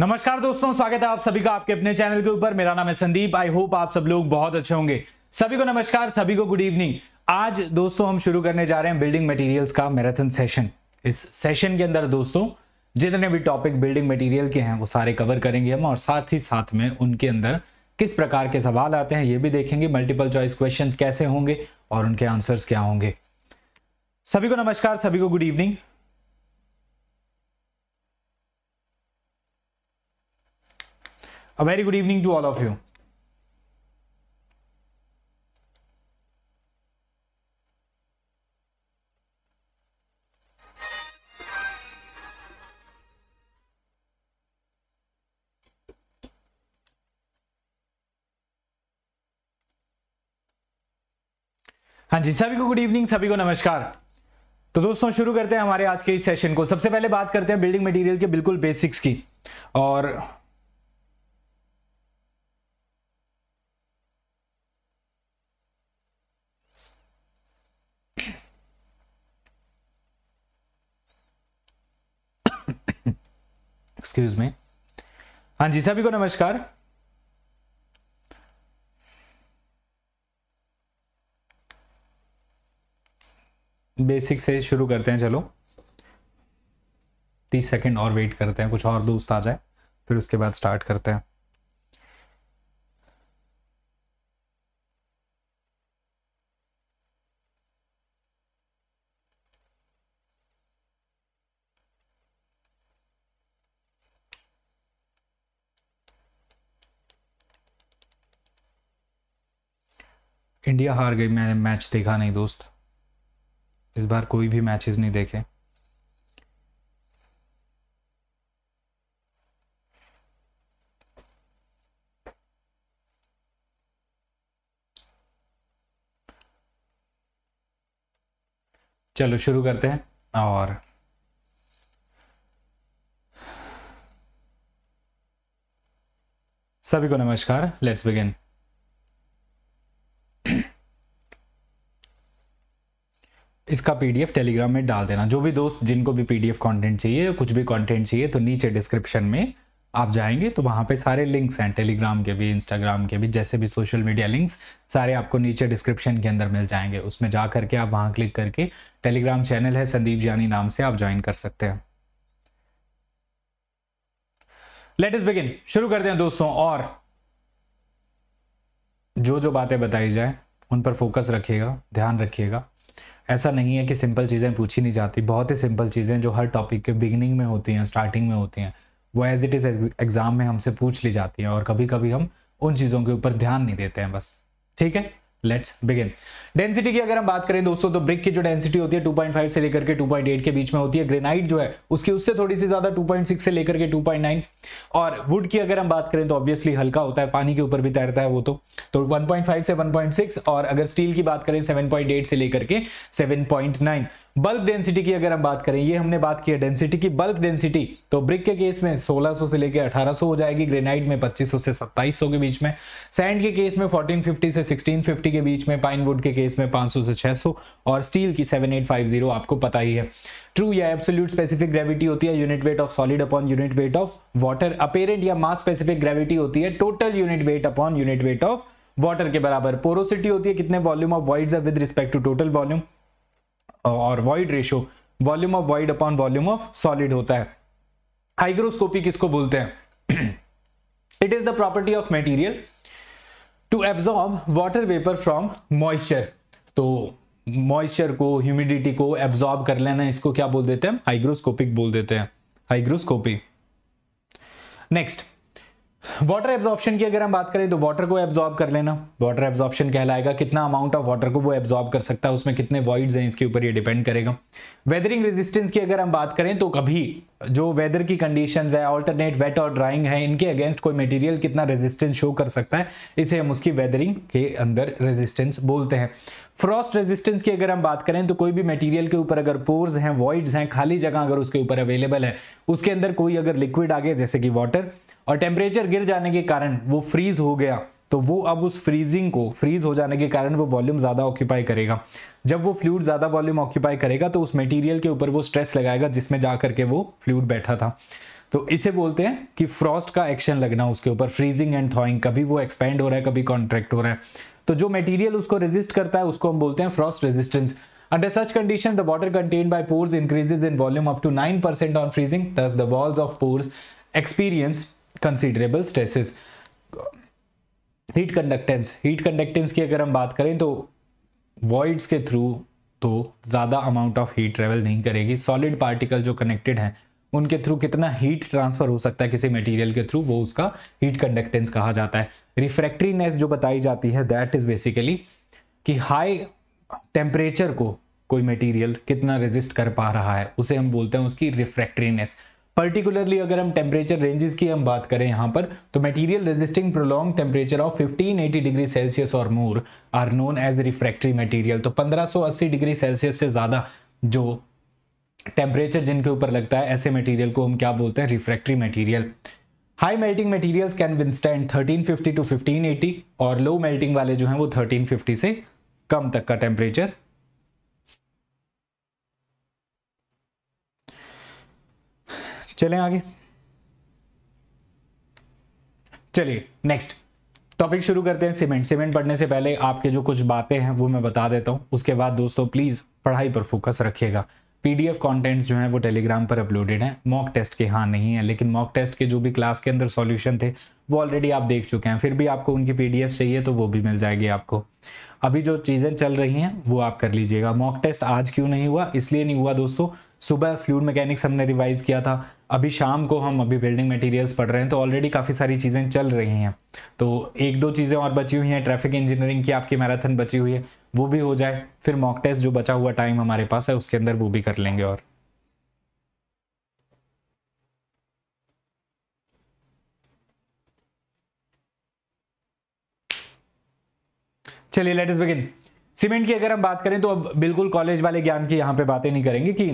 नमस्कार दोस्तों स्वागत है आप सभी का आपके अपने चैनल के ऊपर मेरा नाम है संदीप आई होप आप सब लोग बहुत अच्छे होंगे सभी को नमस्कार सभी को गुड इवनिंग आज दोस्तों हम शुरू करने जा रहे हैं बिल्डिंग मटेरियल्स का मैराथन सेशन इस सेशन के अंदर दोस्तों जितने भी टॉपिक बिल्डिंग मटेरियल के हैं वो सारे कवर करेंगे हम और साथ ही साथ में उनके अंदर किस प्रकार के सवाल आते हैं ये भी देखेंगे मल्टीपल चॉइस क्वेश्चन कैसे होंगे और उनके आंसर्स क्या होंगे सभी को नमस्कार सभी को good evening A very good evening to all of you. हाँ जी सभी को गुड इवनिंग सभी को नमस्कार तो दोस्तों शुरू करते हैं हमारे आज के इस सेशन को सबसे पहले बात करते हैं बिल्डिंग मटेरियल के बिल्कुल बेसिक्स की और एक्सक्यूज में हाँ जी सभी को नमस्कार बेसिक से शुरू करते हैं चलो तीस सेकंड और वेट करते हैं कुछ और दोस्त आ जाए फिर उसके बाद स्टार्ट करते हैं इंडिया हार गई मैंने मैच देखा नहीं दोस्त इस बार कोई भी मैचेस नहीं देखे चलो शुरू करते हैं और सभी को नमस्कार लेट्स बिगिन इसका पीडीएफ टेलीग्राम में डाल देना जो भी दोस्त जिनको भी पीडीएफ कंटेंट चाहिए कुछ भी कंटेंट चाहिए तो नीचे डिस्क्रिप्शन में आप जाएंगे तो वहाँ पे सारे लिंक्स हैं टेलीग्राम के भी इंस्टाग्राम के भी जैसे भी सोशल मीडिया लिंक्स सारे आपको नीचे डिस्क्रिप्शन के अंदर मिल जाएंगे उसमें जा करके आप वहाँ क्लिक करके टेलीग्राम चैनल है संदीप जानी नाम से आप ज्वाइन कर सकते हैं लेट इस बिगिन शुरू करते हैं दोस्तों और जो जो बातें बताई जाए उन पर फोकस रखिएगा ध्यान रखिएगा ऐसा नहीं है कि सिंपल चीज़ें पूछी नहीं जाती बहुत ही सिंपल चीज़ें जो हर टॉपिक के बिगिनिंग में होती हैं स्टार्टिंग में होती हैं वो एज इट इज़ एग्ज़ाम में हमसे पूछ ली जाती है और कभी कभी हम उन चीज़ों के ऊपर ध्यान नहीं देते हैं बस ठीक है लेट्स बिगिन डेंसिटी की अगर हम बात करें दोस्तों तो ब्रिक की जो डेंसिटी होती है 2.5 से लेकर के 2.8 के बीच में होती है ग्रेनाइट जो है उसकी उससे थोड़ी सी ज्यादा 2.6 से लेकर के 2.9 और वुड की अगर हम बात करें तो ऑब्वियसली हल्का होता है पानी के ऊपर भी तैरता है वो तो तो 1.5 से 1.6 और अगर स्टील की बात करें सेवन से लेकर के सेवन बल्क डेंसिटी की अगर हम बात करें ये हमने बात की है डेंसिटी की बल्क डेंसिटी तो ब्रिक के केस में 1600 से लेकर 1800 हो जाएगी ग्रेनाइट में 2500 से 2700 के बीच में सैंड के केस में 1450 से 1650 के बीच में पाइनवुड के केस केस में 500 से 600 और स्टील की 7850 आपको पता ही है ट्रू या एब्सोल्यूट स्पेसिफिक ग्रेविटी होती है unit weight of solid upon unit weight of water apparent या मास स्पेसिफिक ग्रेविटी होती है total unit weight upon unit weight of water के बराबर पोरोसिटी होती है कितने वॉल्यूम ऑफ वॉइड्स है with respect to total volume और void ratio volume of void upon volume of solid होता है हाइग्रोस्कोपी किसको बोलते हैं it is the property of material to absorb water vapour from moisture तो मॉइस्चर को humidity को एब्जॉर्ब कर लेना इसको क्या बोल देते हैं हाइग्रोस्कोपिक बोल देते हैं हाइग्रोस्कोपी नेक्स्ट वाटर एब्जॉर्प्शन की अगर हम बात करें तो वाटर को एब्जॉर्ब कर लेना वाटर एब्जॉर्प्शन कहलाएगा कितना अमाउंट ऑफ वाटर को वो एब्जॉर्ब कर सकता है उसमें कितने वॉइड्स हैं इसके ऊपर ये डिपेंड करेगा वेदरिंग रेजिस्टेंस की अगर हम बात करें तो कभी जो वेदर की कंडीशन है ऑल्टरनेट वेट और ड्राइंग है इनके अगेंस्ट कोई मटेरियल कितना रेजिस्टेंस शो कर सकता है इसे हम उसकी वेदरिंग के अंदर रेजिस्टेंस बोलते हैं फ्रॉस्ट रेजिस्टेंस की अगर हम बात करें तो कोई भी मटेरियल के ऊपर अगर पोर्स हैं वॉइड्स हैं खाली जगह अगर उसके ऊपर अवेलेबल है उसके अंदर कोई अगर लिक्विड आ गया जैसे कि वाटर और टेम्परेचर गिर जाने के कारण वो फ्रीज हो गया तो वो अब उस फ्रीजिंग को फ्रीज हो जाने के कारण वो वॉल्यूम ज़्यादा ऑक्यूपाई करेगा जब वो फ्लूड ज़्यादा वॉल्यूम ऑक्यूपाई करेगा तो उस मटेरियल के ऊपर वो स्ट्रेस लगाएगा जिसमें जा करके वो फ्लूड बैठा था तो इसे बोलते हैं कि फ्रॉस्ट का एक्शन लगना उसके ऊपर फ्रीजिंग एंड थॉइंग कभी वो एक्सपेंड हो रहा है कभी कॉन्ट्रैक्ट हो रहा है तो जो मेटीरियल उसको रेजिस्ट करता है उसको हम बोलते हैं frost resistance under such condition the water content by pores increases in volume up to 9% on freezing thus the walls of pores experience considerable stresses heat conductance heat conductance की अगर हम बात करें तो वॉइड्स के थ्रू तो ज़्यादा amount of heat travel नहीं करेगी सॉलिड पार्टिकल जो कनेक्टेड हैं उनके थ्रू कितना हीट ट्रांसफर हो सकता है किसी मटेरियल के थ्रू वो उसका हीट कंडक्टेंस कहा जाता है रिफ्रैक्ट्रीनेस जो बताई जाती है दैट इज़ बेसिकली कि हाई टेम्परेचर को कोई मटेरियल कितना रेजिस्ट कर पा रहा है उसे हम बोलते हैं उसकी रिफ्रैक्ट्रीनेस पर्टिकुलरली अगर हम टेम्परेचर रेंजेस की हम बात करें यहाँ पर तो material resisting prolonged temperature of 1580 degree Celsius और more are known as refractory material तो 1580 डिग्री सेल्सियस से ज़्यादा जो टेम्परेचर जिनके ऊपर लगता है ऐसे मटेरियल को हम क्या बोलते हैं refractory material high melting material can withstand thirteen to fifteen और लो मेल्टिंग वाले जो हैं वो थर्टीन से कम तक का टेम्परेचर चलें आगे चलिए नेक्स्ट टॉपिक शुरू करते हैं सीमेंट सीमेंट पढ़ने से पहले आपके जो कुछ बातें हैं वो मैं बता देता हूं उसके बाद दोस्तों प्लीज़ पढ़ाई पर फोकस रखिएगा पीडीएफ कंटेंट्स जो है वो टेलीग्राम पर अपलोडेड हैं मॉक टेस्ट के हाँ नहीं है लेकिन मॉक टेस्ट के जो भी क्लास के अंदर सॉल्यूशन थे वो ऑलरेडी आप देख चुके हैं फिर भी आपको उनकी पीडीएफ चाहिए तो वो भी मिल जाएगी आपको अभी जो चीज़ें चल रही हैं वो आप कर लीजिएगा मॉक टेस्ट आज क्यों नहीं हुआ इसलिए नहीं हुआ दोस्तों सुबह फ्लूड मैकेनिक्स हमने रिवाइज किया था अभी शाम को हम अभी बिल्डिंग मटेरियल्स पढ़ रहे हैं तो ऑलरेडी काफ़ी सारी चीज़ें चल रही हैं तो एक दो चीज़ें और बची हुई हैं ट्रैफिक इंजीनियरिंग की आपकी मैराथन बची हुई है वो भी हो जाए फिर मॉक टेस्ट जो बचा हुआ टाइम हमारे पास है उसके अंदर वो भी कर लेंगे और चलिए लेट इस बिगिन सीमेंट की अगर हम बात करें तो अब बिल्कुल कॉलेज वाले ज्ञान की यहाँ पे बातें नहीं करेंगे कि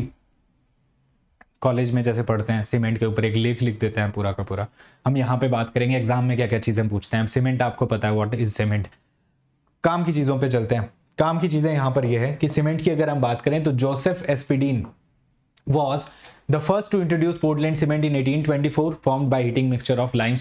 कॉलेज में जैसे पढ़ते हैं सीमेंट के ऊपर एक लेख लिख देते हैं पूरा का पूरा हम यहाँ पे बात करेंगे एग्जाम में क्या क्या चीज़ें पूछते हैं सीमेंट आपको पता है व्हाट इज सीमेंट काम की चीज़ों पे चलते हैं काम की चीज़ें यहाँ पर यह है कि सीमेंट की अगर हम बात करें तो Joseph Aspdin was the first to introduce Portland cement in four form by heating mixture of 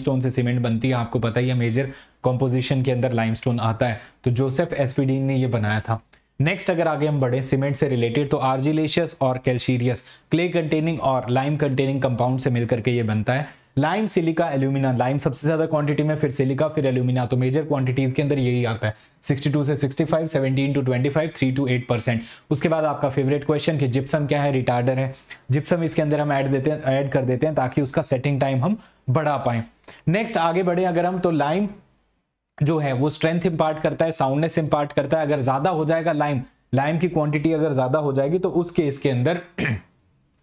limestone से सीमेंट बनती है आपको पता ही है मेजर कॉम्पोजिशन के अंदर स्टोन आता है तो जोसेफ एसपीडीन ने यह बनाया था नेक्स्ट अगर आगे हम बढ़े सीमेंट से रिलेटेड तो आर्जिलेशियस और कैल्शीरियस क्ले कंटेनिंग और लाइम कंटेनिंग कंपाउंड से मिलकर के ये बनता है लाइम सिलिका एल्यूमिना लाइम सबसे ज्यादा क्वांटिटी में फिर सिलिका फिर एल्यूमिना तो मेजर क्वांटिटीज के अंदर यही आता है 62 से 65 17 टू 25 3 टू 8 परसेंट उसके बाद आपका फेवरेट क्वेश्चन कि जिप्सम क्या है रिटार्डर है जिप्सम इसके अंदर हम ऐड देते हैं ऐड कर देते हैं ताकि उसका सेटिंग टाइम हम बढ़ा पाए नेक्स्ट आगे बढ़े अगर हम तो लाइम जो है वो स्ट्रेंथ इम्पार्ट करता है साउंडनेस इम्पार्ट करता है अगर ज्यादा हो जाएगा लाइम लाइम की क्वांटिटी अगर ज्यादा हो जाएगी तो उस केस के अंदर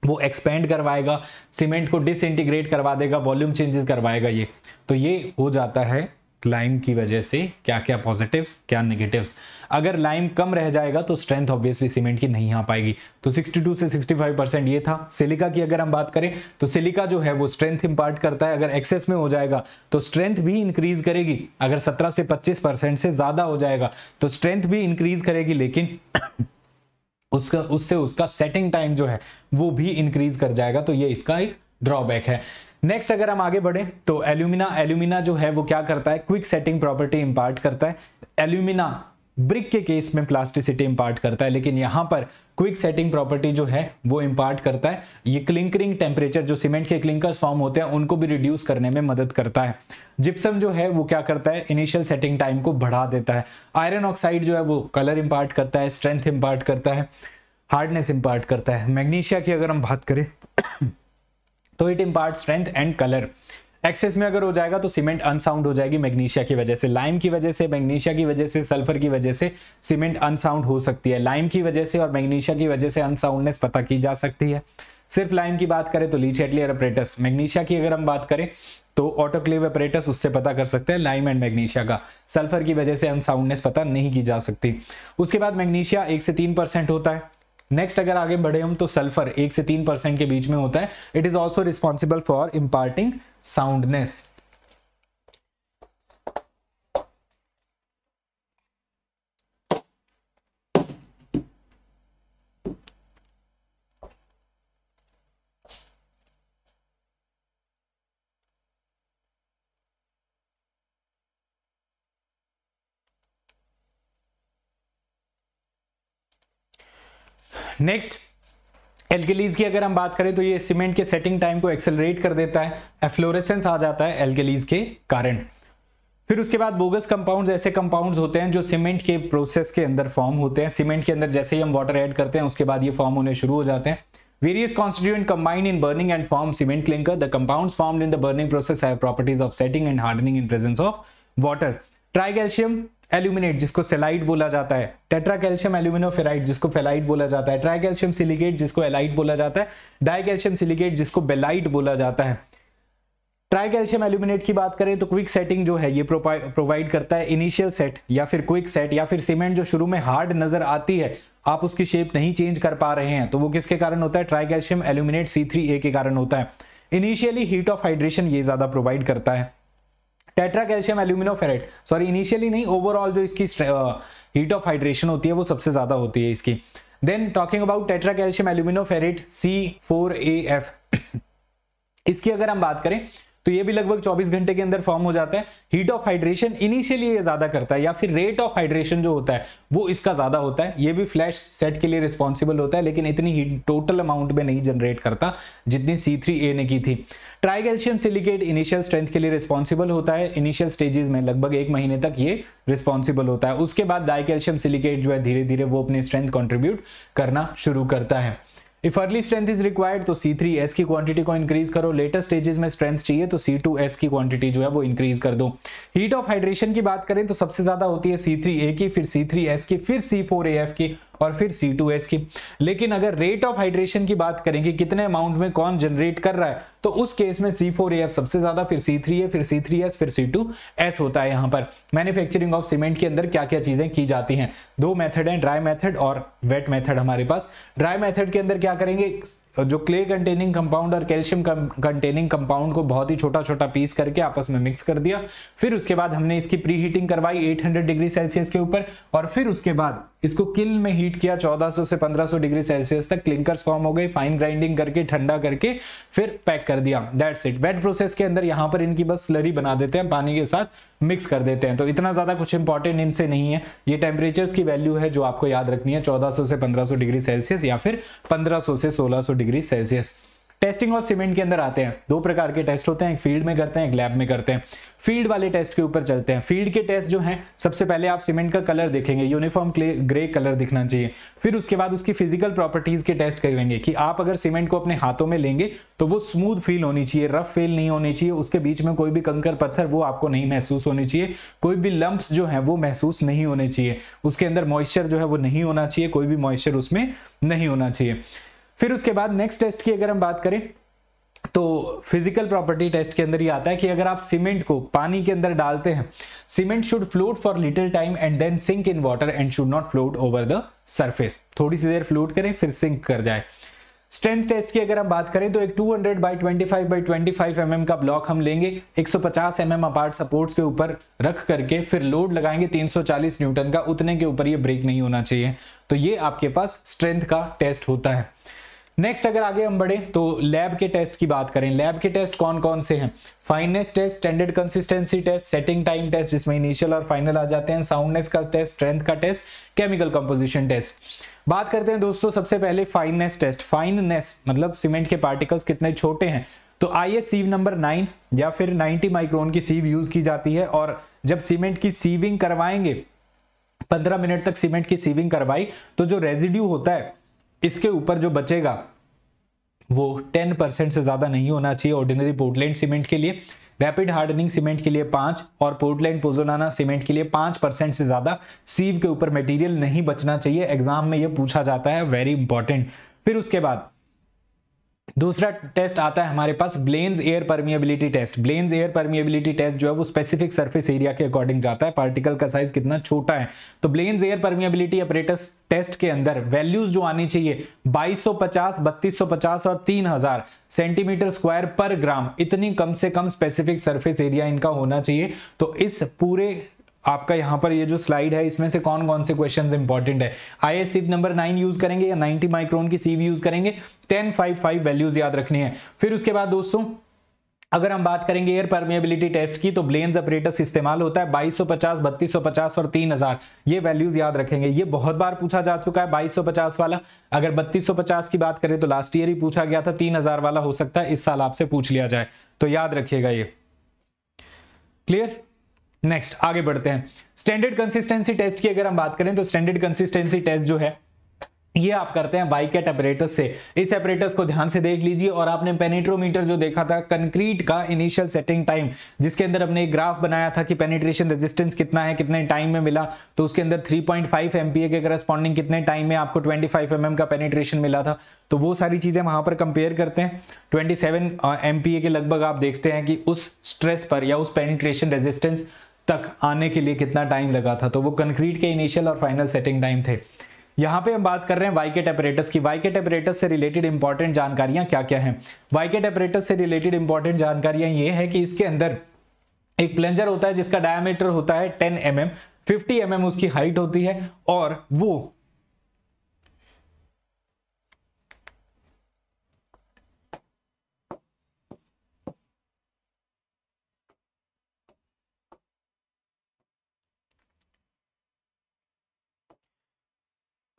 वो एक्सपेंड करवाएगा सीमेंट को डिसइंटीग्रेट करवा देगा वॉल्यूम चेंजेस करवाएगा ये तो ये हो जाता है लाइम की वजह से क्या क्या पॉजिटिव क्या निगेटिव अगर लाइम कम रह जाएगा तो स्ट्रेंथ ऑब्वियसली सीमेंट की नहीं आ पाएगी तो 62 से 65 परसेंट ये था सिलिका की अगर हम बात करें तो सिलिका जो है वो स्ट्रेंथ इंपार्ट करता है अगर एक्सेस में हो जाएगा तो स्ट्रेंथ भी इंक्रीज करेगी अगर सत्रह से पच्चीस परसेंट से ज्यादा हो जाएगा तो स्ट्रेंथ भी इंक्रीज करेगी लेकिन उसका उससे उसका सेटिंग टाइम जो है वो भी इंक्रीज कर जाएगा तो ये इसका एक ड्रॉबैक है नेक्स्ट अगर हम आगे बढ़े तो एल्यूमिना एल्यूमिना जो है वो क्या करता है क्विक सेटिंग प्रॉपर्टी इंपार्ट करता है एल्यूमिना ब्रिक के केस में प्लास्टिसिटी इंपार्ट करता है लेकिन यहां पर क्विक सेटिंग प्रॉपर्टी जो है वो इंपार्ट करता है ये क्लिंकरिंग टेम्परेचर जो सीमेंट के क्लिंकर्स फॉर्म होते हैं उनको भी रिड्यूस करने में मदद करता है जिप्सम जो है वो क्या करता है इनिशियल सेटिंग टाइम को बढ़ा देता है आयरन ऑक्साइड जो है वो कलर इंपार्ट करता है स्ट्रेंथ इंपार्ट करता है हार्डनेस इंपार्ट करता है मैग्नीशिया की अगर हम बात करें तो it impart strength and colour excess में अगर हो जाएगा तो सीमेंट अनसाउंड हो जाएगी मैग्नीशिया की वजह से लाइम की वजह से मैग्नीशिया की वजह से सल्फर की वजह से सीमेंट अनसाउंड हो सकती है लाइम की वजह से और मैग्नीशिया की वजह से अनसाउंडनेस पता की जा सकती है सिर्फ लाइम की बात करें तो लीच एटली अपरेटस मैग्नीशिया की अगर हम बात करें तो ऑटोक्लेव अपरेटस उससे पता कर सकते हैं लाइम एंड मैग्नीशिया का सल्फर की वजह से अनसाउंडनेस पता नहीं की जा सकती उसके बाद मैग्नीशिया एक से तीन परसेंट होता है नेक्स्ट अगर आगे बढ़े हम तो सल्फर एक से तीन परसेंट के बीच में होता है it is also responsible for imparting soundness. Next, alkalies की अगर हम बात करें तो ये सीमेंट के सेटिंग टाइम को एक्सेलरेट कर देता है एफ्लोरेसेंस आ जाता है एल्केलीज के कारण फिर उसके बाद बोगस कंपाउंड्स ऐसे कंपाउंड्स होते हैं जो सीमेंट के प्रोसेस के अंदर फॉर्म होते हैं सीमेंट के अंदर जैसे ही हम वाटर ऐड करते हैं उसके बाद ये फॉर्म होने शुरू हो जाते हैं Various constituent combine in burning and form cement clinker. The compounds formed in the burning process have properties of setting and hardening in presence of water. Tricalcium aluminate जिसको सेलाइट बोला जाता है टेट्रा कैल्शियम एल्यूमिनोफेराइट जिसको फेलाइट बोला जाता है try calcium silicate जिसको alite बोला जाता है डाई कैल्शियम सिलिकेट जिसको बेलाइट बोला जाता है ट्राई कैल्शियम एल्यूमिनेट की बात करें तो क्विक सेटिंग जो है ये प्रोवाइड करता है इनिशियल सेट या फिर क्विक सेट या फिर सीमेंट जो शुरू में हार्ड नजर आती है आप उसकी शेप नहीं चेंज कर पा रहे हैं तो वो किसके कारण होता है ट्राई कैल्शियम एल्यूमिनेट सी के कारण होता है इनिशियली हीट ऑफ हाइड्रेशन ये ज्यादा प्रोवाइड करता है tetra calcium alumino ferrite sorry initially नहीं ओवरऑल जो इसकी हीट ऑफ हाइड्रेशन होती है वो सबसे ज्यादा होती है इसकी then talking about tetra calcium alumino ferrite C four A F इसकी अगर हम बात करें तो ये भी लगभग 24 घंटे के अंदर फॉर्म हो जाता है हीट ऑफ हाइड्रेशन इनिशियली ये ज्यादा करता है या फिर रेट ऑफ हाइड्रेशन जो होता है वो इसका ज्यादा होता है ये भी फ्लैश सेट के लिए रिस्पॉन्सिबल होता है लेकिन इतनी हीट टोटल अमाउंट में नहीं जनरेट करता जितनी सी ने की थी ट्राइगेल्शियम सिलिकेट इनिशियल स्ट्रेंथ के लिए रिस्पॉन्सिबल होता है इनिशियल स्टेजेस में लगभग एक महीने तक ये रिस्पॉन्सिबल होता है उसके बाद डाइकेल्शियम सिलिकेट जो है धीरे धीरे वो अपनी स्ट्रेंथ कॉन्ट्रीब्यूट करना शुरू करता है if early strength is required तो सी थ्री एस की क्वांटिटी को इंक्रीज करो लेटेस्ट स्टेजेस में स्ट्रेंथ चाहिए तो सी टू एस की क्वांटिटी जो है वो इंक्रीज कर दो हीट ऑफ हाइड्रेशन की बात करें तो सबसे ज्यादा होती है सी थ्री ए की फिर सी थ्री एस की फिर सी फोर ए एफ की और फिर एस की लेकिन अगर रेट ऑफ हाइड्रेशन की बात करें कि कितने अमाउंट में कौन जनरेट कर रहा है तो उस केस में सी फोर एफ सबसे ज्यादा फिर सी थ्री ए फिर सी थ्री एस फिर सी टू एस होता है यहां पर मैन्युफैक्चरिंग ऑफ सीमेंट के अंदर क्या क्या चीजें की जाती हैं दो मेथड हैं ड्राई मेथड और वेट मेथड हमारे पास ड्राई मेथड के अंदर क्या करेंगे जो क्ले कंटेनिंग कंपाउंड और कैल्शियम कंटेनिंग कंपाउंड को बहुत ही छोटा छोटा पीस करके आपस में मिक्स कर दिया फिर उसके बाद हमने इसकी प्री हीटिंग करवाई 800 डिग्री सेल्सियस के ऊपर और फिर उसके बाद इसको किल में हीट किया 1400 से 1500 डिग्री सेल्सियस तक क्लिंकर्स फॉर्म हो गए फाइन ग्राइंडिंग करके ठंडा करके फिर पैक कर दिया दैट्स इट वेट प्रोसेस के अंदर यहाँ पर इनकी बस स्लरी बना देते हैं पानी के साथ मिक्स कर देते हैं तो इतना ज़्यादा कुछ इंपॉर्टेंट इनसे नहीं है ये टेम्परेचर्स की वैल्यू है जो आपको याद रखनी है 1400 से 1500 डिग्री सेल्सियस या फिर 1500 से 1600 डिग्री सेल्सियस टेस्टिंग और सीमेंट के अंदर आते हैं दो प्रकार के टेस्ट होते हैं एक फील्ड में करते हैं एक लैब में करते हैं फील्ड वाले टेस्ट के ऊपर चलते हैं फील्ड के टेस्ट जो हैं सबसे पहले आप सीमेंट का कलर देखेंगे यूनिफॉर्म ग्रे कलर दिखना चाहिए फिर उसके बाद उसकी फिजिकल प्रॉपर्टीज के टेस्ट करेंगे कि आप अगर सीमेंट को अपने हाथों में लेंगे तो वो स्मूथ फील होनी चाहिए रफ फील नहीं होनी चाहिए उसके बीच में कोई भी कंकर पत्थर वो आपको नहीं महसूस होनी चाहिए कोई भी लंप्स जो है वो महसूस नहीं होने चाहिए उसके अंदर मॉइस्चर जो है वो नहीं होना चाहिए कोई भी मॉइस्चर उसमें नहीं होना चाहिए फिर उसके बाद नेक्स्ट टेस्ट की अगर हम बात करें तो फिजिकल प्रॉपर्टी टेस्ट के अंदर ये आता है कि अगर आप सीमेंट को पानी के अंदर डालते हैं cement should float for little time and then sink in water and should not float over the surface थोड़ी सी देर फ्लोट करें फिर सिंक कर जाए स्ट्रेंथ टेस्ट की अगर हम बात करें तो एक 200 hundred by twenty five by twenty five M का ब्लॉक हम लेंगे 150 सौ mm अपार्ट सपोर्ट्स के ऊपर रख करके फिर लोड लगाएंगे 340 न्यूटन का उतने के ऊपर ये ब्रेक नहीं होना चाहिए तो ये आपके पास स्ट्रेंथ का टेस्ट होता है नेक्स्ट अगर आगे हम बढ़े तो लैब के टेस्ट की बात करें लैब के टेस्ट कौन कौन से हैं fineness test standard consistency test setting time test जिसमें इनिशियल और फाइनल आ जाते हैं साउंडनेस का टेस्ट स्ट्रेंथ का टेस्ट केमिकल कंपोजिशन टेस्ट बात करते हैं दोस्तों सबसे पहले फाइननेस टेस्ट फाइननेस मतलब सीमेंट के पार्टिकल्स कितने छोटे हैं तो एस सीव नंबर नाइन या फिर नाइनटी माइक्रोन की सीव यूज की जाती है और जब सीमेंट की सीविंग करवाएंगे पंद्रह मिनट तक सीमेंट की सीविंग करवाई तो जो रेजिड्यू होता है इसके ऊपर जो बचेगा वो 10 परसेंट से ज़्यादा नहीं होना चाहिए ऑर्डिनरी पोर्टलैंड सीमेंट के लिए रैपिड हार्डनिंग सीमेंट के लिए पांच और पोर्टलैंड पोजोनाना सीमेंट के लिए पांच परसेंट से ज़्यादा सीव के ऊपर मटेरियल नहीं बचना चाहिए एग्जाम में ये पूछा जाता है वेरी इंपॉर्टेंट फिर उसके बाद दूसरा टेस्ट आता है हमारे पास Blaine's air permeability test Blaine's air permeability test जो है वो स्पेसिफिक सरफेस एरिया के अकॉर्डिंग जाता है पार्टिकल का साइज कितना छोटा है तो Blaine's air permeability apparatus test के अंदर वैल्यूज जो आनी चाहिए 2250, 3250 और 3000 सेंटीमीटर स्क्वायर पर ग्राम इतनी कम से कम स्पेसिफिक सर्फेस एरिया इनका होना चाहिए तो इस पूरे आपका यहाँ पर ये जो स्लाइड है इसमें से कौन कौन से क्वेश्चन इंपॉर्टेंट है I S sieve number nine use करेंगे या नाइनटी माइक्रोन की सीव यूज करेंगे टेन फाइव फाइव वैल्यूज याद रखनी है फिर उसके बाद दोस्तों अगर हम बात करेंगे एयर परमेबिलिटी टेस्ट की तो ब्लेन्स अपरेटस इस्तेमाल होता है 2250, 3250 और 3000 ये वैल्यूज याद रखेंगे ये बहुत बार पूछा जा चुका है 2250 वाला अगर 3250 की बात करें तो लास्ट ईयर ही पूछा गया था 3000 वाला हो सकता है इस साल आपसे पूछ लिया जाए तो याद रखिएगा ये क्लियर नेक्स्ट आगे बढ़ते हैं स्टैंडर्ड कंसिस्टेंसी टेस्ट की अगर हम बात करें तो स्टैंडर्ड कंसिस्टेंसी टेस्ट जो है ये आप करते हैं वाई कैट अपरेटस से इस अपरेटस को ध्यान से देख लीजिए और आपने पेनेट्रोमीटर जो देखा था कंक्रीट का इनिशियल सेटिंग टाइम जिसके अंदर हमने एक ग्राफ बनाया था कि पेनेट्रेशन रेजिस्टेंस कितना है कितने टाइम में मिला तो उसके अंदर 3.5 पॉइंट एमपीए के करस्पॉन्डिंग कितने टाइम में आपको 25 फाइव mm का पेनेट्रेशन मिला था तो वो सारी चीजें वहां पर कंपेयर करते हैं ट्वेंटी सेवन के लगभग आप देखते हैं कि उस स्ट्रेस पर या उस पेनिट्रेशन रेजिस्टेंस तक आने के लिए कितना टाइम लगा था तो वो कंक्रीट के इनिशियल और फाइनल सेटिंग टाइम थे यहाँ पे हम बात कर रहे हैं वाई के अपरेटस की वाई के अपरेटस से रिलेटेड इंपॉर्टेंट जानकारियां क्या क्या हैं वाई के अपरेटस से रिलेटेड इंपॉर्टेंट जानकारियां ये है कि इसके अंदर एक प्लेंजर होता है जिसका डायमीटर होता है 10 एम mm, 50 एम mm उसकी हाइट होती है और वो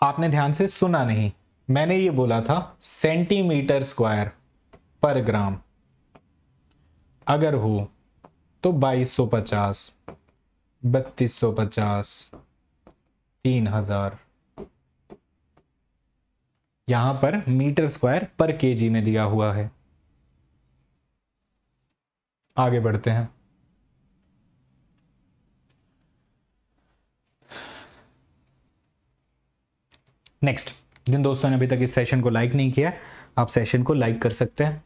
आपने ध्यान से सुना नहीं मैंने ये बोला था सेंटीमीटर स्क्वायर पर ग्राम अगर हो तो 2250 3250 3000 यहां पर मीटर स्क्वायर पर केजी में दिया हुआ है आगे बढ़ते हैं नेक्स्ट जिन दोस्तों ने अभी तक इस सेशन को लाइक नहीं किया आप सेशन को लाइक कर सकते हैं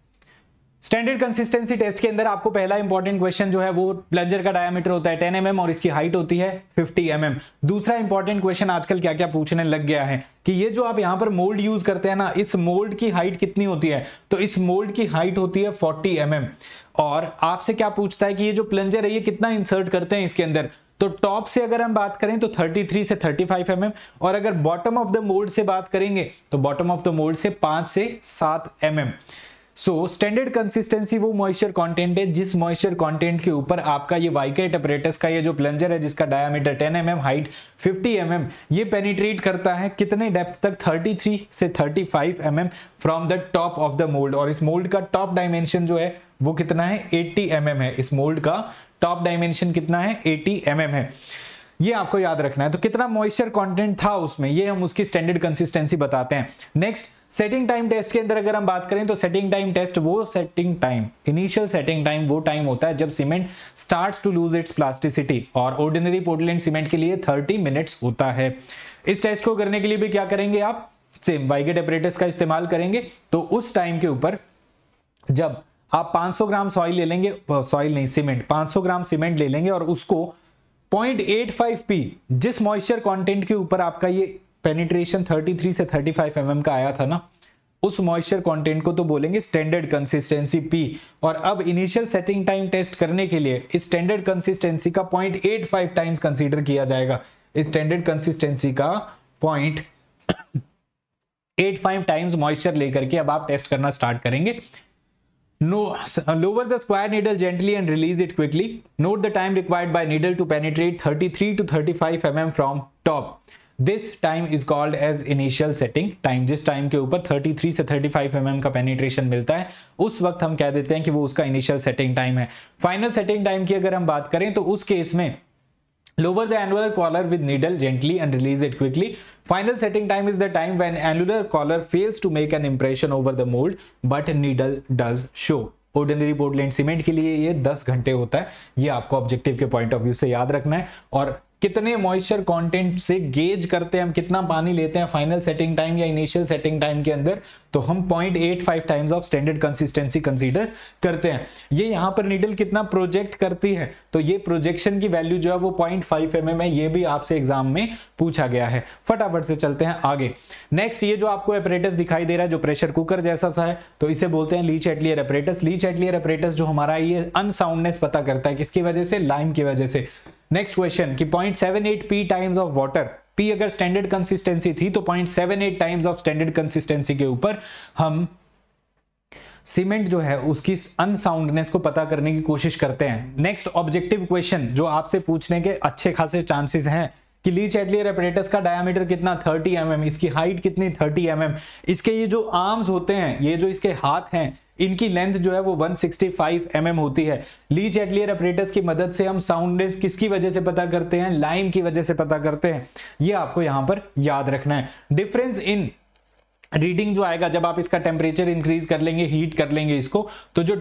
स्टैंडर्ड कंसिस्टेंसी टेस्ट के अंदर आपको पहला इंपॉर्टेंट क्वेश्चन जो है वो प्लंजर का डायमीटर होता है 10 एम mm और इसकी हाइट होती है 50 एम mm. दूसरा इंपॉर्टेंट क्वेश्चन आजकल क्या क्या पूछने लग गया है कि ये जो आप यहाँ पर मोल्ड यूज करते हैं ना इस मोल्ड की हाइट कितनी होती है तो इस मोल्ड की हाइट होती है 40 mm और आपसे क्या पूछता है कि ये जो प्लंजर है ये कितना इंसर्ट करते हैं इसके अंदर तो टॉप से अगर हम बात करें तो 33 से 35 फाइव mm, और अगर बॉटम ऑफ द मोल्ड से बात करेंगे तो बॉटम ऑफ द मोल्ड से 5 से 7 M mm. So standard consistency वो मॉइस्चर कंटेंट है जिस मॉइस्चर कंटेंट के ऊपर आपका ये वाइकेट अपरेटस का ये जो प्लंजर है जिसका diameter 10 M mm, height 50 M mm, ये पेनिट्रेट करता है कितने डेप्थ तक 33 से 35 five M from the top of the mould और इस मोल्ड का टॉप डायमेंशन जो है वो कितना है 80 एम mm है इस मोल्ड का टॉप डायमेंशन कितना है 80 एम mm है ये आपको याद रखना है तो कितना मॉइस्चर कंटेंट था उसमें ये हम उसकी स्टैंडर्ड कंसिस्टेंसी बताते हैं नेक्स्ट सेटिंग टाइम टेस्ट के अंदर अगर हम बात करें तो सेटिंग टाइम टेस्ट वो setting time initial setting time वो टाइम होता है जब cement starts to lose its plasticity और ऑर्डिनरी पोर्टलैंड सीमेंट के लिए 30 मिनट्स होता है इस टेस्ट को करने के लिए भी क्या करेंगे आप सेम वाइगेट ऑपरेटर्स का इस्तेमाल करेंगे तो उस टाइम के ऊपर जब आप 500 ग्राम सॉइल ले लेंगे सॉइल नहीं सीमेंट 500 ग्राम सीमेंट ले लेंगे और उसको 0.85 पी जिस मॉइस्चर कंटेंट के ऊपर आपका ये पेनिट्रेशन 33 से 35 फाइव mm का आया था ना उस मॉइस्चर कंटेंट को तो बोलेंगे स्टैंडर्ड कंसिस्टेंसी पी और अब इनिशियल सेटिंग टाइम टेस्ट करने के लिए इस स्टैंडर्ड कंसिस्टेंसी का पॉइंट टाइम्स कंसिडर किया जाएगा स्टैंडर्ड कंसिस्टेंसी का point eight five times moisture लेकर के अब आप टेस्ट करना स्टार्ट करेंगे No, lower the square needle gently and release it quickly. Note the time required by needle to penetrate 33 to 35 mm from top. this time is called as initial setting time जिस time के ऊपर 33 से 35 M mm का penetration मिलता है उस वक्त हम कह देते हैं कि वो उसका इनिशियल सेटिंग टाइम है फाइनल सेटिंग टाइम की अगर हम बात करें तो उस केस में lower the annular collar with needle gently and release it quickly Final setting time is the time when annular collar fails to make an impression over the mold but needle does show. Ordinary Portland cement के लिए ये 10 घंटे होता है ये आपको objective के point of view से याद रखना है और कितने मॉइस्चर कंटेंट से गेज करते हैं हम कितना पानी लेते हैं फाइनल सेटिंग टाइम या इनिशियल सेटिंग टाइम के अंदर तो हम 0.85 times of standard consistency consider करते हैं ये यहाँ पर नीडल कितना प्रोजेक्ट करती है तो ये प्रोजेक्शन की वैल्यू जो है वो 0.5 फाइव एम है ये भी आपसे एग्जाम में पूछा गया है फटाफट से चलते हैं आगे नेक्स्ट ये जो आपको एपरेटस दिखाई दे रहा है जो प्रेशर कुकर जैसा सा है तो इसे बोलते हैं Le Chatelier apparatus Le Chatelier apparatus जो हमारा ये अनसाउंडनेस पता करता है किसकी वजह से लाइम की वजह से नेक्स्ट क्वेश्चन कि 0.78 P times of water P अगर स्टैंडर्ड कंसिस्टेंसी थी तो 0.78 टाइम्स ऑफ स्टैंडर्ड कंसिस्टेंसी के ऊपर हम सीमेंट जो है उसकी अनसाउंडनेस को पता करने की कोशिश करते हैं नेक्स्ट ऑब्जेक्टिव क्वेश्चन जो आपसे पूछने के अच्छे खासे चांसेस हैं कि लीच एटलियर एपरेटस का डायमीटर कितना 30 एम mm, इसकी हाइट कितनी 30 एम mm, इसके ये जो आर्म्स होते हैं ये जो इसके हाथ हैं इनकी लेंथ जो है वो 165 सिक्सटी mm होती है लीच एटलियर अपरेटस की मदद से हम साउंडनेस किसकी वजह से पता करते हैं लाइन की वजह से पता करते हैं ये आपको यहां पर याद रखना है डिफरेंस इन रीडिंग जो आएगा जब आप इसका टेम्परेचर इंक्रीज कर लेंगे हीट कर लेंगे इसको तो जो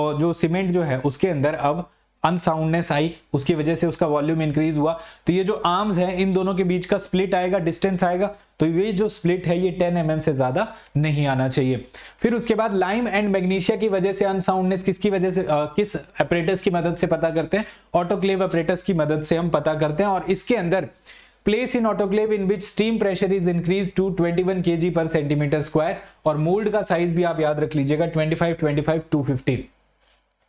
और जो सीमेंट जो है उसके अंदर अब अनसाउंडनेस आई उसकी वजह से उसका वॉल्यूम इंक्रीज हुआ तो ये जो आर्म्स हैं इन दोनों के बीच का स्प्लिट आएगा डिस्टेंस आएगा तो ये जो स्प्लिट है ये 10 एम mm से ज्यादा नहीं आना चाहिए फिर उसके बाद लाइम एंड मैग्नीशिया की वजह से अनसाउंडनेस किसकी वजह से आ, किस ऑपरेटर्स की मदद से पता करते हैं ऑटोक्लेव ऑपरेटर्स की मदद से हम पता करते हैं और इसके अंदर place in autoclave in which steam pressure is increase to twenty one पर सेंटीमीटर स्क्वायर और मोल्ड का साइज भी आप याद रख लीजिएगा ट्वेंटी फाइव ट्वेंटी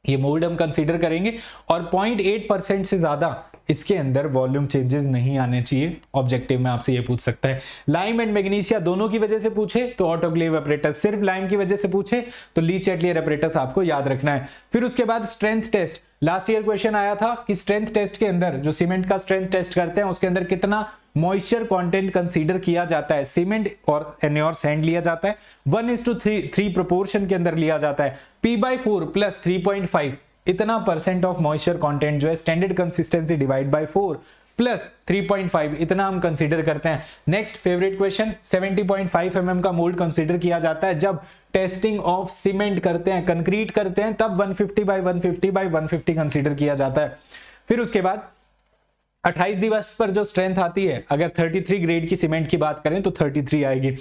ये मोल्ड हम कंसिडर करेंगे और पॉइंट परसेंट से ज्यादा इसके अंदर वॉल्यूम चेंजेस नहीं आने चाहिए ऑब्जेक्टिव में आपसे ये पूछ सकता है लाइम एंड मैग्नीशिया दोनों की वजह से पूछे तो ऑटोक्लेव ऑपरेटर सिर्फ लाइम की वजह से पूछे तो लीच एटलियर अपरेटस आपको याद रखना है फिर उसके बाद strength test last year question आया था कि स्ट्रेंथ टेस्ट के अंदर जो सीमेंट का स्ट्रेंथ टेस्ट करते हैं उसके अंदर कितना मॉइस्चर कंटेंट कंसीडर किया जाता है सीमेंट और एन्योर सैंड लिया जाता है one is to three three proportion के अंदर लिया जाता है P by four plus three point five इतना परसेंट ऑफ मॉइस्चर कंटेंट जो है standard consistency divide by four plus 3.5 इतना हम कंसीडर करते हैं next favourite question 70.5 point mm का मोल्ड कंसीडर किया जाता है जब टेस्टिंग ऑफ सीमेंट करते हैं कंक्रीट करते हैं तब 150 fifty by 150 by one consider किया जाता है फिर उसके बाद 28 दिवस पर जो स्ट्रेंथ आती है अगर 33 ग्रेड की सीमेंट की बात करें तो 33 आएगी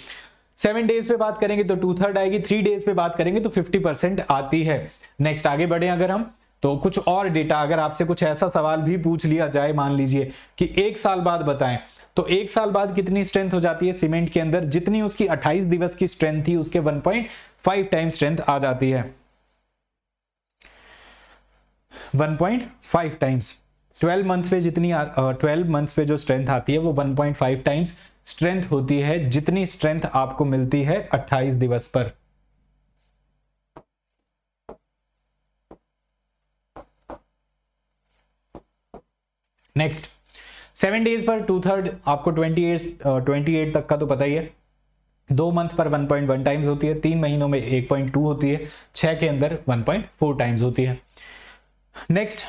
सेवन डेज पे बात करेंगे तो टू थर्ड आएगी थ्री डेज पे बात करेंगे तो 50 आती है नेक्स्ट आगे बढ़े अगर हम तो कुछ और डेटा अगर आपसे कुछ ऐसा सवाल भी पूछ लिया जाए मान लीजिए कि एक साल बाद बताएं तो एक साल बाद कितनी स्ट्रेंथ हो जाती है सीमेंट के अंदर जितनी उसकी 28 दिवस की स्ट्रेंथ थी उसके 1.5 टाइम स्ट्रेंथ आ जाती है 1.5 टाइम्स 12 मंथ्स पे जितनी आ, 12 मंथ्स पे जो स्ट्रेंथ आती है वो 1.5 टाइम्स स्ट्रेंथ होती है जितनी स्ट्रेंथ आपको मिलती है 28 दिवस पर नेक्स्ट सेवन डेज पर टू थर्ड आपको ट्वेंटी एट ट्वेंटी एट तक का तो पता ही है दो मंथ पर वन पॉइंट वन टाइम्स होती है तीन महीनों में एक पॉइंट टू होती है छः के अंदर वन पॉइंट फोर टाइम्स होती है नेक्स्ट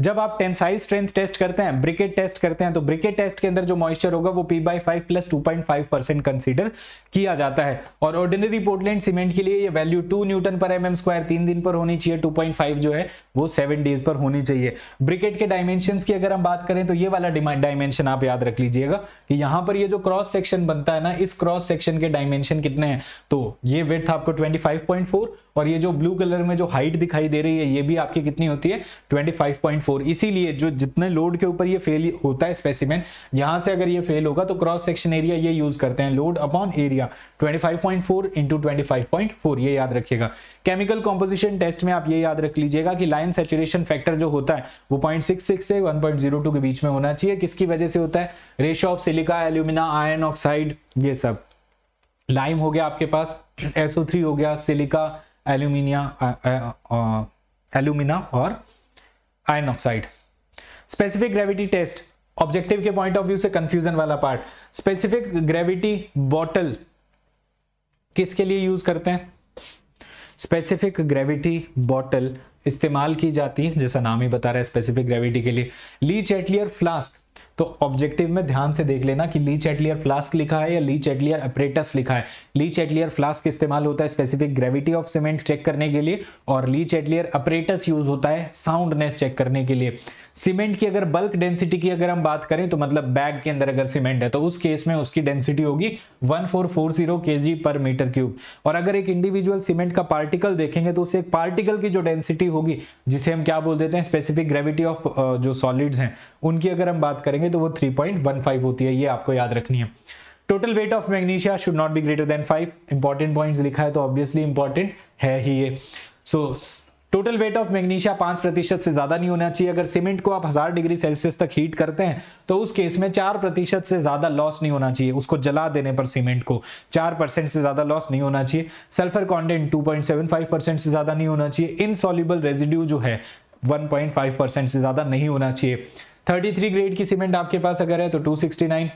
जब आप टेंसाइल स्ट्रेंथ टेस्ट करते हैं ब्रिकेट टेस्ट करते हैं तो ब्रिकेट टेस्ट के अंदर जो मॉइस्चर होगा वो P by five plus two point five percent consider किया जाता है और ऑर्डिनरी पोर्टलैंड सीमेंट के लिए ये वैल्यू टू न्यूटन पर एम एम स्क्वायर तीन दिन पर होनी चाहिए टू पॉइंट फाइव जो है वो सेवन डेज पर होनी चाहिए ब्रिकेट के डायमेंशन की अगर हम बात करें तो ये वाला डायमेंशन आप याद रख लीजिएगा कि यहाँ पर ये जो क्रॉस सेक्शन बनता है ना इस क्रॉस सेक्शन के डायमेंशन कितने हैं तो ये वेथ आपको ट्वेंटी फाइव पॉइंट फोर और ये जो ब्लू कलर में जो हाइट दिखाई दे रही है ये भी आपकी कितनी होती है 25.4 इसीलिए जो जितने लोड के ऊपर ये फेल होता है स्पेसिमेन यहां से अगर ये फेल होगा तो क्रॉस सेक्शन एरिया ये यूज करते हैं लोड अपॉन एरिया 25.4 इंटू 25.4 ये याद रखिएगा केमिकल कॉम्पोजिशन टेस्ट में आप ये याद रख लीजिएगा कि लाइन सेचुरेशन फैक्टर जो होता है वो पॉइंट से वन के बीच में होना चाहिए किसकी वजह से होता है ratio of silica alumina iron oxide ये सब लाइम हो गया आपके पास एसओ हो गया सिलिका एल्यूमिनिया एल्यूमिना और iron oxide specific gravity test objective के पॉइंट ऑफ व्यू से कंफ्यूजन वाला पार्ट स्पेसिफिक ग्रेविटी बॉटल किसके लिए यूज करते हैं स्पेसिफिक ग्रेविटी बॉटल इस्तेमाल की जाती है जैसा नाम ही बता रहा है स्पेसिफिक ग्रेविटी के लिए ली चेटलियर फ्लास्क तो ऑब्जेक्टिव में ध्यान से देख लेना कि लीच एटलियर फ्लास्क लिखा है या लीच एटलियर अप्रेटस लिखा है लीच एटलियर फ्लास्क इस्तेमाल होता है specific gravity of cement check करने के लिए और लीच एटलियर अप्रेटस यूज होता है साउंडनेस चेक करने के लिए सीमेंट की अगर बल्क डेंसिटी की अगर हम बात करें तो मतलब बैग के अंदर अगर सीमेंट है तो उस केस में उसकी डेंसिटी होगी 1440 जी पर मीटर क्यूब और अगर एक इंडिविजुअल सीमेंट का पार्टिकल देखेंगे तो उसे एक पार्टिकल की जो डेंसिटी होगी जिसे हम क्या बोल देते हैं स्पेसिफिक ग्रेविटी ऑफ जो सॉलिड्स हैं उनकी अगर हम बात करेंगे तो वो थ्री होती है ये आपको याद रखनी है total weight of magnesia should not be greater than five important point लिखा है तो ऑब्वियसली इंपॉर्टेंट है ही ये so so, total weight of magnesia पांच प्रतिशत से ज्यादा नहीं होना चाहिए अगर सीमेंट को आप हजार डिग्री सेल्सियस तक हीट करते हैं तो उस केस में चार प्रतिशत से ज्यादा लॉस नहीं होना चाहिए उसको जला देने पर सीमेंट को चार परसेंट से ज्यादा लॉस नहीं होना चाहिए sulphur content two point seven five percent से ज्यादा नहीं होना चाहिए इनसॉल्यूबल रेजिड्यू जो है वन पॉइंट फाइव परसेंट से ज्यादा नहीं होना चाहिए थर्टी थ्री ग्रेड की सीमेंट आपके पास अगर है तो टू सिक्सटी नाइन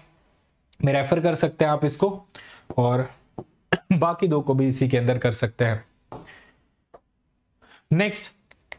में रेफर कर सकते हैं आप इसको और बाकी दो को भी इसी के अंदर कर सकते हैं next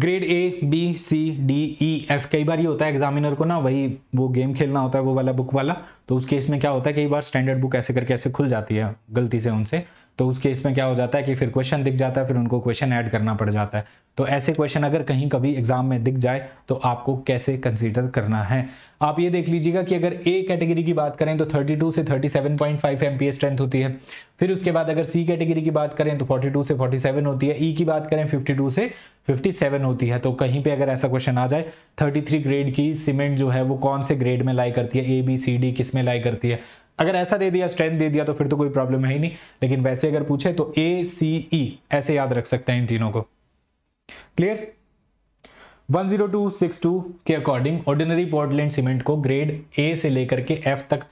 grade A B C D E F कई बार ये होता है एग्जामिनर को ना वही वो गेम खेलना होता है वो वाला बुक वाला तो उस केस में क्या होता है कई बार स्टैंडर्ड बुक ऐसे करके ऐसे खुल जाती है गलती से उनसे तो उस केस में क्या हो जाता है कि फिर क्वेश्चन दिख जाता है फिर उनको क्वेश्चन ऐड करना पड़ जाता है तो ऐसे क्वेश्चन अगर कहीं कभी एग्जाम में दिख जाए तो आपको कैसे कंसीडर करना है आप ये देख लीजिएगा कि अगर ए कैटेगरी की बात करें तो 32 से 37.5 एमपीए स्ट्रेंथ होती है फिर उसके बाद अगर सी कैटेगरी की बात करें तो 42 से 47 होती है ई e की बात करें 52 से 57 होती है तो कहीं पे अगर ऐसा क्वेश्चन आ जाए 33 ग्रेड की सीमेंट जो है वो कौन से ग्रेड में लाई करती है ए बी सी डी किस में लाई करती है अगर ऐसा दे दिया स्ट्रेंथ दे दिया तो फिर तो कोई प्रॉब्लम है ही नहीं लेकिन वैसे अगर पूछे तो ए सी ई ऐसे याद रख सकते हैं इन तीनों को क्लियर 10262 के अकॉर्डिंग ऑर्डिनरी पोर्टलैंड सीमेंट को ग्रेड ए से लेकर के एफ तक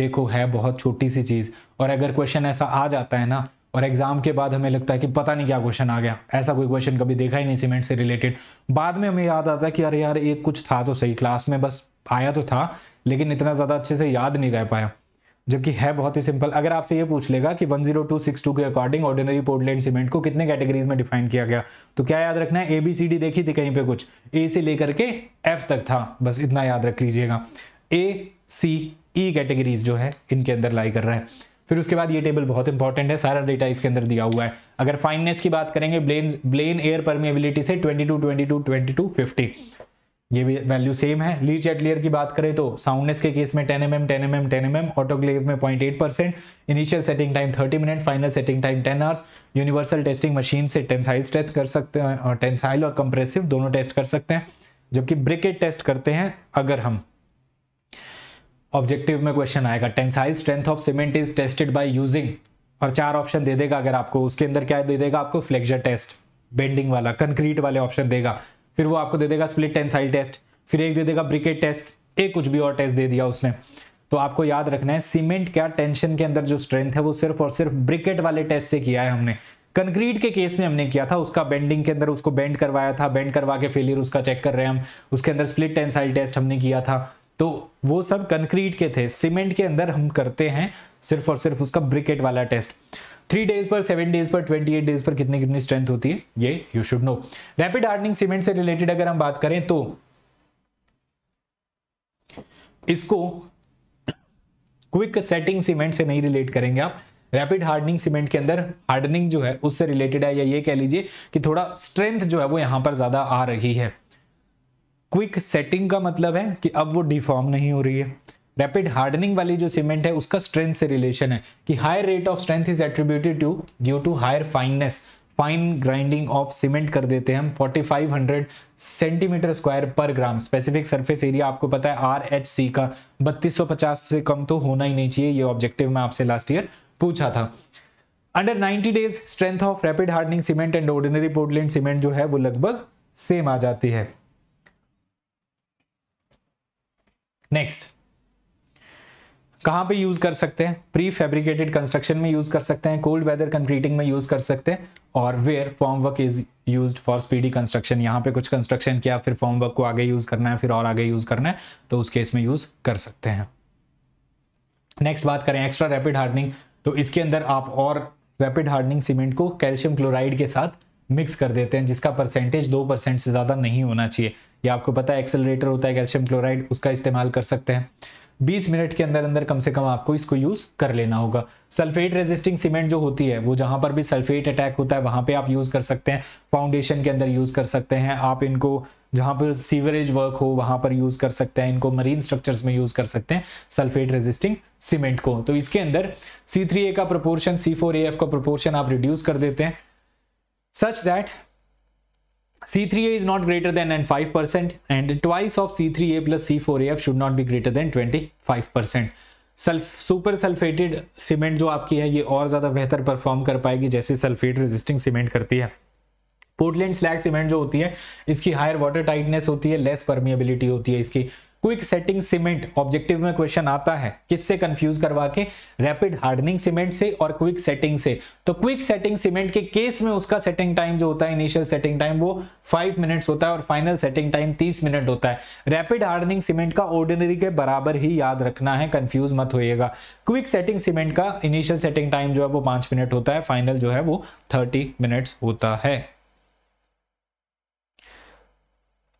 देखो है बहुत छोटी सी चीज़ और अगर क्वेश्चन ऐसा आ जाता है ना और एग्जाम के बाद हमें लगता है कि पता नहीं क्या क्वेश्चन आ गया ऐसा कोई क्वेश्चन कभी देखा ही नहीं सीमेंट से रिलेटेड बाद में हमें याद आता है कि अरे यार ये कुछ था तो सही क्लास में बस आया तो था लेकिन इतना ज़्यादा अच्छे से याद नहीं रह पाया जबकि है बहुत ही सिंपल अगर आपसे ये पूछ लेगा कि 10262 के अकॉर्डिंग ऑर्डिनरी पोर्टलैंड सीमेंट को कितने कैटेगरीज में डिफाइन किया गया तो क्या याद रखना है ए बी सी डी देखी थी कहीं पे कुछ ए से लेकर के एफ तक था बस इतना याद रख लीजिएगा ए सी ई कैटेगरीज जो है इनके अंदर लाई कर रहा है फिर उसके बाद ये टेबल बहुत इंपॉर्टेंट है सारा डेटा इसके अंदर दिया हुआ है अगर फाइननेस की बात करेंगे ब्लेन ब्लेन एयर परमिएबिलिटी से टू ट्वेंटी टू फिफ्टी ये भी वैल्यू सेम है लीच लेयर की बात करें तो साउंडनेस के केस में ten M M ten M M ten M M autoclave में point eight percent initial setting time thirty minute final setting time ten hours universal testing machine से टेंसाइल स्ट्रेथ कर सकते हैं और टेंसाइल और compressive दोनों test कर सकते हैं जबकि ब्रिकेट टेस्ट करते हैं अगर हम ऑब्जेक्टिव में क्वेश्चन आएगा tensile strength of cement is tested by using और चार ऑप्शन दे देगा अगर आपको उसके अंदर क्या दे देगा आपको फ्लेक्जर टेस्ट बेंडिंग वाला कंक्रीट वाले ऑप्शन देगा फिर वो आपको दे देगा स्प्लिट टेंसाइल टेस्ट फिर एक दे देगा ब्रिकेट टेस्ट एक कुछ भी और टेस्ट दे दिया उसने तो आपको याद रखना है सीमेंट क्या टेंशन के अंदर जो स्ट्रेंथ है वो सिर्फ और सिर्फ ब्रिकेट वाले टेस्ट से किया है हमने कंक्रीट के केस में हमने किया था उसका बेंडिंग के अंदर उसको बेंड करवाया था बेंड करवा के फेलियर उसका चेक कर रहे हैं हम उसके अंदर स्प्लिट टेंसाइल टेस्ट हमने किया था तो वो सब कंक्रीट के थे सीमेंट के अंदर हम करते हैं सिर्फ और सिर्फ उसका ब्रिकेट वाला टेस्ट थ्री डेज पर सेवन डेज पर ट्वेंटी एट डेज पर कितनी कितनी स्ट्रेंथ होती है ये you should know rapid hardening cement से रिलेटेड अगर हम बात करें तो इसको क्विक सेटिंग सीमेंट से नहीं रिलेट करेंगे आप रैपिड हार्डनिंग सीमेंट के अंदर हार्डनिंग जो है उससे रिलेटेड है या ये कह लीजिए कि थोड़ा स्ट्रेंथ जो है वो यहां पर ज्यादा आ रही है क्विक सेटिंग का मतलब है कि अब वो डिफॉर्म नहीं हो रही है रैपिड हार्डनिंग वाली जो सीमेंट है उसका स्ट्रेंथ से रिलेशन है कि higher rate of strength is attributed to due to higher fineness fine grinding of cement कर देते हैं हम 4500 सेंटीमीटर स्क्वायर पर ग्राम स्पेसिफिक सरफेस एरिया आपको पता है आर एच सी का 3250 से कम तो होना ही नहीं चाहिए ये ऑब्जेक्टिव में आपसे लास्ट ईयर पूछा था under 90 days strength of rapid hardening cement and ordinary Portland cement जो है वो लगभग सेम आ जाती है नेक्स्ट कहाँ पे यूज़ कर सकते हैं प्री फेब्रिकेटेड कंस्ट्रक्शन में यूज़ कर सकते हैं कोल्ड वेदर कंक्रीटिंग में यूज़ कर सकते हैं और where formwork is use for speedy construction यहाँ पे कुछ कंस्ट्रक्शन किया फिर फॉर्म वर्क को आगे यूज़ करना है फिर और आगे यूज़ करना है तो उस केस में यूज़ कर सकते हैं नेक्स्ट बात करें एक्स्ट्रा रैपिड हार्डनिंग तो इसके अंदर आप और रैपिड हार्डनिंग सीमेंट को कैल्शियम क्लोराइड के साथ मिक्स कर देते हैं जिसका परसेंटेज दो परसेंट से ज़्यादा नहीं होना चाहिए या आपको पता है एक्सेलरेटर होता है कैल्शियम क्लोराइड उसका इस्तेमाल कर सकते हैं 20 मिनट के अंदर अंदर कम से कम आपको इसको यूज कर लेना होगा सल्फेट रेजिस्टिंग सीमेंट जो होती है वो जहां पर भी सल्फेट अटैक होता है वहां पे आप यूज कर सकते हैं फाउंडेशन के अंदर यूज कर सकते हैं आप इनको जहां पर सीवरेज वर्क हो वहां पर यूज कर सकते हैं इनको मरीन स्ट्रक्चर्स में यूज कर सकते हैं सल्फेट रेजिस्टिंग सीमेंट को तो इसके अंदर सी का प्रपोर्शन सी का प्रपोर्शन आप रिड्यूस कर देते हैं such that C3A is not greater than and 5% and twice of C3A plus C4AF should not be greater than 25%. Self super sulfated cement जो आपकी है ये और ज़्यादा बेहतर परफॉर्म कर पाएगी जैसे सल्फेट रेजिस्टिंग सीमेंट करती है पोर्टलैंड स्लैग सीमेंट जो होती है इसकी हायर वाटर टाइटनेस होती है लेस परमिएबिलिटी होती है इसकी क्विक सेटिंग सीमेंट ऑब्जेक्टिव में क्वेश्चन आता है किससे कंफ्यूज करवा के रैपिड हार्डनिंग सीमेंट से और क्विक सेटिंग से तो क्विक सेटिंग सीमेंट के केस में उसका सेटिंग टाइम जो होता है इनिशियल सेटिंग टाइम वो फाइव मिनट्स होता है और फाइनल सेटिंग टाइम तीस मिनट होता है रैपिड हार्डनिंग सीमेंट का ऑर्डिनरी के बराबर ही याद रखना है कंफ्यूज मत होइएगा क्विक सेटिंग सीमेंट का इनिशियल सेटिंग टाइम जो है वो पांच मिनट होता है फाइनल जो है वो थर्टी मिनट्स होता है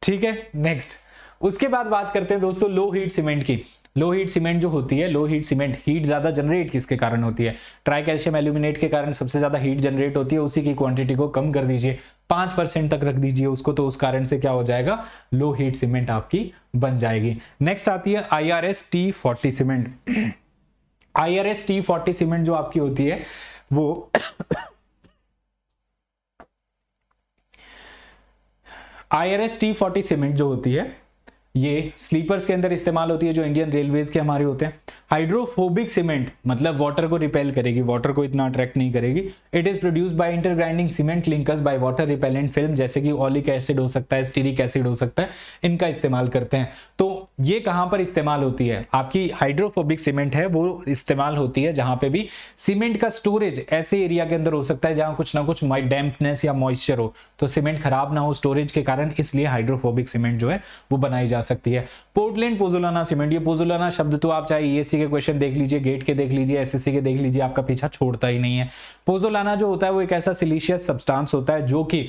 ठीक है नेक्स्ट उसके बाद बात करते हैं दोस्तों लो हीट सीमेंट की लो हीट सीमेंट जो होती है लो हीट सीमेंट हीट ज़्यादा जनरेट किसके कारण होती है ट्राई कैल्शियम एल्यूमिनेट के कारण सबसे ज़्यादा हीट जनरेट होती है उसी की क्वांटिटी को कम कर दीजिए पांच परसेंट तक रख दीजिए उसको तो उस कारण से क्या हो जाएगा लो हीट सीमेंट आपकी बन जाएगी नेक्स्ट आती है I R S T forty cement I R S T forty cement जो आपकी होती है वो I R S T forty cement जो होती है ये स्लीपर्स के अंदर इस्तेमाल होती है जो इंडियन रेलवेज़ के हमारे होते हैं हाइड्रोफोबिक सीमेंट मतलब वाटर को रिपेल करेगी वाटर को इतना अट्रैक्ट नहीं करेगी it is produce by intergrinding cement clinkers by water repellent film जैसे कि ऑलिक एसिड हो सकता है स्टीरिक एसिड हो सकता है इनका इस्तेमाल करते हैं तो ये कहाँ पर इस्तेमाल होती है आपकी हाइड्रोफोबिक सीमेंट है वो इस्तेमाल होती है जहां पे भी सीमेंट का स्टोरेज ऐसे एरिया के अंदर हो सकता है जहां कुछ ना कुछ डैम्पनेस या मॉइस्चर हो तो सीमेंट खराब ना हो स्टोरेज के कारण इसलिए हाइड्रोफोबिक सीमेंट जो है वो बनाई जा सकती है पोर्टलैंड पोजोलाना सीमेंट ये पोजोलाना शब्द तो आप चाहे ईएससी e के क्वेश्चन देख लीजिए गेट के देख लीजिए एसएससी के देख लीजिए आपका पीछा छोड़ता ही नहीं है पोजोलाना जो होता है वो एक ऐसा सिलीशियस सब्सटेंस होता है जो कि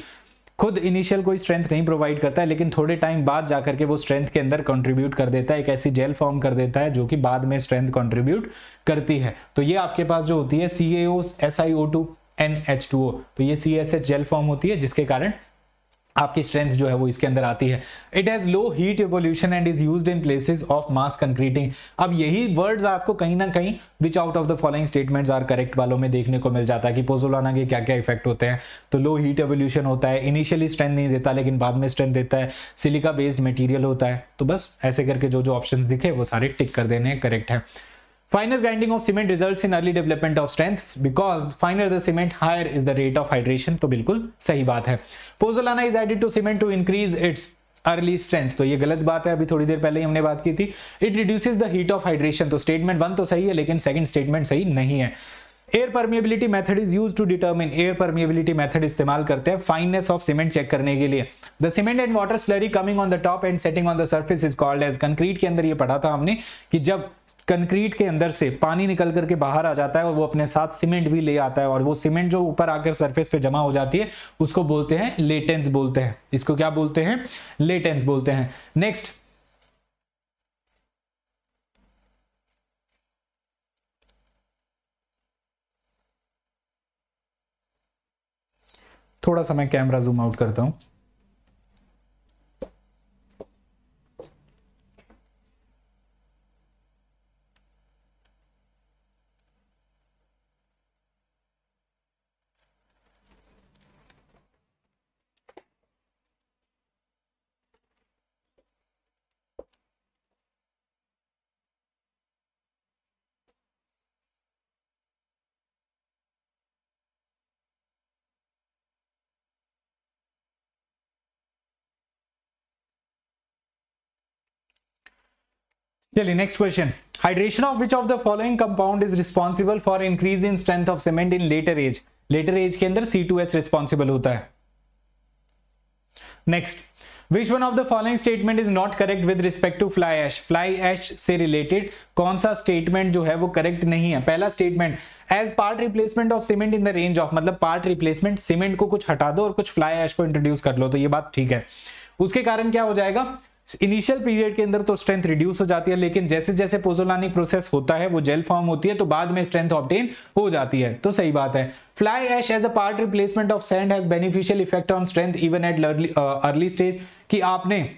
खुद इनिशियल कोई स्ट्रेंथ नहीं प्रोवाइड करता है लेकिन थोड़े टाइम बाद जाकर के वो स्ट्रेंथ के अंदर कंट्रीब्यूट कर देता है एक ऐसी जेल फॉर्म कर देता है जो कि बाद में स्ट्रेंथ कंट्रीब्यूट करती है तो ये आपके पास जो होती है C S I O two N H two O तो ये C S H gel form होती है जिसके कारण आपकी स्ट्रेंथ जो है वो इसके अंदर आती है it has low heat evolution and is use in places of mass concreting अब यही वर्ड्स आपको कहीं ना कहीं which out of the following statements are correct वालों में देखने को मिल जाता है कि पोजोलाना के क्या क्या इफेक्ट होते हैं तो लो हीट एवोल्यूशन होता है इनिशियली स्ट्रेंथ नहीं देता लेकिन बाद में स्ट्रेंथ देता है सिलिका बेस्ड मटीरियल होता है तो बस ऐसे करके जो जो ऑप्शन दिखे वो सारे टिक कर देने करेक्ट है Finer grinding of cement results in early development of strength because finer the cement higher is the rate of hydration तो बिल्कुल सही बात है Pozzolana is added to cement to increase its early strength. तो ये गलत बात है अभी थोड़ी देर पहले ही हमने बात की थी It reduces the heat of hydration. तो statement वन तो सही है लेकिन second statement सही नहीं है air permeability method is use to determine air permeability method इस्तेमाल करते हैं फाइननेस ऑफ सीमेंट चेक करने के लिए the cement and water slurry coming on the top and setting on the surface is called as concrete के अंदर ये पढ़ा था हमने कि जब कंक्रीट के अंदर से पानी निकल करके बाहर आ जाता है और वो अपने साथ सीमेंट भी ले आता है और वो सीमेंट जो ऊपर आकर सरफेस पे जमा हो जाती है उसको बोलते हैं लेटेंस बोलते हैं इसको क्या बोलते हैं लेटेंस बोलते हैं नेक्स्ट थोड़ा सा मैं कैमरा जूम आउट करता हूँ चलिए next question hydration of which of the following compound is responsible for increase in strength of cement in later age later age के अंदर सी टू एस रिस्पॉन्सिबल होता है next which one of the following statement is not correct with respect to fly ash fly ash से related कौन सा statement जो है वो करेक्ट नहीं है पहला statement as part replacement of cement in the range of मतलब पार्ट रिप्लेसमेंट सीमेंट को कुछ हटा दो और कुछ फ्लाई एश को इंट्रोड्यूस कर लो तो ये बात ठीक है उसके कारण क्या हो जाएगा इनिशियल पीरियड के अंदर तो स्ट्रेंथ रिड्यूस हो जाती है लेकिन जैसे जैसे पोजोलानिक प्रोसेस होता है वो जेल फॉर्म होती है तो बाद में स्ट्रेंथ ऑप्टेन हो जाती है तो सही बात है fly ash as a part replacement of sand has beneficial effect on strength even at early stage कि आपने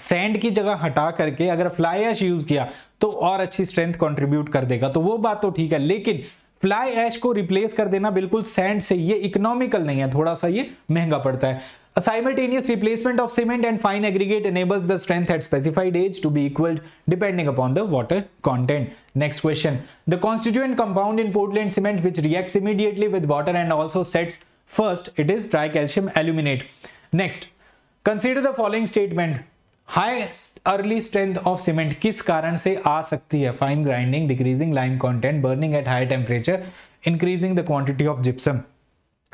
सैंड की जगह हटा करके अगर फ्लाई एश यूज किया तो और अच्छी स्ट्रेंथ कंट्रीब्यूट कर देगा तो वो बात तो ठीक है लेकिन फ्लाई एश को रिप्लेस कर देना बिल्कुल सैंड से ये इकोनॉमिकल नहीं है थोड़ा सा ये महंगा पड़ता है A simultaneous replacement of cement and fine aggregate enables the strength at specified age to be equaled depending upon the water content. Next question. The constituent compound in Portland cement which reacts immediately with water and also sets first, it is tricalcium aluminate. Next, consider the following statement. early strength of cement cement किस कारण से आ सकती है Fine grinding, decreasing lime content, burning at high temperature, increasing the quantity of gypsum.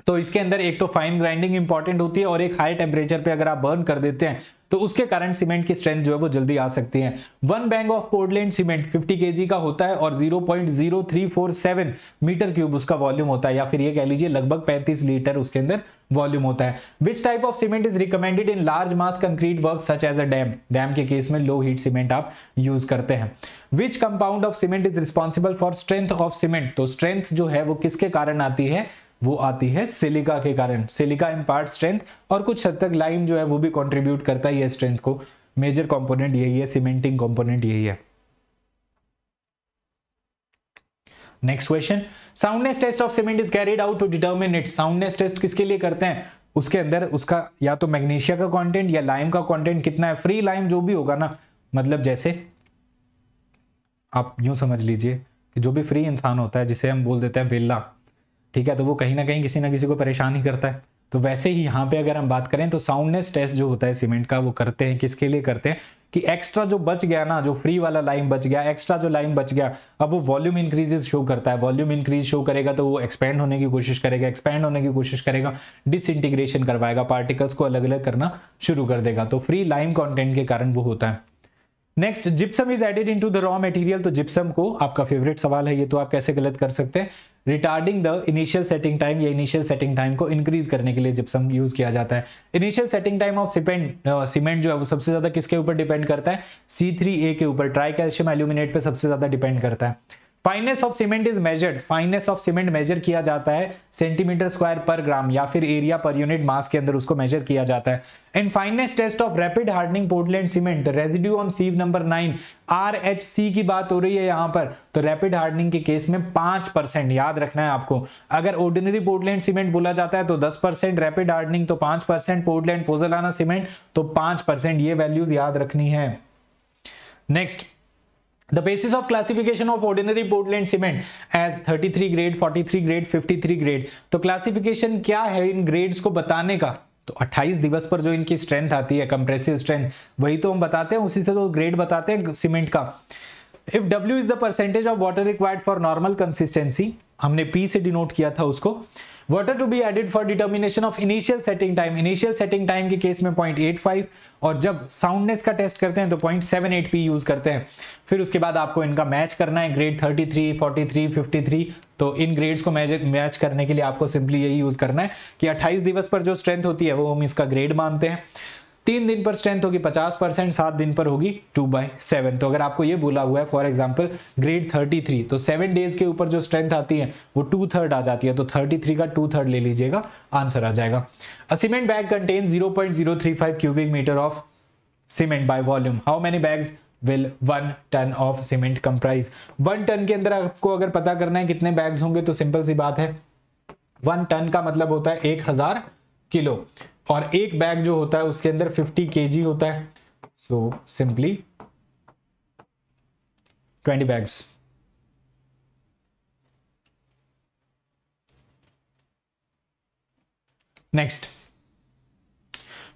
तो इसके अंदर एक तो फाइन ग्राइंडिंग इंपॉर्टेंट होती है और एक हाई टेम्परेचर पे अगर आप बर्न कर देते हैं तो उसके कारण सीमेंट की स्ट्रेंथ जो है वो जल्दी आ सकती है one bag of Portland cement 50 K G होता है और 0.0347 मीटर क्यूब उसका वॉल्यूम होता है या फिर ये कह लीजिए लगभग 35 लीटर उसके अंदर वॉल्यूम होता है which type of cement is recommended in large mass concrete work such as a dam dam के केस में लो हीट सीमेंट आप यूज करते हैं which compound of cement is responsible for strength of cement तो strength जो है वो किसके कारण आती है वो आती है सिलिका के कारण सिलिका इम्पार्ट स्ट्रेंथ और कुछ हद तक लाइम जो है वो भी कंट्रीब्यूट करता ही है स्ट्रेंथ को मेजर कंपोनेंट यही है सीमेंटिंग कंपोनेंट यही है next question soundness test of cement is carried out to determine it soundness test किसके लिए करते हैं उसके अंदर उसका या तो मैग्नीशिया का कंटेंट या लाइम का कंटेंट कितना है फ्री लाइम जो भी होगा ना मतलब जैसे आप यूं समझ लीजिए कि जो भी फ्री इंसान होता है जिसे हम बोल देते हैं बेल्ला ठीक है तो वो कहीं ना कहीं किसी ना किसी को परेशान ही करता है तो वैसे ही यहाँ पे अगर हम बात करें तो साउंडनेस टेस्ट जो होता है सीमेंट का वो करते हैं किसके लिए करते हैं कि एक्स्ट्रा जो बच गया ना जो फ्री वाला लाइन बच गया एक्स्ट्रा जो लाइन बच गया अब वो वॉल्यूम इंक्रीजेस शो करता है वॉल्यूम इंक्रीज शो करेगा तो वो एक्सपेंड होने की कोशिश करेगा एक्सपेंड होने की कोशिश करेगा डिसइंटीग्रेशन करवाएगा पार्टिकल्स को अलग अलग करना शुरू कर देगा तो फ्री लाइन कॉन्टेंट के कारण वो होता है next gypsum is added to the raw material तो जिप्सम को आपका फेवरेट सवाल है ये तो आप कैसे गलत कर सकते हैं retarding the initial setting time या इनिशियल सेटिंग टाइम को इंक्रीज करने के लिए जिप्सम यूज किया जाता है initial setting time of cement cement जो है वो सबसे ज्यादा किसके ऊपर डिपेंड करता है सी के ऊपर ट्राई कैल्शियम एल्यूमिनेट पर सबसे ज्यादा डिपेंड करता है fineness of cement is measured fineness of cement measure किया जाता है सेंटीमीटर स्क्वायर पर ग्राम या फिर एरिया पर यूनिट मास के अंदर उसको मेजर किया जाता है and fineness test of rapid hardening Portland cement residue on sieve number nine R H C की बात हो रही है यहां पर तो रैपिड हार्डनिंग के केस में पांच परसेंट याद रखना है आपको अगर ऑर्डिनरी पोर्टलैंड सीमेंट बोला जाता है तो दस परसेंट रैपिड हार्डनिंग तो पांच परसेंट पोर्टलैंड पोजलाना सीमेंट तो पांच परसेंट ये वैल्यूज याद रखनी है next The basis of classification of ordinary Portland cement as 33 grade, 43 grade, 53 grade. तो क्लासिफिकेशन क्या है इन ग्रेड्स को बताने का तो 28 दिवस पर जो इनकी स्ट्रेंथ आती है कंप्रेसिव स्ट्रेंथ वही तो हम बताते हैं उसी से तो ग्रेड बताते हैं सीमेंट का if W is the percentage of water required for normal consistency हमने पी से डिनोट किया था उसको water to be added for determination of initial setting time initial setting time के केस में 0.85 और जब साउंडनेस का टेस्ट करते हैं तो 0.78 पी यूज करते हैं फिर उसके बाद आपको इनका मैच करना है ग्रेड 33, 43, 53 तो इन ग्रेड्स को मैच मैच करने के लिए आपको सिंपली यही यूज करना है कि 28 दिवस पर जो स्ट्रेंथ होती है वो हम इसका ग्रेड मानते हैं तीन दिन पर स्ट्रेंथ होगी 50 परसेंट सात दिन पर होगी टू बाई सेवन तो अगर आपको ये बोला हुआ है फॉर एग्जांपल ग्रेड 33 तो सेवन डेज के ऊपर जो स्ट्रेंथ आती है वो टू थर्ड आ जाती है तो 33 का टू थर्ड ले लीजिएगा आंसर आ जाएगा a cement bag contain 0.035 cubic metre of cement by volume how many bags will one ton of cement comprise one ton के अंदर आपको अगर पता करना है कितने बैग्स होंगे तो सिंपल सी बात है वन टन का मतलब होता है एक किलो और एक बैग जो होता है उसके अंदर फिफ्टी के होता है so simply twenty bags next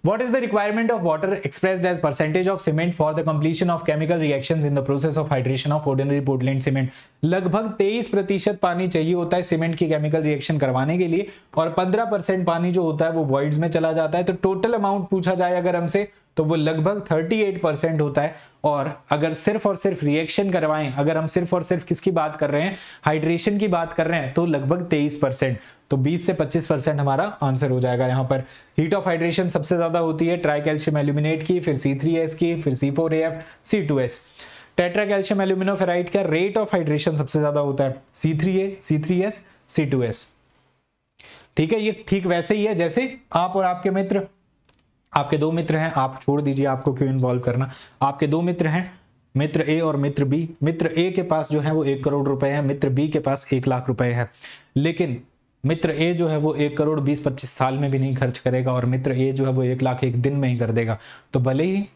What is the requirement of water expressed as percentage of cement for the completion of chemical reactions in the process of hydration of ordinary portland cement? लगभग 23 प्रतिशत पानी चाहिए होता है cement की chemical reaction करवाने के लिए और 15 परसेंट पानी जो होता है वो वॉइड्स में चला जाता है तो टोटल अमाउंट पूछा जाए अगर हमसे तो वो लगभग 38 परसेंट होता है और अगर सिर्फ और सिर्फ रिएक्शन करवाएं अगर हम सिर्फ और सिर्फ किसकी बात कर रहे हैं हाइड्रेशन की बात कर रहे हैं तो लगभग 23 परसेंट तो 20 से 25 परसेंट हमारा आंसर हो जाएगा यहाँ पर हीट ऑफ हाइड्रेशन सबसे ज़्यादा होती है ट्राई कैल्शियम एल्यूमिनेट की फिर सी थ्री एस की फिर C four F C two S tetra calcium aluminoferrite का रेट ऑफ हाइड्रेशन सबसे ज़्यादा होता है C three A C three S C two S ठीक है ये ठीक वैसे ही है जैसे आप और आपके मित्र आपके दो मित्र हैं आप छोड़ दीजिए आपको क्यों इन्वॉल्व करना आपके दो मित्र हैं मित्र ए और मित्र बी मित्र ए के पास जो है वो एक करोड़ रुपए हैं मित्र बी के पास एक लाख रुपए हैं लेकिन मित्र ए जो है वो एक करोड़ बीस पच्चीस साल में भी नहीं खर्च करेगा और मित्र ए जो है वो एक लाख एक दिन में ही कर देगा तो भले ही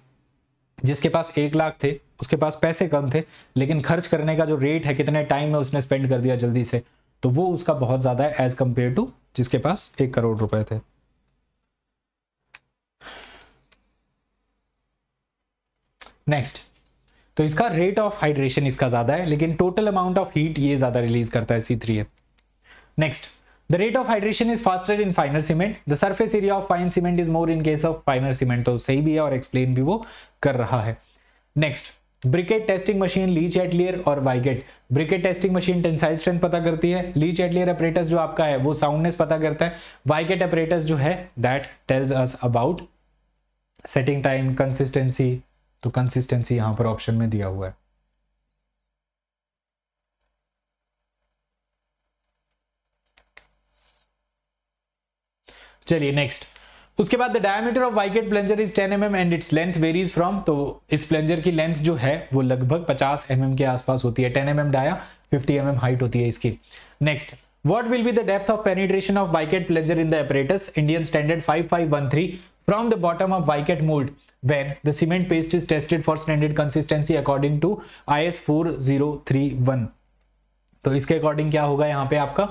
जिसके पास एक लाख थे उसके पास पैसे कम थे लेकिन खर्च करने का जो रेट है कितने टाइम में उसने स्पेंड कर दिया जल्दी से तो वो उसका बहुत ज़्यादा है एज कंपेयर टू जिसके पास एक करोड़ रुपए थे नेक्स्ट तो इसका रेट ऑफ हाइड्रेशन इसका ज़्यादा है लेकिन टोटल अमाउंट ऑफ हीट ये ज़्यादा रिलीज करता है C three next The rate of hydration is faster in finer cement. The surface area of fine cement is more in case of finer cement. तो सही भी है और explain भी वो कर रहा है Next, briquette testing machine Le Chatelier और Vicat briquette testing machine tensile strength पता करती है लीच एटलियर अपरेटस जो आपका है वो साउंडनेस पता करता है वाइगेट अपरेटस जो है that tells us about setting time consistency तो कंसिस्टेंसी यहां पर ऑप्शन में दिया हुआ है चलिए नेक्स्ट उसके बाद the diameter of Vicat plunger is 10 M M and its length varies from तो इस प्लेंजर की लेंथ जो है वो लगभग 50 एम mm के आसपास होती है 10 M mm dia 50 mm height होती है इसकी next what will be the depth of penetration of Vicat plunger in the apparatus Indian standard 5513 from the bottom of Vicat mould when the cement paste is tested for standard consistency according to I 4031 तो इसके according क्या होगा यहाँ पे आपका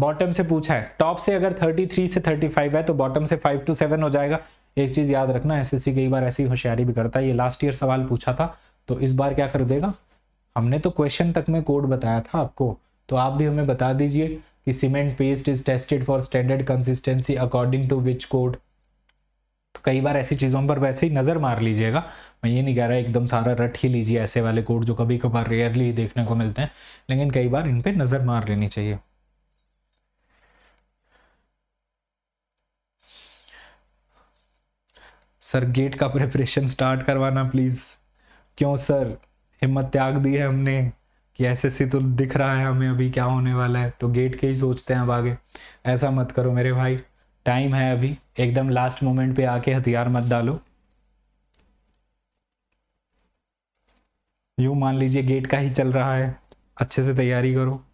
bottom से पूछा है टॉप से अगर 33 से 35 है तो बॉटम से 5 टू 7 हो जाएगा एक चीज याद रखना एसएससी कई बार ऐसी होशियारी भी करता है ये लास्ट ईयर सवाल पूछा था तो इस बार क्या कर देगा हमने तो क्वेश्चन तक में कोड बताया था आपको तो आप भी हमें बता दीजिए कि cement paste is tested for standard consistency according to which code तो कई बार ऐसी चीज़ों पर वैसे ही नज़र मार लीजिएगा मैं ये नहीं कह रहा एकदम सारा रट ही लीजिए ऐसे वाले कोड जो कभी कभार रेयरली देखने को मिलते हैं लेकिन कई बार इन पर नज़र मार लेनी चाहिए सर गेट का प्रिपरेशन स्टार्ट करवाना प्लीज़ क्यों सर हिम्मत त्याग दी है हमने कि ऐसे ऐसी तो दिख रहा है हमें अभी क्या होने वाला है तो गेट के ही सोचते हैं अब आगे ऐसा मत करो मेरे भाई टाइम है अभी एकदम लास्ट मोमेंट पे आके हथियार मत डालो यूँ मान लीजिए गेट का ही चल रहा है अच्छे से तैयारी करो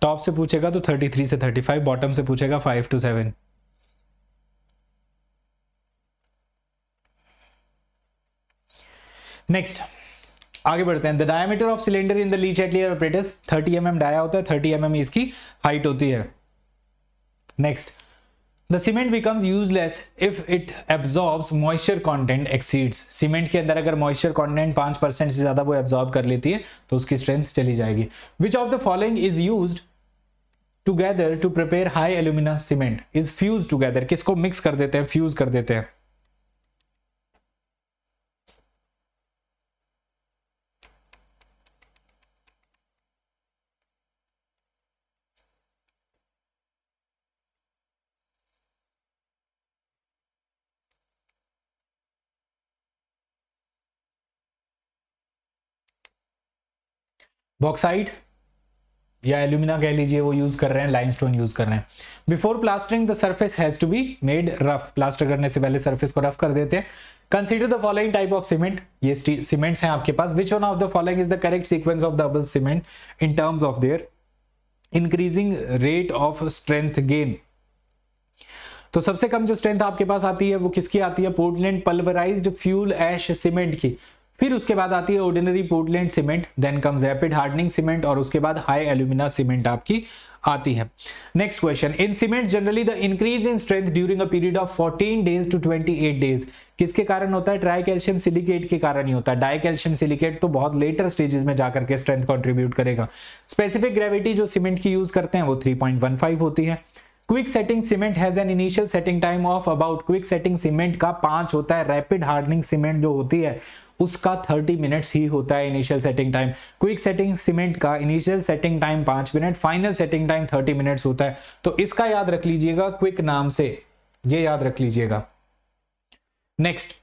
टॉप से पूछेगा तो थर्टी थ्री से थर्टी फाइव बॉटम से पूछेगा फाइव टू सेवन नेक्स्ट आगे बढ़ते हैं the diameter of cylinder in the Le Chatelier apparatus 30 m mm dia होता है 30 एम mm इसकी हाइट होती है next the cement becomes useless if it absorbs moisture content exceeds cement के अंदर अगर मॉइस्चर कंटेंट 5 परसेंट से ज्यादा वो एब्जॉर्ब कर लेती है तो उसकी स्ट्रेंथ चली जाएगी which of the following is use together to prepare high alumina cement is fuse together किसको मिक्स कर देते हैं फ्यूज कर देते हैं बॉक्साइट या एल्यूमिना कह लीजिए वो यूज कर रहे हैं लाइमस्टोन यूज कर रहे हैं before plastering the surface has to be made rough plaster करने से पहले सर्फेस को रफ कर देते हैं consider the following type of cement ये सीमेंट्स हैं आपके पास which one of the following is the correct sequence of the अब cement in terms of their increasing rate of strength gain तो सबसे कम जो स्ट्रेंथ आपके पास आती है वो किसकी आती है Portland pulverised fuel ash cement की फिर उसके बाद आती है ordinary Portland cement then comes rapid hardening cement और उसके बाद हाई एल्यूमिना सीमेंट आपकी आती है next question in cement generally the increase in strength during a period of 14 days to 28 days किसके कारण होता है ट्राई कैल्शियम सिलिकेट के कारण ही होता है डाई कैल्शियम सिलिकेट तो बहुत लेटर स्टेजेस में जाकर के स्ट्रेंथ कॉन्ट्रीब्यूट करेगा स्पेसिफिक ग्रेविटी जो सीमेंट की यूज करते हैं वो थ्री होती है quick setting cement has an initial setting time of about quick setting cement का पांच होता है रैपिड हार्डनिंग सीमेंट जो होती है उसका 30 मिनट्स ही होता है initial setting time quick setting cement का इनिशियल सेटिंग टाइम पांच minute final setting time 30 minutes होता है तो इसका याद रख लीजिएगा क्विक नाम से ये याद रख लीजिएगा next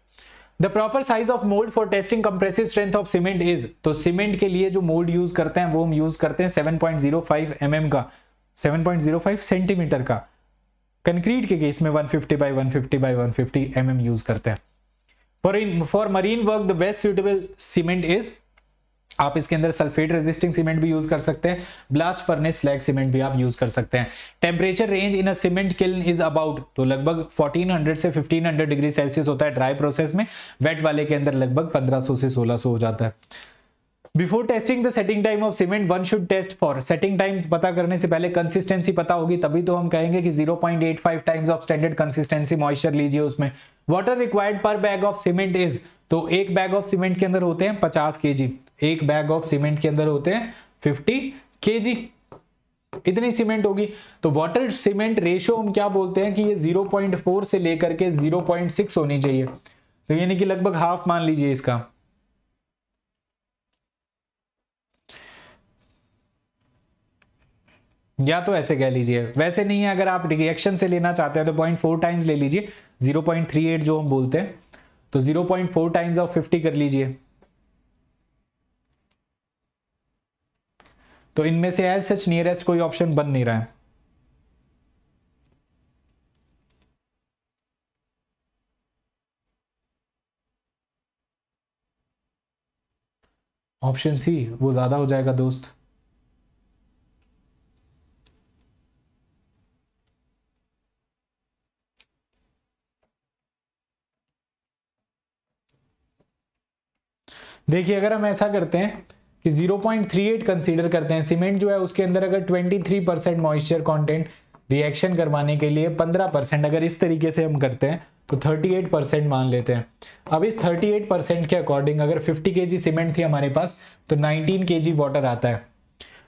the proper size of mould for testing compressive strength of cement is तो सीमेंट के लिए जो मोल्ड यूज करते हैं वो हम यूज करते हैं 7.05 पॉइंट mm का 7.05 सेंटीमीटर का कंक्रीट के केस में 150 fifty by by 150 by 150 mm use करते हैं for in for marine work the best suitable cement is आप इसके अंदर सल्फेट रेजिस्टिंग सीमेंट भी यूज कर सकते हैं ब्लास्ट फर्नेस स्लैग सीमेंट भी आप यूज कर सकते हैं temperature range in a cement kiln is about तो लगभग 1400 से 1500 डिग्री सेल्सियस होता है ड्राई प्रोसेस में वेट वाले के अंदर लगभग 1500 से 1600 हो जाता है before testing the setting time of cement one should test for setting time पता करने से पहले कंसिस्टेंसी पता होगी तभी तो हम कहेंगे कि 0.85 times of standard consistency moisture लीजिए उसमें water required per bag of cement is तो एक बैग ऑफ सीमेंट के अंदर होते हैं पचास के एक बैग ऑफ सीमेंट के अंदर होते हैं फिफ्टी के इतनी सीमेंट होगी तो वाटर सीमेंट रेशियो हम क्या बोलते हैं कि ये 0.4 से लेकर के 0.6 होनी चाहिए तो यानी कि लगभग हाफ मान लीजिए इसका या तो ऐसे कह लीजिए वैसे नहीं है अगर आप रिएक्शन से लेना चाहते हैं तो पॉइंट फोर टाइम्स ले लीजिए 0.38 जो हम बोलते हैं तो 0.4 टाइम्स ऑफ 50 कर लीजिए तो इनमें से एज सच नियरेस्ट कोई ऑप्शन बन नहीं रहा है ऑप्शन सी वो ज़्यादा हो जाएगा दोस्त देखिए अगर हम ऐसा करते हैं कि 0.38 कंसीडर करते हैं सीमेंट जो है उसके अंदर अगर 23 परसेंट मॉइस्चर कॉन्टेंट रिएक्शन करवाने के लिए 15 परसेंट अगर इस तरीके से हम करते हैं तो 38 परसेंट मान लेते हैं अब इस 38 परसेंट के अकॉर्डिंग अगर 50 के सीमेंट थी हमारे पास तो 19 के जी वाटर आता है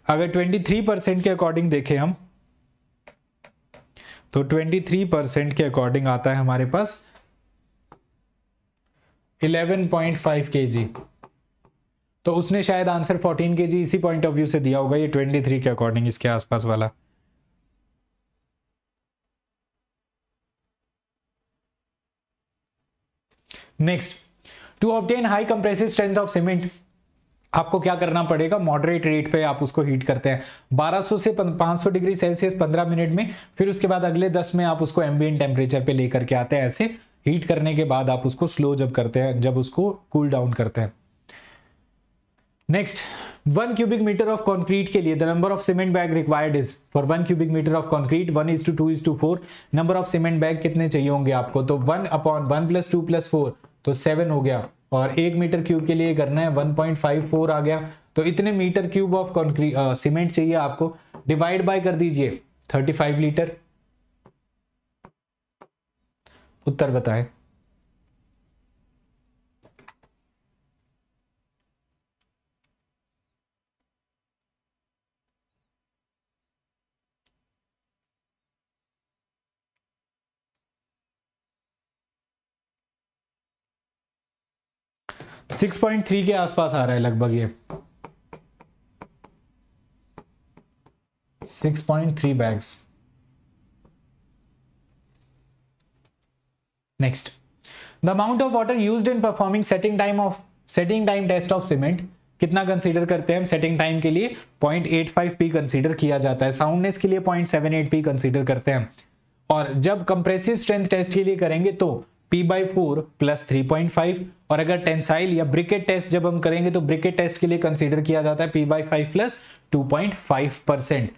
अगर 23 परसेंट के अकॉर्डिंग देखें हम तो 23 परसेंट के अकॉर्डिंग आता है हमारे पास 11.5 पॉइंट तो उसने शायद आंसर फोर्टीन के जी इसी पॉइंट ऑफ व्यू से दिया होगा ये ट्वेंटी थ्री के अकॉर्डिंग इसके आसपास वाला next to obtain high compressive strength of cement आपको क्या करना पड़ेगा मॉडरेट रेट पे आप उसको हीट करते हैं 1200 से 500 डिग्री सेल्सियस 15 मिनट में फिर उसके बाद अगले 10 में आप उसको एम्बियन टेम्परेचर पे लेकर के आते हैं ऐसे हीट करने के बाद आप उसको स्लो जब करते हैं जब उसको कूल cool डाउन करते हैं next one cubic metre of concrete के लिए the number of cement bag required is for one cubic metre of concrete one is to two is to four number of cement bag कितने चाहिए होंगे आपको तो one upon one plus two plus four तो seven हो गया और एक मीटर क्यूब के लिए करना है वन पॉइंट फाइव फोर आ गया तो इतने metre cube of concrete cement चाहिए आपको डिवाइड बाय कर दीजिए थर्टी फाइव लीटर उत्तर बताएं 6.3 के आसपास आ रहा है लगभग ये 6.3 bags next the amount of water use in performing setting time of setting time test of cement कितना कंसीडर करते हैं हम सेटिंग टाइम के लिए 0.85 पी कंसीडर किया जाता है साउंडनेस के लिए 0.78 पी कंसीडर करते हैं और जब कंप्रेसिव स्ट्रेंथ टेस्ट के लिए करेंगे तो P by four plus three point five और अगर टेंसाइल या ब्रिकेट टेस्ट जब हम करेंगे तो ब्रिकेट टेस्ट के लिए कंसिडर किया जाता है P by five plus two point five percent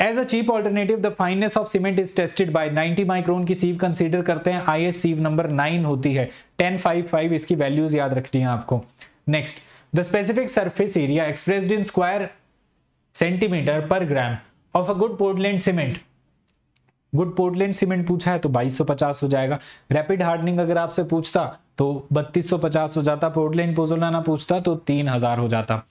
as a cheap alternative the fineness of cement is tested by 90 micron की सीव कंसीडर करते हैं I S sieve number nine होती है टेन फाइव फाइव इसकी values याद रखनी है आपको next the specific surface area expressed in square centimetre per gram of a good Portland cement good Portland cement पूछा है तो 2250 हो जाएगा रैपिड हार्डनिंग अगर आपसे पूछता तो 3250 हो जाता पोर्टलैंड पोजोलाना पूछता तो 3000 हो जाता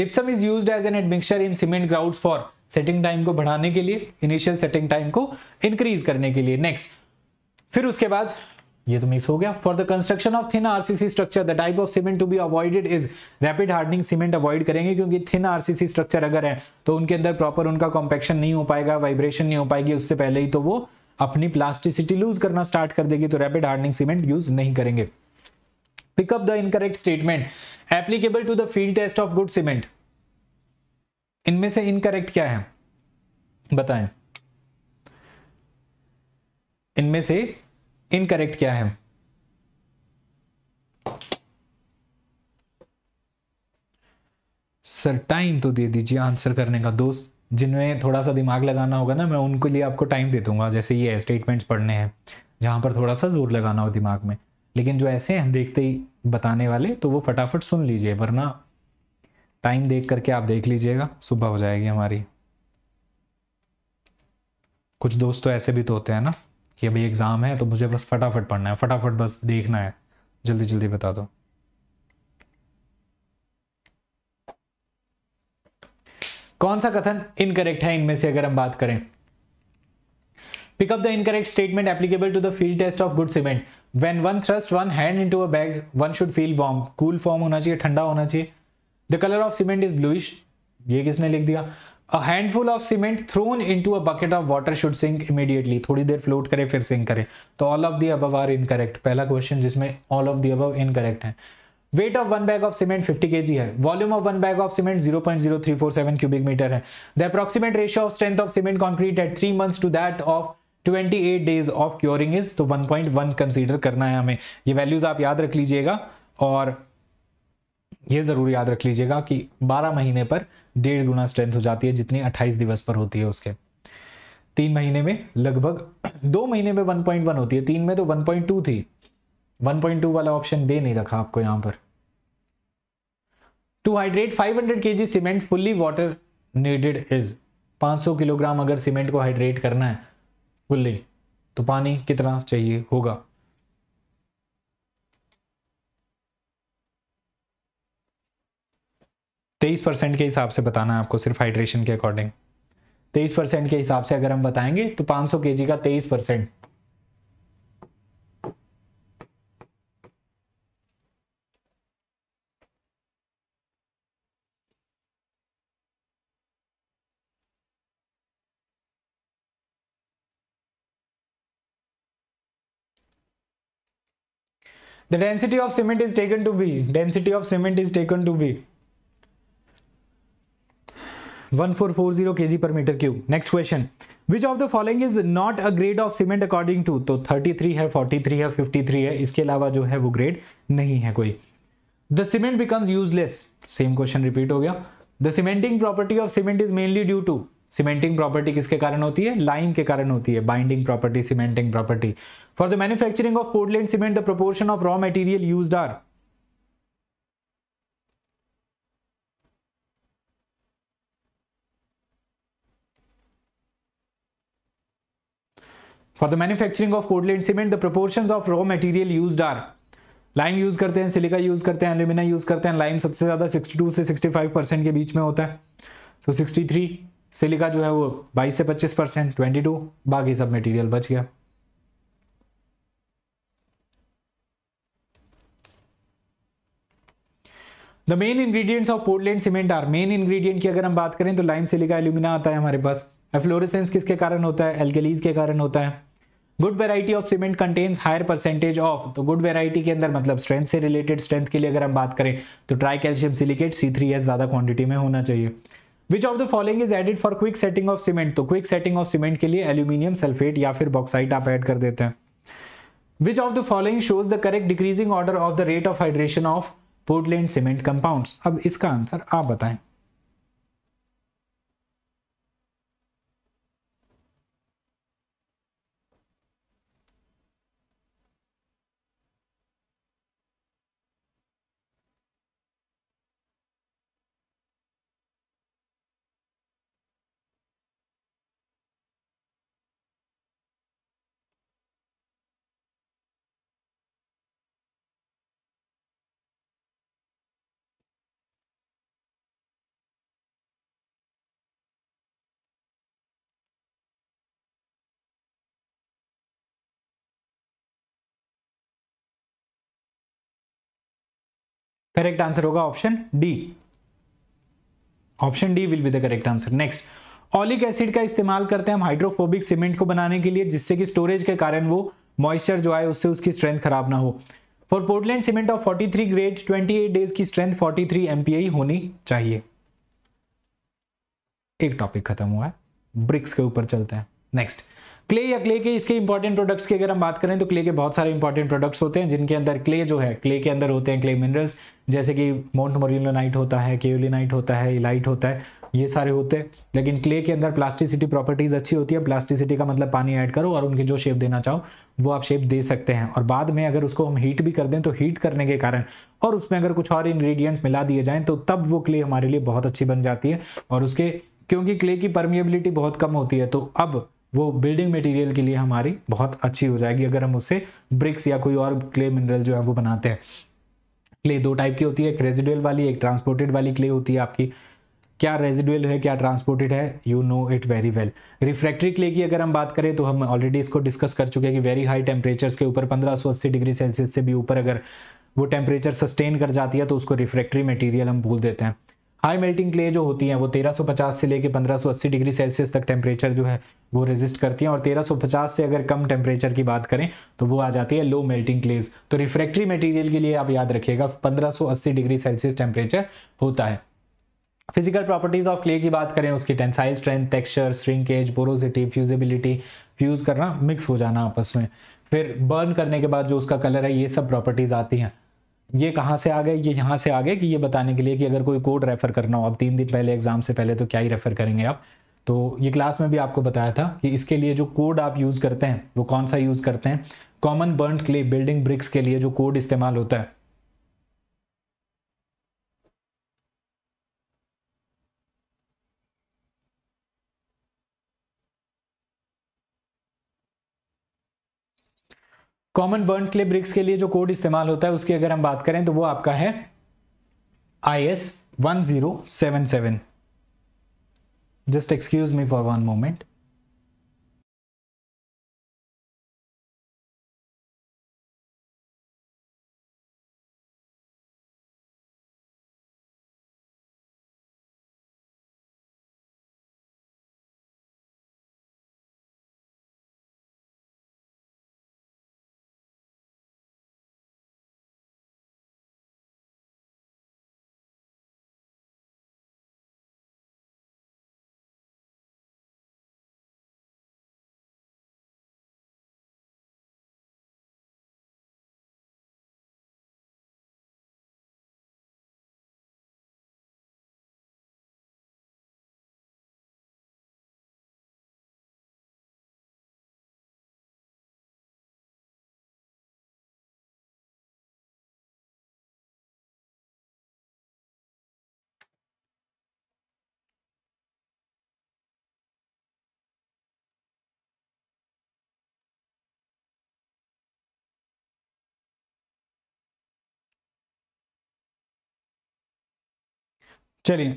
gypsum is use as an admixer in cement ground for setting time को बढ़ाने के लिए इनिशियल सेटिंग टाइम को इंक्रीज करने के लिए नेक्स्ट फिर उसके बाद ये तो मिक्स हो गया for the construction of thin RCC structure the type of cement to be avoided is rapid hardening cement avoid करेंगे क्योंकि थिन आरसीसी स्ट्रक्चर अगर है तो उनके अंदर प्रॉपर उनका कॉम्पेक्शन नहीं हो पाएगा वाइब्रेशन नहीं हो पाएगी उससे पहले ही तो वो अपनी प्लास्टिसिटी लूज करना स्टार्ट कर देगी तो रैपिड हार्डनिंग सीमेंट यूज नहीं करेंगे pick up the incorrect statement applicable to the field test of good cement इनमें से इनकरेक्ट क्या है बताएं इनमें से इनकरेक्ट क्या है सर टाइम तो दे दीजिए आंसर करने का दोस्त जिनमें थोड़ा सा दिमाग लगाना होगा ना मैं उनके लिए आपको टाइम दे दूंगा जैसे ये स्टेटमेंट्स पढ़ने हैं जहां पर थोड़ा सा जोर लगाना हो दिमाग में लेकिन जो ऐसे हैं देखते ही बताने वाले तो वो फटाफट सुन लीजिए वरना टाइम देख करके आप देख लीजिएगा सुबह हो जाएगी हमारी कुछ दोस्त तो ऐसे भी तो होते हैं ना कि अभी एग्ज़ाम है तो मुझे बस फटाफट पढ़ना है फटाफट बस देखना है जल्दी जल्दी बता दो कौन सा कथन इनकरेक्ट है इनमें से अगर हम बात करें pick up the incorrect statement applicable to the field test of good cement when one thrust one hand into a bag one should feel warm cool form होना चाहिए ठंडा होना चाहिए the colour of cement is bluish ये किसने लिख दिया a handful of cement thrown into a bucket of water should sink immediately थोड़ी देर फ्लोट करे फिर सिंक करे तो all of the above are incorrect पहला क्वेश्चन जिसमें all of the above incorrect है weight of one bag of cement 50 KG है volume of one bag of cement 0.0347 cubic metre है the approximate ratio of strength of cement concrete at three months to that of 28 days of curing is तो 1.1 consider करना है हमें ये values आप याद रख लीजिएगा और ये जरूर याद रख लीजिएगा कि 12 महीने पर डेढ़ गुना स्ट्रेंथ हो जाती है जितनी अट्ठाईस दिवस पर होती है उसके तीन महीने में लगभग दो महीने में 1.1 होती है तीन में तो 1.2 थी 1.2 वाला ऑप्शन दे नहीं रखा आपको यहां पर to hydrate five hundred K G cement fully water needed is 500 kilogram अगर सीमेंट को हाइड्रेट करना है फुल्ली तो पानी कितना चाहिए होगा तेईस परसेंट के हिसाब से बताना है आपको सिर्फ हाइड्रेशन के अकॉर्डिंग तेईस परसेंट के हिसाब से अगर हम बताएंगे तो पांच सौ के का तेईस percent The density of cement is taken to be. Density of cement is taken to be four four zero K G per metre cube next question which of the following is not a grade of cement according to तो three है forty three है fifty three है इसके अलावा जो है वो grade नहीं है कोई the cement becomes useless same question repeat हो गया the cementing property of cement is mainly due to cementing property किसके कारण होती है लाइम के कारण होती है binding property cementing property for the manufacturing of Portland cement the proportion of raw material used are for the manufacturing of Portland cement the proportion of raw material use are lime use करते हैं silica use करते हैं alumina use करते हैं lime सबसे ज्यादा 62 से 65 percent के बीच में होता है सो so 63 सिलिका जो है वो 22 से 25 परसेंट ट्वेंटी बाकी सब मटेरियल बच गया the main ingredients of Portland cement are main ingredient की अगर हम बात करें तो लाइम सिलिका एल्यूमिना आता है हमारे पास एफ्लोरेसेंस किसके कारण होता है एल्केलीज के कारण होता है good variety of cement contains higher percentage of तो गुड वेराइटी के अंदर मतलब स्ट्रेंथ से रिलेटेड स्ट्रेंथ के लिए अगर हम बात करें तो tri calcium silicate C three S ज्यादा क्वांटिटी में होना चाहिए which of the following is added for quick setting of cement तो क्विक सेटिंग ऑफ सीमेंट के लिए एल्यूमिनियम सल्फेट या फिर बॉक्साइट आप एड कर देते हैं which of the following shows the correct decreasing order of the rate of hydration of Portland cement compound अब इसका आंसर आप बताएं करेक्ट आंसर होगा option D option D will be the correct answer next oleic acid का इस्तेमाल करते हैं हम हाइड्रोफोबिक सीमेंट को बनाने के लिए जिससे कि स्टोरेज के कारण वो मॉइस्चर जो आए उससे उसकी स्ट्रेंथ खराब ना हो for Portland cement of 43 grade 28 days की स्ट्रेंथ 43 एमपीआई होनी चाहिए एक टॉपिक खत्म हुआ है ब्रिक्स के ऊपर चलते हैं नेक्स्ट क्ले या क्ले के इसके इंपॉर्टेंट प्रोडक्ट्स की अगर हम बात करें तो क्ले के बहुत सारे इंपॉर्टेंट प्रोडक्ट्स होते हैं जिनके अंदर क्ले जो है क्ले के अंदर होते हैं क्ले मिनरल्स जैसे कि माउंट मोरिलोनाइट होता है केयोलिनाइट होता है इलाइट होता है ये सारे होते हैं लेकिन क्ले के अंदर प्लास्टिसिटी प्रॉपर्टीज़ अच्छी होती है प्लास्टिसिटी का मतलब पानी ऐड करो और उनकी जो शेप देना चाहो वो आप शेप दे सकते हैं और बाद में अगर उसको हम हीट भी कर दें तो हीट करने के कारण और उसमें अगर कुछ और इन्ग्रीडियंट्स मिला दिए जाएँ तो तब वो क्ले हमारे लिए बहुत अच्छी बन जाती है और उसके क्योंकि क्ले की परमिएबिलिटी बहुत कम होती है तो अब वो बिल्डिंग मटेरियल के लिए हमारी बहुत अच्छी हो जाएगी अगर हम उससे ब्रिक्स या कोई और क्ले मिनरल जो है वो बनाते हैं क्ले दो टाइप की होती है एक रेजिडुअल वाली एक ट्रांसपोर्टेड वाली क्ले होती है आपकी क्या रेजिडुअल है क्या ट्रांसपोर्टेड है you know it very well refractory clay की अगर हम बात करें तो हम ऑलरेडी इसको डिस्कस कर चुके हैं कि वेरी हाई टेम्परेचर्स के ऊपर पंद्रह डिग्री सेल्सियस से भी ऊपर अगर वो टेम्परेचर सस्टेन कर जाती है तो उसको रिफ्रैक्ट्री मटेरियल हम बोल देते हैं हाई मेल्टिंग क्ले जो होती हैं वो 1350 से लेके 1580 डिग्री सेल्सियस तक टेम्परेचर जो है वो रेजिस्ट करती हैं और 1350 से अगर कम टेम्परेचर की बात करें तो वो आ जाती है लो मेल्टिंग क्लेज तो रिफ्रैक्ट्री मटेरियल के लिए आप याद रखिएगा 1580 डिग्री सेल्सियस टेम्परेचर होता है फिजिकल प्रॉपर्टीज ऑफ क्ले की बात करें उसकी tensile strength texture shrinkage porosity fusibility fuse करना मिक्स हो जाना आपस में फिर बर्न करने के बाद जो उसका कलर है ये सब प्रॉपर्टीज आती हैं ये कहाँ से आ गए ये यहाँ से आ गए कि ये बताने के लिए कि अगर कोई कोड रेफर करना हो आप तीन दिन पहले एग्जाम से पहले तो क्या ही रेफर करेंगे आप तो ये क्लास में भी आपको बताया था कि इसके लिए जो कोड आप यूज़ करते हैं वो कौन सा यूज़ करते हैं common burn clay building bricks के लिए जो कोड इस्तेमाल होता है कॉमन बर्न क्ले ब्रिक्स के लिए जो कोड इस्तेमाल होता है उसकी अगर हम बात करें तो वो आपका है I S one zero seven seven just excuse me for one moment चलिए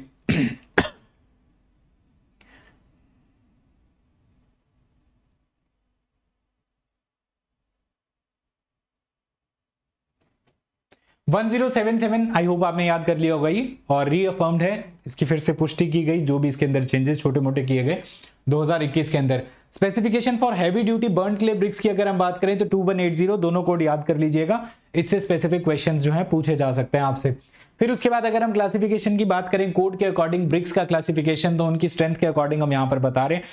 one zero seven seven I hope आपने याद कर लिया होगा ये और रीअफर्म्ड है इसकी फिर से पुष्टि की गई जो भी इसके अंदर चेंजेस छोटे मोटे किए गए 2021 के अंदर specification for heavy duty burn clay bricks की अगर हम बात करें तो 2180 दोनों कोड याद कर लीजिएगा इससे स्पेसिफिक क्वेश्चंस जो है पूछे जा सकते हैं आपसे फिर उसके बाद अगर हम क्लासिफिकेशन की बात करें कोड के अकॉर्डिंग ब्रिक्स का क्लासिफिकेशन तो उनकी स्ट्रेंथ के अकॉर्डिंग हम यहां पर बता रहे हैं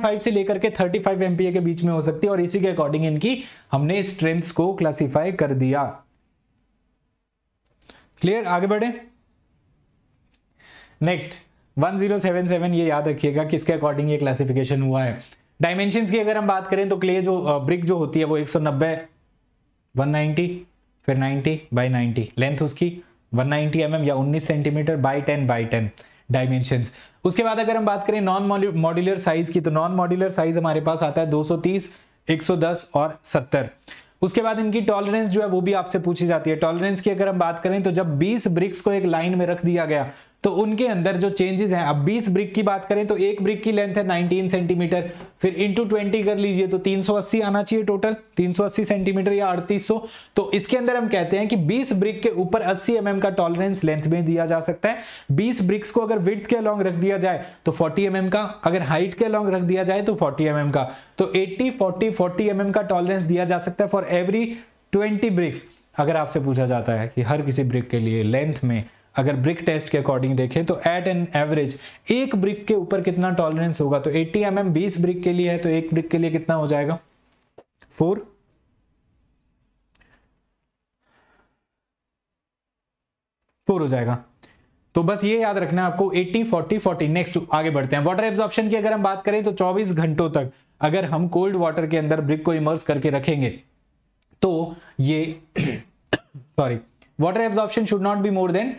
3.5 से लेकर के 35 फाइव एमपीए के बीच में हो सकती है और इसी के अकॉर्डिंग इनकी हमने स्ट्रेंथ्स को क्लासिफाई कर दिया क्लियर आगे बढ़े नेक्स्ट 1077 ये याद रखिएगा किसके अकॉर्डिंग ये क्लासिफिकेशन हुआ है डायमेंशन की अगर हम बात करें तो क्लियर जो ब्रिक जो होती है वो एक 190 फिर नाइनटी बाई नाइनटी लेंथ उसकी 190 mm या 19 सेंटीमीटर बाई 10 बाई 10 डायमेंशन उसके बाद अगर हम बात करें नॉन मॉड्यूलर साइज की तो नॉन मॉड्यूलर साइज हमारे पास आता है 230, 110 और 70 उसके बाद इनकी टॉलरेंस जो है वो भी आपसे पूछी जाती है टॉलरेंस की अगर हम बात करें तो जब 20 ब्रिक्स को एक लाइन में रख दिया गया तो उनके अंदर जो चेंजेस हैं अब 20 ब्रिक की बात करें तो एक ब्रिक की लेंथ है 19 सेंटीमीटर फिर इंटू ट्वेंटी कर लीजिए तो 380 आना चाहिए टोटल 380 सेंटीमीटर या 3800 तो इसके अंदर हम कहते हैं कि 20 ब्रिक के ऊपर 80 एम mm का टॉलरेंस लेंथ में दिया जा सकता है 20 ब्रिक्स को अगर विथ के अलॉन्ग रख दिया जाए तो 40 एम mm का अगर हाइट के अलॉन्ग रख दिया जाए तो 40 एम mm का तो 80 40 40 एम mm का टॉलरेंस दिया जा सकता है फॉर एवरी ट्वेंटी ब्रिक्स अगर आपसे पूछा जाता है कि हर किसी ब्रिक के लिए लेंथ में अगर ब्रिक टेस्ट के अकॉर्डिंग देखें तो एट एन एवरेज एक ब्रिक के ऊपर कितना टॉलरेंस होगा तो 80 एम एम बीस ब्रिक के लिए है तो एक ब्रिक के लिए कितना हो जाएगा फोर फोर हो जाएगा तो बस ये याद रखना आपको 80 40 40 नेक्स्ट आगे बढ़ते हैं वाटर एब्जॉर्प्शन की अगर हम बात करें तो 24 घंटों तक अगर हम कोल्ड वाटर के अंदर ब्रिक को इमर्स करके रखेंगे तो ये sorry water absorption should not be more than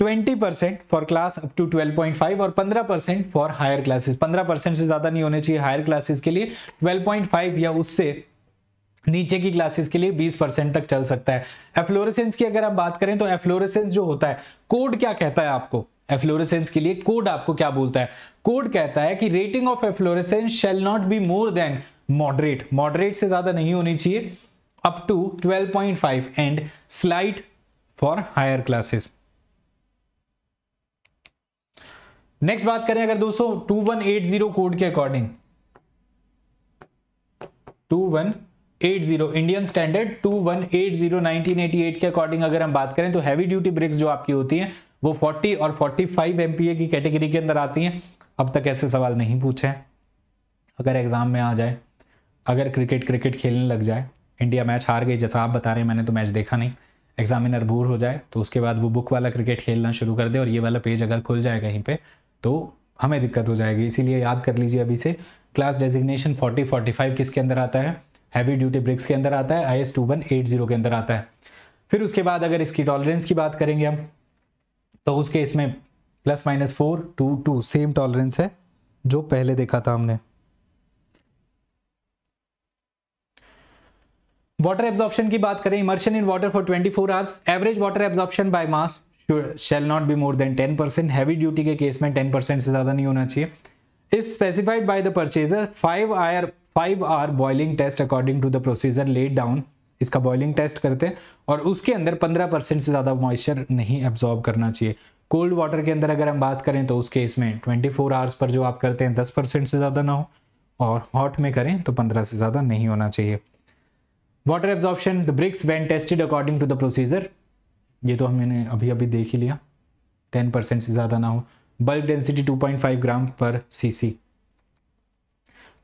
twenty percent for class up to twelve point five और पंद्रह परसेंट फॉर हायर क्लासेस पंद्रह परसेंट से ज्यादा नहीं होने चाहिए हायर क्लासेस के लिए ट्वेल्व पॉइंट फाइव या उससे नीचे की क्लासेस के लिए 20 परसेंट तक चल सकता है एफ्लोरेसेंस की अगर हम बात करें तो एफ्लोरेसेंस जो होता है कोड क्या कहता है आपको एफ्लोरेसेंस के लिए कोड आपको क्या बोलता है कोड कहता है कि rating of efflorescence shall not be more than moderate moderate से ज्यादा नहीं होनी चाहिए up to 12.5 and slight for higher classes next बात करें अगर दोस्तों जीरो कोड के अकॉर्डिंग जीरो इंडियन स्टैंडर्ड 2180 1988 के अकॉर्डिंग अगर हम बात करें तो हैवी ड्यूटी ब्रेक्स जो आपकी होती हैं वो 40 और 45 एमपीए की कैटेगरी के अंदर आती हैं अब तक ऐसे सवाल नहीं पूछे अगर एग्जाम में आ जाए अगर क्रिकेट क्रिकेट खेलने लग जाए इंडिया मैच हार गई जैसा आप बता रहे हैं मैंने तो मैच देखा नहीं एग्जामिनर बोर हो जाए तो उसके बाद वो बुक वाला क्रिकेट खेलना शुरू कर दे और ये वाला पेज अगर खुल जाए कहीं पर तो हमें दिक्कत हो जाएगी इसीलिए याद कर लीजिए अभी से क्लास डेजिग्नेशन फोर्टी फाइव किसके अंदर आता है हैवी ड्यूटी ब्रिक्स के अंदर आता है I S two one eight zero के अंदर आता है फिर उसके बाद अगर इसकी टॉलरेंस की बात करेंगे हम तो उसके इसमें plus minus four two two same tolerance है जो पहले देखा था हमने वाटर एब्जॉर्प्शन की बात करें immersion in water for 24 four hours average water absorption by mass shall not be more than ten percent heavy duty के केस में टेन परसेंट से ज़्यादा नहीं होना चाहिए if specified by the purchaser five hour five hour boiling test according to the procedure laid down इसका boiling test करते हैं और उसके अंदर पंद्रह परसेंट से ज़्यादा मॉइस्चर नहीं एब्जॉर्ब करना चाहिए कोल्ड वाटर के अंदर अगर हम बात करें तो उस केस में ट्वेंटी फोर आवर्स पर जो आप करते हैं दस परसेंट से ज़्यादा ना हो और हॉट में करें तो पंद्रह से ज़्यादा नहीं होना चाहिए water absorption the bricks when tested according to the procedure ये तो हमने अभी अभी देख ही लिया टेन परसेंट से ज़्यादा ना हो bulk density two point five gram per cc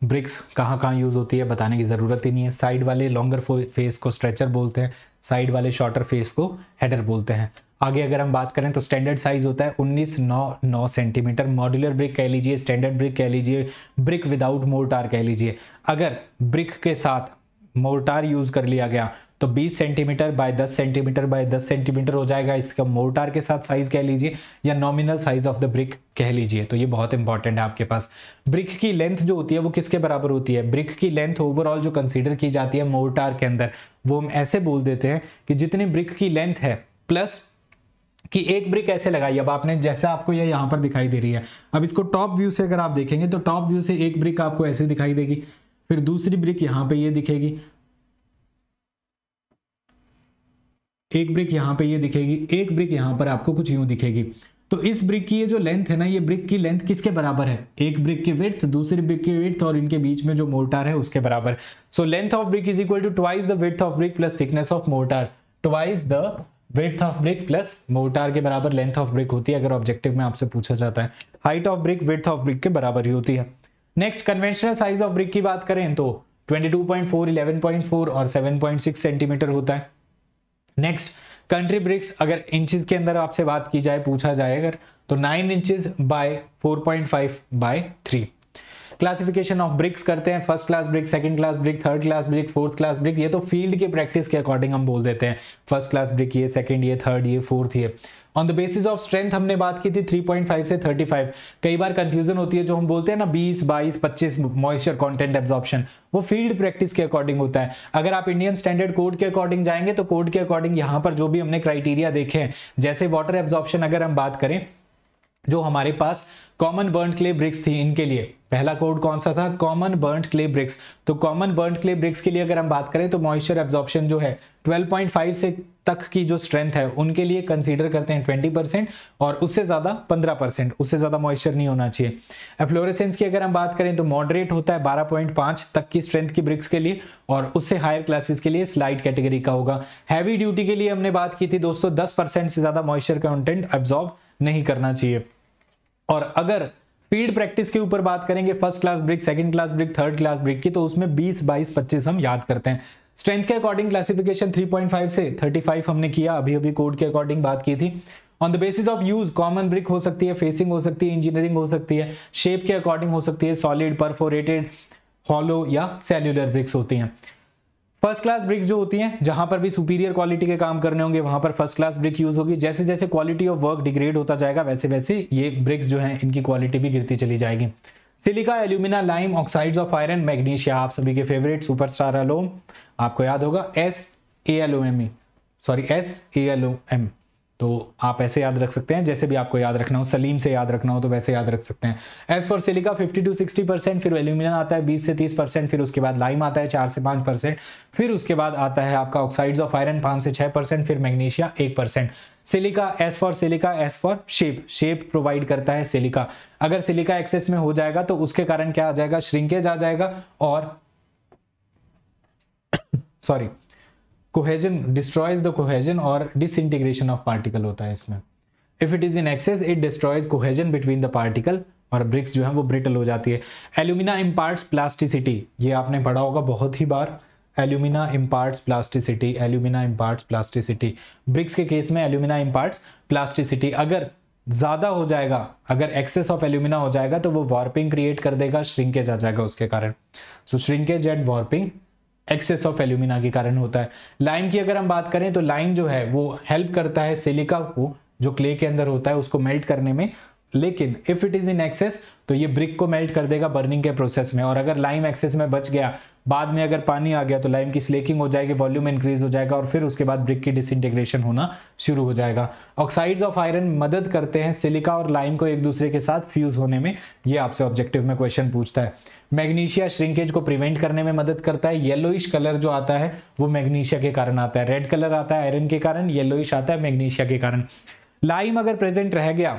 BRICS कहाँ कहाँ यूज़ होती है बताने की ज़रूरत ही नहीं है साइड वाले लॉन्गर फेस को स्ट्रेचर बोलते हैं साइड वाले शॉर्टर फेस को हेडर बोलते हैं आगे अगर हम बात करें तो स्टैंडर्ड साइज होता है उन्नीस नौ नौ सेंटीमीटर मॉड्यूलर ब्रिक कह लीजिए स्टैंडर्ड ब्रिक कह लीजिए ब्रिक विदाउट मोर्टार कह लीजिए अगर ब्रिक के साथ मोर्टार यूज़ कर लिया गया तो 20 centimetre by 10 centimetre by 10 centimetre हो जाएगा इसका मोर्टार के साथ साइज कह लीजिए या nominal size of the brick कह लीजिए तो ये बहुत इंपॉर्टेंट है आपके पास ब्रिक की लेंथ जो होती है वो किसके बराबर होती है ब्रिक की लेंथ ओवरऑल जो कंसिडर की जाती है मोर्टार के अंदर वो हम ऐसे बोल देते हैं कि जितनी ब्रिक की लेंथ है प्लस कि एक ब्रिक ऐसे लगाई अब आपने जैसा आपको ये यह यहां पर दिखाई दे रही है अब इसको टॉप व्यू से अगर आप देखेंगे तो टॉप व्यू से एक ब्रिक आपको ऐसे दिखाई देगी फिर दूसरी ब्रिक यहाँ पे ये यह दिखेगी एक ब्रिक यहाँ पे ये दिखेगी एक ब्रिक यहाँ पर आपको कुछ यूं दिखेगी तो इस ब्रिक की ये जो लेंथ है ना ये ब्रिक की लेंथ किसके बराबर है एक ब्रिक की विर्थ दूसरी ब्रिक की विर्थ और इनके बीच में जो मोर्टार है उसके बराबर so length of brick is equal to twice the width of brick plus thickness of mortar twice the width of brick plus mortar के बराबर लेंथ ऑफ ब्रिक होती है अगर ऑब्जेक्टिव में आपसे पूछा जाता है height of brick width of brick के बराबर ही होती है next conventional size of brick की बात करें तो 22.4, 11.4 और 7.6 सेंटीमीटर होता है नेक्स्ट कंट्री ब्रिक्स अगर इंचज के अंदर आपसे बात की जाए पूछा जाए अगर तो nine inches by four point five by three classification of bricks करते हैं first class brick second class brick third class brick fourth class brick ये तो फील्ड के प्रैक्टिस के अकॉर्डिंग हम बोल देते हैं फर्स्ट क्लास ब्रिक ये सेकंड ये थर्ड ये फोर्थ ये on the basis of strength हमने बात की थी 3.5 से 35 कई बार कंफ्यूजन होती है जो हम बोलते हैं ना 20 बाईस पच्चीस मॉइस्चर कॉन्टेंट एब्जॉर्प्शन वो फील्ड प्रैक्टिस के अकॉर्डिंग होता है अगर आप इंडियन स्टैंडर्ड कोड के अकॉर्डिंग जाएंगे तो कोड के अकॉर्डिंग यहाँ पर जो भी हमने क्राइटेरिया देखे हैं जैसे वाटर एब्जॉर्प्शन अगर हम बात करें जो हमारे पास कॉमन बर्न क्ले ब्रिक्स थी इनके लिए पहला कोड कौन सा था कॉमन बर्न क्ले ब्रिक्स तो कॉमन बर्न क्ले ब्रिक्स के लिए अगर हम बात करें तो मॉइस्चर एब्जॉर्प्शन जो है 12.5 से तक की जो स्ट्रेंथ है उनके लिए कंसीडर करते हैं 20 परसेंट और उससे ज़्यादा 15 परसेंट उससे ज़्यादा मॉइस्चर नहीं होना चाहिए एफ्लोरेसेंस की अगर हम बात करें तो मॉडरेट होता है 12.5 तक की स्ट्रेंथ की ब्रिक्स के लिए और उससे हायर क्लासेस के लिए स्लाइड कैटेगरी का होगा हैवी ड्यूटी के लिए हमने बात की थी दोस्तों दस से ज़्यादा मॉइस्चर कंटेंट एब्जॉर्व नहीं करना चाहिए और अगर फील्ड प्रैक्टिस के ऊपर बात करेंगे first class brick second class brick third class brick की तो उसमें 20 बाईस 25 हम याद करते हैं स्ट्रेंथ के अकॉर्डिंग क्लासिफिकेशन 3.5 से 35 हमने किया अभी अभी कोड के अकॉर्डिंग बात की थी on the basis of use common brick हो सकती है फेसिंग हो सकती है इंजीनियरिंग हो सकती है शेप के अकॉर्डिंग हो सकती है सॉलिड परफोरेटेड हॉलो या सेल्यूलर ब्रिक्स होती हैं फर्स्ट क्लास ब्रिक्स जो होती हैं जहां पर भी सुपीरियर क्वालिटी के काम करने होंगे वहां पर फर्स्ट क्लास ब्रिक यूज होगी जैसे जैसे क्वालिटी ऑफ वर्क डिग्रेड होता जाएगा वैसे वैसे ये ब्रिक्स जो है इनकी क्वालिटी भी गिरती चली जाएगी silica alumina lime oxides of iron magnesia आप सभी के फेवरेट सुपर एलोम आपको याद होगा S A L O M E sorry S A L O M तो आप ऐसे याद रख सकते हैं जैसे भी आपको याद रखना हो सलीम से याद रखना हो तो वैसे याद रख सकते हैं as for silica 50 to 60 percent फिर एल्यूमिनियम आता है 20 से 30 परसेंट फिर उसके बाद लाइम आता है 4 से 5 परसेंट फिर उसके बाद आता है आपका ऑक्साइड्स ऑफ आयरन 5 से 6 परसेंट फिर magnesia 1 percent silica as for silica as for shape shape provide करता है सिलिका अगर सिलिका एक्सेस में हो जाएगा तो उसके कारण क्या आ जाएगा श्रिंकेज आ जाएगा और sorry cohesion destroys the cohesion और डिसइंटीग्रेशन ऑफ पार्टिकल होता है इसमें if it is in excess it destroys cohesion between the particle और ब्रिक्स जो है वो ब्रिटल हो जाती है एल्यूमिना इम्पार्ट प्लास्टिसिटी ये आपने पढ़ा होगा बहुत ही बार alumina impart plasticity alumina impart plasticity bricks के केस में एल्यूमिना इम्पार्ट प्लास्टिसिटी अगर ज़्यादा हो जाएगा अगर एक्सेस ऑफ एल्यूमिना हो जाएगा तो वो वार्पिंग क्रिएट कर देगा श्रिंकेज आ जाएगा उसके कारण so shrinkage and warping excess of alumina के कारण होता है लाइम की अगर हम बात करें तो लाइम जो है वो हेल्प करता है सिलिका को जो क्ले के अंदर होता है उसको मेल्ट करने में लेकिन if it is in excess तो ये ब्रिक को मेल्ट कर देगा बर्निंग के प्रोसेस में और अगर लाइम एक्सेस में बच गया बाद में अगर पानी आ गया तो लाइम की स्लेकिंग हो जाएगी वॉल्यूम इंक्रीज हो जाएगा और फिर उसके बाद ब्रिक की डिसइंटीग्रेशन होना शुरू हो जाएगा ऑक्साइड्स ऑफ आयरन मदद करते हैं सिलिका और लाइम को एक दूसरे के साथ फ्यूज होने में ये आपसे ऑब्जेक्टिव में क्वेश्चन पूछता है मैग्नीशिया श्रिंकेज को प्रिवेंट करने में मदद करता है येलोइश कलर जो आता है वो मैग्नीशिया के कारण आता है रेड कलर आता है आयरन के कारण येलोइश आता है मैग्नीशिया के कारण लाइम अगर प्रेजेंट रह गया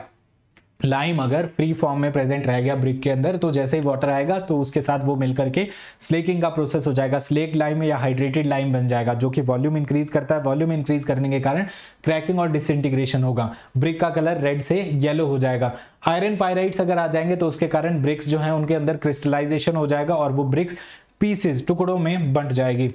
लाइम अगर फ्री फॉर्म में प्रेजेंट रह गया ब्रिक के अंदर तो जैसे ही वाटर आएगा तो उसके साथ वो मिलकर के स्लेकिंग का प्रोसेस हो जाएगा स्लेक लाइम या हाइड्रेटेड लाइम बन जाएगा जो कि वॉल्यूम इंक्रीज करता है वॉल्यूम इंक्रीज करने के कारण क्रैकिंग और डिसइंटीग्रेशन होगा ब्रिक का कलर रेड से येलो हो जाएगा आयरन पायराइट्स अगर आ जाएंगे तो उसके कारण ब्रिक्स जो है उनके अंदर क्रिस्टलाइजेशन हो जाएगा और वो ब्रिक्स पीसेज टुकड़ों में बंट जाएगी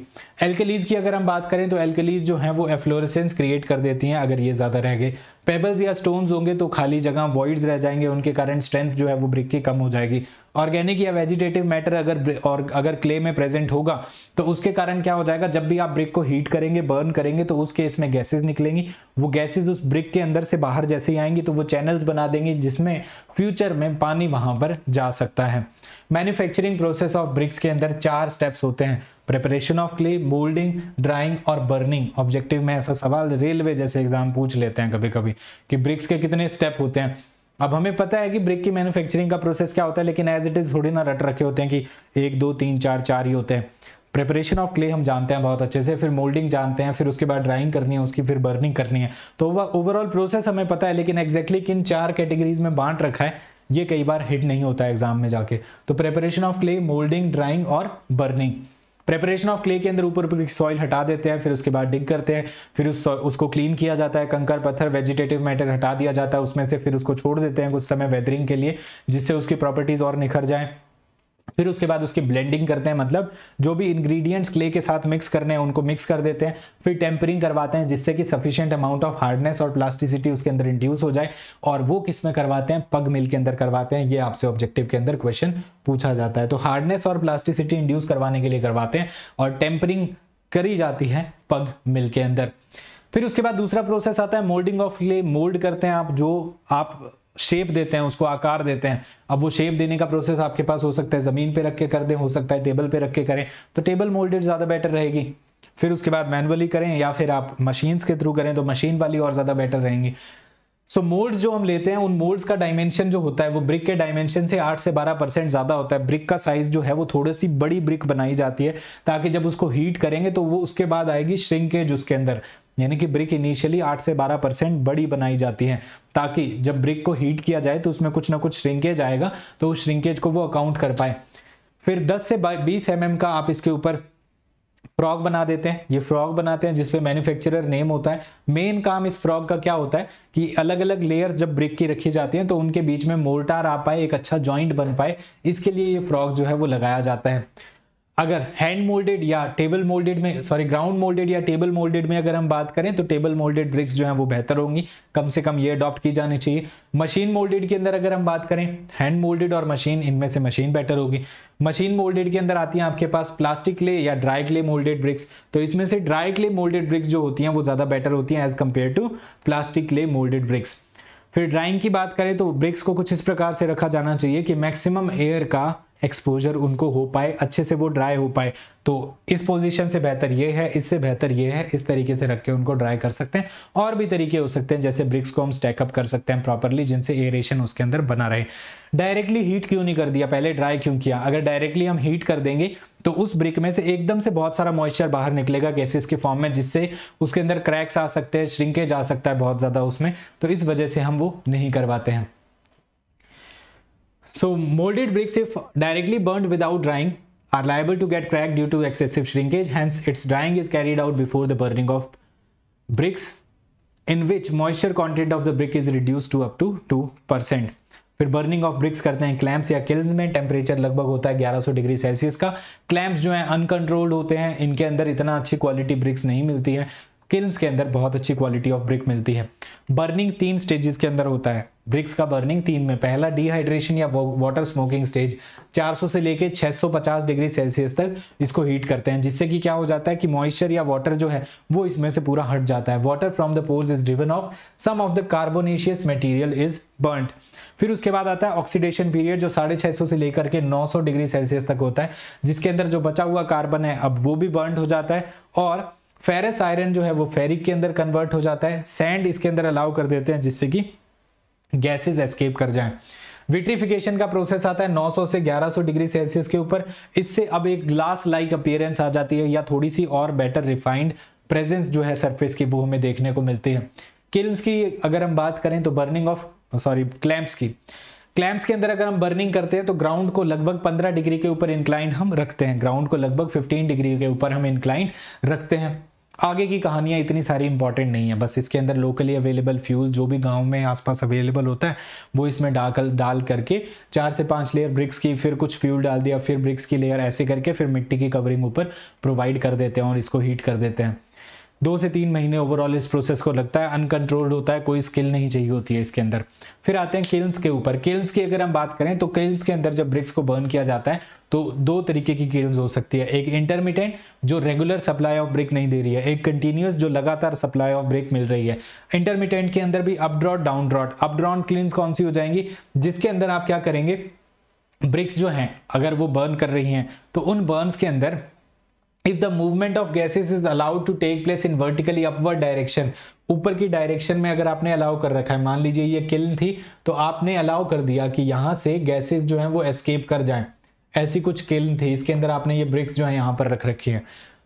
एल्केलीज की अगर हम बात करें तो एल्केलीज जो हैं वो एफ्लोरेसेंस क्रिएट कर देती हैं अगर ये ज़्यादा रह गए पेबल्स या स्टोन्स होंगे तो खाली जगह वॉइड्स रह जाएंगे उनके कारण स्ट्रेंथ जो है वो ब्रिक की कम हो जाएगी ऑर्गेनिक या वेजिटेटिव मैटर अगर और अगर क्ले में प्रेजेंट होगा तो उसके कारण क्या हो जाएगा जब भी आप ब्रिक को हीट करेंगे बर्न करेंगे तो उस केस में गैसेज निकलेंगी वो गैसेज उस ब्रिक के अंदर से बाहर जैसे ही आएंगी तो वो चैनल्स बना देंगी जिसमें फ्यूचर में पानी वहाँ पर जा सकता है मैन्युफैक्चरिंग प्रोसेस ऑफ ब्रिक्स के अंदर चार स्टेप्स होते हैं preparation of clay moulding drying और बर्निंग ऑब्जेक्टिव में ऐसा सवाल रेलवे जैसे एग्जाम पूछ लेते हैं कभी कभी कि ब्रिक्स के कितने स्टेप होते हैं अब हमें पता है कि ब्रिक की मैन्युफैक्चरिंग का प्रोसेस क्या होता है लेकिन एज इट इज थोड़ी ना रट रखे होते हैं कि एक दो तीन चार चार ही होते हैं प्रिपरेशन ऑफ क्ले हम जानते हैं बहुत अच्छे से फिर मोल्डिंग जानते हैं फिर उसके बाद ड्राइंग करनी है उसकी फिर बर्निंग करनी है तो वह ओवरऑल प्रोसेस हमें पता है लेकिन एग्जैक्टली exactly किन चार कैटेगरीज में बांट रखा है ये कई बार हिट नहीं होता है एग्जाम में जाके तो preparation of clay moulding drying और बर्निंग प्रेपरेशन ऑफ क्ले के अंदर ऊपर ऊपर सॉइल हटा देते हैं फिर उसके बाद डिग करते हैं फिर उस उसको क्लीन किया जाता है कंकर पत्थर वेजिटेटिव मैटर हटा दिया जाता है उसमें से फिर उसको छोड़ देते हैं कुछ समय वेदरिंग के लिए जिससे उसकी प्रॉपर्टीज़ और निखर जाए फिर उसके बाद उसकी ब्लेंडिंग करते हैं मतलब जो भी इंग्रेडिएंट्स क्ले के साथ मिक्स करने हैं उनको मिक्स कर देते हैं फिर टेम्परिंग करवाते हैं जिससे कि सफिशिएंट अमाउंट ऑफ हार्डनेस और प्लास्टिसिटी उसके अंदर इंड्यूस हो जाए और वो किस में करवाते हैं पग मिल के अंदर करवाते हैं ये आपसे ऑब्जेक्टिव के अंदर क्वेश्चन पूछा जाता है तो हार्डनेस और प्लास्टिसिटी इंड्यूस करवाने के लिए करवाते हैं और टेम्परिंग करी जाती है पग मिल के अंदर फिर उसके बाद दूसरा प्रोसेस आता है मोल्डिंग ऑफ क्ले मोल्ड करते हैं आप जो आप शेप देते हैं उसको आकार देते हैं अब वो शेप देने का प्रोसेस आपके पास हो सकता है ज़मीन पे रख के कर दें हो सकता है टेबल पे रख के करें तो टेबल मोल्डेड ज़्यादा बेटर रहेगी फिर उसके बाद मैनुअली करें या फिर आप मशीन्स के थ्रू करें तो मशीन वाली और ज़्यादा बेटर रहेंगी सो so, मोल्ड जो हम लेते हैं उन मोल्ड्स का डायमेंशन जो होता है वो ब्रिक के डायमेंशन से आठ से बारह परसेंट ज़्यादा होता है ब्रिक का साइज जो है वो थोड़ी सी बड़ी ब्रिक बनाई जाती है ताकि जब उसको हीट करेंगे तो वो उसके बाद आएगी श्रिंकेज उसके अंदर यानी कि ब्रिक इनिशियली 8 से 12 परसेंट बड़ी बनाई जाती है ताकि जब ब्रिक को हीट किया जाए तो उसमें कुछ ना कुछ श्रिंकेज आएगा तो उस श्रिंकेज को वो अकाउंट कर पाए फिर 10 से 20 एम mm का आप इसके ऊपर फ्रॉग बना देते हैं ये फ्रॉग बनाते हैं जिसपे मैन्युफैक्चरर नेम होता है मेन काम इस फ्रॉग का क्या होता है कि अलग अलग लेयर्स जब ब्रिक की रखी जाती हैं तो उनके बीच में मोर्टार आ पाए एक अच्छा जॉइंट बन पाए इसके लिए ये फ्रॉग जो है वो लगाया जाता है अगर हैंड मोल्डेड या टेबल मोल्डेड में सॉरी ग्राउंड मोल्डेड या टेबल मोल्डेड में अगर हम बात करें तो टेबल मोल्डेड ब्रिक्स जो है वो बेहतर होंगी कम से कम ये अडॉप्ट की जानी चाहिए मशीन मोल्डेड के अंदर अगर हम बात करें हैंड मोल्डेड और मशीन इनमें से मशीन बेटर होगी मशीन मोल्डेड के अंदर आती हैं आपके पास प्लास्टिक क्ले या ड्राई क्ले मोल्डेड ब्रिक्स तो इसमें से ड्राई क्ले मोल्डेड ब्रिक्स जो होती हैं वो ज़्यादा बेटर होती हैं as compare to plastic clay moulded bricks फिर ड्राइंग की बात करें तो ब्रिक्स को कुछ इस प्रकार से रखा जाना चाहिए कि मैक्सिमम एयर का एक्सपोजर उनको हो पाए अच्छे से वो ड्राई हो पाए तो इस पोजीशन से बेहतर ये है इससे बेहतर ये है इस तरीके से रख के उनको ड्राई कर सकते हैं और भी तरीके हो सकते हैं जैसे ब्रिक्स को हम स्टैकअप कर सकते हैं प्रॉपरली जिनसे एरेशन उसके अंदर बना रहे डायरेक्टली हीट क्यों नहीं कर दिया पहले ड्राई क्यों किया अगर डायरेक्टली हम हीट कर देंगे तो उस ब्रिक में से एकदम से बहुत सारा मॉइस्चर बाहर निकलेगा गैसेस के फॉर्म में जिससे उसके अंदर क्रैक्स आ सकते हैं श्रिंकेज आ सकता है बहुत ज़्यादा उसमें तो इस वजह से हम वो नहीं करवाते हैं So molded bricks, if directly burnt without drying, are liable to get cracked due to excessive shrinkage. Hence, its drying is carried out before the burning of bricks, in which moisture content of the brick is reduced to up to 2%. फिर burning of bricks करते हैं clamps या kiln में temperature लगभग होता है 1100 degree Celsius का clamps जो है अनकंट्रोल्ड होते हैं इनके अंदर इतना अच्छी क्वालिटी ब्रिक्स नहीं मिलती है किल्स के अंदर बहुत अच्छी क्वालिटी ऑफ ब्रिक मिलती है बर्निंग तीन स्टेजेस के अंदर होता है ब्रिक्स का बर्निंग तीन में पहला डिहाइड्रेशन या वाटर स्मोकिंग स्टेज 400 से लेके 650 डिग्री सेल्सियस तक इसको हीट करते हैं जिससे कि क्या हो जाता है कि मॉइस्चर या वाटर जो है वो इसमें से पूरा हट जाता है water from the pores is driven off some of the carbonaceous material is burn फिर उसके बाद आता है ऑक्सीडेशन पीरियड जो साढ़े छह सौ से लेकर के 900 डिग्री सेल्सियस तक होता है जिसके अंदर जो बचा हुआ कार्बन है अब वो भी बर्न हो जाता है और फेरस आयरन जो है वो फेरिक के अंदर कन्वर्ट हो जाता है सैंड इसके अंदर अलाउ कर देते हैं जिससे कि गैसेज एस्केप कर जाएं विट्रीफिकेशन का प्रोसेस आता है 900 से 1100 डिग्री सेल्सियस के ऊपर इससे अब एक ग्लास लाइक अपियरेंस आ जाती है या थोड़ी सी और बेटर रिफाइंड प्रेजेंस जो है सरफेस की वो हमें देखने को मिलती है किल्स की अगर हम बात करें तो बर्निंग ऑफ सॉरी क्लैम्प्स की क्लैम्प्स के अंदर अगर हम बर्निंग करते हैं तो ग्राउंड को लगभग 15 डिग्री के ऊपर इंक्लाइन हम रखते हैं ग्राउंड को लगभग 15 डिग्री के ऊपर हम इंक्लाइन रखते हैं आगे की कहानियाँ इतनी सारी इंपॉर्टेंट नहीं है बस इसके अंदर लोकली अवेलेबल फ्यूल जो भी गाँव में आसपास अवेलेबल होता है वो इसमें डाल डाल करके चार से पाँच लेयर ब्रिक्स की फिर कुछ फ्यूल डाल दिया फिर ब्रिक्स की लेयर ऐसे करके फिर मिट्टी की कवरिंग ऊपर प्रोवाइड कर देते हैं और इसको हीट कर देते हैं दो से तीन महीने ओवरऑल इस प्रोसेस को लगता है अनकंट्रोल्ड होता है कोई स्किल नहीं चाहिए होती है इसके अंदर फिर आते हैं किल्स के ऊपर किल्स की अगर हम बात करें तो किल्स के अंदर जब ब्रिक्स को बर्न किया जाता है तो दो तरीके की किल्स हो सकती है एक इंटरमीडिएट जो रेगुलर सप्लाई ऑफ ब्रिक नहीं दे रही है एक कंटिन्यूस जो लगातार सप्लाई ऑफ ब्रिक मिल रही है इंटरमीडिएट के अंदर भी up draught down draught up drawn drawn कौन सी हो जाएंगी जिसके अंदर आप क्या करेंगे ब्रिक्स जो हैं अगर वो बर्न कर रही हैं तो उन बर्न्स के अंदर if the movement of gases is allowed to take place in vertically upward direction ऊपर की डायरेक्शन में अगर आपने अलाउ कर रखा है मान लीजिए ये किल्न थी तो आपने अलाउ कर दिया कि यहाँ से गैसेस जो हैं वो एस्केप कर जाएं ऐसी कुछ किल्न थी इसके अंदर आपने ये ब्रिक्स जो है यहां पर रख रखी हैं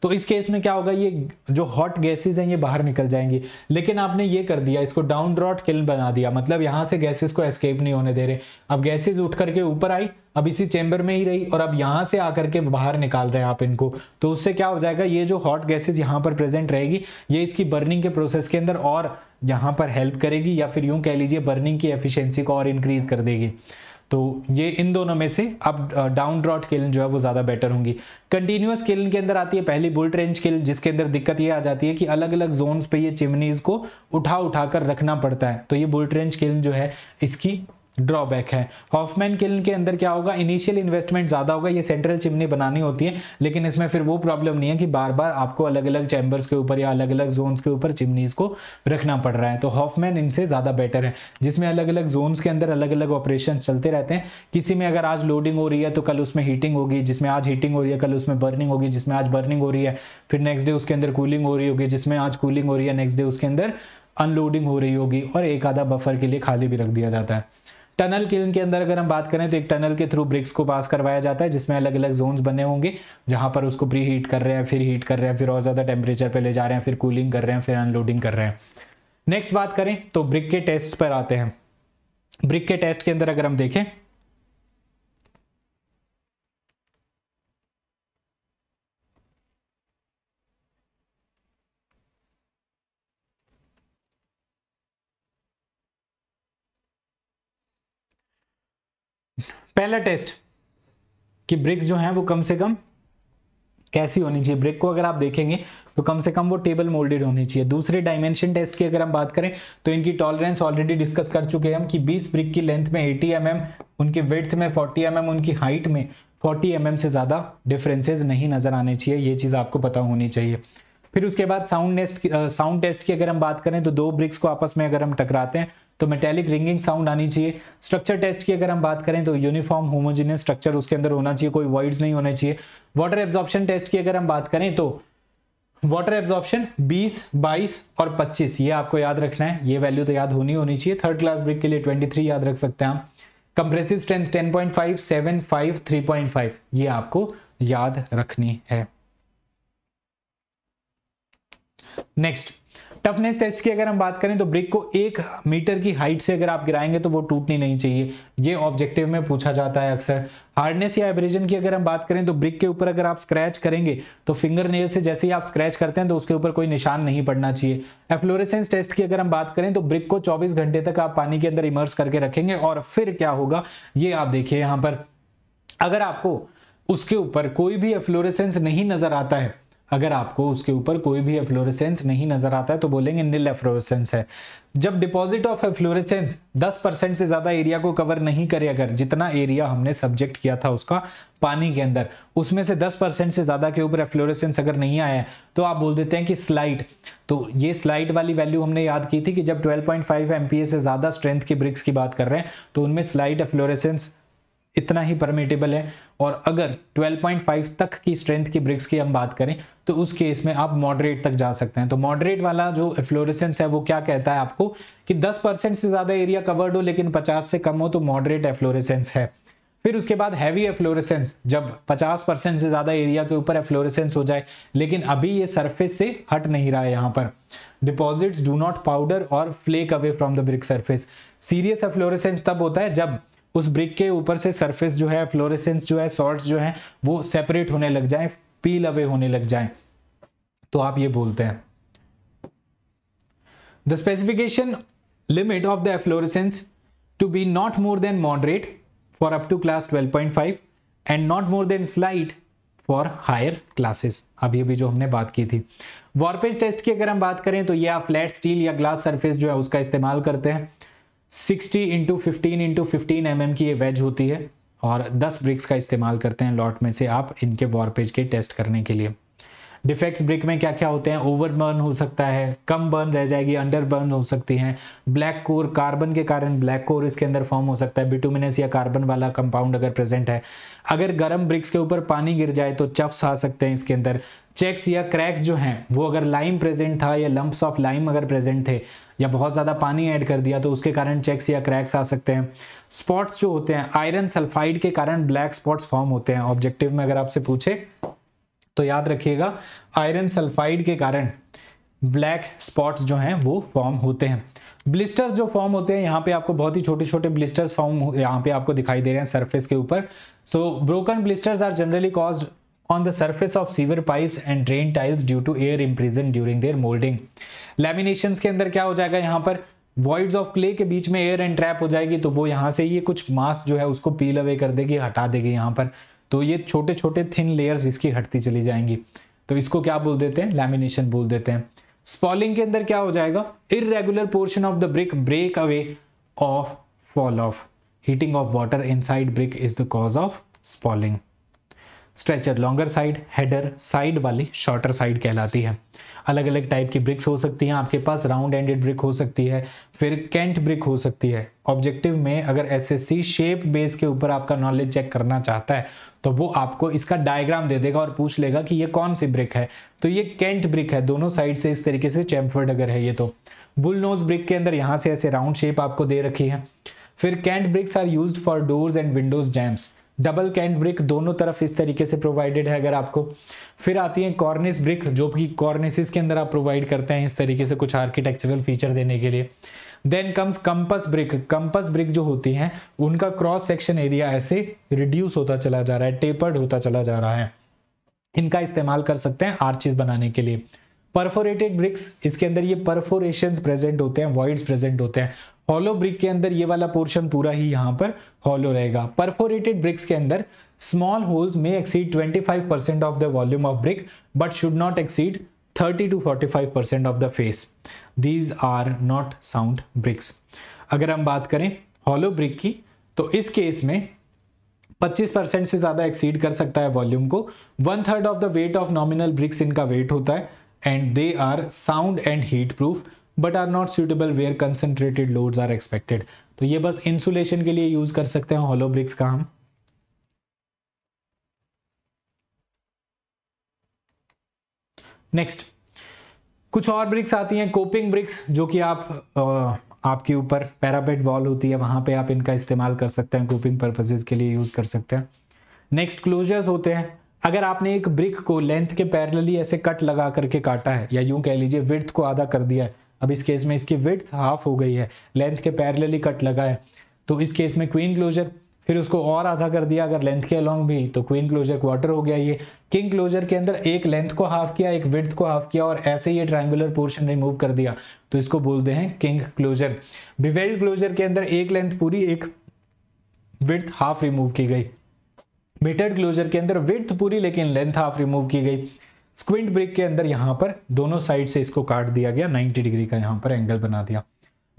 तो इस केस में क्या होगा ये जो हॉट गैसेज हैं ये बाहर निकल जाएंगी लेकिन आपने ये कर दिया इसको डाउन ड्रॉट किल बना दिया मतलब यहाँ से गैसेज को एस्केप नहीं होने दे रहे अब गैसेज उठ करके ऊपर आई अब इसी चेंबर में ही रही और अब यहाँ से आकर के बाहर निकाल रहे हैं आप इनको तो उससे क्या हो जाएगा ये जो हॉट गैसेज यहाँ पर प्रेजेंट रहेगी ये इसकी बर्निंग के प्रोसेस के अंदर और यहाँ पर हेल्प करेगी या फिर यूँ कह लीजिए बर्निंग की एफिशियंसी को और इंक्रीज कर देगी तो ये इन दोनों में से अब डाउन ड्रॉट केलन जो है वो ज़्यादा बेटर होंगी कंटिन्यूस केलन के अंदर आती है पहली बुलट रेंज केलन जिसके अंदर दिक्कत ये आ जाती है कि अलग अलग जोन्स पे ये चिमनीज को उठा उठा कर रखना पड़ता है तो ये बुलट रेंज केलन जो है इसकी ड्रॉबैक है हॉफमैन किल्न के अंदर क्या होगा इनिशियल इन्वेस्टमेंट ज़्यादा होगा ये सेंट्रल चिमनी बनानी होती है लेकिन इसमें फिर वो प्रॉब्लम नहीं है कि बार बार आपको अलग अलग चैम्बर्स के ऊपर या अलग अलग जोन्स के ऊपर चिमनीज को रखना पड़ रहा है तो हॉफमैन इनसे ज़्यादा बेटर है जिसमें अलग अलग जोन्स के अंदर अलग अलग ऑपरेशन चलते रहते हैं किसी में अगर आज लोडिंग हो रही है तो कल उसमें हीटिंग होगी जिसमें आज हीटिंग हो रही है कल उसमें बर्निंग होगी जिसमें आज बर्निंग हो रही है फिर नेक्स्ट डे उसके अंदर कूलिंग हो रही होगी जिसमें आज कूलिंग हो रही है नेक्स्ट डे उसके अंदर अनलोडिंग हो रही होगी और एक आधा बफर के लिए खाली भी रख दिया जाता है टनल किल्न के अंदर अगर हम बात करें तो एक टनल के थ्रू ब्रिक्स को पास करवाया जाता है जिसमें अलग अलग जोन्स बने होंगे जहां पर उसको प्री हीट कर रहे हैं फिर हीट कर रहे हैं फिर और ज़्यादा टेम्परेचर पर ले जा रहे हैं फिर कूलिंग कर रहे हैं फिर अनलोडिंग कर रहे हैं नेक्स्ट बात करें तो ब्रिक के टेस्ट पर आते हैं ब्रिक के टेस्ट के अंदर अगर हम देखें पहला टेस्ट कि ब्रिक्स जो है वो कम से कम कैसी होनी चाहिए ब्रिक को अगर आप देखेंगे तो कम से कम वो टेबल मोल्डेड होनी चाहिए दूसरे डायमेंशन टेस्ट की अगर हम बात करें तो इनकी टॉलरेंस ऑलरेडी डिस्कस कर चुके हैं हम कि 20 ब्रिक की लेंथ में 80 एम mm, उनकी विर्थ में 40 एम mm, उनकी हाइट में 40 एम mm से ज़्यादा डिफरेंसेज नहीं नज़र आने चाहिए ये चीज़ आपको पता होनी चाहिए फिर उसके बाद साउंड टेस्ट साउंड टेस्ट की अगर हम बात करें तो दो ब्रिक्स को आपस में अगर हम टकराते हैं तो मेटेलिक रिंगिंग साउंड आनी चाहिए स्ट्रक्चर टेस्ट की अगर हम बात करें तो यूनिफॉर्म होमोजीनियस स्ट्रक्चर उसके अंदर होना चाहिए कोई वर्ड्स नहीं होने चाहिए वाटर एब्जॉर्प्शन टेस्ट की अगर हम बात करें तो वाटर एब्जॉर्प्शन 20, 22 और 25 ये आपको याद रखना है ये वैल्यू तो याद होनी होनी चाहिए थर्ड क्लास ब्रिक के लिए 23 याद रख सकते हैं हम कंप्रेसिव स्ट्रेंथ 10.5, 7.5, 5, 3.5 ये आपको याद रखनी है नेक्स्ट टफनेस टेस्ट की अगर हम बात करें तो ब्रिक को एक मीटर की हाइट से अगर आप गिराएंगे तो वो टूटनी नहीं चाहिए ये ऑब्जेक्टिव में पूछा जाता है अक्सर हार्डनेस या एब्रेजन की अगर हम बात करें तो ब्रिक के ऊपर अगर आप स्क्रैच करेंगे तो फिंगर नेल से जैसे ही आप स्क्रैच करते हैं तो उसके ऊपर कोई निशान नहीं पड़ना चाहिए एफ्लोरेसेंस टेस्ट की अगर हम बात करें तो ब्रिक को 24 घंटे तक आप पानी के अंदर इमर्स करके रखेंगे और फिर क्या होगा ये आप देखिए यहाँ पर अगर आपको उसके ऊपर कोई भी एफ्लोरेसेंस नहीं नजर आता है अगर आपको उसके ऊपर कोई भी एफ्लोरेसेंस नहीं नजर आता है तो बोलेंगे नील एफ्लोरेसेंस है जब डिपॉजिट ऑफ एफ्लोरेसेंस 10 परसेंट से ज्यादा एरिया को कवर नहीं करे अगर जितना एरिया हमने सब्जेक्ट किया था उसका पानी के अंदर उसमें से 10 परसेंट से ज्यादा के ऊपर एफ्लोरेसेंस अगर नहीं आया तो आप बोल देते हैं कि स्लाइड तो ये स्लाइड वाली वैल्यू हमने याद की थी कि जब 12.5 एमपीए से ज्यादा स्ट्रेंथ के ब्रिक्स की बात कर रहे हैं तो उनमें स्लाइड एफ्लोरेसेंस इतना ही परमिटेबल है और अगर 12.5 तक की स्ट्रेंथ की ब्रिक्स की हम बात करें तो उस केस में आप मॉडरेट तक जा सकते हैं तो मॉडरेट वाला जो एफ्लोरेसेंस है वो क्या कहता है आपको कि 10 परसेंट से ज़्यादा एरिया कवर्ड हो लेकिन 50 से कम हो तो मॉडरेट एफ्लोरेसेंस है फिर उसके बाद हैवी एफ्लोरेसेंस जब पचास से ज़्यादा एरिया के ऊपर एफ्लोरेसेंस हो जाए लेकिन अभी ये सर्फेस से हट नहीं रहा है यहाँ पर डिपॉजिट्स डू नॉट पाउडर और flake away from the brick surface serious efflorescence तब होता है जब उस ब्रिक के ऊपर से सरफेस जो है फ्लोरेसेंस जो है सॉल्ट जो है वो सेपरेट होने लग जाए पील अवे होने लग जाए तो आप ये बोलते हैं the specification limit of the efflorescence to be not more than moderate for up to class 12.5 and not more than slight for higher classes अभी अभी जो हमने बात की थी वॉरपेज टेस्ट की अगर हम बात करें तो ये आप फ्लैट स्टील या ग्लास सरफेस जो है उसका इस्तेमाल करते हैं 60 into fifteen into fifteen m की ये वेज होती है और 10 ब्रिक्स का इस्तेमाल करते हैं लॉट में से आप इनके वॉरपेज के टेस्ट करने के लिए डिफेक्ट्स ब्रिक में क्या क्या होते हैं ओवर बर्न हो सकता है कम बर्न रह जाएगी अंडर बर्न हो सकती हैं ब्लैक कोर कार्बन के कारण ब्लैक कोर इसके अंदर फॉर्म हो सकता है बिटुमिनस या कार्बन वाला कंपाउंड अगर प्रेजेंट है अगर गर्म ब्रिक्स के ऊपर पानी गिर जाए तो चफ्स आ सकते हैं इसके अंदर चेक्स या क्रैक्स जो हैं वो अगर लाइम प्रेजेंट था या लम्ब्स ऑफ लाइम अगर प्रेजेंट थे या बहुत ज़्यादा पानी ऐड कर दिया तो उसके कारण चेक्स या क्रैक्स आ सकते हैं स्पॉट्स जो होते हैं आयरन सल्फाइड के कारण ब्लैक स्पॉट्स फॉर्म होते हैं ऑब्जेक्टिव में अगर आपसे पूछे तो याद रखिएगा आयरन सल्फाइड के कारण ब्लैक स्पॉट्स जो हैं वो फॉर्म होते हैं ब्लिस्टर्स जो फॉर्म होते हैं यहाँ पे आपको बहुत ही छोटे छोटे ब्लिस्टर्स फॉर्म यहाँ पे आपको दिखाई दे रहे हैं सरफेस के ऊपर so broken blisters are generally cause on the surface of sewer pipes and drain tiles due to air imprisoned during their molding laminations के अंदर क्या हो जाएगा यहाँ पर voids of clay के बीच में air एंड ट्रैप हो जाएगी तो वो यहाँ से ये कुछ मास्क जो है उसको peel away कर देगी हटा देगी यहाँ पर तो ये छोटे छोटे थिन लेयर्स इसकी हटती चली जाएंगी तो इसको क्या बोल देते हैं लेमिनेशन बोल देते हैं स्पॉलिंग के अंदर क्या हो जाएगा irregular portion of the brick break away of fall off heating of water inside brick is the cause of spalling stretcher longer side header side वाली शॉर्टर साइड कहलाती है अलग अलग टाइप की ब्रिक्स हो सकती हैं आपके पास राउंड एंडेड ब्रिक हो सकती है फिर कैंट ब्रिक हो सकती है ऑब्जेक्टिव में अगर एसएससी शेप बेस के ऊपर आपका नॉलेज चेक करना चाहता है तो वो आपको इसका डायग्राम दे देगा और पूछ लेगा कि ये कौन सी ब्रिक है तो ये कैंट ब्रिक है दोनों साइड से इस तरीके से चैम्फर्ड अगर है ये तो बुल नोज ब्रिक के अंदर यहाँ से ऐसे राउंड शेप आपको दे रखी है फिर cant bricks are use for doors and windows jambs double cant brick दोनों तरफ इस तरीके से प्रोवाइडेड है अगर आपको फिर आती है कॉर्निस ब्रिक जो कि कॉर्निसिस के अंदर आप प्रोवाइड करते हैं इस तरीके से कुछ आर्किटेक्चरल फीचर देने के लिए then comes compass brick compass brick जो होती हैं उनका क्रॉस सेक्शन एरिया ऐसे रिड्यूस होता चला जा रहा है टेपर्ड होता चला जा रहा है इनका इस्तेमाल कर सकते हैं आर्चेस बनाने के लिए परफोरेटेड ब्रिक्स इसके अंदर ये परफोरेशन प्रेजेंट होते हैं वॉइड्स प्रेजेंट होते हैं हॉलो ब्रिक के अंदर ये वाला पोर्शन पूरा ही यहाँ पर हॉलो रहेगा परफोरेटेड ब्रिक्स के अंदर स्मॉल होल्स में exceed 25 percent of the volume of brick but should not exceed 30 to 45 percent of the face these are not sound bricks अगर हम बात करें हॉलो ब्रिक की तो इस केस में 25 परसेंट से ज़्यादा एक्सीड कर सकता है वॉल्यूम को one third of the weight of nominal bricks इनका वेट होता है and they are sound and heat proof but are not suitable where concentrated loads are expected तो ये बस इंसुलेशन के लिए यूज कर सकते हैं हॉलो ब्रिक्स का हम नेक्स्ट कुछ और ब्रिक्स आती हैं कोपिंग ब्रिक्स जो कि आप आपके ऊपर पैरापेट वॉल होती है वहां पे आप इनका इस्तेमाल कर सकते हैं कोपिंग पर्पजेज के लिए यूज कर सकते हैं नेक्स्ट क्लोजर्स होते हैं अगर आपने एक ब्रिक को लेंथ के पैरेलली ऐसे कट लगा करके काटा है या यूं कह लीजिए विर्थ को आधा कर दिया है अब इस केस में इसकी विथ हाफ हो गई है लेंथ के पैरेलली कट लगा है तो इस केस में क्वीन क्लोजर फिर उसको और आधा कर दिया अगर लेंथ के अलोंग भी तो क्वीन क्लोजर क्वार्टर हो गया ये किंग क्लोजर के अंदर एक लेंथ को हाफ किया एक विथ को हाफ किया और ऐसे ये ट्रायंगुलर पोर्शन रिमूव कर दिया तो इसको बोलते हैं किंग क्लोजर बिवेल्ड क्लोजर के अंदर एक लेंथ पूरी एक विथ हाफ रिमूव की गई मीटर क्लोजर के अंदर विथ पूरी लेकिन लेंथ हाफ रिमूव की गई स्क्विंट ब्रिक के अंदर यहां पर दोनों साइड से इसको काट दिया गया 90 डिग्री का यहां पर एंगल बना दिया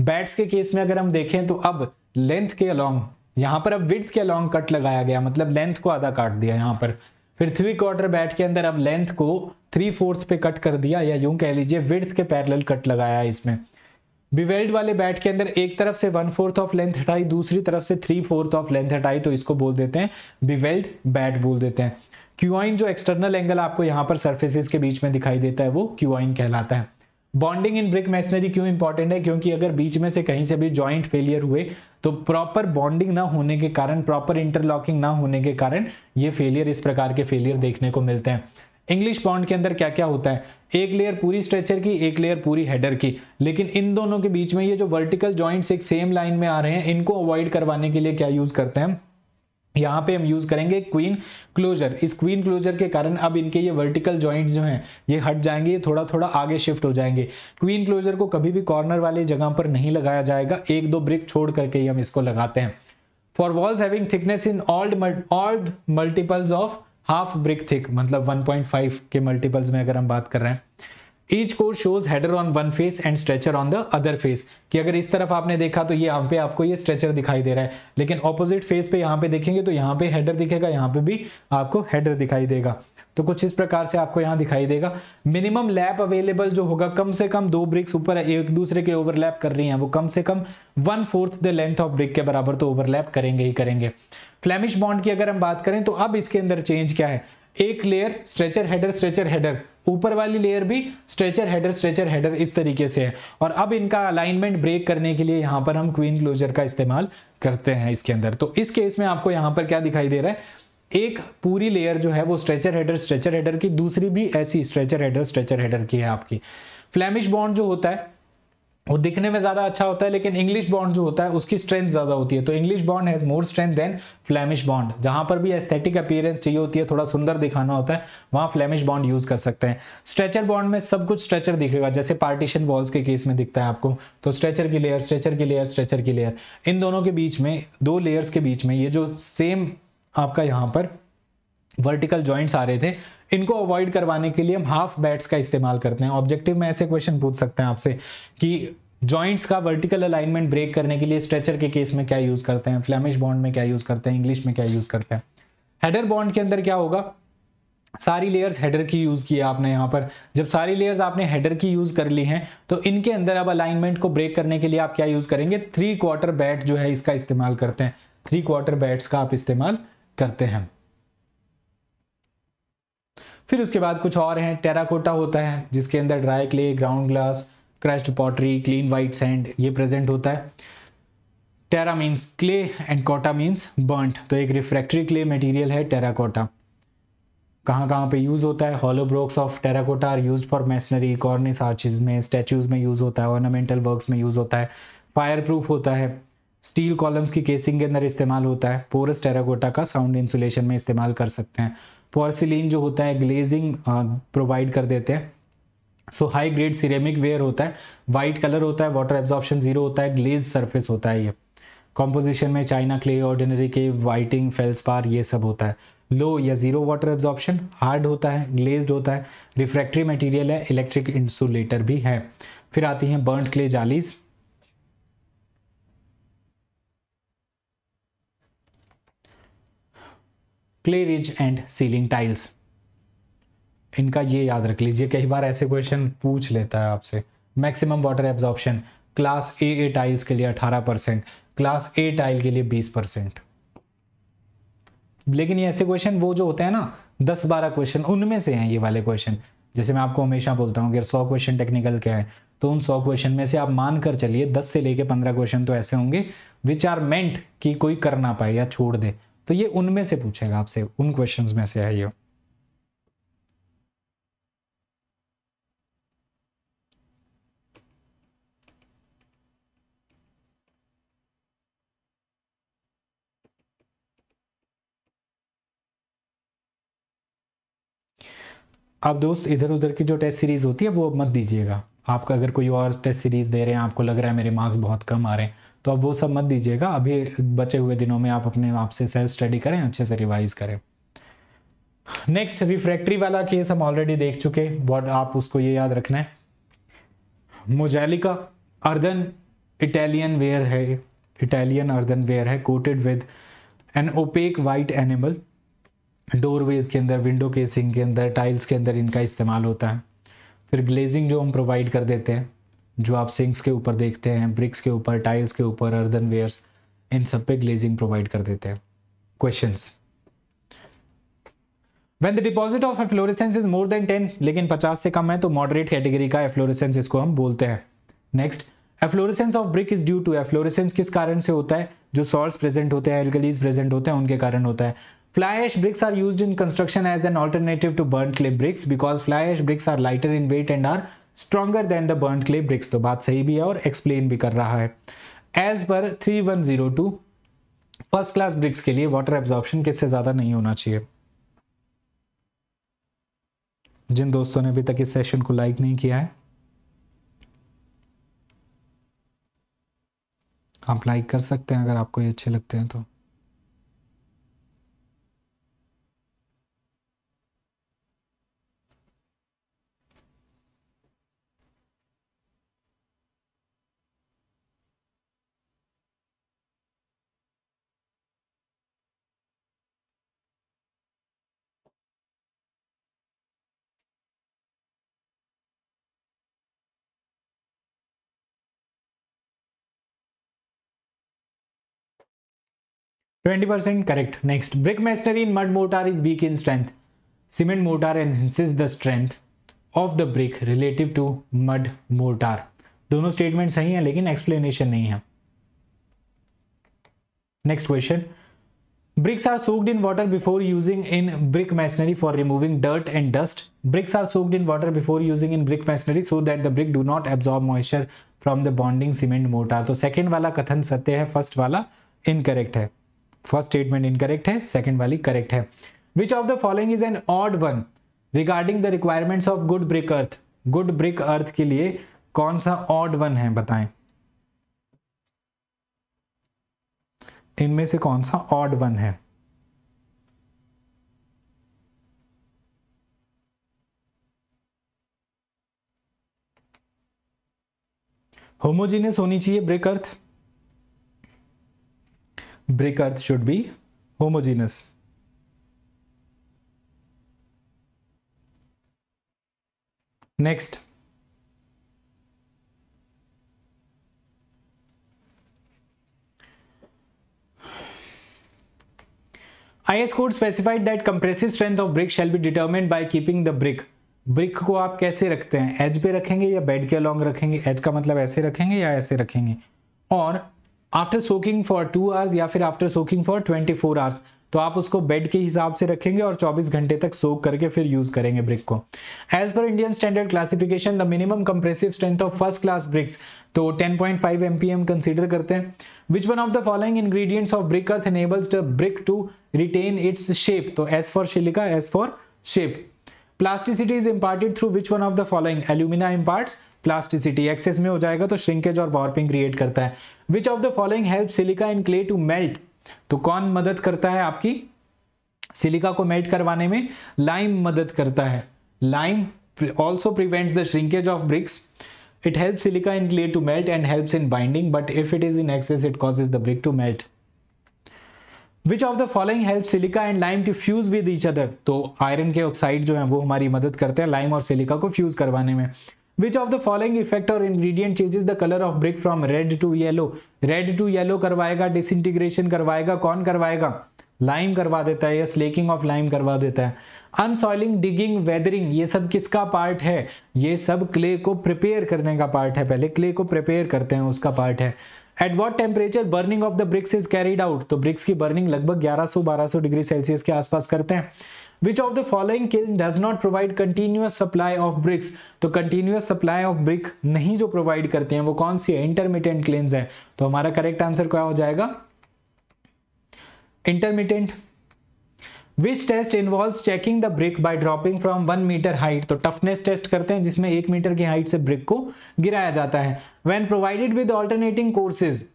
बैट्स के केस में अगर हम देखें तो अब लेंथ के अलोंग यहां पर अब विथ के अलोंग कट लगाया गया मतलब लेंथ को आधा काट दिया यहाँ पर फिर थ्री क्वार्टर बैट के अंदर अब लेंथ को थ्री फोर्थ पे कट कर दिया या यूं कह लीजिए विर्थ के पैरल कट लगाया इसमें बिवेल्ड वाले बैट के अंदर एक तरफ से वन फोर्थ ऑफ लेंथ हटाई दूसरी तरफ से थ्री फोर्थ ऑफ लेंथ हटाई तो इसको बोल देते हैं बिवेल्ड बैट बोल देते हैं क्यूआइन जो एक्सटर्नल एंगल आपको यहाँ पर सर्फेसिस के बीच में दिखाई देता है वो क्यूआइन कहलाता है बॉन्डिंग इन ब्रिक मैसनरी क्यों इंपॉर्टेंट है क्योंकि अगर बीच में से कहीं से भी ज्वाइंट फेलियर हुए तो प्रॉपर बॉन्डिंग ना होने के कारण प्रॉपर इंटरलॉकिंग ना होने के कारण ये फेलियर इस प्रकार के फेलियर देखने को मिलते हैं इंग्लिश बॉन्ड के अंदर क्या क्या होता है एक लेयर पूरी स्ट्रेचर की एक लेयर पूरी हेडर की लेकिन इन दोनों के बीच में ये जो वर्टिकल ज्वाइंट एक सेम लाइन में आ रहे हैं इनको अवॉइड करवाने के लिए क्या यूज करते हैं यहाँ पे हम यूज करेंगे क्वीन क्लोजर इस क्वीन क्लोजर के कारण अब इनके ये वर्टिकल जॉइंट्स जो हैं ये हट जाएंगे ये थोड़ा थोड़ा आगे शिफ्ट हो जाएंगे क्वीन क्लोजर को कभी भी कॉर्नर वाली जगह पर नहीं लगाया जाएगा एक दो ब्रिक छोड़ करके ही हम इसको लगाते हैं for walls having thickness in odd odd multiples of half brick thick मतलब वन के मल्टीपल्स में अगर हम बात कर रहे हैं each course shows header on one face and stretcher on the other face कि अगर इस तरफ आपने देखा तो ये यहाँ पे आपको ये स्ट्रेचर दिखाई दे रहा है लेकिन ऑपोजिट फेस पे यहाँ पे देखेंगे तो यहाँ पे हेडर दिखेगा यहाँ पे भी आपको हेडर दिखाई देगा तो कुछ इस प्रकार से आपको यहाँ दिखाई देगा मिनिमम लैप अवेलेबल जो होगा कम से कम दो ब्रिक्स ऊपर एक दूसरे के ओवरलैप कर रही हैं वो कम से कम one fourth the length of brick के बराबर तो ओवरलैप करेंगे ही करेंगे फ्लेमिश बॉन्ड की अगर हम बात करें तो अब इसके अंदर चेंज क्या है एक layer stretcher header stretcher header ऊपर वाली लेयर भी स्ट्रेचर हेडर स्ट्रेचर हेडर इस तरीके से है और अब इनका अलाइनमेंट ब्रेक करने के लिए यहां पर हम क्वीन क्लोजर का इस्तेमाल करते हैं इसके अंदर तो इस केस में आपको यहां पर क्या दिखाई दे रहा है एक पूरी लेयर जो है वो स्ट्रेचर हेडर स्ट्रेचर हेडर की दूसरी भी ऐसी स्ट्रेचर हेडर स्ट्रेचर हेडर की है आपकी फ्लैमिश बॉन्ड जो होता है वो दिखने में ज़्यादा अच्छा होता है लेकिन इंग्लिश बॉन्ड जो होता है उसकी स्ट्रेंथ ज़्यादा होती है तो English bond has more strength than Flemish bond जहां पर भी एस्थेटिक अपीयरेंस चाहिए होती है थोड़ा सुंदर दिखाना होता है वहाँ फ्लैमिश बॉन्ड यूज़ कर सकते हैं स्ट्रेचर बॉन्ड में सब कुछ स्ट्रेचर दिखेगा जैसे पार्टीशन वॉल्स के केस में दिखता है आपको तो स्ट्रेचर की लेयर स्ट्रेचर की लेयर स्ट्रेचर की लेयर इन दोनों के बीच में दो लेयर्स के बीच में ये जो सेम आपका यहाँ पर वर्टिकल जॉइंट्स आ रहे थे इनको अवॉइड करवाने के लिए हम हाफ बैट्स का इस्तेमाल करते हैं ऑब्जेक्टिव में ऐसे क्वेश्चन पूछ सकते हैं आपसे कि जॉइंट्स का वर्टिकल अलाइनमेंट ब्रेक करने के लिए स्ट्रेचर के केस में क्या यूज़ करते हैं फ्लैमिश बॉन्ड में क्या यूज़ करते हैं इंग्लिश में क्या यूज़ करते हैं हेडर बॉन्ड के अंदर क्या होगा सारी लेयर्स हेडर की यूज़ की आपने यहां पर जब सारी लेयर्स आपने हेडर की यूज़ कर ली हैं तो इनके अंदर अब अलाइनमेंट को ब्रेक करने के लिए आप क्या यूज़ करेंगे थ्री क्वार्टर बैट जो है इसका इस्तेमाल करते हैं थ्री क्वार्टर बैट्स का आप इस्तेमाल करते हैं फिर उसके बाद कुछ और हैं टेराकोटा होता है जिसके अंदर dry clay ground glass crushed pottery clean white sand ये प्रेजेंट होता है terra means clay and cotta means burned तो एक रिफ्रैक्ट्री क्ले मटीरियल है टेराकोटा कहाँ कहाँ पे यूज़ होता है hollow blocks of terracotta are use for masonry cornice arches में स्टैचूज में यूज़ होता है ऑर्नामेंटल वर्क में यूज़ होता है फायर प्रूफ होता है स्टील कॉलम्स की केसिंग के अंदर इस्तेमाल होता है पोरस टेराकोटा का साउंड इंसुलेशन में इस्तेमाल कर सकते हैं पोर्सिलीन जो होता है ग्लेजिंग प्रोवाइड कर देते हैं so high grade ceramic ware होता है वाइट कलर होता है वाटर एब्जॉर्प्शन जीरो होता है ग्लेज सरफेस होता है ये कॉम्पोजिशन में चाइना क्ले ऑर्डिनरी के वाइटिंग पार ये सब होता है लो या जीरो वाटर एब्जॉर्प्शन हार्ड होता है ग्लेज्ड होता है रिफ्रैक्ट्री मटेरियल है इलेक्ट्रिक इंसुलेटर भी है फिर आती हैं burn clay jallies clay ridge and ceiling tiles इनका ये याद रख लीजिए कई बार ऐसे क्वेश्चन पूछ लेता है आपसे maximum water absorption class A A tiles के लिए अठारह परसेंट क्लास ए टाइल के लिए बीस परसेंट लेकिन ये ऐसे क्वेश्चन वो जो होते हैं ना दस बारह क्वेश्चन उनमें से हैं ये वाले क्वेश्चन जैसे मैं आपको हमेशा बोलता हूँ अगर सौ क्वेश्चन टेक्निकल के हैं तो उन सौ क्वेश्चन में से आप मान कर चलिए दस से लेके पंद्रह क्वेश्चन तो ऐसे होंगे विच आर मेंट कि कोई कर ना पाए या छोड़ दे तो ये उनमें से पूछेगा आपसे उन क्वेश्चंस में से है ये आप दोस्त इधर उधर की जो टेस्ट सीरीज़ होती है वो मत दीजिएगा आपका अगर कोई और टेस्ट सीरीज़ दे रहे हैं आपको लग रहा है मेरे मार्क्स बहुत कम आ रहे हैं तो अब वो सब मत दीजिएगा अभी बचे हुए दिनों में आप अपने आप से सेल्फ स्टडी करें अच्छे से रिवाइज करें नेक्स्ट रिफ्रैक्ट्री वाला केस हम ऑलरेडी देख चुके बॉड आप उसको ये याद रखना है मोजैलिका अर्दन इटालियन वेयर है इटालियन अर्दन वेयर है coated with an opaque white enamel doorways के अंदर विंडो केसिंग के अंदर टाइल्स के अंदर इनका इस्तेमाल होता है फिर ग्लेजिंग जो हम प्रोवाइड कर देते हैं जो आप सिंक्स के ऊपर देखते हैं ब्रिक्स के ऊपर टाइल्स के ऊपर अर्दन वेयर्स इन सब पे ग्लेजिंग प्रोवाइड कर देते हैं question when the deposit of efflorescence is more than ten लेकिन पचास से कम है तो मॉडरेट कैटेगरी का एफ्लोरेसेंस इसको हम बोलते हैं next efflorescence of brick is due to efflorescence किस कारण से होता है जो सॉल्ट प्रेजेंट होते हैं एल्कलीज प्रेजेंट होते हैं उनके कारण होता है fly ash bricks are use in construction as an alternative to burn clay bricks because fly ash bricks are lighter in weight and are stronger than the burn clay bricks तो बात सही भी है और एक्सप्लेन भी कर रहा है as per three one zero two first class bricks के लिए वाटर एब्जॉर्प्शन किससे ज़्यादा नहीं होना चाहिए जिन दोस्तों ने अभी तक इस सेशन को लाइक नहीं किया है आप लाइक कर सकते हैं अगर आपको ये अच्छे लगते हैं तो twenty percent correct next brick masonry in mud mortar is weak in strength cement mortar enhances the strength of the brick relative to mud mortar. दोनों स्टेटमेंट सही है लेकिन एक्सप्लेनेशन नहीं है next question bricks are soaked in water before using in brick masonry for removing dirt and dust bricks are soaked in water before using in brick masonry so that the brick do not absorb moisture from the bonding cement mortar तो second वाला कथन सत्य है first वाला incorrect है first statement incorrect है second वाली correct है which of the following is an odd one regarding the requirements of good brick earth good brick earth के लिए कौन सा ऑड वन है बताएं इनमें से कौन सा ऑड वन है होमोजीनियस होनी चाहिए brick earth brick earth should be homogeneous. Next, IS code specified that compressive strength of brick shall be determined by keeping the brick. Brick को आप कैसे रखते हैं एज पे रखेंगे या बेड के अलॉन्ग रखेंगे एज का मतलब ऐसे रखेंगे या ऐसे रखेंगे और after soaking for two hours या फिर after soaking for twenty four hours तो आप उसको बेड के हिसाब से रखेंगे और 24 घंटे तक सोक करके फिर यूज करेंगे ब्रिक को as per Indian standard classification the minimum compressive strength of first class bricks तो 10.5 पॉइंट एमपीएम कंसीडर करते हैं which one of the following ingredients of brick earth enables the brick to retain its shape तो S for silica S for shape plasticity is imparted through which one of the following alumina imparts plasticity excess में हो जाएगा तो shrinkage और warping create करता है which of the following help silica in clay to melt तो कौन मदद करता है आपकी सिलिका को मेल्ट करवाने में लाइम मदद करता है lime also prevents the shrinkage of bricks it helps silica in clay to melt and helps in binding but if it is in excess it causes the brick to melt which of the following help silica and lime to fuse with each other तो iron के oxide जो है वो हमारी मदद करते हैं lime और सिलिका को फ्यूज करवाने में which of the following effect और ingredient changes the colour of brick from red to yellow red to yellow करवाएगा डिसइंटीग्रेशन करवाएगा कौन करवाएगा लाइम करवा देता है या स्लेकिंग ऑफ लाइम करवा देता है अनसॉइलिंग डिगिंग वेदरिंग ये सब किसका पार्ट है ये सब क्ले को प्रिपेयर करने का पार्ट है पहले क्ले को प्रिपेयर करते हैं उसका पार्ट है at what temperature burning of the bricks is carried out तो ब्रिक्स की बर्निंग लगभग 1100-1200 डिग्री सेल्सियस के आसपास करते हैं which of the following kiln does not provide continuous supply of bricks तो कंटिन्यूस सप्लाई ऑफ ब्रिक नहीं जो प्रोवाइड करते हैं वो कौन सी है इंटरमीडियंट क्लेन्स है तो हमारा करेक्ट आंसर क्या हो जाएगा intermediate which test involve checking the brick by dropping from one metre height तो टफनेस टेस्ट करते हैं जिसमें एक मीटर की हाइट से ब्रिक को गिराया जाता है when provided with alternating courses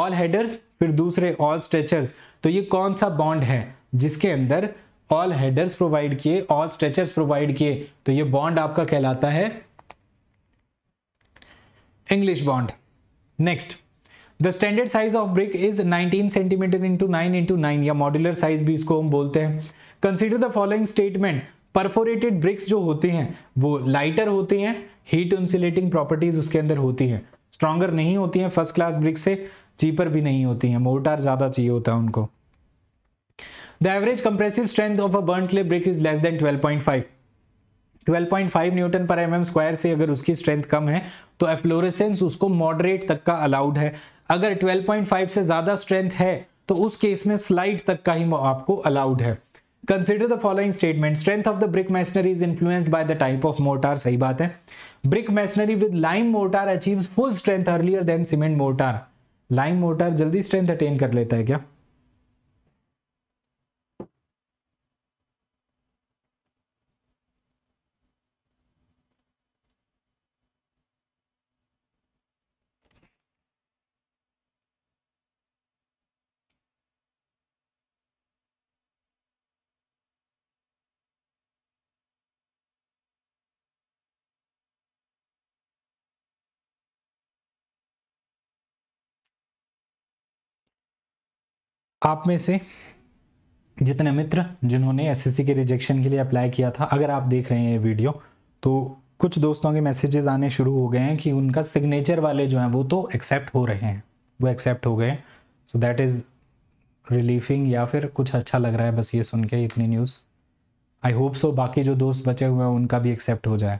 all headers फिर दूसरे ऑल स्ट्रेचर्स तो ये कौन सा बॉन्ड है जिसके अंदर ऑल हेडर्स प्रोवाइड किए ऑल स्ट्रेचर्स प्रोवाइड किए तो ये बॉन्ड आपका कहलाता है English bond next the standard size of brick is 19 centimetre into nine into nine या मॉड्यूलर साइज भी इसको हम बोलते हैं consider the following statement perforated bricks जो होते हैं वो लाइटर होते हैं हीट इंसुलेटिंग प्रॉपर्टीज उसके अंदर होती हैं स्ट्रॉगर नहीं होती हैं फर्स्ट क्लास ब्रिक्स से चीपर भी नहीं होती हैं मोर्टार ज़्यादा चाहिए होता है उनको the average compressive strength of a burn clay brick is less than 12.5 12.5 newton पर एम एम स्क्वायर से अगर उसकी स्ट्रेंथ कम है तो एफ्लोरेसेंस उसको मॉडरेट तक का अलाउड है अगर 12.5 से ज़्यादा स्ट्रेंथ है तो उस केस में स्लाइड तक का ही आपको अलाउड है consider the following statement strength of the brick masonry is influenced by the type of mortar सही बात है brick masonry with lime mortar achieves full strength earlier than cement mortar lime mortar जल्दी strength attain कर लेता है क्या आप में से जितने मित्र जिन्होंने एसएससी के रिजेक्शन के लिए अप्लाई किया था अगर आप देख रहे हैं ये वीडियो तो कुछ दोस्तों के मैसेजेस आने शुरू हो गए हैं कि उनका सिग्नेचर वाले जो हैं वो तो एक्सेप्ट हो रहे हैं वो एक्सेप्ट हो गए सो दैट इज़ रिलीफिंग या फिर कुछ अच्छा लग रहा है बस ये सुन के इतनी न्यूज़ आई होप सो बाकी जो दोस्त बचे हुए हैं उनका भी एक्सेप्ट हो जाए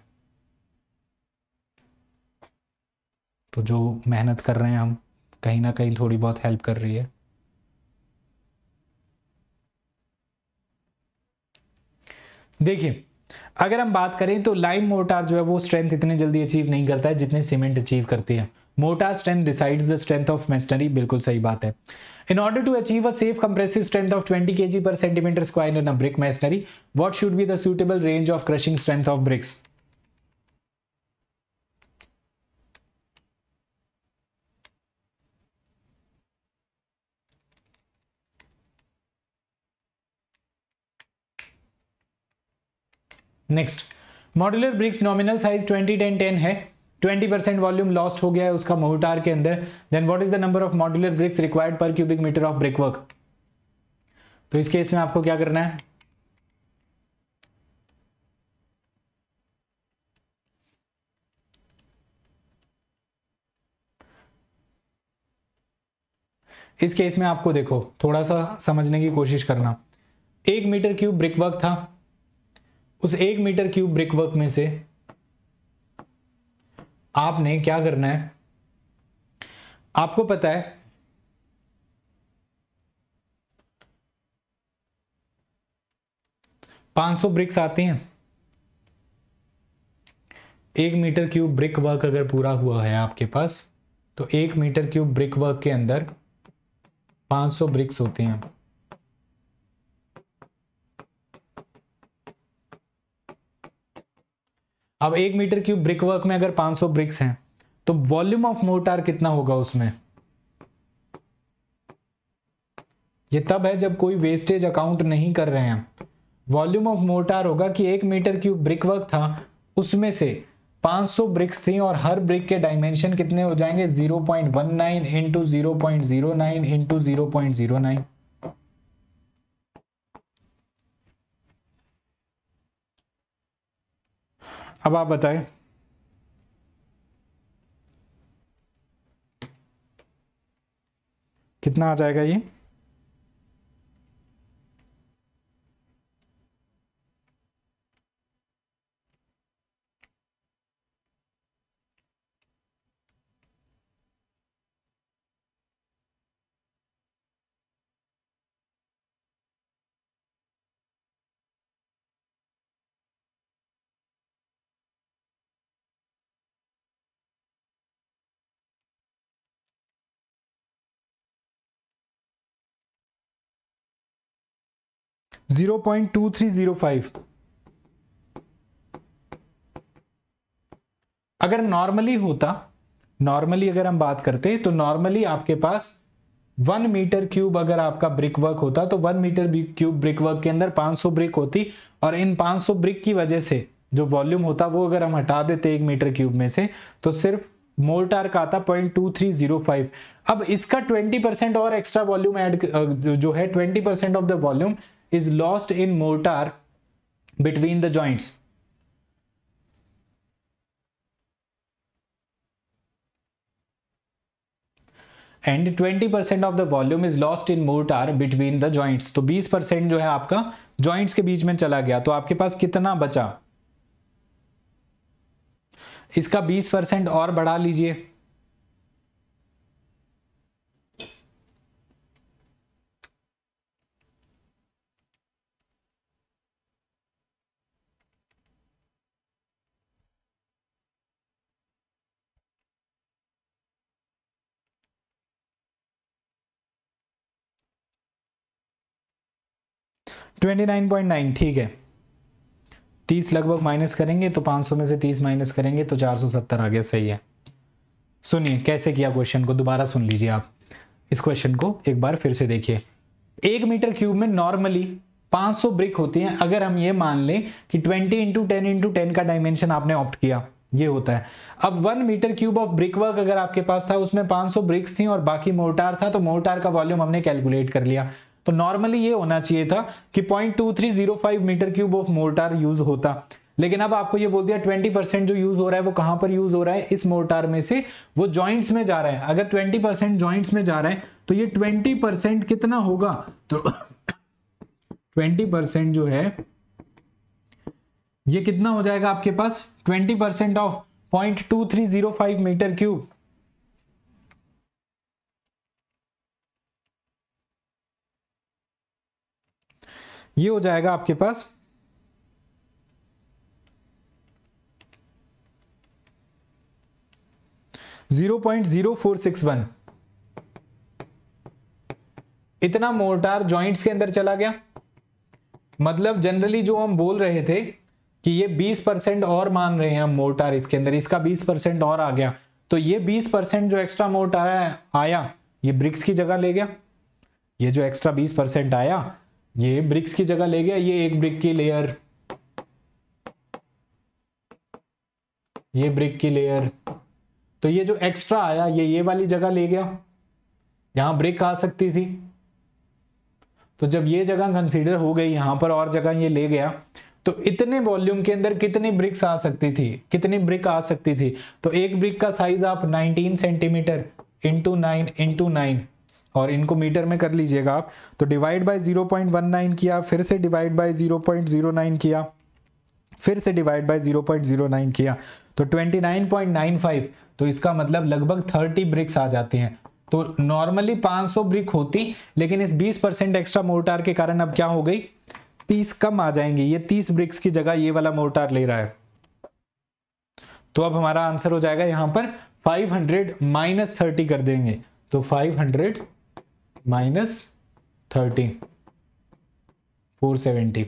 तो जो मेहनत कर रहे हैं हम कहीं ना कहीं थोड़ी बहुत हेल्प कर रही है देखिए अगर हम बात करें तो लाइम मोर्टार जो है वो स्ट्रेंथ इतने जल्दी अचीव नहीं करता है जितने सीमेंट अचीव करती है mortar strength decides the strength of masonry बिल्कुल सही बात है in order to achieve a safe compressive strength of 20 के per centimetre square in a brick masonry what should be the suitable range of crushing strength of bricks next modular bricks nominal size 20 10 10 है 20 percent volume lost हो गया है उसका mortar के अंदर then what is the number of modular bricks required per cubic metre of brick work तो इस case में आपको क्या करना है इस केस में आपको देखो थोड़ा सा समझने की कोशिश करना एक मीटर क्यूब ब्रिक वर्क था उस एक मीटर क्यूब ब्रिक वर्क में से आपने क्या करना है आपको पता है पांच सौ ब्रिक्स आते हैं एक मीटर क्यूब ब्रिक वर्क अगर पूरा हुआ है आपके पास तो एक मीटर क्यूब ब्रिक वर्क के अंदर 500 ब्रिक्स होते हैं अब एक मीटर क्यूब ब्रिक वर्क में अगर 500 ब्रिक्स हैं तो वॉल्यूम ऑफ मोर्टार कितना होगा उसमें ये तब है जब कोई वेस्टेज अकाउंट नहीं कर रहे हैं वॉल्यूम ऑफ मोर्टार होगा कि एक मीटर क्यूब ब्रिक वर्क था उसमें से 500 ब्रिक्स थी और हर ब्रिक के डायमेंशन कितने हो जाएंगे 0.19 point one nine into zero point zero nine into zero point zero nine अब आप बताएं कितना आ जाएगा ये zero point two three zero five अगर नॉर्मली होता नॉर्मली अगर हम बात करते तो नॉर्मली आपके पास वन मीटर क्यूब अगर आपका ब्रिक वर्क होता तो one metre cube brick work के अंदर 500 ब्रिक होती और इन 500 ब्रिक की वजह से जो वॉल्यूम होता वो अगर हम हटा देते एक मीटर क्यूब में से तो सिर्फ मोर्टार का आता point two three zero five अब इसका ट्वेंटी परसेंट और एक्स्ट्रा वॉल्यूम ऐड जो है twenty percent of the volume is lost in mortar between the joints. And twenty percent of the volume is lost in mortar between the joint तो बीस percent जो है आपका joints के बीच में चला गया तो आपके पास कितना बचा इसका बीस परसेंट और बढ़ा लीजिए ट्वेंटी नाइन पॉइंट नाइन ठीक है तीस लगभग माइनस करेंगे तो 500 सौ में से तीस माइनस करेंगे तो चार सौ सत्तर आ गया सही है सुनिए कैसे किया क्वेश्चन को दोबारा सुन लीजिए आप इस क्वेश्चन को एक बार फिर से देखिए एक मीटर क्यूब में नॉर्मली 500 ब्रिक होती हैं अगर हम ये मान लें कि 20 इंटू टेन इंटू टेन का डायमेंशन आपने ऑप्ट किया ये होता है अब one metre cube of brick work अगर आपके पास था उसमें 500 ब्रिक्स थी और बाकी मोर्टार था तो मोर्टार का वॉल्यूम हमने कैलकुलेट कर लिया तो नॉर्मली ये होना चाहिए था कि 0.2305 metre cube of mortar use होता लेकिन अब आपको ये बोल दिया 20 परसेंट जो यूज हो रहा है वो कहां पर यूज हो रहा है इस मोर्टार में से वो जॉइंट्स में जा रहा है अगर 20 परसेंट ज्वाइंट्स में जा रहा है तो ये 20 परसेंट कितना होगा तो 20 परसेंट जो है ये कितना हो जाएगा आपके पास 20 परसेंट ऑफ 0.2305 मीटर क्यूब ये हो जाएगा आपके पास zero point zero four six one इतना मोर्टार जॉइंट्स के अंदर चला गया मतलब जनरली जो हम बोल रहे थे कि ये 20 परसेंट और मान रहे हैं हम मोर्टार इसके अंदर इसका 20 परसेंट और आ गया तो ये 20 परसेंट जो एक्स्ट्रा मोर्टार आया ये ब्रिक्स की जगह ले गया ये जो एक्स्ट्रा 20 परसेंट आया ये ब्रिक्स की जगह ले गया ये एक ब्रिक की लेयर ये ब्रिक की लेयर तो ये जो एक्स्ट्रा आया ये ये वाली जगह ले गया यहां ब्रिक आ सकती थी तो जब ये जगह कंसीडर हो गई यहां पर और जगह ये ले गया तो इतने वॉल्यूम के अंदर कितनी ब्रिक्स आ सकती थी कितनी ब्रिक आ सकती थी तो एक ब्रिक का साइज आप 19 centimetre into nine into nine और इनको मीटर में कर लीजिएगा आप तो डिवाइड बाय 0.19 किया फिर से डिवाइड बाय 0.09 किया फिर से डिवाइड बाय 0.09 किया तो 29.95 तो इसका मतलब लगभग 30 ब्रिक्स आ जाते हैं तो नॉर्मली 500 ब्रिक होती लेकिन इस 20 परसेंट एक्स्ट्रा मोर्टार के कारण अब क्या हो गई 30 कम आ जाएंगे ये 30 ब्रिक्स की जगह ये वाला मोर्टार ले रहा है तो अब हमारा आंसर हो जाएगा यहां पर 500 माइनस थर्टी कर देंगे So 500 minus thirty four seventy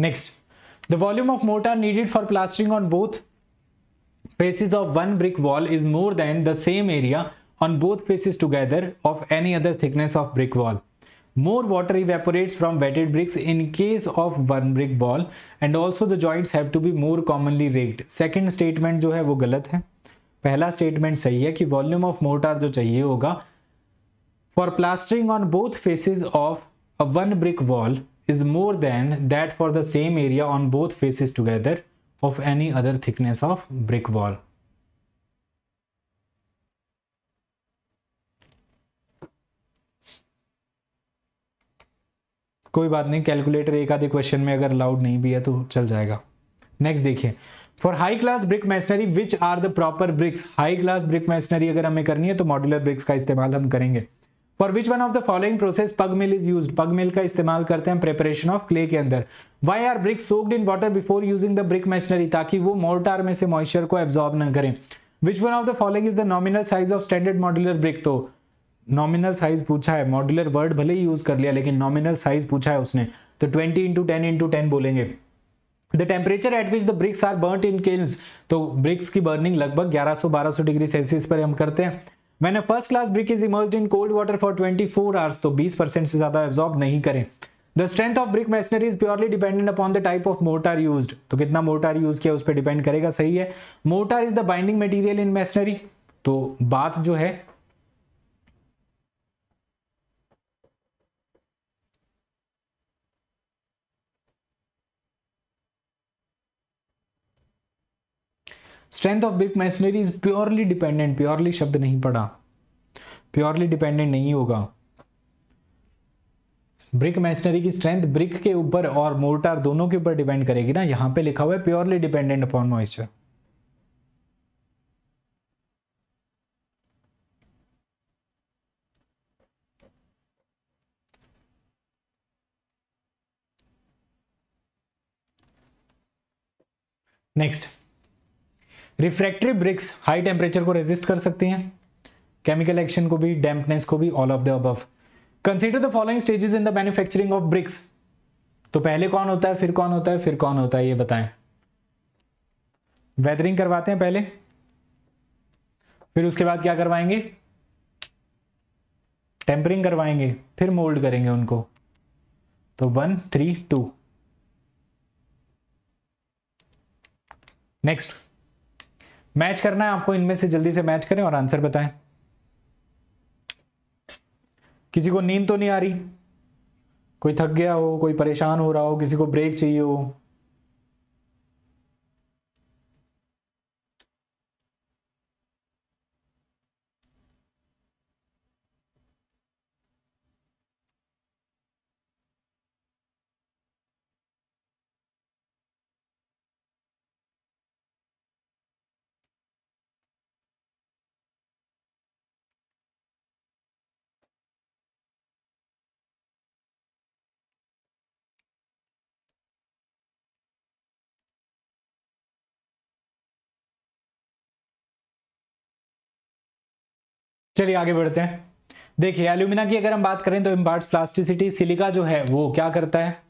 next the volume of mortar needed for plastering faces of one brick wall is more than the same area on both faces together of any other thickness of brick wall more water evaporates from wetted bricks in case of one brick wall and also the joints have to be more commonly raked. Second statement जो है वो गलत है पहला statement सही है कि volume of mortar जो चाहिए होगा for plastering on both faces of a one brick wall is more than that for the same area on both faces together of any other thickness of brick wall. कोई बात नहीं calculator एक आधे question में अगर allowed नहीं भी है तो चल जाएगा नेक्स्ट देखिए for high class brick masonry which are the proper bricks high class brick masonry अगर हमें करनी है तो मॉड्यूलर ब्रिक्स का इस्तेमाल हम करेंगे for which one of the following process pug mill is use पग मिल का इस्तेमाल करते हैं प्रेपरेशन ऑफ क्ले के अंदर why are bricks soaked in water before using the brick masonry ताकि वो मोर्टार में से मॉइस्चर को एब्जॉर्ब न करें which one of the following is the nominal size of standard modular brick तो नॉमिनल साइज पूछा है मॉड्यूलर वर्ड भले ही यूज कर लिया लेकिन नॉमिनल साइज पूछा है उसने तो twenty into ten into ten बोलेंगे the temperature at which the bricks are burn in kilns तो ब्रिक्स की बर्निंग लगभग 1100-1200 डिग्री सेल्सियस पर हम करते हैं मैंने first class brick is immerse in cold water for 24 hours तो 20 परसेंट से ज्यादा एब्जॉर्ब नहीं करें the strength of brick masonry is purely dependent upon the type of mortar use तो कितना मोटर यूज किया उस पर डिपेंड करेगा सही है mortar is the binding material in masonry तो बात जो है strength of big masonry is purely dependent purely शब्द नहीं पड़ा प्योरली डिपेंडेंट नहीं होगा ब्रिक मैशनरी की स्ट्रेंथ ब्रिक के ऊपर और मोर्टार दोनों के ऊपर डिपेंड करेगी ना यहां पे लिखा हुआ है purely dependent upon moisture next refractory bricks high temperature को रेजिस्ट कर सकती हैं केमिकल एक्शन को भी डैम्पनेस को भी all of the above consider the following stages in the manufacturing of bricks तो पहले कौन होता है फिर कौन होता है फिर कौन होता है ये बताएं वेदरिंग करवाते हैं पहले फिर उसके बाद क्या करवाएंगे टेम्परिंग करवाएंगे फिर मोल्ड करेंगे उनको तो one three two next match करना है आपको इनमें से जल्दी से मैच करें और आंसर बताएं किसी को नींद तो नहीं आ रही कोई थक गया हो कोई परेशान हो रहा हो किसी को ब्रेक चाहिए हो चलिए आगे बढ़ते हैं देखिए एल्यूमिना की अगर हम बात करें तो इम्पार्ट प्लास्टिसिटी सिलिका जो है वो क्या करता है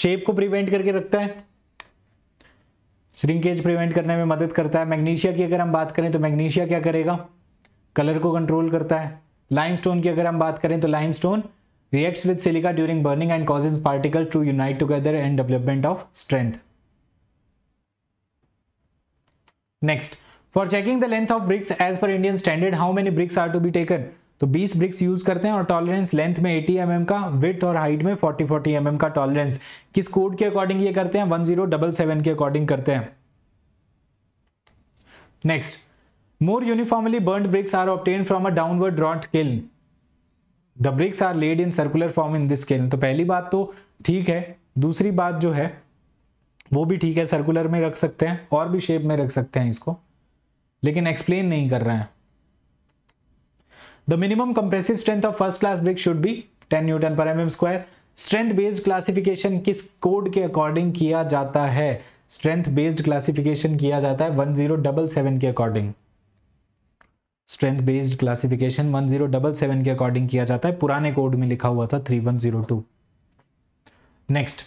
शेप को प्रिवेंट करके रखता है श्रिंकेज प्रिवेंट करने में मदद करता है मैग्नीशिया की अगर हम बात करें तो मैग्नीशिया क्या करेगा कलर को कंट्रोल करता है लाइमस्टोन की अगर हम बात करें तो limestone reacts with silica during burning and causes particle to unite together and development of strength next for checking the length of bricks as per Indian standard how many bricks are to be taken तो 20 BRICS use करते हैं और tolerance length में 80 m mm का width और height में 40 40 m mm का tolerance किस कोड के अकॉर्डिंग ये करते हैं वन जीरो डबल सेवन के अकॉर्डिंग करते हैं next more uniformly burn bricks are obtained from a downward draught kiln the bricks are laid in circular form in this kiln तो पहली बात तो ठीक है दूसरी बात जो है वो भी ठीक है सर्कुलर में रख सकते हैं और भी शेप में रख सकते हैं इसको लेकिन एक्सप्लेन नहीं कर रहे हैं the minimum compressive strength of first class brick should be 10 newton पर M square strength based classification किस कोड के अकॉर्डिंग किया जाता है स्ट्रेंथ बेस्ड क्लासिफिकेशन किया जाता है 1077 के अकॉर्डिंग स्ट्रेंथ बेस्ड क्लासिफिकेशन 1077 के अकॉर्डिंग किया जाता है पुराने कोड में लिखा हुआ था 3102 नेक्स्ट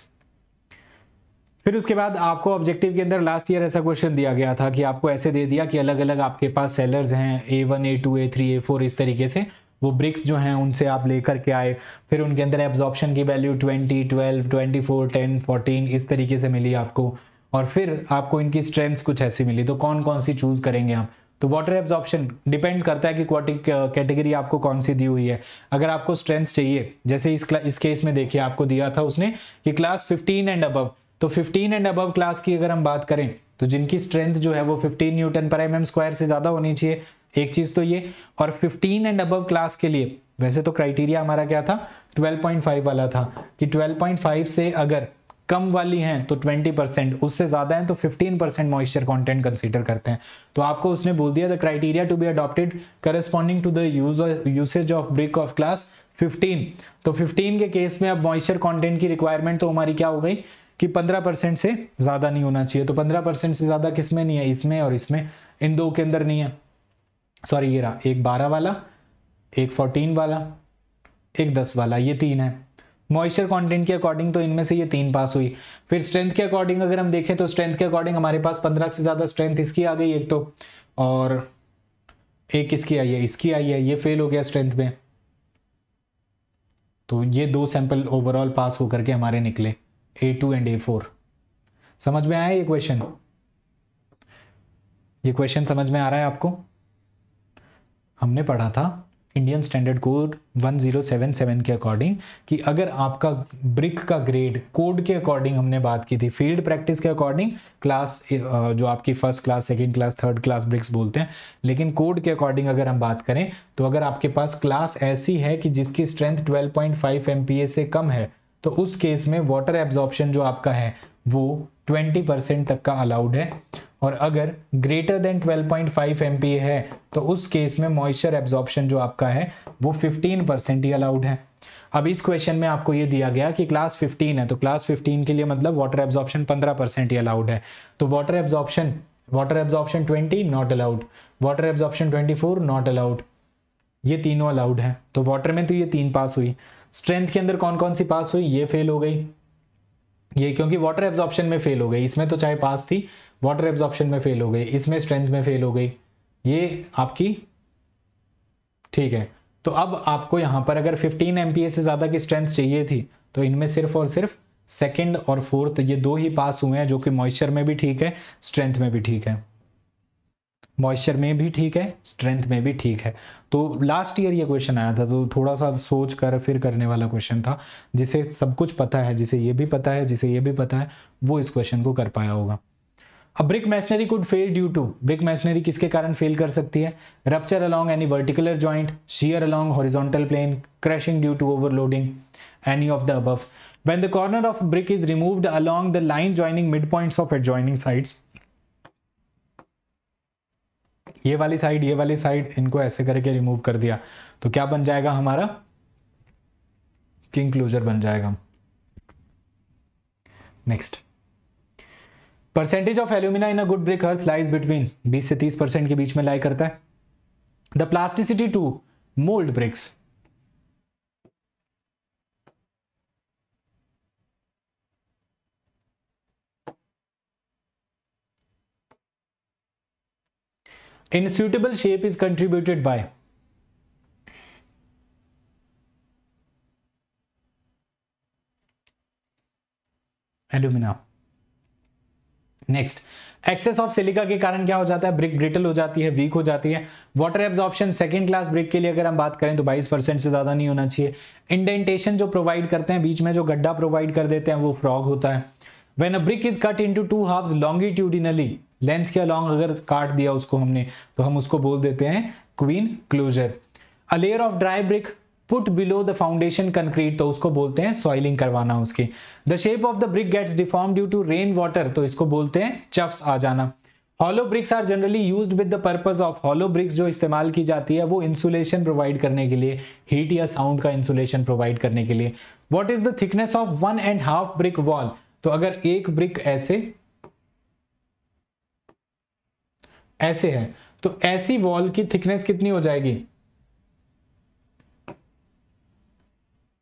फिर उसके बाद आपको ऑब्जेक्टिव के अंदर लास्ट ईयर ऐसा क्वेश्चन दिया गया था कि आपको ऐसे दे दिया कि अलग अलग आपके पास सेलर्स हैं A one A two A three A four इस तरीके से वो ब्रिक्स जो हैं उनसे आप लेकर के आए फिर उनके अंदर एब्जॉर्प्शन की value twenty twelve twenty four ten fourteen इस तरीके से मिली आपको और फिर आपको इनकी स्ट्रेंथ्स कुछ ऐसी मिली तो कौन कौन सी चूज़ करेंगे आप तो वाटर एब्जॉर्प्शन डिपेंड करता है कि क्वाटिक कैटेगरी आपको कौन सी दी हुई है अगर आपको स्ट्रेंथ चाहिए जैसे इस इस केस में देखिए आपको दिया था उसने कि क्लास 15 एंड अबव तो 15 एंड अबव क्लास की अगर हम बात करें तो जिनकी स्ट्रेंथ जो है वो 15 न्यूटन पर एम स्क्वायर से ज़्यादा होनी चाहिए एक चीज़ तो ये और 15 एंड अबव क्लास के लिए वैसे तो क्राइटेरिया हमारा क्या था 12.5 वाला था कि 12.5 से अगर कम वाली हैं तो 20 परसेंट उससे ज़्यादा हैं तो 15 परसेंट मॉइस्चर कॉन्टेंट कंसिडर करते हैं तो आपको उसने बोल दिया the criteria to be adopted corresponding to the usage of brick of class 15 तो 15 के केस में अब मॉइस्चर कंटेंट की रिक्वायरमेंट तो हमारी क्या हो गई कि 15 परसेंट से ज़्यादा नहीं होना चाहिए तो 15 परसेंट से ज़्यादा किसमें नहीं है इसमें और इसमें इन दो के अंदर नहीं है सॉरी ये रहा एक बारह वाला एक फोर्टीन वाला एक दस वाला ये तीन है मॉइस्चर कंटेंट के अकॉर्डिंग तो इनमें से ये तीन पास हुई फिर स्ट्रेंथ के अकॉर्डिंग अगर हम देखें तो स्ट्रेंथ के अकॉर्डिंग हमारे पास पंद्रह से ज़्यादा स्ट्रेंथ इसकी आ गई एक तो और एक इसकी आई है इसकी आई है ये फेल हो गया स्ट्रेंथ में तो ये दो सैंपल ओवरऑल पास होकर के हमारे निकले A two and A four समझ में आया ये क्वेश्चन ये क्वेश्चन समझ में आ रहा है आपको हमने पढ़ा था इंडियन स्टैंडर्ड कोड 1077 के अकॉर्डिंग कि अगर आपका ब्रिक का ग्रेड कोड के अकॉर्डिंग हमने बात की थी फील्ड प्रैक्टिस के अकॉर्डिंग क्लास जो आपकी first class second class third class bricks बोलते हैं लेकिन कोड के अकॉर्डिंग अगर हम बात करें तो अगर आपके पास क्लास ऐसी है कि जिसकी स्ट्रेंथ 12.5 पॉइंट से कम है तो उस केस में वाटर एब्जॉर्प्शन जो आपका है वो 20 परसेंट तक का अलाउड है और अगर ग्रेटर देन 12.5 पॉइंट है तो उस केस में मॉइस्चर एब्जॉर्प्शन जो आपका है वो 15 परसेंट ही अलाउड है अब इस क्वेश्चन में आपको ये दिया गया कि क्लास 15 है तो क्लास 15 के लिए मतलब वाटर एब्जॉर्प्शन 15 परसेंट ही अलाउड है तो water absorption water absorption 20 not allowed water absorption 24 not allowed ये तीनों अलाउड है तो वाटर में तो ये तीन पास हुई स्ट्रेंथ के अंदर कौन कौन सी पास हुई ये फेल हो गई ये क्योंकि वाटर एब्जॉर्प्शन में फेल हो गई इसमें तो चाहे पास थी वाटर एब्जॉर्प्शन में फेल हो गई इसमें स्ट्रेंथ में फेल हो गई ये आपकी ठीक है तो अब आपको यहां पर अगर 15 एम से ज़्यादा की स्ट्रेंथ चाहिए थी तो इनमें सिर्फ और सिर्फ सेकेंड और फोर्थ ये दो ही पास हुए हैं जो कि मॉइस्चर में भी ठीक है स्ट्रेंथ में भी ठीक है मॉइस्चर में भी ठीक है स्ट्रेंथ में भी ठीक है तो लास्ट ईयर ये क्वेश्चन आया था तो थोड़ा सा सोच कर फिर करने वाला क्वेश्चन था जिसे सब कुछ पता है जिसे ये भी पता है जिसे ये भी पता है वो इस क्वेश्चन को कर पाया होगा अब brick masonry could fail due to brick masonry किसके कारण फेल कर सकती है rupture along any vertical joint shear along horizontal plane crushing due to overloading any of the above corner of brick is brick along the line joining mid joining of of joining sides ये वाली side ये वाली side इनको ऐसे करके remove कर दिया तो क्या बन जाएगा हमारा किंग क्लोजर बन जाएगा next percentage of alumina in a good brick earth lies between 20 से 30 परसेंट के बीच में लाई करता है the plasticity to mould bricks in suitable shape is contributed by alumina next excess of silica के कारण क्या हो जाता है ब्रिक ब्रिटल हो जाती है वीक हो जाती है water absorption second class brick के लिए अगर हम बात करें तो 22 परसेंट से ज़्यादा नहीं होना चाहिए इंडेंटेशन जो प्रोवाइड करते हैं बीच में जो गड्ढा प्रोवाइड कर देते हैं वो फ्रॉग होता है when a brick is cut into two half longitudinally length के अलॉन्ग अगर काट दिया उसको हमने तो हम उसको बोल देते हैं queen closure a layer of dry brick put below the foundation concrete तो उसको बोलते हैं सॉइलिंग करवाना उसके the shape of the brick gets deform due to rain water तो इसको बोलते हैं चफ्स आ जाना hollow bricks are generally use with the purpose of hollow bricks जो इस्तेमाल की जाती है वो इंसुलेशन प्रोवाइड करने के लिए हीट या साउंड का इंसुलेशन प्रोवाइड करने के लिए what is the thickness of one and half brick wall तो अगर एक ब्रिक ऐसे ऐसे है तो ऐसी वॉल की थिकनेस कितनी हो जाएगी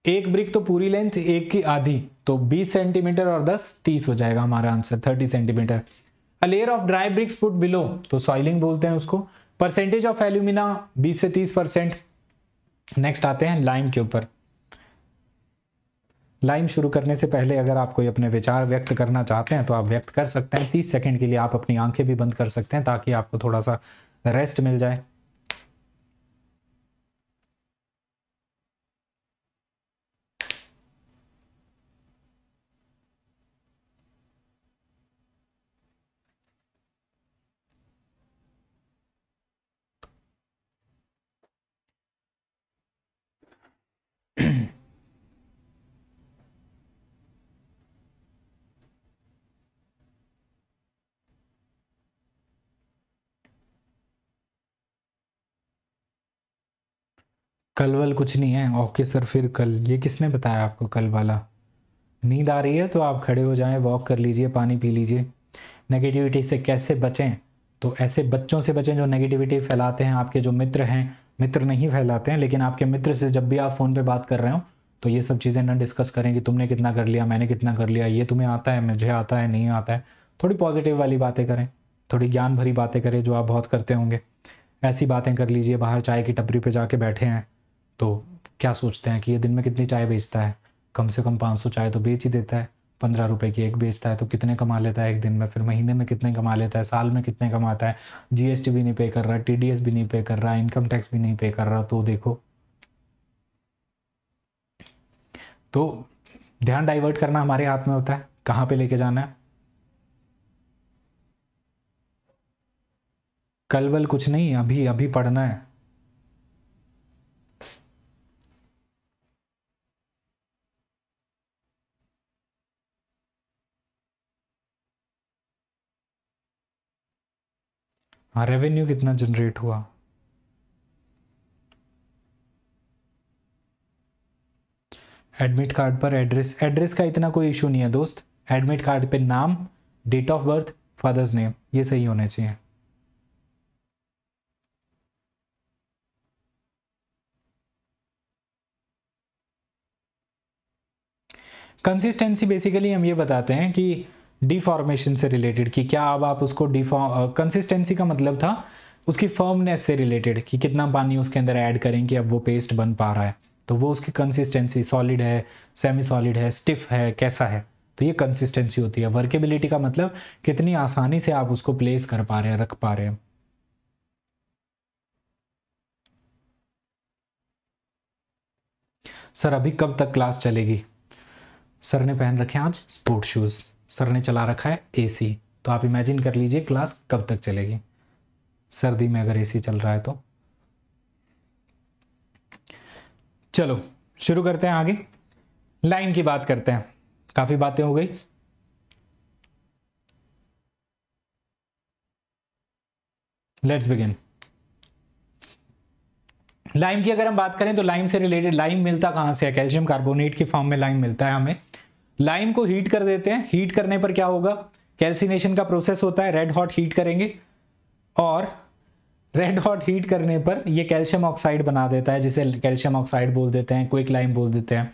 एक ब्रिक तो पूरी लेंथ एक की आधी तो 20 सेंटीमीटर और 10 30 हो जाएगा हमारा answer 30 centimetre a layer of dry bricks put below तो सॉइलिंग बोलते हैं उसको परसेंटेज ऑफ एल्यूमिना 20 से 30 परसेंट नेक्स्ट आते हैं लाइम के ऊपर लाइव शुरू करने से पहले अगर आप कोई अपने विचार व्यक्त करना चाहते हैं तो आप व्यक्त कर सकते हैं तीस सेकेंड के लिए आप अपनी आंखें भी बंद कर सकते हैं ताकि आपको थोड़ा सा रेस्ट मिल जाए कल वल कुछ नहीं है ओके सर फिर कल ये किसने बताया आपको कल वाला नींद आ रही है तो आप खड़े हो जाएं वॉक कर लीजिए पानी पी लीजिए नेगेटिविटी से कैसे बचें तो ऐसे बच्चों से बचें जो नेगेटिविटी फैलाते हैं आपके जो मित्र हैं मित्र नहीं फैलाते हैं लेकिन आपके मित्र से जब भी आप फ़ोन पे बात कर रहे हो तो ये सब चीज़ें ना डिस्कस करें कि तुमने कितना कर लिया मैंने कितना कर लिया ये तुम्हें आता है मुझे आता है नहीं आता है थोड़ी पॉजिटिव वाली बातें करें थोड़ी ज्ञान भरी बातें करें जो आप बहुत करते होंगे ऐसी बातें कर लीजिए बाहर चाय की टपरी पर जाके बैठे हैं तो क्या सोचते हैं कि ये दिन में कितनी चाय बेचता है कम से कम सौ चाय तो बेच ही देता है पंद्रह रुपए की एक बेचता है तो कितने कमा लेता है एक दिन में फिर महीने में कितने कमा लेता है साल में कितने कमाता है जीएसटी भी नहीं पे कर रहा टीडीएस भी नहीं पे कर रहा इनकम टैक्स भी नहीं पे कर रहा तो देखो तो ध्यान डाइवर्ट करना हमारे हाथ में होता है कहां पे लेके जाना है कल वल कुछ नहीं अभी अभी पढ़ना है हाँ रेवेन्यू कितना जनरेट हुआ एडमिट कार्ड पर एड्रेस एड्रेस का इतना कोई इशू नहीं है दोस्त एडमिट कार्ड पे नाम date of birth father's name ये सही होने चाहिए कंसिस्टेंसी बेसिकली हम ये बताते हैं कि डिफॉर्मेशन से रिलेटेड कि क्या अब आप उसको डिफॉर्म कंसिस्टेंसी का मतलब था उसकी फर्मनेस से रिलेटेड कि कितना पानी उसके अंदर ऐड करें कि अब वो पेस्ट बन पा रहा है तो वो उसकी कंसिस्टेंसी सॉलिड है सेमी सॉलिड है स्टिफ है कैसा है तो ये कंसिस्टेंसी होती है वर्केबिलिटी का मतलब कितनी आसानी से आप उसको प्लेस कर पा रहे हैं रख पा रहे हैं सर अभी कब तक क्लास चलेगी सर ने पहन रखे आज स्पोर्ट शूज़ सर ने चला रखा है एसी तो आप इमेजिन कर लीजिए क्लास कब तक चलेगी सर्दी में अगर एसी चल रहा है तो चलो शुरू करते हैं आगे लाइन की बात करते हैं काफी बातें हो गई लेट्स बिगिन लाइम की अगर हम बात करें तो लाइम से रिलेटेड लाइम मिलता कहां से है कैल्शियम कार्बोनेट की फॉर्म में लाइम मिलता है हमें लाइम को हीट कर देते हैं हीट करने पर क्या होगा कैल्सिनेशन का प्रोसेस होता है रेड हॉट हीट करेंगे और रेड हॉट हीट करने पर यह कैल्शियम ऑक्साइड बना देता है जिसे कैल्शियम ऑक्साइड बोल देते हैं क्विक लाइम बोल देते हैं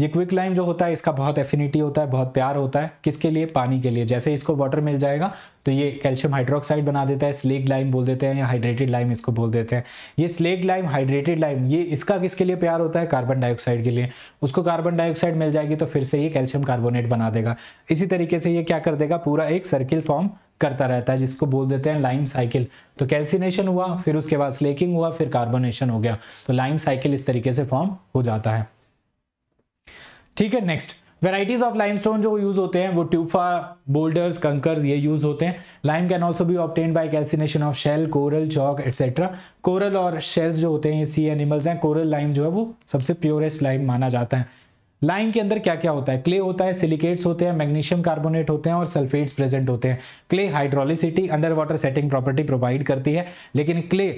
ये क्विक लाइम जो होता है इसका बहुत एफिनिटी होता है बहुत प्यार होता है किसके लिए पानी के लिए जैसे इसको वाटर मिल जाएगा तो ये कैल्शियम हाइड्रोक्साइड बना देता है स्लेग लाइम बोल देते हैं या हाइड्रेटेड लाइम इसको बोल देते हैं ये स्लेग लाइम हाइड्रेटेड लाइम ये इसका किसके लिए प्यार होता है कार्बन डाइऑक्साइड के लिए उसको कार्बन डाइऑक्साइड मिल जाएगी तो फिर से ये कैल्शियम कार्बोनेट बना देगा इसी तरीके से ये क्या कर देगा पूरा एक सर्किल फॉर्म करता रहता है जिसको बोल देते हैं लाइम साइकिल तो कैल्सिनेशन हुआ फिर उसके बाद स्लेकिंग हुआ फिर कार्बोनेशन हो गया तो लाइम साइकिल इस तरीके से फॉर्म हो जाता है ठीक है नेक्स्ट वेराइटीज ऑफ लाइमस्टोन जो यूज होते हैं वो ट्यूफा बोल्डर्स कंकर्स ये यूज होते हैं लाइम कैन ऑल्सो भी obtained by calcination of shell coral chalk etcetera coral और शेल्स जो होते हैं ये सी एनिमल्स हैं कोरल लाइम जो है वो सबसे प्योरेस्ट लाइम माना जाता है लाइम के अंदर क्या क्या होता है क्ले होता है सिलिकेट्स होते हैं मैग्नीशियम कार्बोनेट होते हैं और सल्फेट्स प्रेजेंट होते हैं clay hydraulicity under water setting property provide करती है लेकिन क्ले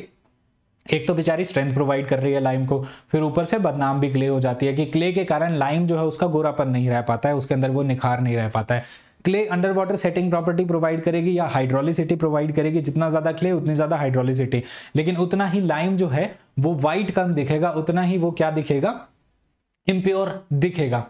एक तो बेचारी स्ट्रेंथ प्रोवाइड कर रही है लाइम को फिर ऊपर से बदनाम भी क्ले हो जाती है कि क्ले के कारण लाइम जो है उसका गोरापन नहीं रह पाता है उसके अंदर वो निखार नहीं रह पाता है clay under water setting property provide करेगी या हाइड्रोलिसिटी प्रोवाइड करेगी जितना ज़्यादा क्ले उतनी ज़्यादा हाइड्रोलिसिटी लेकिन उतना ही लाइम जो है वो वाइट कम दिखेगा उतना ही वो क्या दिखेगा इम्प्योर दिखेगा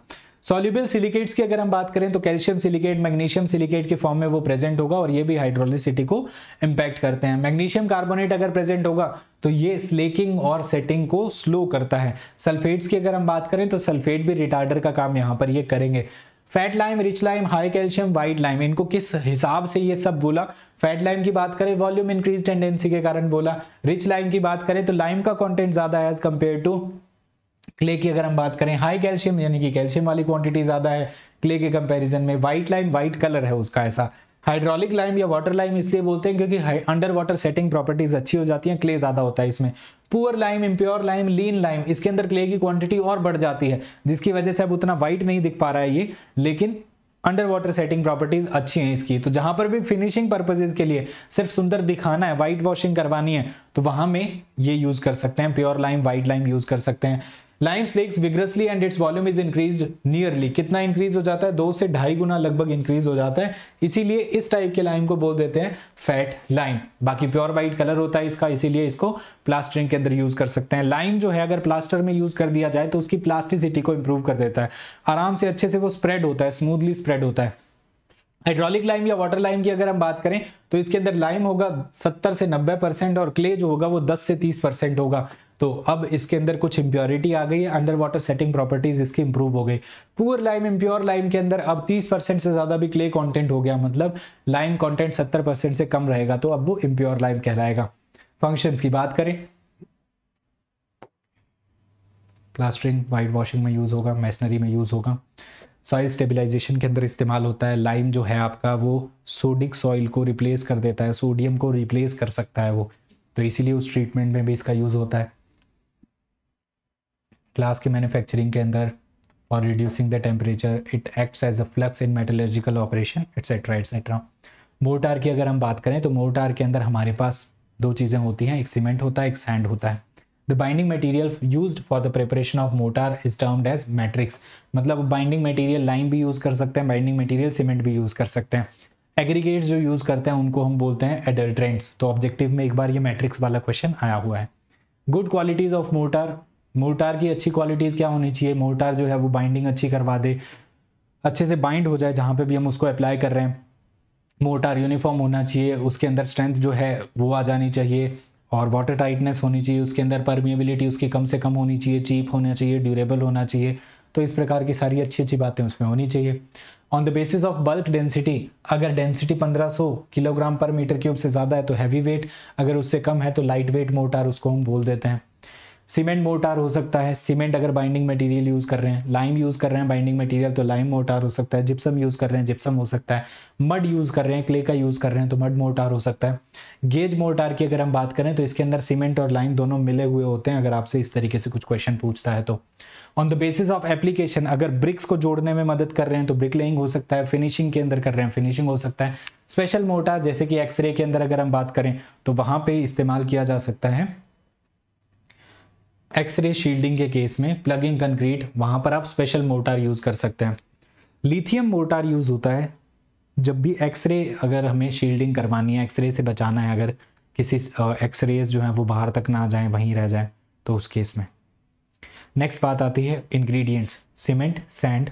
सोल्यूबल सिलिकेट्स की अगर हम बात करें तो कैल्शियम सिलिकेट मैग्नीशियम सिलिकेट के फॉर्म में वो प्रेजेंट होगा और ये भी हाइड्रोलिसिटी को इम्पैक्ट करते हैं मैग्नीशियम कार्बोनेट अगर प्रेजेंट होगा तो ये स्लेकिंग और सेटिंग को स्लो करता है सल्फेट्स की अगर हम बात करें तो सल्फेट भी रिटार्डर का काम यहाँ पर ये करेंगे fat lime rich lime high calcium white lime इनको किस हिसाब से ये सब बोला फैट लाइम की बात करें वॉल्यूम इंक्रीज टेंडेंसी के कारण बोला रिच लाइम की बात करें तो लाइम का कंटेंट ज्यादा है एज कंपेयर टू क्ले की अगर हम बात करें हाई कैल्शियम यानी कि कैल्शियम वाली क्वांटिटी ज़्यादा है क्ले के कंपैरिजन में व्हाइट लाइम वाइट कलर है उसका ऐसा हाइड्रोलिक लाइम या वाटर लाइम इसलिए बोलते हैं क्योंकि अंडर वाटर सेटिंग प्रॉपर्टीज अच्छी हो जाती हैं क्ले ज़्यादा होता है इसमें poor lime impure lime lean lime इसके अंदर क्ले की क्वांटिटी और बढ़ जाती है जिसकी वजह से अब उतना व्हाइट नहीं दिख पा रहा है ये लेकिन अंडर वाटर सेटिंग प्रॉपर्टीज अच्छी हैं इसकी तो जहां पर भी फिनिशिंग पर्पजेज के लिए सिर्फ सुंदर दिखाना है व्हाइट वॉशिंग करवानी है तो वहां में ये यूज कर सकते हैं pure lime white lime use कर सकते हैं limes slakes vigorously and its volume is increase nearly कितना इंक्रीज हो जाता है दो से ढाई गुना लगभग इंक्रीज हो जाता है इसीलिए इस टाइप के लाइम को बोल देते हैं फैट लाइम बाकी प्योर वाइट कलर होता है इसका इसीलिए इसको प्लास्टरिंग के अंदर यूज कर सकते हैं लाइम जो है अगर प्लास्टर में यूज कर दिया जाए तो उसकी प्लास्टिसिटी को इंप्रूव कर देता है आराम से अच्छे से वो स्प्रेड होता है स्मूथली स्प्रेड होता है हाइड्रोलिक लाइम या वाटर लाइम की अगर हम बात करें तो इसके अंदर लाइम होगा 70 से 90 परसेंट और क्ले जो होगा वो 10 से 30 परसेंट होगा तो अब इसके अंदर कुछ इंप्योरिटी आ गई है अंडर वाटर सेटिंग प्रॉपर्टीज इसकी इंप्रूव हो गई पुअर लाइम इम्प्योर लाइम के अंदर अब 30 परसेंट से ज़्यादा भी क्ले कंटेंट हो गया मतलब लाइम कंटेंट 70 परसेंट से कम रहेगा तो अब वो इम्प्योर लाइम कहलाएगा फंक्शन की बात करें प्लास्टरिंग वाइट वॉशिंग में यूज़ होगा मैसनरी में यूज़ होगा सॉइल स्टेबिलाईजेशन के अंदर इस्तेमाल होता है लाइम जो है आपका वो सोडिक सॉइल को रिप्लेस कर देता है सोडियम को रिप्लेस कर सकता है वो तो इसीलिए उस ट्रीटमेंट में भी इसका यूज़ होता है ग्लास के मैन्युफैक्चरिंग के अंदर और reducing the temperature it acts as a flux in metallurgical operation etcetera etcetera mortar की अगर हम बात करें तो मोर्टार के अंदर हमारे पास दो चीज़ें होती हैं एक सीमेंट होता है एक सैंड होता है the binding material use for the preparation of mortar is termed as matrix मतलब बाइंडिंग मटीरियल लाइन भी यूज़ कर सकते हैं बाइंडिंग मटीरियल सीमेंट भी यूज़ कर सकते हैं एग्रीगेट जो यूज़ करते हैं उनको हम बोलते हैं एडल्ट्रेंट्स तो ऑब्जेक्टिव में एक बार ये मैट्रिक्स वाला क्वेश्चन आया हुआ है good qualities of mortar mortar की अच्छी क्वालिटीज़ क्या होनी चाहिए मोर्टार जो है वो बाइंडिंग अच्छी करवा दे अच्छे से बाइंड हो जाए जहाँ पे भी हम उसको अप्लाई कर रहे हैं मोर्टार यूनिफॉर्म होना चाहिए उसके अंदर स्ट्रेंथ जो है वो आ जानी चाहिए और वाटर टाइटनेस होनी चाहिए उसके अंदर परमिएबिलिटी उसकी कम से कम होनी चाहिए चीप होना चाहिए ड्यूरेबल होना चाहिए तो इस प्रकार की सारी अच्छी अच्छी बातें उसमें होनी चाहिए on the basis of bulk density अगर density 1500 kilogram per metre cube से ज़्यादा है तो हैवी वेट अगर उससे कम है तो लाइट वेट मोर्टार उसको हम बोल देते हैं सीमेंट मोटार हो सकता है सीमेंट अगर बाइंडिंग मटेरियल यूज़ कर रहे हैं लाइम यूज़ कर रहे हैं बाइंडिंग मटेरियल तो लाइम मोर्टार हो सकता है जिप्सम यूज़ कर रहे हैं जिप्सम हो सकता है मड यूज़ कर रहे हैं क्ले का यूज़ कर रहे हैं तो मड मोर्टार हो सकता है गेज मोर्टार की अगर हम बात करें तो इसके अंदर सीमेंट और लाइम दोनों मिले हुए होते हैं अगर आपसे इस तरीके से कुछ क्वेश्चन पूछता है तो on the basis of application अगर ब्रिक्स को जोड़ने में मदद कर रहे हैं तो ब्रिक लेइंग हो सकता है फिनिशिंग के अंदर कर रहे हैं फिनिशिंग हो सकता है स्पेशल मोटार जैसे कि एक्सरे के अंदर अगर हम बात करें तो वहां पर इस्तेमाल किया जा सकता है एक्सरे शील्डिंग के केस में प्लग इन कंक्रीट वहाँ पर आप स्पेशल मोर्टार यूज़ कर सकते हैं लिथियम मोर्टार यूज़ होता है जब भी एक्सरे अगर हमें शील्डिंग करवानी है एक्सरे से बचाना है अगर किसी एक्सरेज जो हैं वो बाहर तक ना जाए वहीं रह जाए तो उस केस में नेक्स्ट बात आती है इंग्रेडिएंट्स सीमेंट सैंड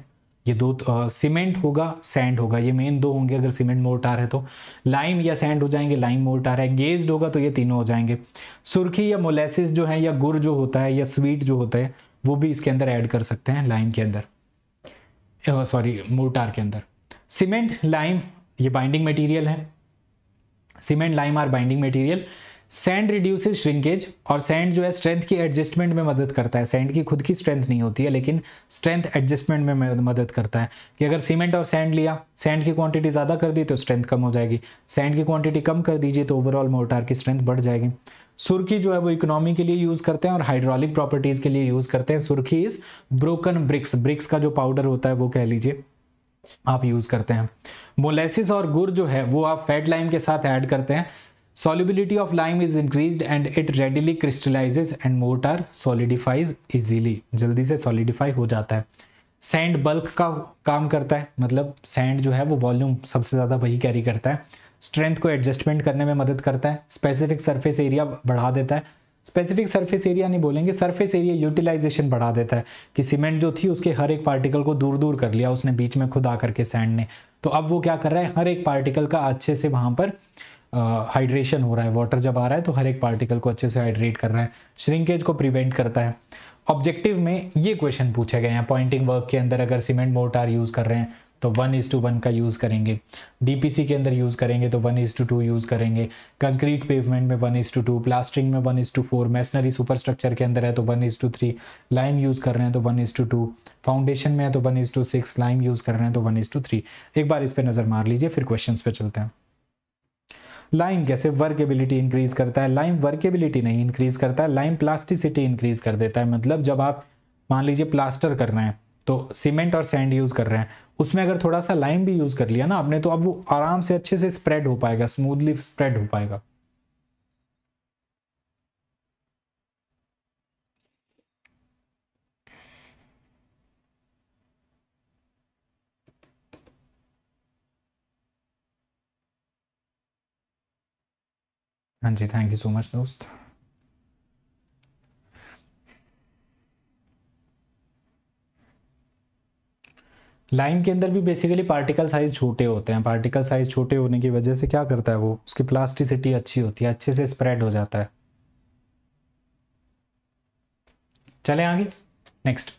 ये दो सीमेंट होगा सैंड होगा ये मेन दो होंगे अगर सीमेंट मोर्टार है तो लाइम या सैंड हो जाएंगे लाइम मोर्टार है गेज्ड होगा तो ये तीनों हो जाएंगे सुर्खी या मोलेसिस जो है या गुड़ जो होता है या स्वीट जो होता है वो भी इसके अंदर ऐड कर सकते हैं लाइम के अंदर सॉरी मोर्टार के अंदर सीमेंट लाइम ये बाइंडिंग मटीरियल है cement lime are binding material sand reduce shrinkage और सैंड जो है स्ट्रेंथ की एडजस्टमेंट में मदद करता है सैंड की खुद की स्ट्रेंथ नहीं होती है लेकिन स्ट्रेंथ एडजस्टमेंट में मदद करता है कि अगर सीमेंट और सैंड लिया सैंड की क्वांटिटी ज़्यादा कर दी तो स्ट्रेंथ कम हो जाएगी सैंड की क्वांटिटी कम कर दीजिए तो ओवरऑल मोर्टार की स्ट्रेंथ बढ़ जाएगी सुर्खी जो है वो इकोनॉमी के लिए यूज़ करते हैं और हाइड्रोलिक प्रॉपर्टीज़ के लिए यूज़ करते हैं सुर्खी इज़ ब्रोकन ब्रिक्स ब्रिक्स का जो पाउडर होता है वो कह लीजिए आप यूज़ करते हैं मोलेसिस और गुड़ जो है वो आप फैट लाइम के साथ ऐड करते हैं Solubility of lime is increased and it readily crystallizes and mortar solidifies easily. जल्दी से solidify हो जाता है सैंड बल्क का काम करता है मतलब सैंड जो है वो वॉल्यूम सबसे ज़्यादा वही कैरी करता है स्ट्रेंथ को एडजस्टमेंट करने में मदद करता है स्पेसिफिक surface एरिया बढ़ा देता है स्पेसिफिक सरफेस एरिया नहीं बोलेंगे सरफेस एरिया यूटिलाइजेशन बढ़ा देता है कि सीमेंट जो थी उसके हर एक पार्टिकल को दूर दूर कर लिया उसने बीच में खुद आ करके सैंड ने तो अब वो क्या कर रहा है हर एक पार्टिकल का अच्छे से वहां पर हाइड्रेशन हो रहा है वाटर जब आ रहा है तो हर एक पार्टिकल को अच्छे से हाइड्रेट कर रहा है श्रिंकेज को प्रिवेंट करता है ऑब्जेक्टिव में ये क्वेश्चन पूछे गए हैं पॉइंटिंग वर्क के अंदर अगर सीमेंट मोटार यूज़ कर रहे हैं तो वन इज़ टू वन का यूज़ करेंगे डीपीसी के अंदर यूज़ करेंगे तो one is to two use करेंगे कंक्रीट पेवमेंट में one is to two plastering में one is to four masonry super structure के अंदर है तो one is to three lime use कर रहे हैं तो one is to two foundation में है तो one is to six lime use कर रहे हैं तो वन इज़ टू थ्री एक बार इस पर नज़र मार लीजिए फिर क्वेश्चन पे चलते हैं लाइम कैसे वर्केबिलिटी इंक्रीज करता है लाइम वर्केबिलिटी नहीं इंक्रीज करता है लाइम प्लास्टिसिटी इंक्रीज कर देता है मतलब जब आप मान लीजिए प्लास्टर कर रहे हैं तो सीमेंट और सैंड यूज़ कर रहे हैं उसमें अगर थोड़ा सा लाइम भी यूज़ कर लिया ना आपने तो अब वो आराम से अच्छे से स्प्रेड हो पाएगा स्मूथली स्प्रेड हो पाएगा हाँ जी थैंक यू सो मच दोस्त लाइम के अंदर भी बेसिकली पार्टिकल साइज छोटे होते हैं पार्टिकल साइज छोटे होने की वजह से क्या करता है वो उसकी प्लास्टिसिटी अच्छी होती है अच्छे से स्प्रेड हो जाता है चले आगे next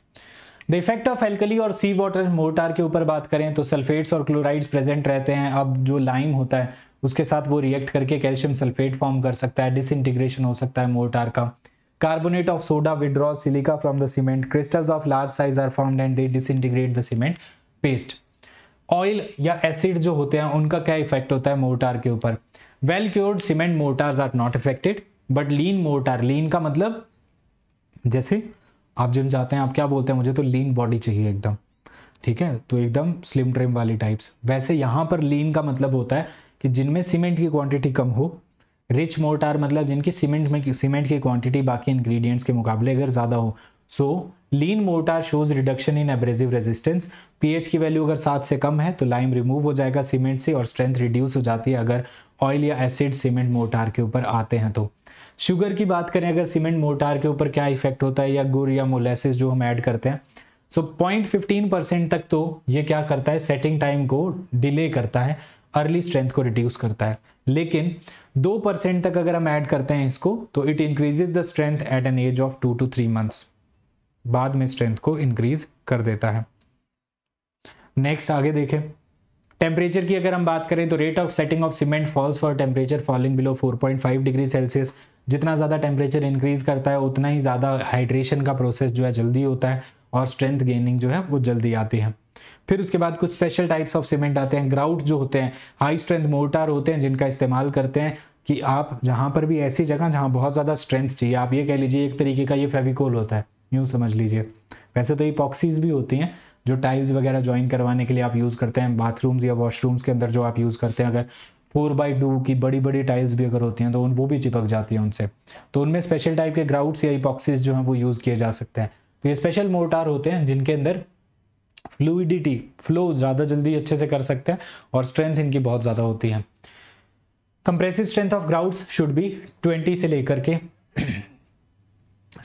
the effect of alkali और सी वाटर मोर्टार के ऊपर बात करें तो सल्फेट्स और क्लोराइड्स प्रेजेंट रहते हैं अब जो लाइम होता है उसके साथ वो रिएक्ट करके कैल्शियम सल्फेट फॉर्म कर सकता है डिसइंटीग्रेशन हो सकता है मोर्टार का carbonate of soda withdraw silica from the cement crystals of large size are form and they disintegrate the cement paste oil या एसिड जो होते हैं उनका क्या इफेक्ट होता है मोर्टार के ऊपर well cured cement mortars are not effected but lean mortar lean का मतलब जैसे आप जिम जाते हैं आप क्या बोलते हैं मुझे तो लीन बॉडी चाहिए एकदम ठीक है तो एकदम स्लिम ट्रिम वाली टाइप्स वैसे यहां पर लीन का मतलब होता है कि जिनमें सीमेंट की क्वांटिटी कम हो रिच मोर्टार मतलब जिनकी सीमेंट में सीमेंट की क्वांटिटी बाकी इंग्रेडिएंट्स के मुकाबले अगर ज़्यादा हो so lean mortar shows reduction in abrasive resistance pH की वैल्यू अगर सात से कम है तो लाइम रिमूव हो जाएगा सीमेंट से और स्ट्रेंथ रिड्यूस हो जाती है अगर ऑयल या एसिड सीमेंट मोर्टार के ऊपर आते हैं तो शुगर की बात करें अगर सीमेंट मोर्टार के ऊपर क्या इफेक्ट होता है या गुड़ या मोलेसिस जो हम ऐड करते हैं सो पॉइंट फिफ्टीन परसेंट तक तो ये क्या करता है सेटिंग टाइम को डिले करता है अर्ली स्ट्रेंथ को रिड्यूस करता है लेकिन दो परसेंट तक अगर हम ऐड करते हैं इसको तो it increases the strength at an age of two to three months बाद में स्ट्रेंथ को इंक्रीज कर देता है नेक्स्ट आगे देखें टेम्परेचर की अगर हम बात करें तो rate of setting of cement falls for temperature falling below 4.5 degree Celsius जितना ज़्यादा टेम्परेचर इंक्रीज करता है उतना ही ज़्यादा हाइड्रेशन का प्रोसेस जो है जल्दी होता है और स्ट्रेंथ गेनिंग जो है वो जल्दी आती है फिर उसके बाद कुछ स्पेशल टाइप्स ऑफ सीमेंट आते हैं ग्राउट जो होते हैं हाई स्ट्रेंथ मोर्टार होते हैं जिनका इस्तेमाल करते हैं कि आप जहाँ पर भी ऐसी जगह जहाँ बहुत ज़्यादा स्ट्रेंथ चाहिए आप ये कह लीजिए एक तरीके का ये फेविकोल होता है यूँ समझ लीजिए वैसे तो ये पॉक्सीज भी होती हैं जो टाइल्स वगैरह ज्वाइन करवाने के लिए आप यूज़ करते हैं बाथरूम्स या वॉशरूम्स के अंदर जो आप यूज़ करते हैं अगर फोर बाई टू की बड़ी बड़ी टाइल्स भी अगर होती हैं तो उन वो भी चिपक जाती हैं उनसे तो उनमें स्पेशल टाइप के ग्राउट्स या इपॉक्सीज जो हैं वो यूज़ किए जा सकते हैं तो ये स्पेशल मोर्टार होते हैं जिनके अंदर फ्लूडिटी फ्लो ज़्यादा जल्दी अच्छे से कर सकते हैं और स्ट्रेंथ इनकी बहुत ज़्यादा होती है compressive strength of grounds should be 20 से लेकर के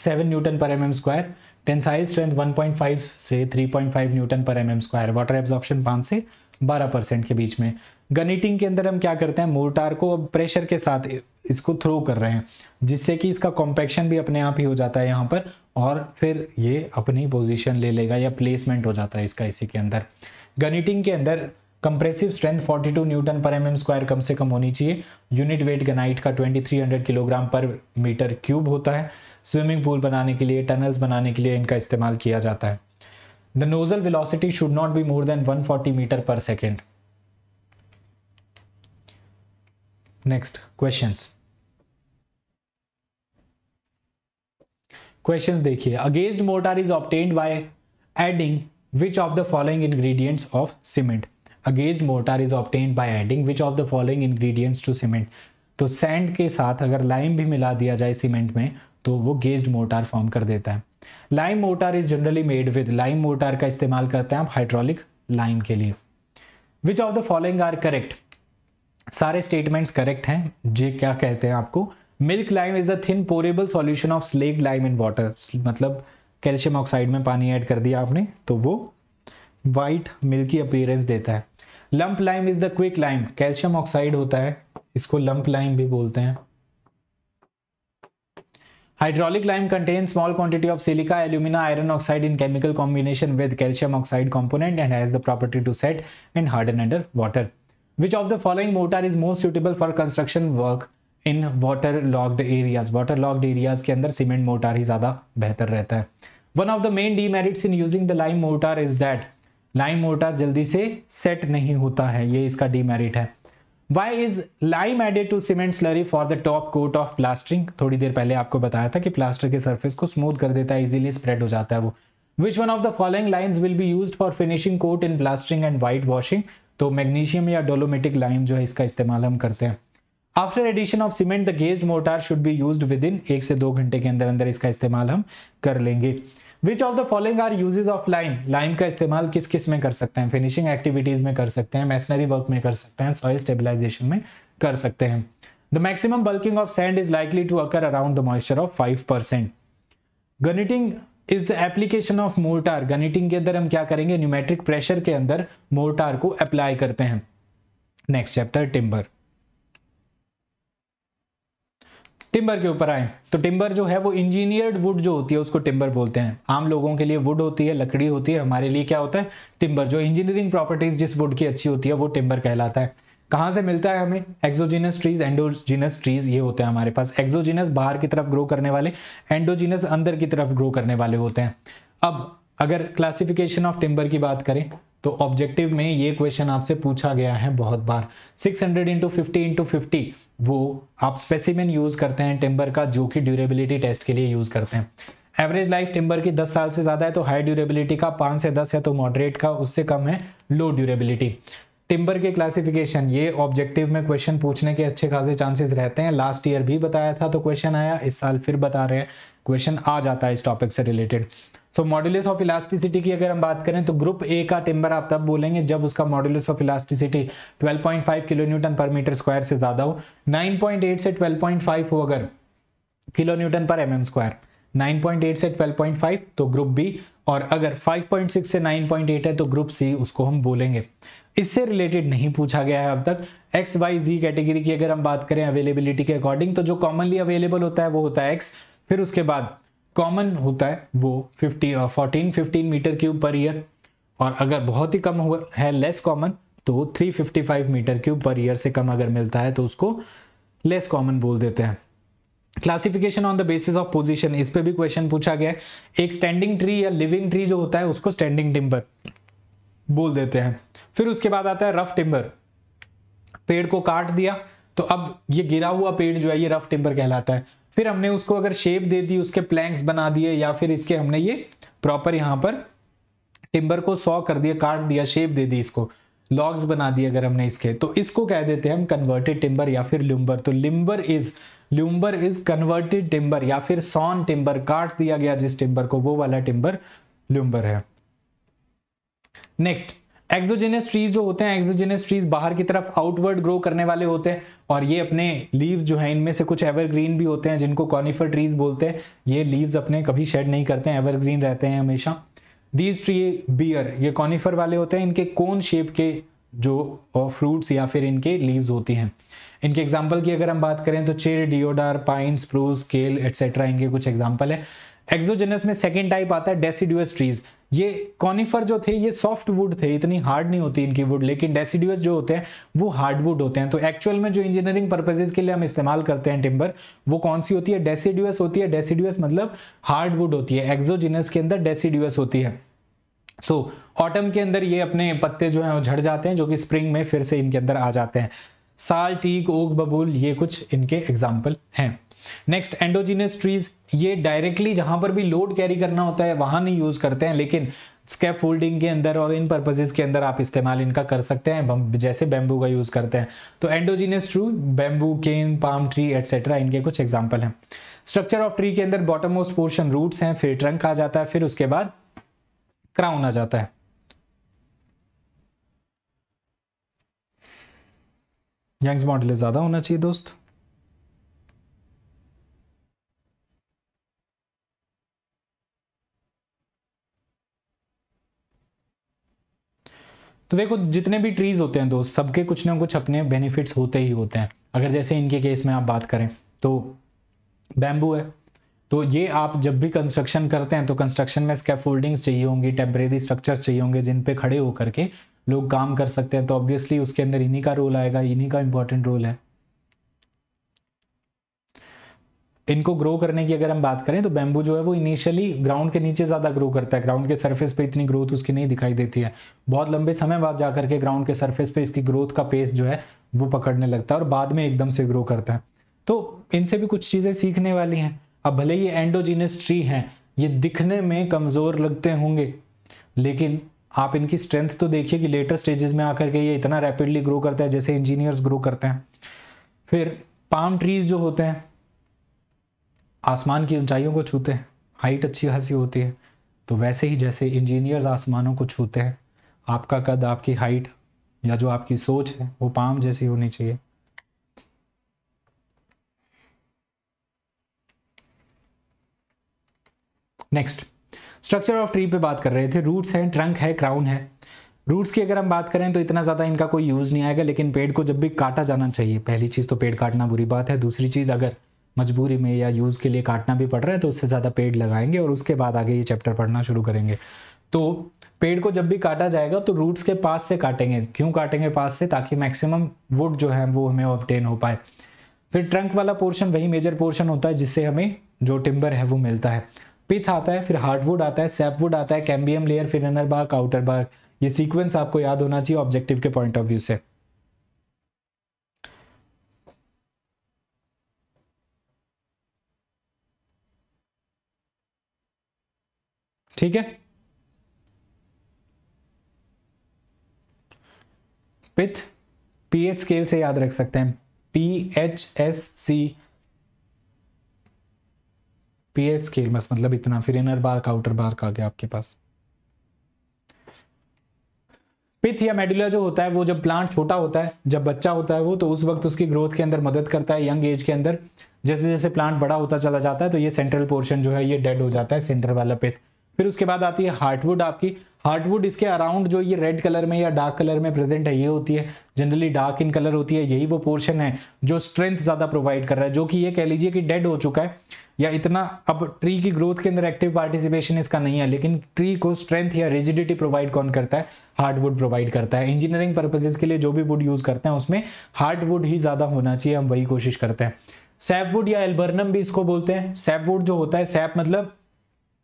7 न्यूटन पर M M square tensile strength 1.5 से 3.5 न्यूटन पर M M square water absorption 5 से 12 परसेंट के बीच में गनीटिंग के अंदर हम क्या करते हैं मोर्टार को अब प्रेशर के साथ इसको थ्रो कर रहे हैं जिससे कि इसका कॉम्पैक्शन भी अपने आप ही हो जाता है यहाँ पर और फिर ये अपनी पोजीशन ले लेगा या प्लेसमेंट हो जाता है इसका इसी के अंदर गनीटिंग के अंदर कंप्रेसिव स्ट्रेंथ 42 न्यूटन पर एम स्क्वायर कम से कम होनी चाहिए यूनिट वेट गनाइट का 2300 किलोग्राम पर मीटर क्यूब होता है स्विमिंग पूल बनाने के लिए टनल्स बनाने के लिए इनका इस्तेमाल किया जाता है the nozzle velocity should not be more than 140 metre per second next question questions देखिए against mortar is obtained by adding which of the following ingredients of cement against mortar is obtained by adding which of the following ingredients to cement तो sand के साथ अगर lime भी मिला दिया जाए cement में तो वो गेज्ड मोर्टार फॉर्म कर देता है lime mortar is generally made with lime mortar का इस्तेमाल करते हैं आप हाइड्रोलिक लाइम के लिए which of the following are correct सारे स्टेटमेंट्स करेक्ट हैं जे क्या कहते हैं आपको milk lime is a thin pourable solution of slake lime in water मतलब कैल्शियम ऑक्साइड में पानी ऐड कर दिया आपने तो वो वाइट मिल्की अपीयरेंस देता है lump lime is the quick lime calcium oxide होता है इसको लंप लाइम भी बोलते हैं hydraulic lime contain small quantity of silica alumina iron oxide in chemical combination with calcium oxide component and has the property to set and harden under water which of the following mortar is most suitable for construction work in water locked areas water locked areas के अंदर cement mortar ही ज़्यादा बेहतर रहता है one of the main demerits in using the lime mortar is that lime mortar जल्दी से set नहीं होता है ये इसका डीमेरिट है why is lime added to cement slurry for the top coat of plastering थोड़ी देर पहले आपको बताया था कि प्लास्टर के सर्फेस को स्मूथ कर देता है इजिली स्प्रेड हो जाता है वो which one of the following limes will be use for finishing coat in plastering and white washing तो मैग्नीशियम या डोलोमेटिक लाइम जो है इसका इस्तेमाल हम करते हैं after addition of cement the gauge mortar should be use within एक से दो घंटे के अंदर अंदर इसका इस्तेमाल हम कर लेंगे which of the following are uses of lime lime का इस्तेमाल किस किस में कर सकते हैं फिनिशिंग एक्टिविटीज में कर सकते हैं मैसनरी वर्क में कर सकते हैं सॉइल स्टेबिलाईजेशन में कर सकते हैं the maximum bulking of sand is likely to occur around the moisture of five percent guniting is the application of mortar guniting के अंदर हम क्या करेंगे न्यूमेट्रिक प्रेशर के अंदर मोर्टार को अप्लाई करते हैं नेक्स्ट चैप्टर टिम्बर टिम्बर के ऊपर आए तो टिम्बर जो है वो इंजीनियर्ड वुड जो होती है उसको टिम्बर बोलते हैं आम लोगों के लिए वुड होती है लकड़ी होती है हमारे लिए क्या होता है टिम्बर जो इंजीनियरिंग प्रॉपर्टीज जिस वुड की अच्छी होती है वो टिम्बर कहलाता है कहाँ से मिलता है हमें एक्सोजीनस ट्रीज एंडोजीनस ट्रीज ये होते हैं हमारे पास एक्सोजीनस बाहर की तरफ ग्रो करने वाले एंडोजीनस अंदर की तरफ ग्रो करने वाले होते हैं अब अगर क्लासिफिकेशन ऑफ टिम्बर की बात करें तो ऑब्जेक्टिव में ये क्वेश्चन आपसे पूछा गया है बहुत बार 600 hundred into fifty into fifty वो आप स्पेसिमेन यूज़ करते हैं टिम्बर का जो कि ड्यूरेबिलिटी टेस्ट के लिए यूज़ करते हैं एवरेज लाइफ टिम्बर की 10 साल से ज़्यादा है तो हाई ड्यूरेबिलिटी का 5 से 10 है तो मॉडरेट का उससे कम है लो ड्यूरेबिलिटी टिम्बर के क्लासिफिकेशन ये ऑब्जेक्टिव में क्वेश्चन पूछने के अच्छे खासे चांसेस रहते हैं लास्ट ईयर भी बताया था तो क्वेश्चन आया इस साल फिर बता रहे हैं क्वेश्चन आ जाता है इस टॉपिक से related so modulus of elasticity की अगर हम बात करें तो ग्रुप ए का टिम्बर आप तब बोलेंगे जब उसका modulus of elasticity 12.5 kilo newton पर मीटर स्क्वायर से ज्यादा हो 9.8 से 12.5 हो अगर किलो न्यूटन पर एम एम स्क्वायर 9.8 से 12.5 तो ग्रुप बी और अगर 5.6 से 9.8 है तो ग्रुप सी उसको हम बोलेंगे इससे रिलेटेड नहीं पूछा गया है अब तक एक्स वाई जी कैटेगरी की अगर हम बात करें अवेलेबिलिटी के अकॉर्डिंग तो जो कॉमनली अवेलेबल होता है वो होता है एक्स फिर उसके बाद कॉमन होता है वो fifty fourteen fifteen metre cube पर ईयर और अगर बहुत ही कम है लेस कॉमन तो three fifty five metre cube पर ईयर से कम अगर मिलता है तो उसको लेस कॉमन बोल देते हैं classification on the basis of position इस पर भी क्वेश्चन पूछा गया है एक स्टैंडिंग ट्री या लिविंग ट्री जो होता है उसको स्टैंडिंग टिम्बर बोल देते हैं फिर उसके बाद आता है रफ टिम्बर पेड़ को काट दिया तो अब ये गिरा हुआ पेड़ जो है ये रफ टिम्बर कहलाता है फिर हमने उसको अगर शेप दे दी उसके प्लैंक्स बना दिए या फिर इसके हमने ये प्रॉपर यहाँ पर टिम्बर को सॉ कर दिया काट दिया शेप दे दी इसको लॉग्स बना दिए अगर हमने इसके तो इसको कह देते हैं हम कन्वर्टेड टिम्बर या फिर लिम्बर तो lumber is lumber is converted timber या फिर सॉन टिम्बर काट दिया गया जिस टिम्बर को वो वाला टिम्बर ल्यूम्बर है नेक्स्ट एक्सोजेनस ट्रीज जो होते हैं एक्सोजेनस ट्रीज बाहर की तरफ आउटवर्ड ग्रो करने वाले होते हैं और ये अपने लीव्स जो है इनमें से कुछ एवरग्रीन भी होते हैं जिनको कॉनिफर ट्रीज बोलते हैं ये लीव्स अपने कभी शेड नहीं करते हैं एवरग्रीन रहते हैं हमेशा दीज ट्री बियर ये कॉनिफर वाले होते हैं इनके कौन शेप के जो फ्रूट्स या फिर इनके लीव्स होती हैं इनके एग्जाम्पल की अगर हम बात करें तो chir deodar pine spruce kail etcetera इनके कुछ एग्जाम्पल है एक्सोजेनस में सेकेंड टाइप आता है डेसीड्यूस ट्रीज ये कॉनिफर जो थे ये सॉफ्ट वुड थे इतनी हार्ड नहीं होती इनकी वुड लेकिन डेसिड्यूस जो होते हैं वो हार्डवुड होते हैं तो एक्चुअल में जो इंजीनियरिंग पर्पजेज के लिए हम इस्तेमाल करते हैं टिम्बर वो कौन सी होती है डेसिड्यूस होती है डेसिड्यूस मतलब हार्डवुड होती है एक्जोजिनस के अंदर डेसिड्यूस होती है सो so, ऑटम के अंदर ये अपने पत्ते जो हैं वो झड़ जाते हैं जो कि स्प्रिंग में फिर से इनके अंदर आ जाते हैं साल टीक ओक बबूल ये कुछ इनके एग्जाम्पल हैं नेक्स्ट एंडोजीनियस ट्रीज ये डायरेक्टली जहां पर भी लोड कैरी करना होता है वहां नहीं यूज करते हैं लेकिन स्केप फोल्डिंग के अंदर और इन पर्पजेज के अंदर आप इस्तेमाल इनका कर सकते हैं जैसे बैम्बू का यूज करते हैं तो endogenous tree bamboo cane palm tree etcetera इनके कुछ एग्जाम्पल हैं स्ट्रक्चर ऑफ ट्री के अंदर बॉटम मोस्ट पोर्शन रूट्स हैं फिर ट्रंक आ जाता है फिर उसके बाद क्राउन आ जाता है यंग्स मॉडल ज्यादा होना चाहिए दोस्त तो देखो जितने भी ट्रीज़ होते हैं दोस्त सबके कुछ ना कुछ अपने बेनिफिट्स होते ही होते हैं अगर जैसे इनके केस में आप बात करें तो बैम्बू है तो ये आप जब भी कंस्ट्रक्शन करते हैं तो कंस्ट्रक्शन में स्कैफोल्डिंग्स चाहिए होंगी टेम्परेरी स्ट्रक्चर्स चाहिए होंगे जिन पे खड़े होकर के लोग काम कर सकते हैं तो ऑब्वियसली उसके अंदर इन्हीं का रोल आएगा इन्हीं का इंपॉर्टेंट रोल है इनको ग्रो करने की अगर हम बात करें तो बैम्बू जो है वो इनिशियली ग्राउंड के नीचे ज़्यादा ग्रो करता है ग्राउंड के सरफेस पे इतनी ग्रोथ उसकी नहीं दिखाई देती है बहुत लंबे समय बाद जाकर के ग्राउंड के सरफेस पे इसकी ग्रोथ का पेस जो है वो पकड़ने लगता है और बाद में एकदम से ग्रो करता है तो इनसे भी कुछ चीज़ें सीखने वाली हैं अब भले ये एंडोजीनियस ट्री है ये दिखने में कमज़ोर लगते होंगे लेकिन आप इनकी स्ट्रेंथ तो देखिए कि लेटर स्टेजेस में आकर के ये इतना रैपिडली ग्रो करता है जैसे इंजीनियर्स ग्रो करते हैं फिर पाम ट्रीज जो होते हैं आसमान की ऊंचाइयों को छूते हैं हाइट अच्छी खासी होती है तो वैसे ही जैसे इंजीनियर्स आसमानों को छूते हैं आपका कद आपकी हाइट या जो आपकी सोच है वो पाम जैसी होनी चाहिए नेक्स्ट स्ट्रक्चर ऑफ ट्री पे बात कर रहे थे रूट्स हैं ट्रंक है क्राउन है रूट्स की अगर हम बात करें तो इतना ज़्यादा इनका कोई यूज़ नहीं आएगा लेकिन पेड़ को जब भी काटा जाना चाहिए पहली चीज़ तो पेड़ काटना बुरी बात है दूसरी चीज़ अगर मजबूरी में या यूज़ के लिए काटना भी पड़ रहा है तो उससे ज़्यादा पेड़ लगाएंगे और उसके बाद आगे ये चैप्टर पढ़ना शुरू करेंगे तो पेड़ को जब भी काटा जाएगा तो रूट्स के पास से काटेंगे क्यों काटेंगे पास से ताकि मैक्सिमम वुड जो है वो हमें ऑप्टेन हो पाए फिर ट्रंक वाला पोर्शन वही मेजर पोर्शन होता है जिससे हमें जो टिम्बर है वो मिलता है पिथ आता है फिर हार्डवुड आता है सैपवुड आता है कैम्बियम लेयर फिर इनर बाग आउटर बाग ये सीक्वेंस आपको याद होना चाहिए ऑब्जेक्टिव के पॉइंट ऑफ व्यू से ठीक है पिथ पीएच स्केल से याद रख सकते हैं P H S C PH scale बस मतलब इतना फिर इनर बार्क आउटर बार आ गया आपके पास पिथ या मेडुला जो होता है वो जब प्लांट छोटा होता है जब बच्चा होता है वो तो उस वक्त उसकी ग्रोथ के अंदर मदद करता है यंग एज के अंदर जैसे जैसे प्लांट बड़ा होता चला जाता है तो ये सेंट्रल पोर्शन जो है ये डेड हो जाता है सेंटर वाला पिथ फिर उसके बाद आती है हार्टवुड आपकी हार्टवुड इसके अराउंड जो ये रेड कलर में या डार्क कलर में प्रेजेंट है ये होती है जनरली डार्क इन कलर होती है यही वो पोर्शन है जो स्ट्रेंथ ज़्यादा प्रोवाइड कर रहा है जो कि ये कह लीजिए कि डेड हो चुका है या इतना अब ट्री की ग्रोथ के अंदर एक्टिव पार्टिसिपेशन इसका नहीं है लेकिन ट्री को स्ट्रेंथ या रिजिडिटी प्रोवाइड कौन करता है हार्डवुड प्रोवाइड करता है इंजीनियरिंग पर्पजेज के लिए जो भी वुड यूज़ करते हैं उसमें हार्डवुड ही ज़्यादा होना चाहिए हम वही कोशिश करते हैं सैपवुड या एल्बर्नम भी इसको बोलते हैं सैपवुड जो होता है सैप मतलब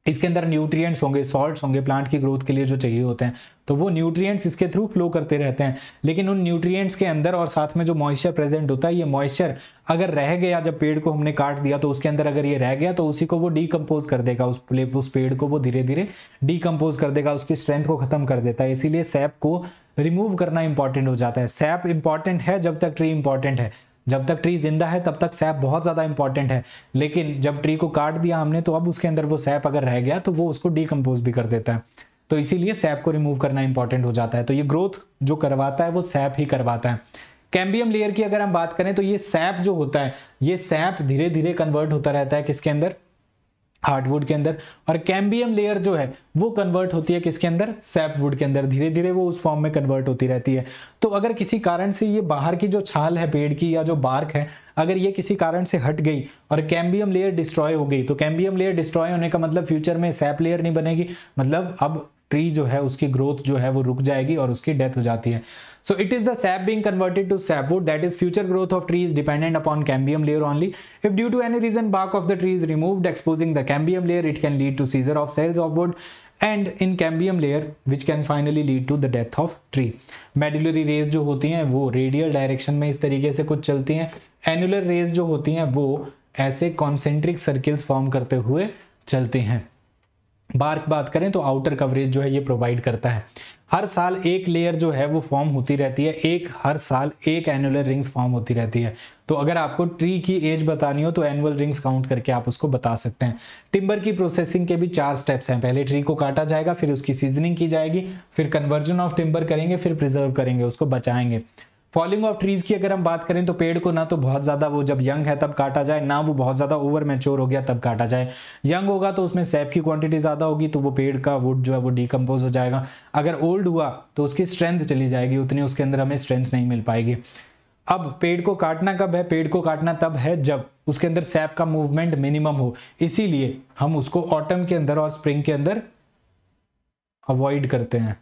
इसके अंदर न्यूट्रिएंट्स होंगे सॉल्ट्स होंगे प्लांट की ग्रोथ के लिए जो चाहिए होते हैं तो वो न्यूट्रिएंट्स इसके थ्रू फ्लो करते रहते हैं लेकिन उन न्यूट्रिएंट्स के अंदर और साथ में जो मॉइस्चर प्रेजेंट होता है ये मॉइस्चर अगर रह गया जब पेड़ को हमने काट दिया तो उसके अंदर अगर ये रह गया तो उसी को वो डीकम्पोज कर देगा उस उस पेड़ को वो धीरे धीरे डीकम्पोज कर देगा उसकी स्ट्रेंथ को खत्म कर देता है इसीलिए सैप को रिमूव करना इंपॉर्टेंट हो जाता है सैप इंपॉर्टेंट है जब तक ट्री इंपॉर्टेंट है जब तक ट्री जिंदा है तब तक सैप बहुत ज़्यादा इंपॉर्टेंट है लेकिन जब ट्री को काट दिया हमने तो अब उसके अंदर वो सैप अगर रह गया तो वो उसको डिकम्पोज भी कर देता है तो इसीलिए सैप को रिमूव करना इंपॉर्टेंट हो जाता है तो ये ग्रोथ जो करवाता है वो सैप ही करवाता है कैम्बियम लेयर की अगर हम बात करें तो ये सैप जो होता है ये सैप धीरे धीरे कन्वर्ट होता रहता है किसके अंदर हार्डवुड के अंदर और कैम्बियम लेयर जो है वो कन्वर्ट होती है किसके अंदर सैपवुड के अंदर धीरे धीरे वो उस फॉर्म में कन्वर्ट होती रहती है तो अगर किसी कारण से ये बाहर की जो छाल है पेड़ की या जो बार्क है अगर ये किसी कारण से हट गई और कैम्बियम लेयर डिस्ट्रॉय हो गई तो कैम्बियम लेयर डिस्ट्रॉय होने का मतलब फ्यूचर में सैप लेयर नहीं बनेगी मतलब अब ट्री जो है उसकी ग्रोथ जो है वो रुक जाएगी और उसकी डेथ हो जाती है So it is the sap being converted to sapwood that is future growth of trees dependent upon cambium layer only. If due to any reason bark of the tree is removed exposing the cambium layer it can lead to seizure of cells of wood and in cambium layer which can finally lead to the death of tree medullary rays जो होती हैं वो radial direction में इस तरीके से कुछ चलती हैं एनुलर रेज जो होती हैं वो ऐसे कॉन्सेंट्रिक सर्किल्स फॉर्म करते हुए चलती हैं बार की बात करें तो आउटर कवरेज जो है ये प्रोवाइड करता है हर साल एक लेयर जो है वो फॉर्म होती रहती है एक हर साल एक एनुअलर रिंग्स फॉर्म होती रहती है तो अगर आपको ट्री की एज बतानी हो तो एनुअल रिंग्स काउंट करके आप उसको बता सकते हैं टिम्बर की प्रोसेसिंग के भी चार स्टेप्स हैं पहले ट्री को काटा जाएगा फिर उसकी सीजनिंग की जाएगी फिर कन्वर्जन ऑफ टिम्बर करेंगे फिर प्रिजर्व करेंगे उसको बचाएंगे फॉलिंग ऑफ ट्रीज की अगर हम बात करें तो पेड़ को ना तो बहुत ज्यादा वो जब यंग है तब काटा जाए ना वो बहुत ज्यादा ओवर मैच्योर हो गया तब काटा जाए यंग होगा तो उसमें सैप की क्वांटिटी ज्यादा होगी तो वो पेड़ का वुड जो है वो डिकम्पोज हो जाएगा अगर ओल्ड हुआ तो उसकी स्ट्रेंथ चली जाएगी उतनी उसके अंदर हमें स्ट्रेंथ नहीं मिल पाएगी अब पेड़ को काटना कब है पेड़ को काटना तब है जब उसके अंदर सैप का मूवमेंट मिनिमम हो इसीलिए हम उसको ऑटम के अंदर और स्प्रिंग के अंदर अवॉइड करते हैं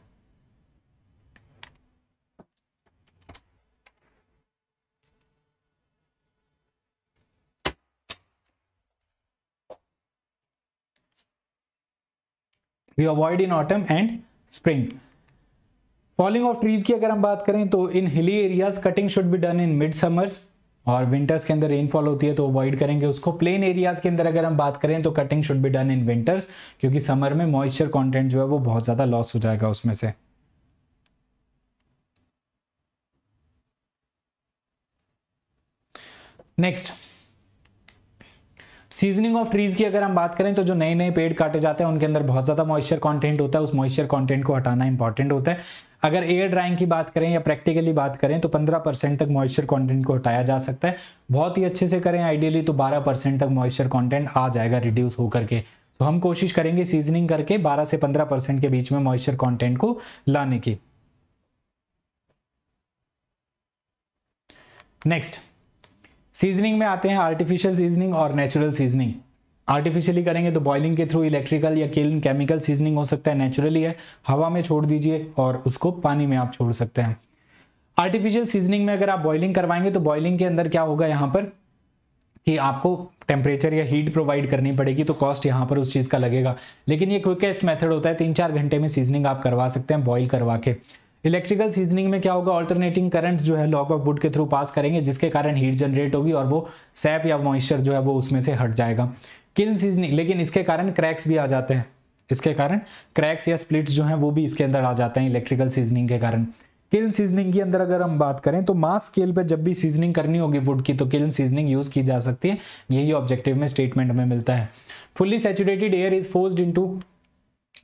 we avoid in autumn and spring falling of trees की अगर हम बात करें तो in hilly areas cutting should be done in mid summers और विंटर्स के अंदर रेनफॉल होती है तो अवॉइड करेंगे उसको प्लेन एरियाज के अंदर अगर हम बात करें तो cutting should be done in winters क्योंकि समर में मॉइस्चर कॉन्टेंट जो है वो बहुत ज़्यादा लॉस हो जाएगा उसमें से नेक्स्ट सीजनिंग ऑफ ट्रीज की अगर हम बात करें तो जो नए नए पेड़ काटे जाते हैं उनके अंदर बहुत ज्यादा मॉइस्चर कॉन्टेंट होता है उस मॉइस्चर कॉन्टेंट को हटाना इंपॉर्टेंट होता है अगर एयर ड्राइंग की बात करें या प्रैक्टिकली बात करें तो 15 परसेंट तक मॉइस्चर कंटेंट को हटाया जा सकता है बहुत ही अच्छे से करें आइडियली तो 12 परसेंट तक मॉइस्चर कंटेंट आ जाएगा रिड्यूस होकर के तो हम कोशिश करेंगे सीजनिंग करके 12 से 15 परसेंट के बीच में मॉइस्चर कंटेंट को लाने की नेक्स्ट सीजनिंग में आते हैं आर्टिफिशियल सीजनिंग और नेचुरल सीजनिंग आर्टिफिशियली करेंगे तो बॉइलिंग के थ्रू इलेक्ट्रिकल या किल्न केमिकल सीजनिंग हो सकता है नेचुरली है हवा में छोड़ दीजिए और उसको पानी में आप छोड़ सकते हैं आर्टिफिशियल सीजनिंग में अगर आप बॉइलिंग करवाएंगे तो बॉइलिंग के अंदर क्या होगा यहाँ पर कि आपको टेम्परेचर या हीट प्रोवाइड करनी पड़ेगी तो कॉस्ट यहाँ पर उस चीज़ का लगेगा लेकिन ये क्विकेस्ट मेथड होता है तीन चार घंटे में सीजनिंग आप करवा सकते हैं बॉइल करवा के इलेक्ट्रिकल सीजनिंग में क्या होगा ऑल्टरनेटिंग करंट जो है लॉग ऑफ वुड के थ्रू पास करेंगे जिसके कारण हीट जनरेट होगी और वो सैप या मॉइस्चर जो है वो उसमें से हट जाएगा किल सीजनिंग लेकिन इसके कारण क्रैक्स भी आ जाते हैं इसके कारण क्रैक्स या स्प्लिट्स जो हैं वो भी इसके अंदर आ जाते हैं इलेक्ट्रिकल सीजनिंग के कारण किल्न सीजनिंग के अंदर अगर हम बात करें तो मास स्केल पे जब भी सीजनिंग करनी होगी वुड की तो किल्न सीजनिंग यूज़ की जा सकती है यही ऑब्जेक्टिव में स्टेटमेंट में मिलता है fully saturated air is forced into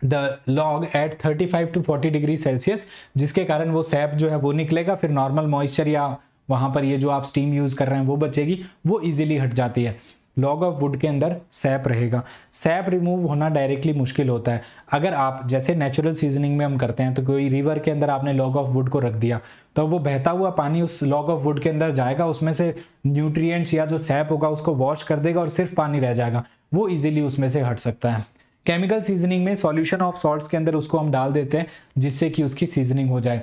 the log at 35 to forty degree Celsius जिसके कारण वो सैप जो है वो निकलेगा फिर नॉर्मल मॉइस्चर या वहाँ पर ये जो आप स्टीम यूज़ कर रहे हैं वो बचेगी वो इजिली हट जाती है लॉग ऑफ वुड के अंदर सैप रहेगा सैप रिमूव होना डायरेक्टली मुश्किल होता है अगर आप जैसे नेचुरल सीजनिंग में हम करते हैं तो कोई रिवर के अंदर आपने लॉग ऑफ वुड को रख दिया तो वो बहता हुआ पानी उस लॉग ऑफ वुड के अंदर जाएगा उसमें से न्यूट्रिएंट्स या जो सैप होगा उसको वॉश कर देगा और सिर्फ पानी रह जाएगा वो इजीली उसमें से हट सकता है केमिकल सीजनिंग में सॉल्यूशन ऑफ सॉल्ट्स के अंदर उसको हम डाल देते हैं जिससे कि उसकी सीजनिंग हो जाए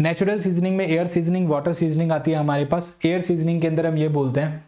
नेचुरल सीजनिंग में एयर सीजनिंग वाटर सीजनिंग आती है हमारे पास एयर सीजनिंग के अंदर हम ये बोलते हैं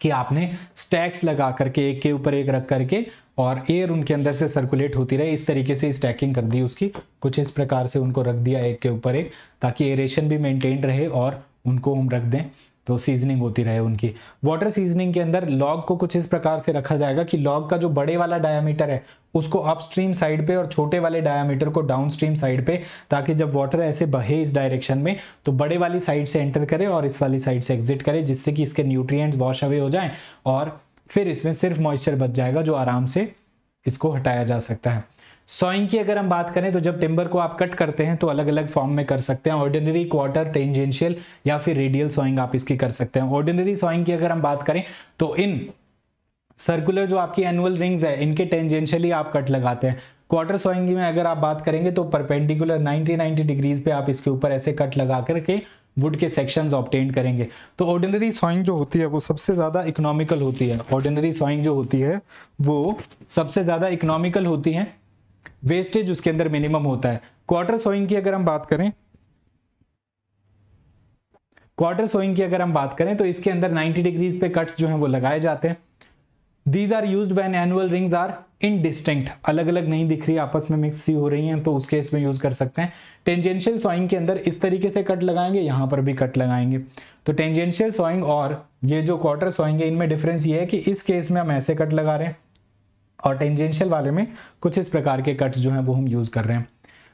कि आपने स्टैक्स लगा करके एक के ऊपर एक रख करके और एयर उनके अंदर से सर्कुलेट होती रहे इस तरीके से स्टैकिंग कर दी उसकी कुछ इस प्रकार से उनको रख दिया एक के ऊपर एक ताकि एरेशन भी मेंटेन रहे और उनको हम रख दें तो सीजनिंग होती रहे उनकी वाटर सीजनिंग के अंदर लॉग को कुछ इस प्रकार से रखा जाएगा कि लॉग का जो बड़े वाला डायामीटर है उसको अपस्ट्रीम साइड पे और छोटे वाले डायामीटर को डाउनस्ट्रीम साइड पे ताकि जब वाटर ऐसे बहे इस डायरेक्शन में तो बड़े वाली साइड से एंटर करे और इस वाली साइड से एग्जिट करे जिससे कि इसके न्यूट्रिएंट्स वॉश अवे हो जाएं और फिर इसमें सिर्फ मॉइस्चर बच जाएगा जो आराम से इसको हटाया जा सकता है सॉइंग की अगर हम बात करें तो जब टिम्बर को आप कट करते हैं तो अलग अलग फॉर्म में कर सकते हैं ऑर्डिनरी क्वार्टर टेंजेंशियल या फिर रेडियल सॉइंग आप इसकी कर सकते हैं ऑर्डिनरी सॉइंग की अगर हम बात करें तो इन सर्कुलर जो आपकी एनुअल रिंग्स है इनके टेंजेंशियली आप कट लगाते हैं क्वार्टर सॉइंग में अगर आप बात करेंगे तो परपेंडिकुलर नाइनटी नाइनटी डिग्रीज पे आप इसके ऊपर ऐसे कट लगा करके वुड के सेक्शंस ऑप्टेन करेंगे तो ऑर्डिनरी सॉइंग जो होती है वो सबसे ज़्यादा इकोनॉमिकल होती है ऑर्डिनरी सॉइंग जो होती है वो सबसे ज़्यादा इकोनॉमिकल होती है वेस्टेज उसके अंदर मिनिमम होता है क्वार्टर सोइंग की अगर हम बात करें क्वार्टर सोइंग की अगर हम बात करें तो इसके अंदर 90 डिग्रीज पे कट्स जो हैं वो लगाए जाते हैं these are use when annual rings are distinct अलग अलग नहीं दिख रही आपस में मिक्स सी हो रही हैं तो उस केस में यूज कर सकते हैं टेंजेंशियल सॉइंग के अंदर इस तरीके से कट लगाएंगे यहां पर भी कट लगाएंगे तो टेंजेंशियल सॉइंग और ये जो क्वार्टर सॉइंग है इनमें डिफरेंस ये है कि इस केस में हम ऐसे कट लगा रहे हैं और टेंजेंशियल वाले में कुछ इस प्रकार के कट्स जो हैं वो हम यूज़ कर रहे हैं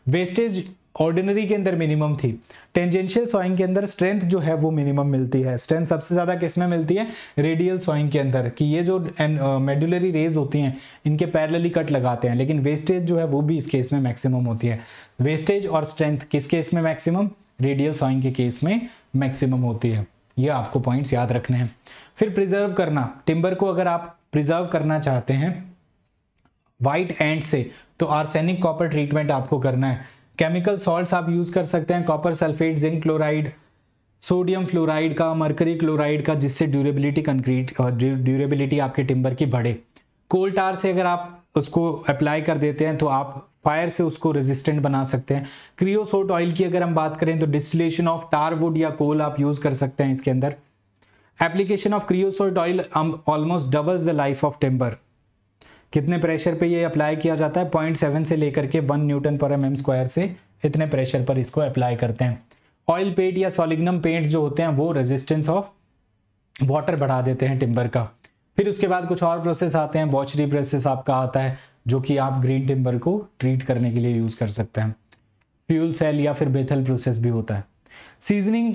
वेस्टेज ऑर्डिनरी के अंदर मिनिमम थी टेंजेंशियल सॉइंग के अंदर स्ट्रेंथ जो है वो मिनिमम मिलती है स्ट्रेंथ सबसे ज़्यादा किस में मिलती है रेडियल सॉइंग के अंदर कि ये जो मेडुलरी रेज uh, होती हैं इनके पैरेलली कट लगाते हैं लेकिन वेस्टेज जो है वो भी इस केस में मैक्सिमम होती है वेस्टेज और स्ट्रेंथ किस केस में मैक्सिमम रेडियल सॉइंग के केस में मैक्सिमम होती है ये आपको पॉइंट्स याद रखने हैं फिर प्रिजर्व करना टिम्बर को अगर आप प्रिजर्व करना चाहते हैं वाइट एंड से तो आर्सेनिक कॉपर ट्रीटमेंट आपको करना है केमिकल सॉल्ट्स आप यूज़ कर सकते हैं copper sulphate zinc chloride sodium fluoride का मरकरी क्लोराइड का जिससे ड्यूरेबिलिटी कंक्रीट ड्यूरेबिलिटी आपके टिम्बर की बढ़े कोल टार से अगर आप उसको अप्लाई कर देते हैं तो आप फायर से उसको रेजिस्टेंट बना सकते हैं क्रियोसोट ऑयल की अगर हम बात करें तो डिस्टिलेशन ऑफ टार वुड या कोल आप यूज़ कर सकते हैं इसके अंदर application of creosote oil almost doubles the life of timber कितने प्रेशर पे ये अप्लाई किया जाता है 0.7 से लेकर के 1 न्यूटन पर एम एम स्क्वायर से इतने प्रेशर पर इसको अप्लाई करते हैं ऑयल पेंट या सोलिग्नम पेंट जो होते हैं वो रेजिस्टेंस ऑफ वाटर बढ़ा देते हैं टिम्बर का फिर उसके बाद कुछ और प्रोसेस आते हैं वॉचरी प्रोसेस आपका आता है जो कि आप ग्रीन टिम्बर को ट्रीट करने के लिए यूज़ कर सकते हैं फ्यूल सेल या फिर बेथल प्रोसेस भी होता है सीजनिंग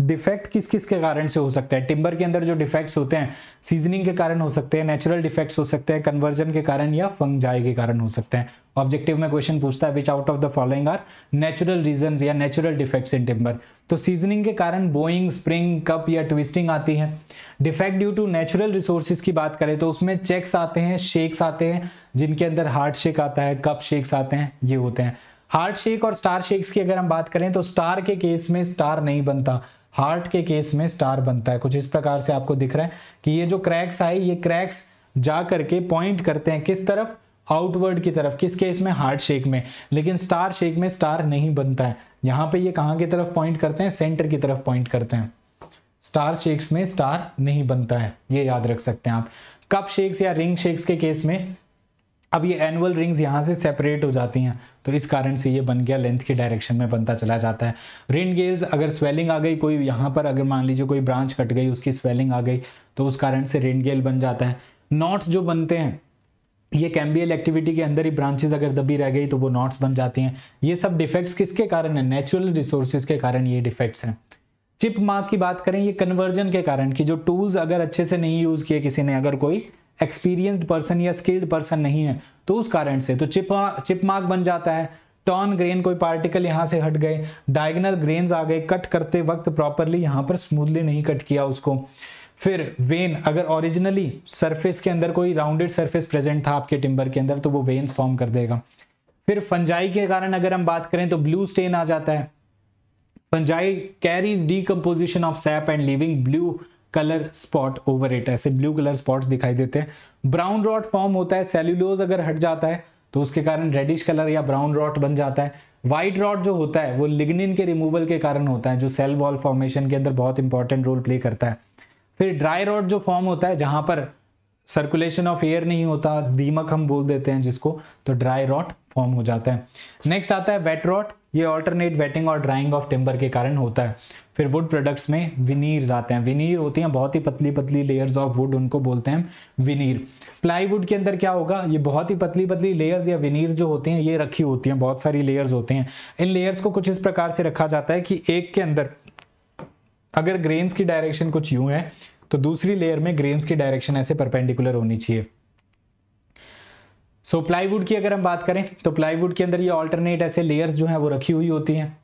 डिफेक्ट किस किस के कारण से हो सकता है टिम्बर के अंदर जो डिफेक्ट्स होते हैं सीजनिंग के कारण हो सकते हैं नेचुरल डिफेक्ट्स हो सकते हैं कन्वर्जन के कारण या फंगजाई के कारण हो सकते हैं ऑब्जेक्टिव में क्वेश्चन पूछता है which out of the following are natural reason या नेचुरल डिफेक्ट्स इन टिम्बर तो सीजनिंग के कारण बोइंग स्प्रिंग कप या ट्विस्टिंग आती है defect due to natural resources की बात करें तो उसमें चेक्स आते हैं शेक्स आते हैं जिनके अंदर हार्ट शेक आता है कप शेक्स आते हैं ये होते हैं हार्ट शेक और स्टार शेक्स की अगर हम बात करें तो स्टार के केस में स्टार नहीं बनता हार्ट के केस में स्टार बनता है कुछ इस प्रकार से आपको दिख रहा है कि ये जो क्रैक्स आए ये क्रैक्स जा करके पॉइंट करते हैं किस तरफ आउटवर्ड की तरफ किस केस में हार्ट शेक में लेकिन स्टार शेक में स्टार नहीं बनता है यहां पे ये कहां की तरफ पॉइंट करते हैं सेंटर की तरफ पॉइंट करते हैं स्टार शेक्स में स्टार नहीं बनता है ये याद रख सकते हैं आप कप शेक्स या रिंग शेक्स के केस में अब ये एनुअल रिंग्स यहाँ से सेपरेट हो जाती हैं तो इस कारण से ये बन गया लेंथ के डायरेक्शन में बनता चला जाता है रेन गेल्स अगर स्वेलिंग आ गई कोई यहाँ पर अगर मान लीजिए कोई ब्रांच कट गई उसकी स्वेलिंग आ गई तो उस कारण से रेन गेल बन जाता है नॉट्स जो बनते हैं ये कैम्बियल एक्टिविटी के अंदर ही ब्रांचेज अगर दबी रह गई तो वो नॉट्स बन जाती हैं ये सब डिफेक्ट्स किसके कारण है नेचुरल रिसोर्सेज के कारण ये डिफेक्ट्स हैं चिप मार्क की बात करें ये कन्वर्जन के कारण कि जो टूल्स अगर अच्छे से नहीं यूज़ किए किसी ने अगर कोई एक्सपीरियंस्ड पर्सन या स्किल्ड पर्सन नहीं है तो उस कारण से तो चिप चिप मार्क बन जाता है टॉन ग्रेन कोई पार्टिकल यहाँ से हट गए डायगनल ग्रेन्स आ गए कट करते वक्त प्रॉपरली यहाँ पर स्मूथली नहीं कट किया उसको फिर वेन अगर ओरिजिनली सरफेस के अंदर कोई राउंडेड सरफेस प्रेजेंट था आपके टिम्बर के अंदर तो वो वेन्स फॉर्म कर देगा फिर फंजाई के कारण अगर हम बात करें तो ब्लू स्टेन आ जाता है fungi carries decomposition of sap and living blue colour spot over it ऐसे ब्लू कलर स्पॉट्स दिखाई देते हैं ब्राउन रॉट फॉर्म होता है सेल्यूलोज अगर हट जाता है तो उसके कारण रेडिश कलर या ब्राउन रॉट बन जाता है व्हाइट रॉट जो होता है वो लिग्निन के रिमूवल के कारण होता है जो सेल वॉल फॉर्मेशन के अंदर बहुत इंपॉर्टेंट रोल प्ले करता है फिर ड्राई रॉट जो फॉर्म होता है जहां पर सर्कुलेशन ऑफ एयर नहीं होता दीमक हम बोल देते हैं जिसको तो ड्राई रॉट फॉर्म हो जाता है नेक्स्ट आता है वेट रॉट ये ऑल्टरनेट वेटिंग और ड्राइंग ऑफ टिम्बर के कारण होता है फिर वुड प्रोडक्ट्स में विनीर्स आते हैं विनीर होती हैं बहुत ही पतली पतली लेयर्स ऑफ वुड उनको बोलते हैं विनीर प्लाईवुड के अंदर क्या होगा ये बहुत ही पतली पतली लेयर्स या विनीर जो होते हैं ये रखी होती हैं बहुत सारी लेयर्स होते हैं इन लेयर्स को कुछ इस प्रकार से रखा जाता है कि एक के अंदर अगर ग्रेन्स की डायरेक्शन कुछ यूं है तो दूसरी लेयर में ग्रेन्स की डायरेक्शन ऐसे परपेंडिकुलर होनी चाहिए सो so, प्लाईवुड की अगर हम बात करें तो प्लाईवुड के अंदर ये ऑल्टरनेट ऐसे लेयर्स जो हैं वो रखी हुई होती हैं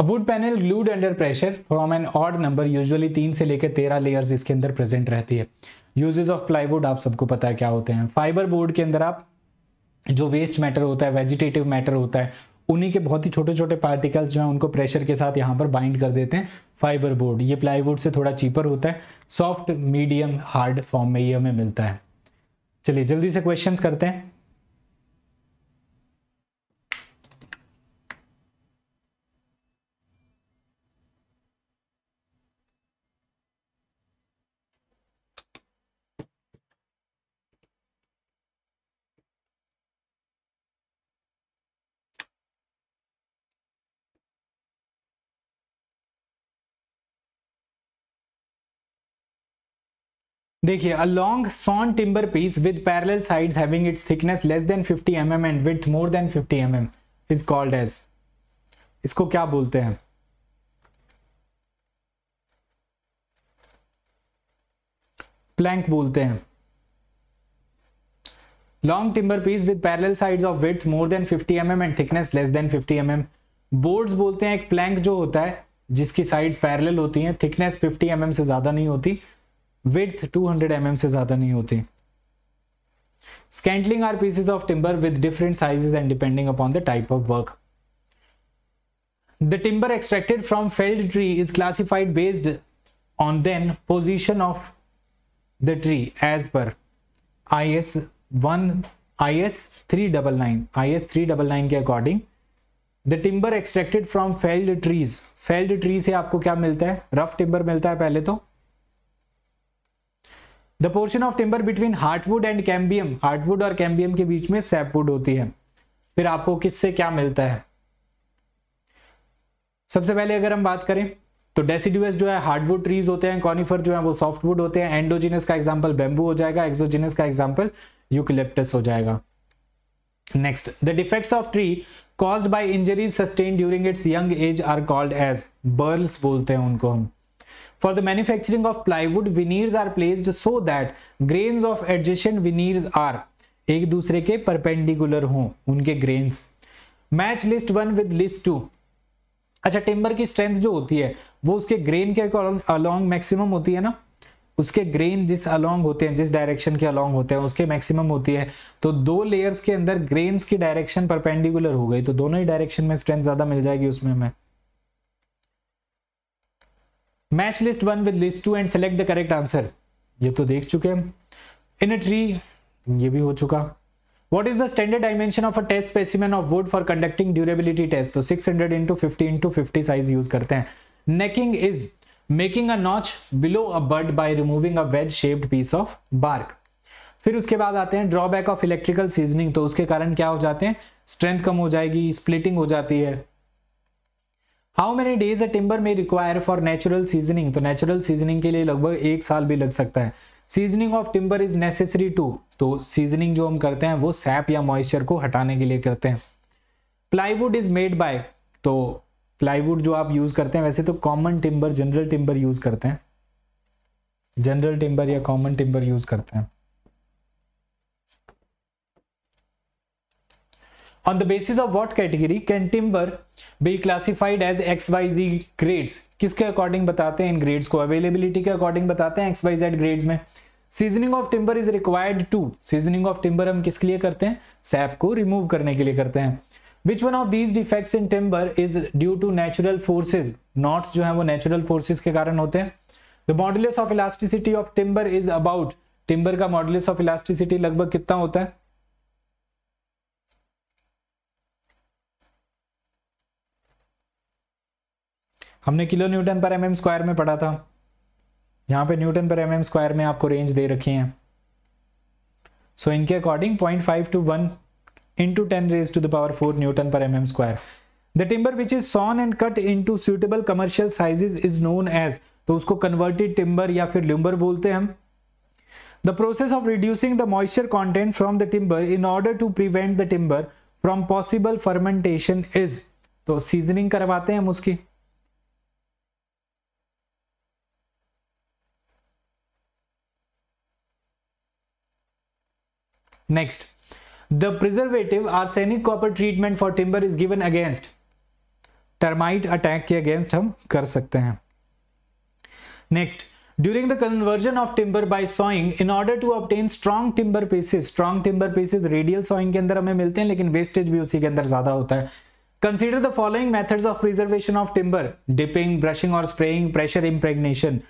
A wood panel glued under pressure from an odd number usually तीन से लेकर तेरह layers इसके अंदर present रहती है Uses of plywood आप सबको पता है क्या होते हैं फाइबर बोर्ड के अंदर आप जो वेस्ट मैटर होता है वेजिटेटिव मैटर होता है उन्हीं के बहुत ही छोटे छोटे पार्टिकल्स जो हैं उनको प्रेशर के साथ यहाँ पर बाइंड कर देते हैं फाइबर बोर्ड ये प्लाईवुड से थोड़ा चीपर होता है सॉफ्ट मीडियम हार्ड फॉर्म में ये हमें मिलता है चलिए जल्दी से क्वेश्चंस करते हैं देखिए a long sawn timber piece with parallel side having its thickness less than 50 M and with more than 50 M M is called as इसको क्या बोलते हैं प्लैंक बोलते हैं long timber piece with parallel side of with more than 50 M M and thickness less than 50 M M boards बोलते हैं एक Planck जो होता है जिसकी साइड पैरल होती हैं थिकनेस 50 एम mm से ज्यादा नहीं होती विथ 200 हंड्रेड mm से ज़्यादा नहीं होती scantling are pieces of timber with different sizes and depending upon the type of work the timber from felled tree is classified based on then position of the tree as per I S one I S three double nine I S three double nine के according the timber extracted from felled trees felled tree से आपको क्या मिलता है rough timber मिलता है पहले तो the portion of timber between heartwood and cambium heartwood और कैम्बियम के बीच में सैपवुड होती है फिर आपको किससे क्या मिलता है सबसे पहले अगर हम बात करें तो डेसिडुअस जो है हार्डवुड ट्रीज होते हैं कॉनिफर जो है वो सॉफ्टवुड होते हैं एंडोजिनस का एग्जाम्पल बेम्बू हो जाएगा एक्सोजिनस का एग्जाम्पल यूकिलिप्टस हो जाएगा next the defects of tree caused by injuries sustain during its young age are called as burls बोलते हैं उनको हम For the manufacturing of plywood, veneers are placed so that grains of adjacent veneers are एक दूसरे के perpendicular हों उनके grains match list one with list two अच्छा टिम्बर की स्ट्रेंथ जो होती है वो उसके ग्रेन के अलोंग मैक्सिमम होती है ना उसके ग्रेन जिस अलोंग होते हैं जिस डायरेक्शन के अलोंग होते हैं उसके मैक्सिमम होती है तो दो लेयर्स के अंदर ग्रेन्स की डायरेक्शन परपेंडिकुलर हो गई तो दोनों ही डायरेक्शन में स्ट्रेंथ ज्यादा मिल जाएगी उसमें हमें match list one with list two and select the correct answer ये तो देख चुके हम इन अ ट्री ये भी हो चुका what is the standard dimension of a test specimen of wood for conducting durability test तो 600 hundred into fifty into fifty size use करते हैं necking is making a notch below a bird by removing a wedge shaped piece of bark फिर उसके बाद आते हैं drawback of electrical seasoning तो उसके कारण क्या हो जाते हैं स्ट्रेंथ कम हो जाएगी स्प्लिटिंग हो जाती है how many days a timber में रिक्वायर फॉर नेचुरल सीजनिंग तो नेचुरल सीजनिंग के लिए लगभग एक साल भी लग सकता है seasoning of timber is necessary to तो सीजनिंग जो हम करते हैं वो सैप या मॉइस्चर को हटाने के लिए करते हैं प्लाईवुड इज मेड बाय तो प्लाईवुड जो आप यूज करते हैं वैसे तो common timber general timber use करते हैं जनरल टिम्बर या कॉमन टिम्बर यूज करते हैं on the basis of what category can timber be classified as X Y Z grades किसके अकॉर्डिंग बताते हैं इन ग्रेड्स को अवेलेबिलिटी के अकॉर्डिंग बताते हैं एक्स वाई जेड ग्रेड्स में seasoning of timber is required to seasoning of timber हम किसके लिए करते हैं सैप को रिमूव करने के लिए करते हैं which one of these defects in timber is due to natural forces knots जो है वो नेचुरल फोर्सेज के कारण होते हैं the modulus of elasticity of timber is about timber का मॉडुलस ऑफ इलास्टिसिटी लगभग कितना होता है हमने किलो न्यूटन पर एमएम स्क्वायर में पढ़ा था यहाँ पे न्यूटन पर एमएम स्क्वायर में आपको रेंज दे रखी है सो so, इनके according point five to one into ten raise to the power four newton पर mm square the timber which is sawn and cut into suitable commercial sizes is known as तो उसको converted timber या फिर lumber बोलते हैं हम the process of reducing the moisture content from the timber in order to prevent the timber from possible fermentation is तो seasoning करवाते हैं हम उसकी next the preservative arsenic copper treatment for timber is given against termite attack के against हम कर सकते हैं next during the conversion of timber by sawing in order to obtain strong timber pieces strong timber pieces radial sawing के अंदर हमें मिलते हैं लेकिन वेस्टेज भी उसी के अंदर ज्यादा होता है consider the following method of preservation of timber dipping brushing और स्प्रेइंग प्रेशर इम्प्रेग्नेशन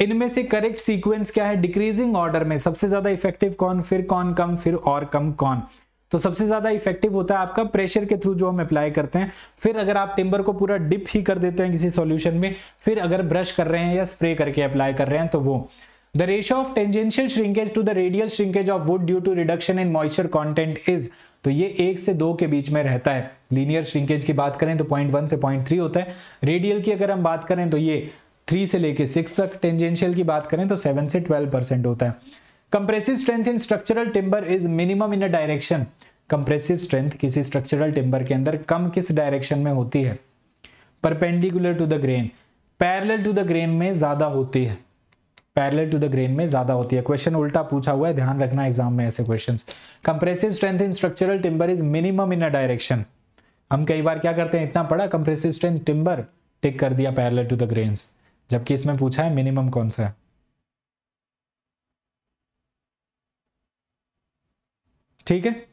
इनमें से करेक्ट सीक्वेंस क्या है डिक्रीजिंग ऑर्डर में सबसे ज्यादा इफेक्टिव कौन फिर कौन कम फिर और कम कौन तो सबसे ज्यादा इफेक्टिव होता है आपका प्रेशर के थ्रू जो हम अप्लाई करते हैं फिर अगर आप टिम्बर को पूरा डिप ही कर देते हैं किसी सॉल्यूशन में फिर अगर ब्रश कर रहे हैं या स्प्रे करके अप्लाई कर रहे हैं तो वो the ratio of tangential shrinkage to the radial shrinkage of wood due to reduction in moisture content is तो ये एक से दो के बीच में रहता है लीनियर श्रिंकेज की बात करें तो पॉइंट वन से पॉइंट थ्री होता है रेडियल की अगर हम बात करें तो ये थ्री से लेके सिक्स तक टेंजेंशियल की बात करें तो सेवन से ट्वेल्व परसेंट होता है compressive strength in structural timber is minimum in a direction compressive strength किसी स्ट्रक्चरल टिम्बर के अंदर कम किस डायरेक्शन में होती है perpendicular to the grain parallel to the grain में ज़्यादा होती है पैरल टू द ग्रेन में ज़्यादा होती है क्वेश्चन उल्टा पूछा हुआ है ध्यान रखना एग्जाम में ऐसे question compressive strength in structural timber is minimum in a direction हम कई बार क्या करते हैं इतना पड़ा कंप्रेसिव स्ट्रेंथ टिम्बर टिक कर दिया पैरल टू द ग्रेन्स जबकि इसमें पूछा है मिनिमम कौन सा है ठीक है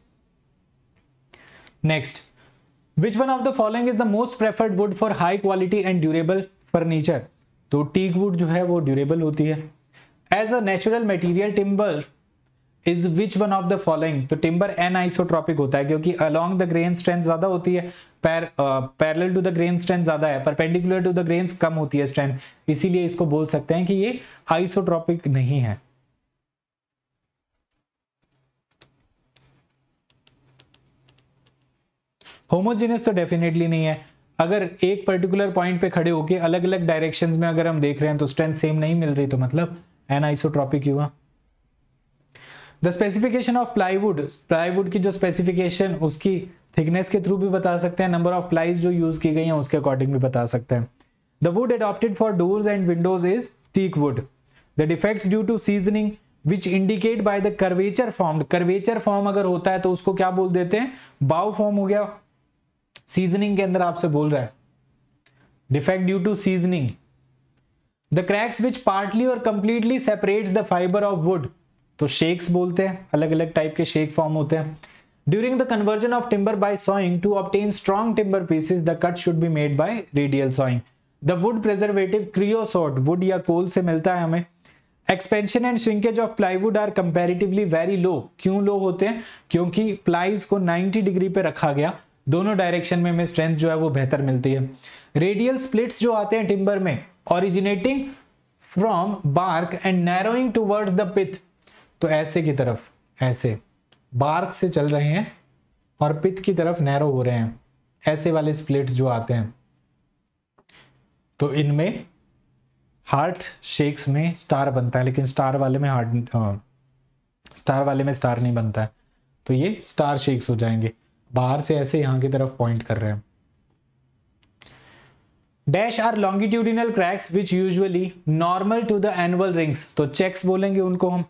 next which one of the following is the most preferred wood for high quality and durable furniture तो टीक वुड जो है वो ड्यूरेबल होती है as a natural material timber is which one of the following तो timber anisotropic होता है क्योंकि अलॉन्ग द ग्रेन स्ट्रेंथ ज्यादा होती है parallel to the grain strength ज्यादा है परपेंडिकुलर टू द ग्रेन कम होती है स्ट्रेंथ इसीलिए इसको बोल सकते हैं कि ये आइसोट्रॉपिक नहीं है होमोजेनियस तो डेफिनेटली नहीं है अगर एक पर्टिकुलर पॉइंट पे खड़े होके अलग अलग डायरेक्शंस में अगर हम देख रहे हैं तो स्ट्रेंथ सेम नहीं मिल रही तो मतलब एन आइसोट्रॉपिक हुआ the specification of plywood plywood की जो स्पेसिफिकेशन उसकी थिकनेस के थ्रू भी बता सकते हैं नंबर ऑफ प्लाईज जो यूज की गई हैं उसके अकॉर्डिंग भी बता सकते हैं the wood adopted for doors and windows is teak wood the defects due to seasoning which indicate by the curvature form curvature form अगर होता है तो उसको क्या बोल देते हैं बाउ फॉर्म हो गया सीजनिंग के अंदर आपसे बोल रहा है defect due to seasoning the cracks which partly और completely separates the fibre of wood तो शेक्स बोलते हैं अलग अलग टाइप के शेक फॉर्म होते हैं during the conversion of timber by sawing to obtain strong timber pieces the cut should be made by radial sawing the wood preservative creosote wood या coal से मिलता है हमें expansion and shrinkage of plywood are comparatively very low क्यों low होते हैं क्योंकि plies को 90 डिग्री पे रखा गया दोनों डायरेक्शन में हमें स्ट्रेंथ जो है वो बेहतर मिलती है रेडियल स्प्लिट्स जो आते हैं टिम्बर में originating from bark and narrowing towards the pith तो ऐसे की तरफ ऐसे बार्क से चल रहे हैं और पित की तरफ नैरो हो रहे हैं ऐसे वाले स्प्लिट्स जो आते हैं तो इनमें हार्ट शेक्स में स्टार बनता है लेकिन स्टार वाले में हार्ट स्टार वाले में स्टार नहीं बनता है तो ये स्टार शेक्स हो जाएंगे बाहर से ऐसे यहां की तरफ पॉइंट कर रहे हैं dash are longitudinal cracks which usually normal to the annual rings तो चेक्स बोलेंगे उनको हम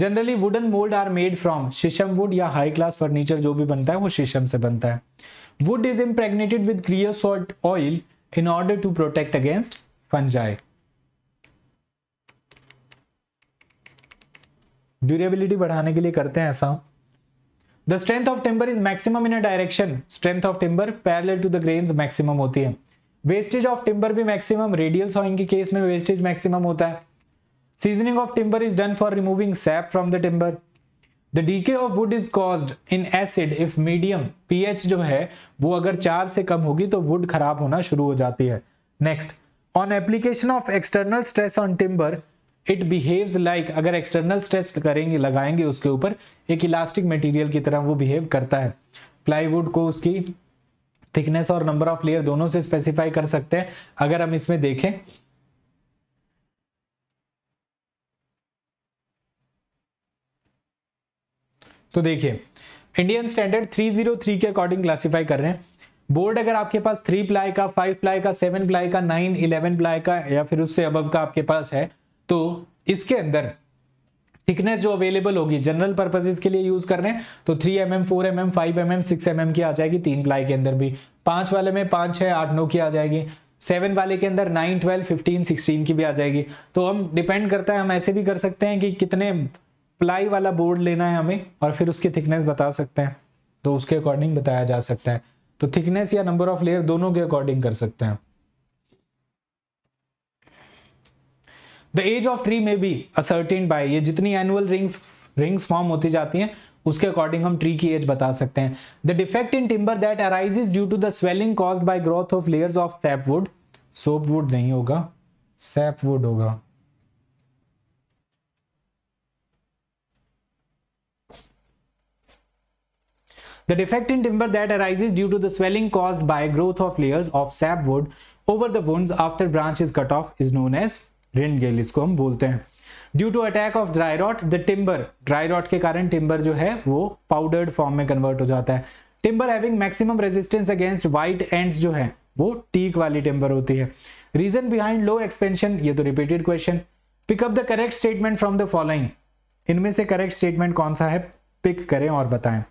generally wooden mould are made from sheesham wood या हाई क्लास फर्नीचर जो भी बनता है वो शीशम से बनता है wood is impregnated with creosote oil in order to protect against fungi durability बढ़ाने के लिए करते हैं ऐसा the strength of timber is maximum in a direction strength of timber parallel to the grains maximum होती है वेस्टेज ऑफ टिम्बर भी maximum radial sawing के केस में वेस्टेज मैक्सिमम होता है Seasoning of timber is done for removing sap from the timber. The decay of wood is caused in acid if medium pH जो है वो अगर चार से कम होगी तो wood खराब होना शुरू हो जाती है Next, on application of external stress on timber, it behaves like अगर एक्सटर्नल स्ट्रेस करेंगे लगाएंगे उसके ऊपर एक इलास्टिक मटीरियल की तरह वो बिहेव करता है प्लाईवुड को उसकी थिकनेस और नंबर ऑफ लेयर दोनों से स्पेसिफाई कर सकते हैं अगर हम इसमें देखें तो देखिए इंडियन स्टैंडर्ड 303 के अकॉर्डिंग क्लासिफाई कर रहे हैं बोर्ड अगर आपके पास थ्री प्लाई का फाइव प्लाई का सेवन प्लाई का नाइन इलेवन प्लाई का या फिर उससे अब का आपके पास है तो इसके अंदर थिकनेस जो अवेलेबल होगी जनरल पर्पजेज के लिए यूज कर रहे हैं तो three M M four M M five M M six M M की आ जाएगी तीन प्लाई के अंदर भी पांच वाले में पांच छह आठ नौ की आ जाएगी सेवन वाले के अंदर नाइन ट्वेल्व फिफ्टीन सिक्सटीन की भी आ जाएगी तो हम डिपेंड करता है हम ऐसे भी कर सकते हैं कि कितने प्लाई वाला बोर्ड लेना है हमें और फिर उसकी थिकनेस बता सकते हैं तो उसके अकॉर्डिंग बताया जा सकता है तो थिकनेस या नंबर ऑफ लेयर दोनों के अकॉर्डिंग कर सकते हैं द एज ऑफ ट्री में भी असर्टेन बाय ये जितनी एनुअल रिंग्स रिंग्स फॉर्म होती जाती हैं उसके अकॉर्डिंग हम ट्री की एज बता सकते हैं the defect in timber that arise due to the swelling cause by growth of layers of sapwood soapwood नहीं होगा सैपवुड होगा The defect in timber that arises due to the swelling caused by growth of layers of sapwood over the wounds after branch is cut off is known as रिंडगेल इसको हम बोलते हैं due to attack of dry rot the timber dry rot के कारण timber जो है वो powdered form में कन्वर्ट हो जाता है timber having maximum resistance against white ants जो है वो टीक वाली टिम्बर होती है रीजन बिहाइंड लो एक्सपेंशन ये तो repeated question pick up the correct statement from the following इनमें से करेक्ट स्टेटमेंट कौन सा है पिक करें और बताएं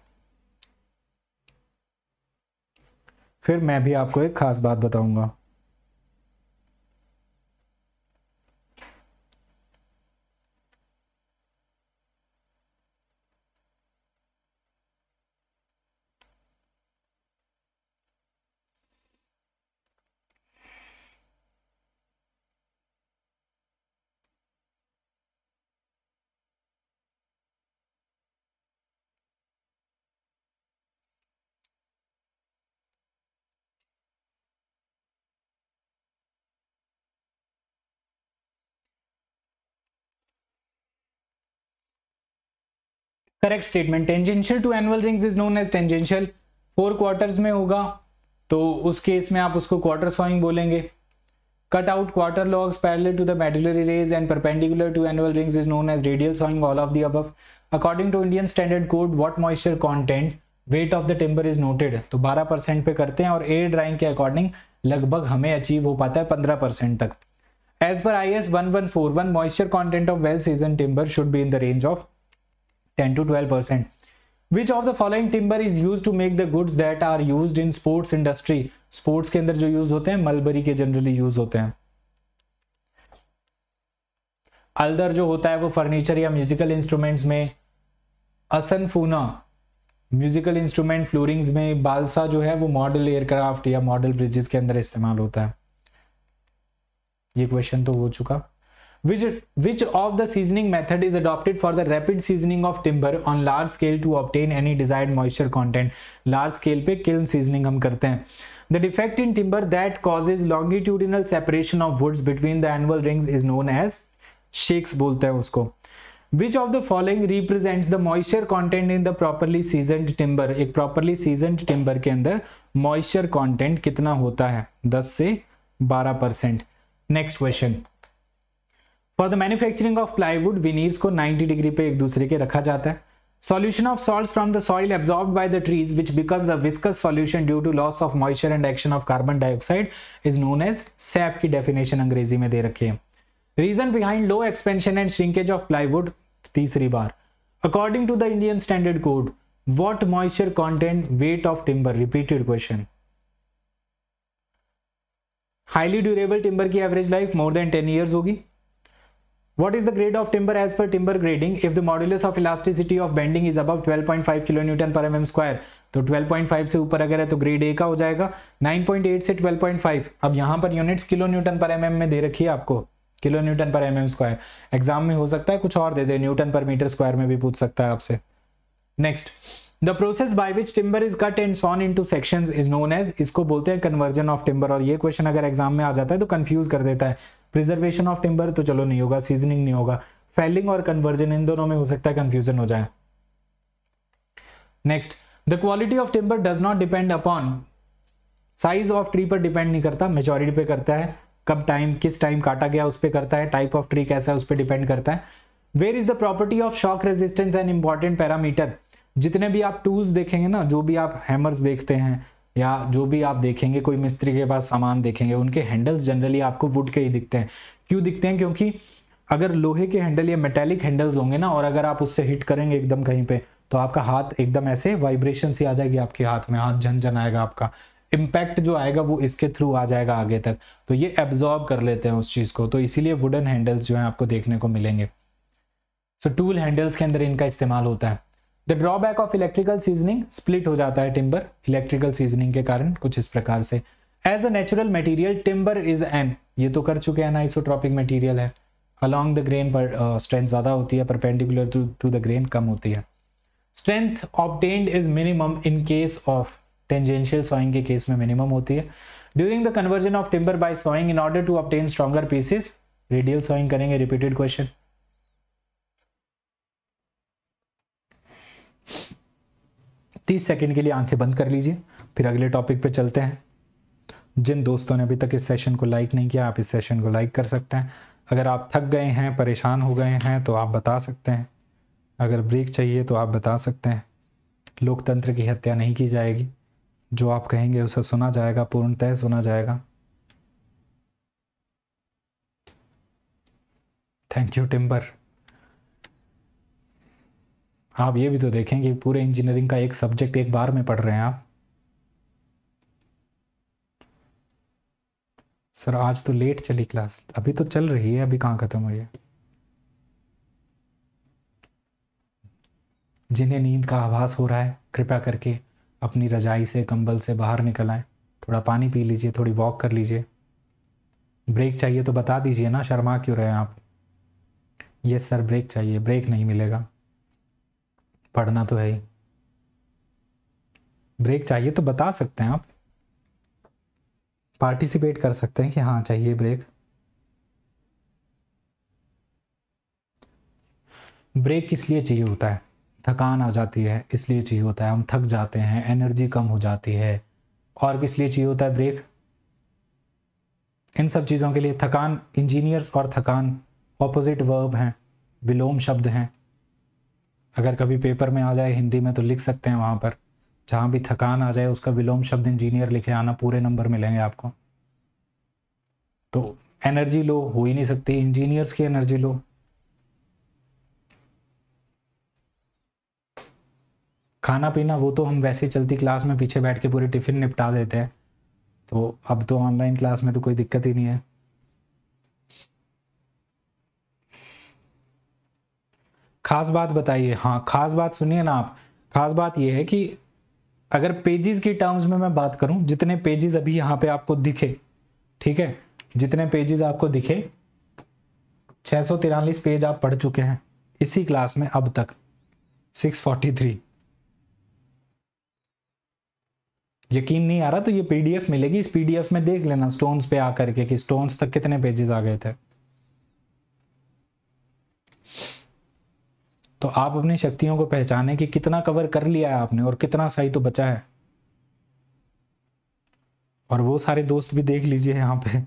फिर मैं भी आपको एक ख़ास बात बताऊंगा correct statement tangential to annual rings is known as tangential four quarters में होगा तो उस केस में आप उसको क्वार्टर सॉइंग बोलेंगे cut out quarter logs parallel to the medullary rays and perpendicular to annual rings is known as radial sawing all of the above according to Indian standard code what moisture content weight of the timber is noted तो बारह percent पे करते हैं और air drying के according लगभग हमें achieve हो पाता है पंद्रह परसेंट तक as per I S one one four one moisture content of well season timber should be in the range of 10 to 12 percent which of the following timber is used to make the goods that are used in sports industry sports के अंदर जो use होते हैं mulberry के generally use होते हैं अल्दर जो होता है वो फर्नीचर या म्यूजिकल इंस्ट्रूमेंट में असन फूना म्यूजिकल इंस्ट्रूमेंट फ्लोरिंग्स में बालसा जो है वो मॉडल एयरक्राफ्ट या मॉडल ब्रिजेस के अंदर इस्तेमाल होता है ये क्वेश्चन तो हो चुका which which of the seasoning method is adopted for the rapid seasoning of timber on large scale to obtain any desired moisture content large scale पे kiln seasoning हम करते हैं The defect in timber that causes longitudinal separation of woods between the annual rings is known as shakes bolte हैं usko Which of the following represents the moisture content in the properly seasoned timber? ek properly seasoned timber ke andar moisture content kitna hota hai 10 se 12 next question for the manufacturing of plywood veneers को 90 degree पे एक दूसरे के रखा जाता है solution of salt from the soil absorb by the trees which becomes a viscous solution due to loss of moisture and action of carbon dioxide is known as sap की definition अंग्रेजी में दे रखी है reason behind low expansion and shrinkage of plywood तीसरी बार according to the Indian standard code what moisture content weight of timber repeated question highly durable timber की average life more than ten years होगी What is the grade of timber as per timber grading? If the modulus of elasticity of bending is above 12.5 kilonewton पर M square तो 12.5 से ऊपर अगर है तो grade A का हो जाएगा 9.8 से 12.5 अब यहाँ पर यूनिट्स किलो न्यूटन पर एम mm में दे रखी है आपको किलो न्यूटन पर एम mm स्क्वायर एग्जाम में हो सकता है कुछ और दे दे न्यूटन पर मीटर स्क्वायर में भी पूछ सकता है आपसे next the process by which timber is cut and sawn to section is known as इसको बोलते हैं कन्वर्जन ऑफ टिम्बर और ये क्वेश्चन अगर एग्जाम में आ जाता है तो कन्फ्यूज कर देता है प्रिजर्वेशन ऑफ टिम्बर तो चलो नहीं होगा सीजनिंग नहीं होगा फेलिंग और कन्वर्जन इन दोनों में हो सकता है कन्फ्यूजन हो जाए next the quality of timber does not depend upon size of tree पर डिपेंड नहीं करता मेजोरिटी पे करता है कब टाइम किस टाइम काटा गया उस पर करता है टाइप ऑफ ट्री कैसा है उस पर डिपेंड करता है where is the property of shock resistance an important parameter जितने भी आप टूल्स देखेंगे ना जो भी आप हैमर्स देखते हैं या जो भी आप देखेंगे कोई मिस्त्री के पास सामान देखेंगे उनके हैंडल्स जनरली आपको वुड के ही दिखते हैं क्यों दिखते हैं क्योंकि अगर लोहे के हैंडल या मेटेलिक हैंडल्स होंगे ना और अगर आप उससे हिट करेंगे एकदम कहीं पे तो आपका हाथ एकदम ऐसे वाइब्रेशन से आ जाएगी आपके हाथ में हाथ झन झन आएगा आपका इम्पैक्ट जो आएगा वो इसके थ्रू आ जाएगा आगे तक तो ये एब्जॉर्ब कर लेते हैं उस चीज़ को तो इसीलिए वुडन हैंडल्स जो है आपको देखने को मिलेंगे सो टूल हैंडल्स के अंदर इनका इस्तेमाल होता है the drawback of electrical seasoning split हो जाता है टिम्बर इलेक्ट्रिकल सीजनिंग के कारण कुछ इस प्रकार से as a natural material timber is an ये तो कर चुके हैं आइसोट्रॉपिक मटीरियल है अलॉन्ग द ग्रेन पर स्ट्रेंथ ज़्यादा होती है परपेंडिकुलर टू द ग्रेन कम होती है strength obtained is minimum in case of tangential sawing के केस में मिनिमम होती है during the conversion of timber by sawing in order to obtain stronger pieces radial sawing करेंगे रिपीटेड क्वेश्चन तीस सेकेंड के लिए आंखें बंद कर लीजिए फिर अगले टॉपिक पे चलते हैं जिन दोस्तों ने अभी तक इस सेशन को लाइक नहीं किया आप इस सेशन को लाइक कर सकते हैं अगर आप थक गए हैं परेशान हो गए हैं तो आप बता सकते हैं अगर ब्रेक चाहिए तो आप बता सकते हैं लोकतंत्र की हत्या नहीं की जाएगी जो आप कहेंगे उसे सुना जाएगा पूर्णतः सुना जाएगा थैंक यू टिम्बर आप ये भी तो देखें कि पूरे इंजीनियरिंग का एक सब्जेक्ट एक बार में पढ़ रहे हैं आप सर आज तो लेट चली क्लास अभी तो चल रही है अभी कहाँ ख़त्म हुई है जिन्हें नींद का आभास हो रहा है कृपया करके अपनी रजाई से कंबल से बाहर निकल आए थोड़ा पानी पी लीजिए थोड़ी वॉक कर लीजिए ब्रेक चाहिए तो बता दीजिए ना शर्मा क्यों रहे हैं आप यस सर ब्रेक चाहिए ब्रेक नहीं मिलेगा पढ़ना तो है ही ब्रेक चाहिए तो बता सकते हैं आप पार्टिसिपेट कर सकते हैं कि हाँ चाहिए ब्रेक ब्रेक किस लिए चाहिए होता है थकान आ जाती है इसलिए चाहिए होता है हम थक जाते हैं एनर्जी कम हो जाती है और किस लिए चाहिए होता है ब्रेक इन सब चीज़ों के लिए थकान इंजीनियर्स और थकान ऑपोजिट वर्ब हैं विलोम शब्द हैं अगर कभी पेपर में आ जाए हिंदी में तो लिख सकते हैं वहाँ पर जहाँ भी थकान आ जाए उसका विलोम शब्द इंजीनियर लिखे आना पूरे नंबर मिलेंगे आपको तो एनर्जी लो हो ही नहीं सकती इंजीनियर्स की एनर्जी लो खाना पीना वो तो हम वैसे चलती क्लास में पीछे बैठ के पूरे टिफ़िन निपटा देते हैं तो अब तो ऑनलाइन क्लास में तो कोई दिक्कत ही नहीं है खास बात बताइए हाँ खास बात सुनिए ना आप खास बात यह है कि अगर पेजेस की टर्म्स में मैं बात करूं जितने पेजेस अभी यहाँ पे आपको दिखे ठीक है जितने पेजेस आपको दिखे छह पेज आप पढ़ चुके हैं इसी क्लास में अब तक 643 यकीन नहीं आ रहा तो ये पीडीएफ मिलेगी इस पीडीएफ में देख लेना स्टोन्स पे आकर के कि स्टोन्स तक कितने पेजेस आ गए थे तो आप अपनी शक्तियों को पहचाने कि कितना कवर कर लिया है आपने और कितना सही तो बचा है और वो सारे दोस्त भी देख लीजिए यहाँ पे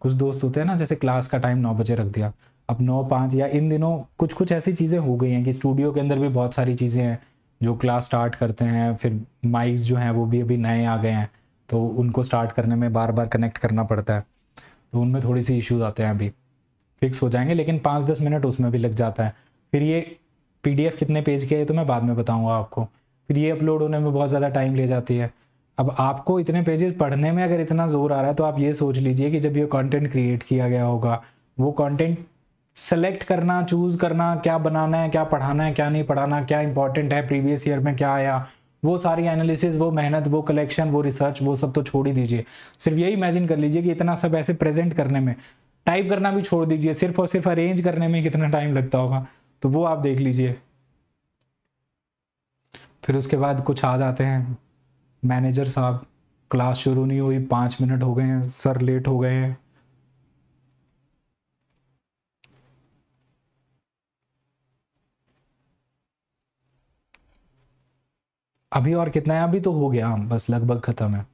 कुछ दोस्त होते हैं ना जैसे क्लास का टाइम नौ बजे रख दिया अब नौ पाँच या इन दिनों कुछ कुछ ऐसी चीज़ें हो गई हैं कि स्टूडियो के अंदर भी बहुत सारी चीज़ें हैं जो क्लास स्टार्ट करते हैं फिर माइक्स जो हैं वो भी अभी नए आ गए हैं तो उनको स्टार्ट करने में बार बार कनेक्ट करना पड़ता है तो उनमें थोड़ी सी इश्यूज आते हैं अभी फिक्स हो जाएंगे लेकिन पाँच दस मिनट उसमें भी लग जाता है फिर ये पीडीएफ कितने पेज के है तो मैं बाद में बताऊँगा आपको फिर ये अपलोड होने में बहुत ज़्यादा टाइम ले जाती है अब आपको इतने पेजेस पढ़ने में अगर इतना जोर आ रहा है तो आप ये सोच लीजिए कि जब ये कंटेंट क्रिएट किया गया होगा वो कंटेंट सेलेक्ट करना चूज़ करना क्या बनाना है क्या पढ़ाना है क्या नहीं पढ़ाना क्या इंपॉर्टेंट है प्रीवियस ईयर में क्या आया वो सारी एनालिसिस वो मेहनत वो कलेक्शन वो रिसर्च वो सब तो छोड़ ही दीजिए सिर्फ यही इमेजिन कर लीजिए कि इतना सब ऐसे प्रेजेंट करने में टाइप करना भी छोड़ दीजिए सिर्फ और सिर्फ अरेंज करने में कितना टाइम लगता होगा तो वो आप देख लीजिए फिर उसके बाद कुछ आ जाते हैं मैनेजर साहब क्लास शुरू नहीं हुई पांच मिनट हो गए हैं सर लेट हो गए हैं अभी और कितना है अभी तो हो गया बस लगभग ख़त्म है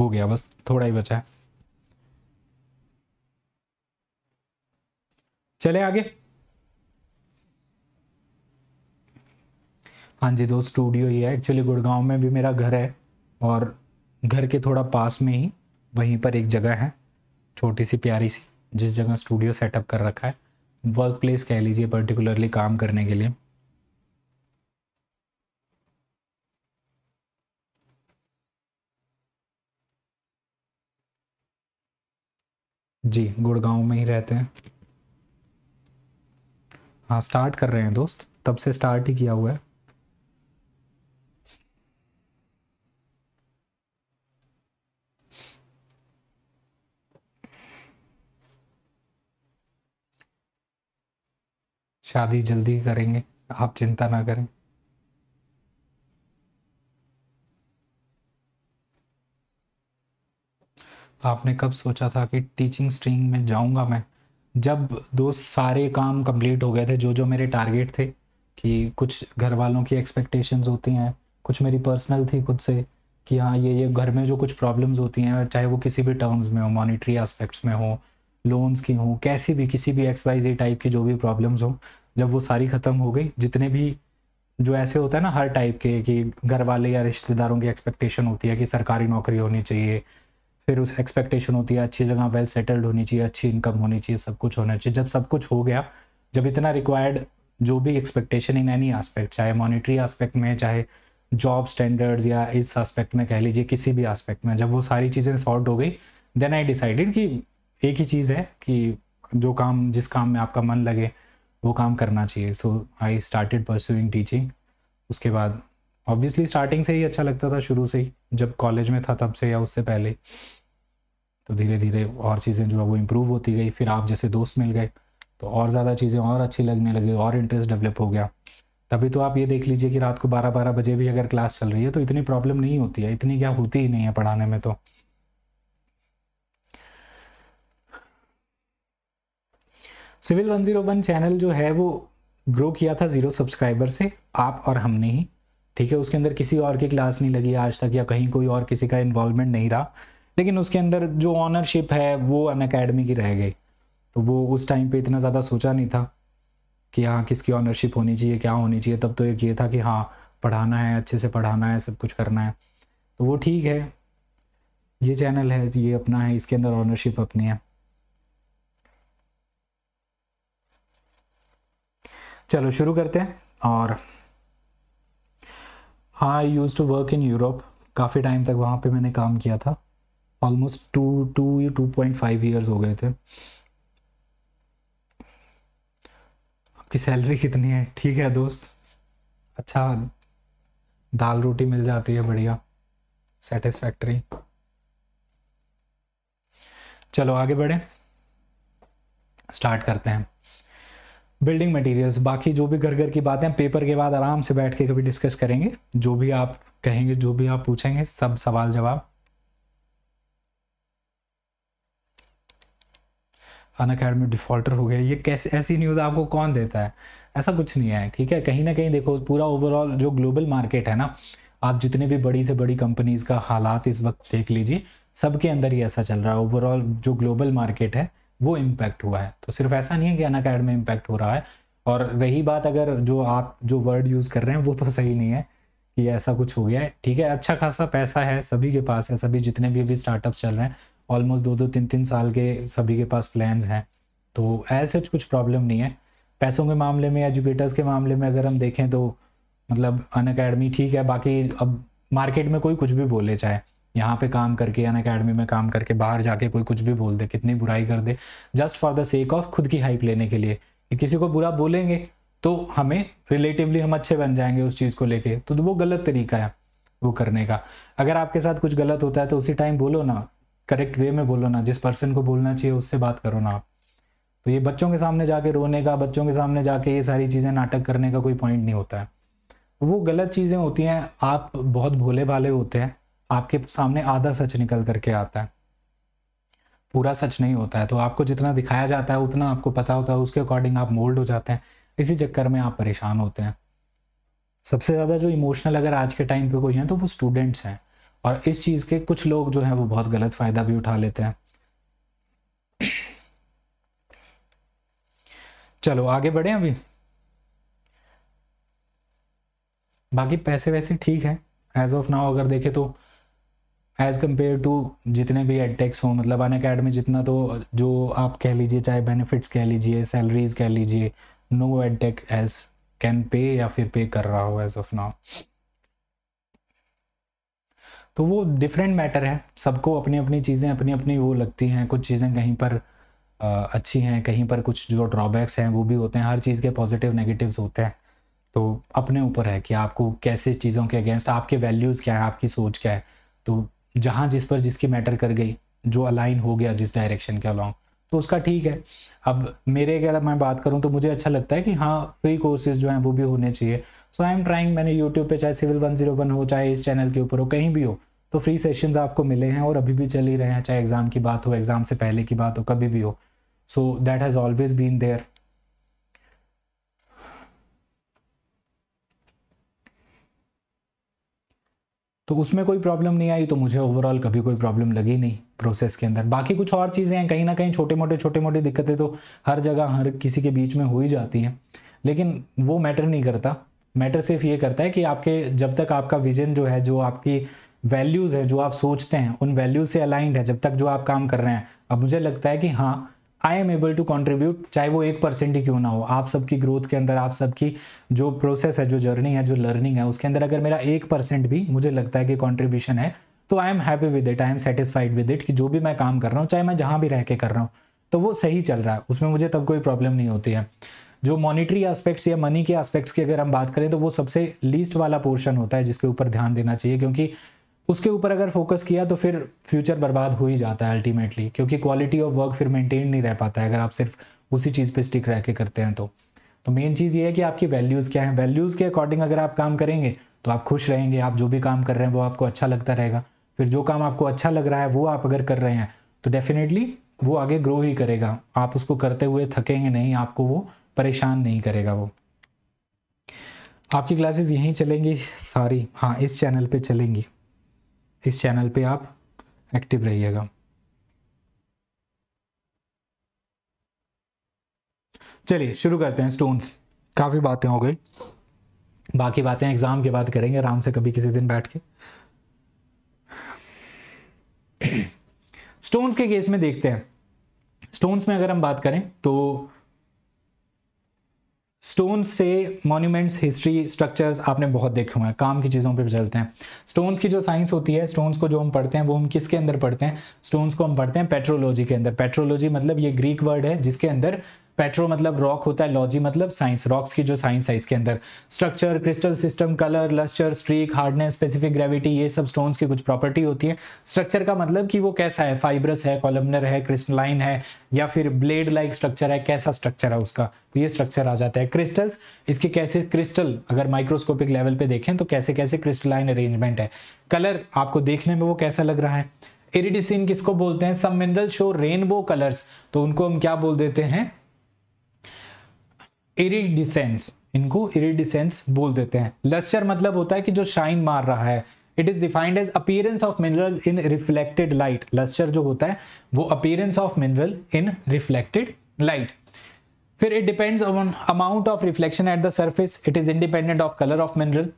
हो गया बस थोड़ा ही बचा है चले आगे हाँ जी दोस्त स्टूडियो ही है एक्चुअली गुड़गांव में भी मेरा घर है और घर के थोड़ा पास में ही वहीं पर एक जगह है छोटी सी प्यारी सी जिस जगह स्टूडियो सेटअप कर रखा है वर्क प्लेस कह लीजिए पर्टिकुलरली काम करने के लिए जी गुड़गांव में ही रहते हैं हाँ स्टार्ट कर रहे हैं दोस्त तब से स्टार्ट ही किया हुआ है शादी जल्दी करेंगे आप चिंता ना करें आपने कब सोचा था कि टीचिंग स्ट्रीम में जाऊंगा मैं जब दो सारे काम कंप्लीट हो गए थे जो जो मेरे टारगेट थे कि कुछ घर वालों की एक्सपेक्टेशंस होती हैं कुछ मेरी पर्सनल थी खुद से कि हाँ ये ये घर में जो कुछ प्रॉब्लम्स होती हैं चाहे वो किसी भी टर्म्स में हो मॉनिटरी एस्पेक्ट्स में हो लोन्स की हों कैसी भी किसी भी एक्स वाई जी टाइप की जो भी प्रॉब्लम्स हों जब वो सारी ख़त्म हो गई जितने भी जो ऐसे होता है ना हर टाइप के कि घर वाले या रिश्तेदारों की एक्सपेक्टेशन होती है कि सरकारी नौकरी होनी चाहिए फिर उस एक्सपेक्टेशन होती है अच्छी जगह वेल सेटल्ड होनी चाहिए अच्छी इनकम होनी चाहिए सब कुछ होना चाहिए जब सब कुछ हो गया जब इतना रिक्वायर्ड जो भी एक्सपेक्टेशन इन एनी आस्पेक्ट चाहे मॉनिटरी आस्पेक्ट में चाहे जॉब स्टैंडर्ड्स या इस आस्पेक्ट में कह लीजिए किसी भी आस्पेक्ट में जब वो सारी चीज़ें सॉर्ट हो गई देन आई डिसाइडेड कि एक ही चीज़ है कि जो काम जिस काम में आपका मन लगे वो काम करना चाहिए so I started pursuing teaching उसके बाद ऑब्वियसली स्टार्टिंग से ही अच्छा लगता था शुरू से ही जब कॉलेज में था तब से या उससे पहले तो धीरे धीरे और चीज़ें जो है वो इम्प्रूव होती गई फिर आप जैसे दोस्त मिल गए तो और ज़्यादा चीज़ें और अच्छी लगने लगी और इंटरेस्ट डेवलप हो गया तभी तो आप ये देख लीजिए कि रात को बारह बारह बजे भी अगर क्लास चल रही है तो इतनी प्रॉब्लम नहीं होती है इतनी क्या होती ही नहीं है पढ़ाने में तो सिविल 101 चैनल जो है वो ग्रो किया था ज़ीरो सब्सक्राइबर से आप और हमने ही ठीक है उसके अंदर किसी और की क्लास नहीं लगी आज तक या कहीं कोई और किसी का इन्वॉल्वमेंट नहीं रहा लेकिन उसके अंदर जो ऑनरशिप है वो अन अकेडमी की रह गई तो वो उस टाइम पे इतना ज़्यादा सोचा नहीं था कि हाँ किसकी ऑनरशिप होनी चाहिए क्या होनी चाहिए तब तो एक ये था कि हाँ पढ़ाना है अच्छे से पढ़ाना है सब कुछ करना है तो वो ठीक है ये चैनल है ये अपना है इसके अंदर ऑनरशिप अपनी है चलो शुरू करते हैं और हाँ I use to work in Europe काफ़ी टाइम तक वहाँ पे मैंने काम किया था ऑलमोस्ट टू टू या टू पॉइंट फाइव ईयर्स हो गए थे आपकी सैलरी कितनी है ठीक है दोस्त अच्छा दाल रोटी मिल जाती है बढ़िया सेटिस्फैक्ट्री चलो आगे बढ़े स्टार्ट करते हैं बिल्डिंग मटेरियल्स बाकी जो भी घर घर की बातें पेपर के बाद आराम से बैठ के कभी डिस्कस करेंगे जो भी आप कहेंगे जो भी आप पूछेंगे सब सवाल जवाब अन अकेडमी डिफॉल्टर हो गया ये कैसे ऐसी न्यूज़ आपको कौन देता है ऐसा कुछ नहीं है ठीक है कहीं ना कहीं देखो पूरा ओवरऑल जो ग्लोबल मार्केट है ना आप जितने भी बड़ी से बड़ी कंपनीज का हालात इस वक्त देख लीजिए सबके अंदर ही ऐसा चल रहा है ओवरऑल जो ग्लोबल मार्केट है वो इम्पैक्ट हुआ है तो सिर्फ ऐसा नहीं है कि अन अकेडमी इम्पैक्ट हो रहा है और रही बात अगर जो आप जो वर्ड यूज़ कर रहे हैं वो तो सही नहीं है कि ऐसा कुछ हो गया है ठीक है अच्छा खासा पैसा है सभी के पास है सभी जितने भी अभी स्टार्टअप चल रहे हैं ऑलमोस्ट दो दो तीन तीन साल के सभी के पास प्लान्स हैं तो ऐसे कुछ प्रॉब्लम नहीं है पैसों के मामले में एजुकेटर्स के मामले में अगर हम देखें तो मतलब अन अकेडमी ठीक है बाकी अब मार्केट में कोई कुछ भी बोले चाहे यहाँ पे काम करके अन अकेडमी में काम करके बाहर जाके कोई कुछ भी बोल दे कितनी बुराई कर दे just for the sake of खुद की हाइप लेने के लिए किसी को बुरा बोलेंगे तो हमें रिलेटिवली हम अच्छे बन जाएंगे उस चीज़ को लेके तो वो गलत तरीका है वो करने का अगर आपके साथ कुछ गलत होता है तो उसी टाइम बोलो ना करेक्ट वे में बोलो ना जिस पर्सन को बोलना चाहिए उससे बात करो ना आप तो ये बच्चों के सामने जाके रोने का बच्चों के सामने जाके ये सारी चीज़ें नाटक करने का कोई पॉइंट नहीं होता है वो गलत चीज़ें होती हैं आप बहुत भोले भाले होते हैं आपके सामने आधा सच निकल करके आता है पूरा सच नहीं होता है तो आपको जितना दिखाया जाता है उतना आपको पता होता है उसके अकॉर्डिंग आप मोल्ड हो जाते हैं इसी चक्कर में आप परेशान होते हैं सबसे ज़्यादा जो इमोशनल अगर आज के टाइम पे कोई है तो वो स्टूडेंट्स हैं और इस चीज़ के कुछ लोग जो हैं वो बहुत गलत फ़ायदा भी उठा लेते हैं चलो आगे बढ़े अभी बाकी पैसे वैसे ठीक है एज ऑफ नाउ अगर देखे तो एज़ कम्पेयर टू जितने भी एडटेक्स हों मतलब अन अकेडमी जितना तो जो आप कह लीजिए चाहे बेनिफिट्स कह लीजिए सैलरीज कह लीजिए no edtech as can pay या फिर पे कर रहा हो एज ऑफ नाउ तो वो डिफरेंट मैटर है सबको अपनी अपनी चीज़ें अपनी अपनी वो लगती हैं कुछ चीज़ें कहीं पर अच्छी हैं कहीं पर कुछ जो ड्रॉबैक्स हैं वो भी होते हैं हर चीज़ के पॉजिटिव नेगेटिव्स होते हैं तो अपने ऊपर है कि आपको कैसे चीज़ों के अगेंस्ट आपके वैल्यूज़ क्या है आपकी सोच क्या है तो जहाँ जिस पर जिसकी मैटर कर गई जो अलाइन हो गया जिस डायरेक्शन के अलॉन्ग तो उसका ठीक है अब मेरे अगर मैं बात करूँ तो मुझे अच्छा लगता है कि हाँ फ्री कोर्सेज जो हैं वो भी होने चाहिए सो आई एम ट्राइंग मैंने यूट्यूब पे चाहे सिविल वन जीरो वन हो चाहे इस चैनल के ऊपर हो कहीं भी हो तो फ्री सेशंस आपको मिले हैं और अभी भी चल ही रहे हैं चाहे एग्ज़ाम की बात हो एग्ज़ाम से पहले की बात हो कभी भी हो so that has always been there तो उसमें कोई प्रॉब्लम नहीं आई तो मुझे ओवरऑल कभी कोई प्रॉब्लम लगी नहीं प्रोसेस के अंदर बाकी कुछ और चीज़ें हैं कहीं ना कहीं छोटे मोटे छोटे मोटे दिक्कतें तो हर जगह हर किसी के बीच में हो ही जाती हैं लेकिन वो मैटर नहीं करता मैटर सिर्फ ये करता है कि आपके जब तक आपका विजन जो है जो आपकी वैल्यूज़ है जो आप सोचते हैं उन वैल्यूज़ से अलाइंड है जब तक जो आप काम कर रहे हैं अब मुझे लगता है कि हाँ I am able to contribute चाहे वो एक परसेंट ही क्यों ना हो आप सबकी ग्रोथ के अंदर आप सबकी जो प्रोसेस है जो जर्नी है जो लर्निंग है उसके अंदर अगर मेरा एक परसेंट भी मुझे लगता है कि कॉन्ट्रीब्यूशन है तो I am happy with it I am satisfied with it कि जो भी मैं काम कर रहा हूँ चाहे मैं जहाँ भी रह के कर रहा हूँ तो वो सही चल रहा है उसमें मुझे तब कोई प्रॉब्लम नहीं होती है जो मॉनिटरी एस्पेक्ट्स या मनी के एस्पेक्ट्स की अगर हम बात करें तो वो सबसे लीस्ट वाला पोर्शन होता है जिसके ऊपर ध्यान देना चाहिए क्योंकि उसके ऊपर अगर फोकस किया तो फिर फ्यूचर बर्बाद हो ही जाता है अल्टीमेटली क्योंकि क्वालिटी ऑफ वर्क फिर मेंटेन नहीं रह पाता है अगर आप सिर्फ उसी चीज़ पे स्टिक रह के करते हैं तो तो मेन चीज़ ये है कि आपकी वैल्यूज़ क्या हैं वैल्यूज़ के अकॉर्डिंग अगर आप काम करेंगे तो आप खुश रहेंगे आप जो भी काम कर रहे हैं वो आपको अच्छा लगता रहेगा फिर जो काम आपको अच्छा लग रहा है वो आप अगर कर रहे हैं तो डेफिनेटली वो आगे ग्रो ही करेगा आप उसको करते हुए थकेंगे नहीं आपको वो परेशान नहीं करेगा वो आपकी क्लासेस यहीं चलेंगी सारी हाँ इस चैनल पे चलेंगी इस चैनल पे आप एक्टिव रहिएगा चलिए शुरू करते हैं स्टोन्स काफ़ी बातें हो गई बाकी बातें एग्ज़ाम के बाद करेंगे आराम से कभी किसी दिन बैठ के स्टोन्स के केस में देखते हैं स्टोन्स में अगर हम बात करें तो स्टोन से मॉन्यूमेंट्स हिस्ट्री स्ट्रक्चर्स आपने बहुत देखे हुए हैं काम की चीज़ों पे चलते हैं स्टोन्स की जो साइंस होती है स्टोन्स को जो हम पढ़ते हैं वो हम किसके अंदर पढ़ते हैं स्टोन्स को हम पढ़ते हैं पेट्रोलॉजी के अंदर पेट्रोलॉजी मतलब ये ग्रीक वर्ड है जिसके अंदर पेट्रो मतलब रॉक होता है लॉजी मतलब साइंस रॉक्स की जो साइंस है इसके अंदर structure crystal system colour lustre streak hardness specific gravity ये सब स्टोन्स की कुछ प्रॉपर्टी होती है स्ट्रक्चर का मतलब कि वो कैसा है फाइब्रस है कॉलमनर है क्रिस्टलाइन है या फिर ब्लेड लाइक स्ट्रक्चर है कैसा स्ट्रक्चर है उसका तो ये स्ट्रक्चर आ जाता है क्रिस्टल्स इसके कैसे क्रिस्टल अगर माइक्रोस्कोपिक लेवल पे देखें तो कैसे कैसे क्रिस्टलाइन अरेंजमेंट है कलर आपको देखने में वो कैसा लग रहा है इरिडिसिन किसको बोलते हैं सब मिनरल शो रेनबो कलर्स तो उनको हम क्या बोल देते हैं इरिडिसेंस इनको इरिडिसेंस बोल देते हैं लस्टर मतलब होता है कि जो शाइन मार रहा है it is defined as appearance of mineral in reflected light lustre जो होता है वो appearance of mineral in reflected light फिर it depends on amount of reflection at the surface it is independent of colour of mineral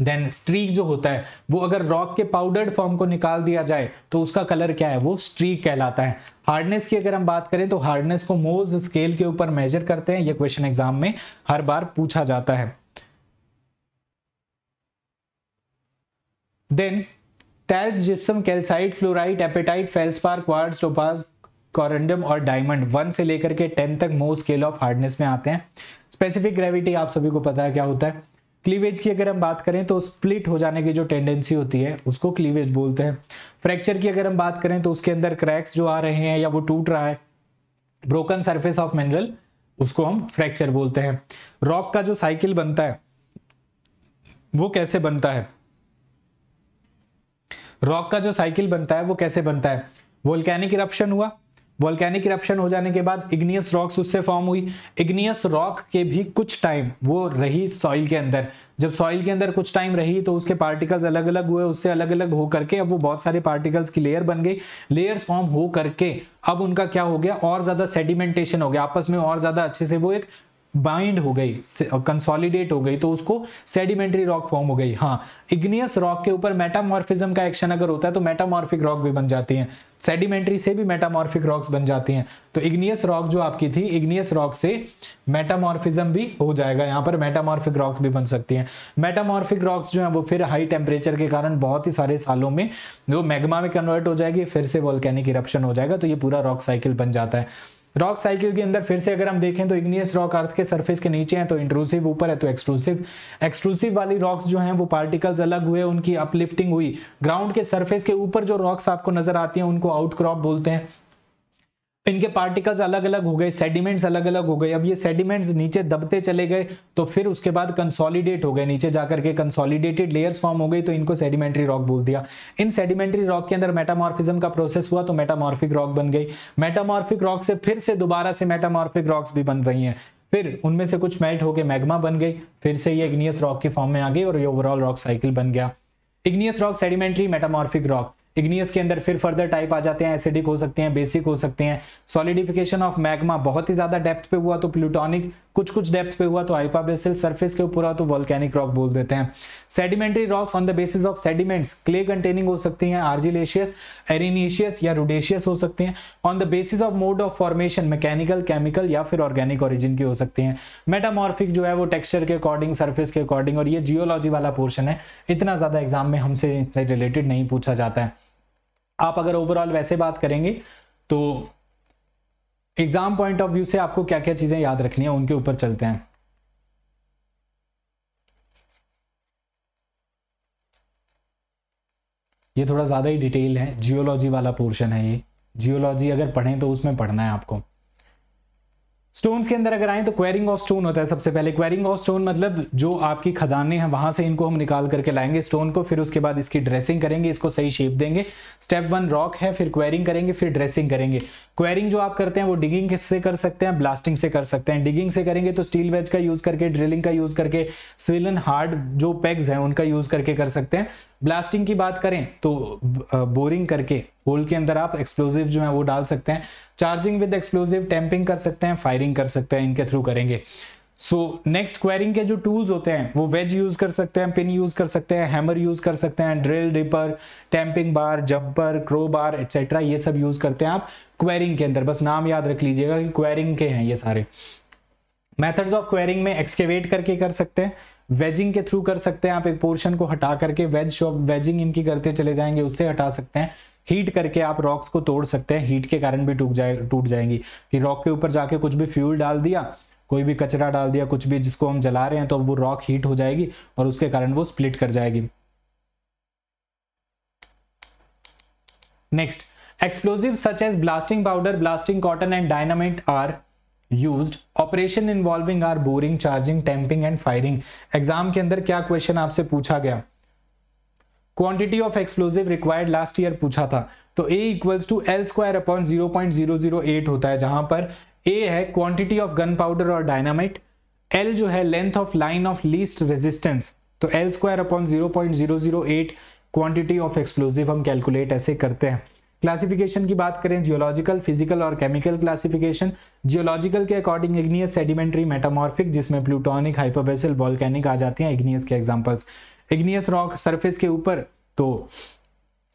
then streak जो होता है वो अगर रॉक के पाउडर्ड फॉर्म को निकाल दिया जाए तो उसका कलर क्या है वो स्ट्रीक कहलाता है हार्डनेस की अगर हम बात करें तो हार्डनेस को मोज स्केल के ऊपर मेजर करते हैं ये क्वेश्चन एग्जाम में हर बार पूछा जाता है then talc gypsum calcite fluorite apatite felspar quartz topaz corundum और डायमंड वन से लेकर के टेन तक मो स्केल ऑफ हार्डनेस में आते हैं स्पेसिफिक ग्रेविटी आप सभी को पता है क्या होता है क्लीवेज की अगर हम बात करें तो स्प्लिट हो जाने की जो टेंडेंसी होती है उसको क्लीवेज बोलते हैं फ्रैक्चर की अगर हम बात करें तो उसके अंदर क्रैक्स जो आ रहे हैं या वो टूट रहा है ब्रोकन सरफेस ऑफ मिनरल उसको हम फ्रैक्चर बोलते हैं रॉक का जो साइकिल बनता है वो कैसे बनता है रॉक का जो साइकिल बनता है वो कैसे बनता है वोल्केनिक इरप्शन हुआ वॉल्केनिक इरप्शन हो जाने के बाद इग्नियस रॉक्स उससे फॉर्म हुई इग्नियस रॉक के भी कुछ टाइम वो रही सॉइल के अंदर जब सॉइल के अंदर कुछ टाइम रही तो उसके पार्टिकल्स अलग अलग हुए उससे अलग अलग हो करके अब वो बहुत सारे पार्टिकल्स की लेयर बन गई लेयर्स फॉर्म हो करके अब उनका क्या हो गया और ज्यादा सेडिमेंटेशन हो गया आपस में और ज्यादा अच्छे से वो एक बाइंड हो गई कंसोलिडेट हो गई तो उसको सेडिमेंट्री रॉक फॉर्म हो गई हाँ इग्नियस रॉक के ऊपर मेटामॉर्फिज्म का एक्शन अगर होता है तो मेटामॉर्फिक रॉक भी बन जाती हैं सेडिमेंट्री से भी मेटामॉर्फिक रॉक्स बन जाती हैं तो इग्नियस रॉक जो आपकी थी इग्नियस रॉक से मेटामॉर्फिज्म भी हो जाएगा यहाँ पर मेटामॉर्फिक रॉक्स भी बन सकती हैं मेटामॉर्फिक रॉक्स जो है वो फिर हाई टेम्परेचर के कारण बहुत ही सारे सालों में वो मैग्मा में कन्वर्ट हो जाएगी फिर से वॉल्केनिक इरप्शन हो जाएगा तो ये पूरा रॉक साइकिल बन जाता है रॉक साइकिल के अंदर फिर से अगर हम देखें तो इग्नियस रॉक अर्थ के सरफेस के नीचे हैं तो इंट्रूसिव ऊपर है तो एक्सक्लूसिव एक्सक्लूसिव वाली रॉक्स जो हैं वो पार्टिकल्स अलग हुए उनकी अपलिफ्टिंग हुई ग्राउंड के सरफेस के ऊपर जो रॉक्स आपको नजर आती हैं उनको आउटक्रॉप बोलते हैं इनके पार्टिकल्स अलग अलग हो गए सेडिमेंट्स अलग अलग हो गए अब ये सेडिमेंट्स नीचे दबते चले गए तो फिर उसके बाद कंसोलिडेट हो गए नीचे जाकर के कंसोलिडेटेड लेयर्स फॉर्म हो गई तो इनको सेडिमेंट्री रॉक बोल दिया इन सेडिमेंट्री रॉक के अंदर मेटामॉर्फिज्म का प्रोसेस हुआ तो मेटामॉर्फिक रॉक बन गई मेटामॉर्फिक रॉक से फिर से दोबारा से मेटामॉर्फिक रॉक्स भी बन रही हैं फिर उनमें से कुछ मेल्ट होकर मैग्मा बन गई फिर से ये इग्नियस रॉक के फॉर्म में आ गई और ये ओवरऑल रॉक साइकिल बन गया igneous rock sedimentary metamorphic rock igneous के अंदर फिर फर्दर टाइप आ जाते हैं एसिडिक हो सकते हैं बेसिक हो सकते हैं सॉलिडिफिकेशन ऑफ मैग्मा बहुत ही ज्यादा डेप्थ पे हुआ तो प्लूटॉनिक कुछ कुछ डेप्थ पे हुआ तो हाइपाबेसिल सरफेस के ऊपर हुआ तो वॉल्केनिक रॉक बोल देते हैं sedimentary rocks on the basis of sediments clay containing हो सकती हैं आर्जिलेशियस एरिनीशियस या रूडेशियस हो सकते हैं on the basis of mode of formation mechanical chemical या फिर ऑर्गेनिक ऑरिजिन की हो सकती हैं मेटामॉर्फिक जो है वो टेक्सचर के अकॉर्डिंग सर्फेस के अकॉर्डिंग और ये जियोलॉजी वाला पोर्शन है इतना ज्यादा एग्जाम में हमसे रिलेटेड नहीं पूछा जाता है आप अगर ओवरऑल वैसे बात करेंगे तो एग्जाम पॉइंट ऑफ व्यू से आपको क्या क्या चीजें याद रखनी है उनके ऊपर चलते हैं ये थोड़ा ज़्यादा ही डिटेल है जियोलॉजी वाला पोर्शन है ये जियोलॉजी अगर पढ़ें तो उसमें पढ़ना है आपको स्टोन्स के अंदर अगर आए तो क्वेरिंग ऑफ स्टोन होता है सबसे पहले क्वेरिंग ऑफ स्टोन मतलब जो आपकी खदाने हैं वहां से इनको हम निकाल करके लाएंगे स्टोन को फिर उसके बाद इसकी ड्रेसिंग करेंगे इसको सही शेप देंगे स्टेप वन रॉक है फिर क्वेरिंग करेंगे फिर ड्रेसिंग करेंगे क्वेरिंग जो आप करते हैं वो डिगिंग से कर सकते हैं ब्लास्टिंग से कर सकते हैं डिगिंग से करेंगे तो स्टील वेज का यूज करके ड्रिलिंग का यूज करके स्विलन हार्ड जो पेग्स हैं उनका यूज करके कर सकते हैं ब्लास्टिंग की बात करें तो बोरिंग करके होल के अंदर आप एक्सप्लोजिव जो है वो डाल सकते हैं चार्जिंग विद एक्सप्लोजिव टैंपिंग कर सकते हैं फायरिंग कर सकते हैं इनके थ्रू करेंगे सो नेक्स्ट क्वेरिंग के जो टूल्स होते हैं वो वेज यूज कर सकते हैं पिन यूज कर सकते हैं हैमर यूज कर सकते हैं drill dipper tamping bar jumper crow bar etcetera ये सब यूज करते हैं आप क्वेरिंग के अंदर बस नाम याद रख लीजिएगा कि क्वेरिंग के हैं ये सारे मेथड्स ऑफ क्वेरिंग में एक्सकेवेट करके कर सकते हैं वेजिंग के थ्रू कर सकते हैं आप एक पोर्शन को हटा करके वेज शॉप वेजिंग इनकी करते चले जाएंगे उससे हटा सकते हैं हीट करके आप रॉक्स को तोड़ सकते हैं हीट के कारण भी टूट जाए टूट जाएंगी कि रॉक के ऊपर जाके कुछ भी फ्यूल डाल दिया कोई भी कचरा डाल दिया कुछ भी जिसको हम जला रहे हैं तो वो रॉक हीट हो जाएगी और उसके कारण वो स्प्लिट कर जाएगी next explosive such as blasting powder blasting cotton and dynamite are used operation involving are boring charging tamping and firing exam के अंदर क्या question आपसे पूछा गया quantity of explosive required last year पूछा था तो A equals to L square upon zero point zero zero eight होता है जहां पर ए है क्वांटिटी ऑफ गन पाउडर और डायनामाइट एल जो है length of line of least resistance तो L square upon zero point zero zero eight quantity of explosive हम कैलकुलेट ऐसे करते हैं क्लासिफिकेशन की बात करें जियोलॉजिकल फिजिकल और केमिकल क्लासिफिकेशन जियोलॉजिकल के अकॉर्डिंग इग्नियस सेडिमेंट्री मेटामॉर्फिक जिसमें प्लूटोनिक हाइपोबेसल वॉल्केनिक आ जाती हैं इग्नियस के एग्जाम्पल्स इग्नियस रॉक सरफेस के ऊपर तो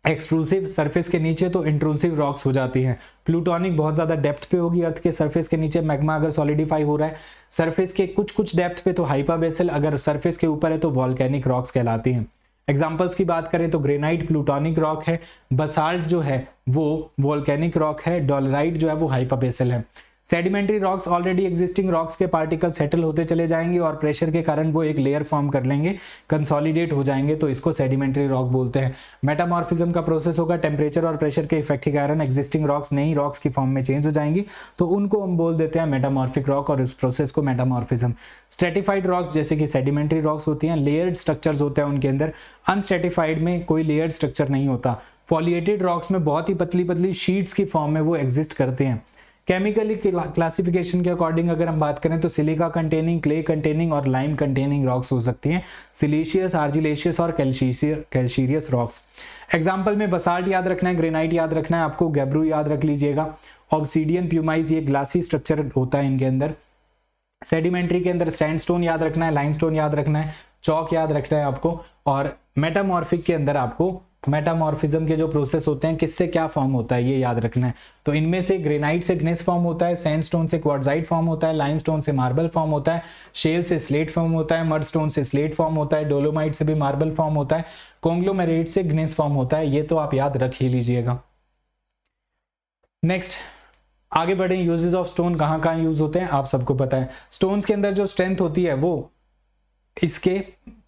एक्सट्रूसिव सरफेस के नीचे तो इंट्रूसिव रॉक्स हो जाती हैं प्लूटोनिक बहुत ज़्यादा डेप्थ पे होगी अर्थ के सरफेस के नीचे मैग्मा अगर सॉलिडिफाई हो रहा है सरफेस के कुछ कुछ डेप्थ पे तो हाइपा अगर सरफेस के ऊपर है तो वॉलकैनिक रॉक्स कहलाती हैं एग्जाम्पल्स की बात करें तो ग्रेनाइट प्लूटॉनिक रॉक है बसाल्ट जो है वो वॉल्केनिक रॉक है डॉलराइट जो है वो हाइपाबेसल है sedimentary rocks already existing rocks के पार्टिकल सेटल होते चले जाएंगे और प्रेशर के कारण वो एक लेयर फॉर्म कर लेंगे कंसॉलिडेट हो जाएंगे तो इसको सेडिमेंट्री रॉक बोलते हैं मेटामॉर्फिज्म का प्रोसेस होगा टेम्परेचर और प्रेशर के इफेक्ट के कारण एग्जिस्टिंग रॉक्स नई रॉक्स की फॉर्म में चेंज हो जाएंगी तो उनको हम बोल देते हैं मेटामॉर्फिक रॉक और इस प्रोसेस को मेटामॉर्फिज्म स्ट्रेटिफाइड रॉक्स जैसे कि सेडिमेंट्री रॉक्स होती हैं लेयर्ड स्ट्रक्चर्स होते हैं उनके अंदर अनस्ट्रेटिफाइड में कोई लेयर्ड स्ट्रक्चर नहीं होता फॉलिएटेड रॉक्स में बहुत ही पतली पतली शीट्स की फॉर्म में वो एग्जिस्ट करते हैं केमिकली क्लासिफिकेशन के अकॉर्डिंग अगर हम बात करें तो सिलिका कंटेनिंग क्ले कंटेनिंग और लाइम कंटेनिंग रॉक्स हो सकती हैं सिलीशियस आर्जिलेशियस और कैल्शीरियस रॉक्स एग्जांपल में बसाल्ट याद रखना है ग्रेनाइट याद रखना है आपको गैब्रू याद रख लीजिएगा ऑब्सीडियन प्यूमाइज ये ग्लासी स्ट्रक्चर होता है इनके अंदर सेडिमेंट्री के अंदर सैंड याद रखना है लाइम याद रखना है चौक याद रखना है आपको और मेटामॉर्फिक के अंदर आपको मेटामॉर्फिज्म के जो प्रोसेस होते हैं किससे क्या फॉर्म होता है ये याद रखना है तो इनमें से ग्रेनाइट से ग्नेस फॉर्म होता है सैंडस्टोन से क्वार्जाइट फॉर्म होता है लाइमस्टोन से मार्बल फॉर्म होता है शेल से स्लेट फॉर्म होता है मडस्टोन से स्लेट फॉर्म होता है डोलोमाइट से भी मार्बल फॉर्म होता है कोंग्लोमेरेट से ग्नेस फॉर्म होता है ये तो आप याद रख ही लीजिएगा नेक्स्ट आगे बढ़े यूजेज ऑफ स्टोन कहाँ कहाँ यूज होते हैं आप सबको पता है स्टोन्स के अंदर जो स्ट्रेंथ होती है वो इसके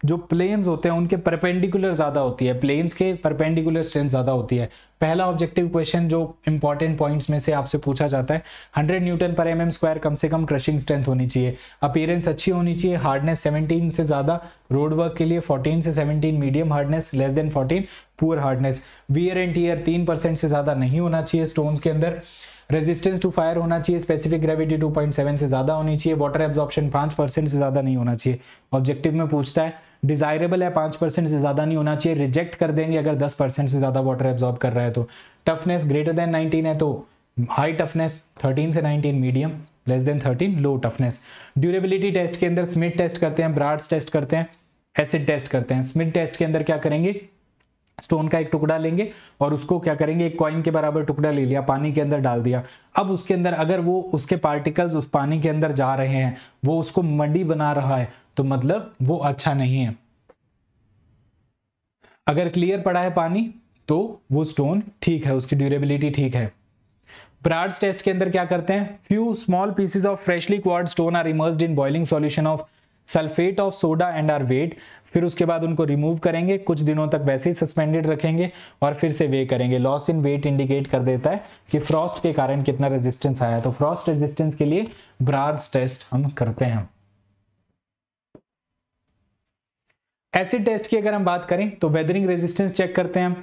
जो प्लेन्स होते हैं उनके परपेंडिकुलर ज़्यादा होती है प्लेन्स के परपेंडिकुलर स्ट्रेंथ ज़्यादा होती है पहला ऑब्जेक्टिव क्वेश्चन जो इंपॉर्टेंट पॉइंट्स में से आपसे पूछा जाता है 100 न्यूटन पर एम एम स्क्वायर कम से कम क्रशिंग स्ट्रेंथ होनी चाहिए अपीयरेंस अच्छी होनी चाहिए हार्डनेस 17 से ज़्यादा रोड वर्क के लिए 14 से 17 medium hardness less than 14 poor hardness wear and tear तीन परसेंट से ज़्यादा नहीं होना चाहिए स्टोन के अंदर रेजिस्टेंस टू फायर होना चाहिए स्पेसिफिक ग्रेविटी 2.7 से ज़्यादा होनी चाहिए वाटर एब्जॉर्प्शन 5 परसेंट से ज़्यादा नहीं होना चाहिए ऑब्जेक्टिव में पूछता है डिजायरेबल है पाँच परसेंट से ज़्यादा नहीं होना चाहिए रिजेक्ट कर देंगे अगर दस परसेंट से ज़्यादा वाटर एब्जॉर्ब कर रहा है तो टफनेस ग्रेटर देन नाइनटीन है तो हाई टफनेस थर्टीन से nineteen medium less than thirteen low toughness durability test के अंदर स्मिथ टेस्ट करते हैं ब्राड्स टेस्ट करते हैं एसिड टेस्ट करते हैं स्मिथ टेस्ट के अंदर क्या करेंगे स्टोन का एक टुकड़ा लेंगे और उसको क्या करेंगे एक कॉइन के बराबर टुकड़ा ले लिया पानी के अंदर डाल दिया अब उसके अंदर अगर वो उसके पार्टिकल्स उस पानी के अंदर जा रहे हैं वो उसको मडी बना रहा है तो मतलब वो अच्छा नहीं है अगर क्लियर पड़ा है पानी तो वो स्टोन ठीक है उसकी ड्यूरेबिलिटी ठीक है ब्राड्स टेस्ट के अंदर क्या करते हैं few small pieces of freshly quarried stone are immerse in boiling solution of sulphate of soda and are weighed फिर उसके बाद उनको रिमूव करेंगे कुछ दिनों तक वैसे ही सस्पेंडेड रखेंगे और फिर से वे करेंगे लॉस इन वेट इंडिकेट कर देता है कि फ्रॉस्ट के कारण कितना रेजिस्टेंस आया तो फ्रॉस्ट रेजिस्टेंस के लिए ब्राड्स टेस्ट हम करते हैं एसिड टेस्ट की अगर हम बात करें तो वेदरिंग रेजिस्टेंस चेक करते हैं हम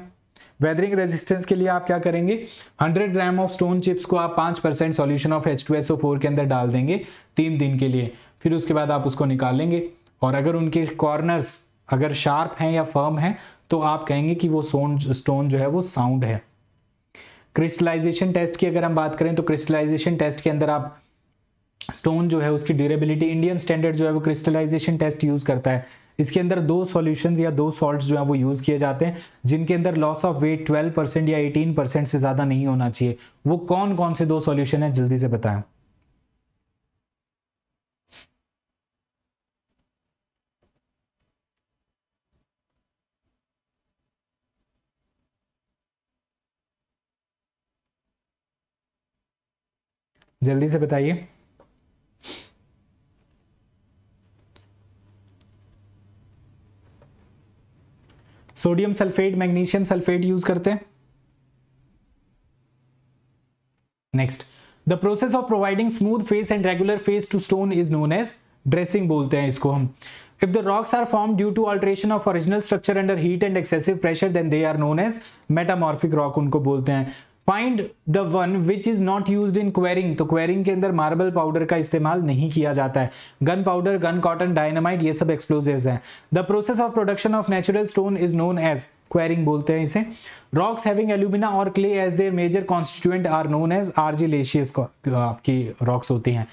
वेदरिंग रेजिस्टेंस के लिए आप क्या करेंगे 100 ग्राम ऑफ स्टोन चिप्स को आप 5 परसेंट सोल्यूशन ऑफ एच के अंदर डाल देंगे तीन दिन के लिए फिर उसके बाद आप उसको निकालेंगे और अगर उनके कॉर्नर्स अगर शार्प हैं या फर्म हैं तो आप कहेंगे कि वो सोन स्टोन जो है वो साउंड है क्रिस्टलाइजेशन टेस्ट की अगर हम बात करें तो क्रिस्टलाइजेशन टेस्ट के अंदर आप स्टोन जो है उसकी ड्यूरेबिलिटी इंडियन स्टैंडर्ड जो है वो क्रिस्टलाइजेशन टेस्ट यूज़ करता है इसके अंदर दो सॉल्यूशंस या दो सॉल्ट्स जो हैं वो यूज़ किए जाते हैं जिनके अंदर लॉस ऑफ वेट 12 परसेंट या 18 परसेंट से ज़्यादा नहीं होना चाहिए वो कौन कौन से दो सॉल्यूशन हैं जल्दी से बताएं जल्दी से बताइए sodium sulphate magnesium sulphate use करते हैं next the process of providing smooth face and regular face to stone is known as dressing बोलते हैं इसको हम If the rocks are formed due to alteration of original structure under heat and excessive pressure, then they are known as metamorphic rock उनको बोलते हैं find the one which is not use in quarrying तो quarrying के अंदर marble powder का इस्तेमाल नहीं किया जाता है gun powder gun cotton dynamite ये सब एक्सप्लोजिव हैं the process of production of natural stone is known as quarrying बोलते हैं इसे रॉक्स हैविंग एल्यूमिना और clay as their major constituent are known as argillaceous आपकी रॉक्स होती हैं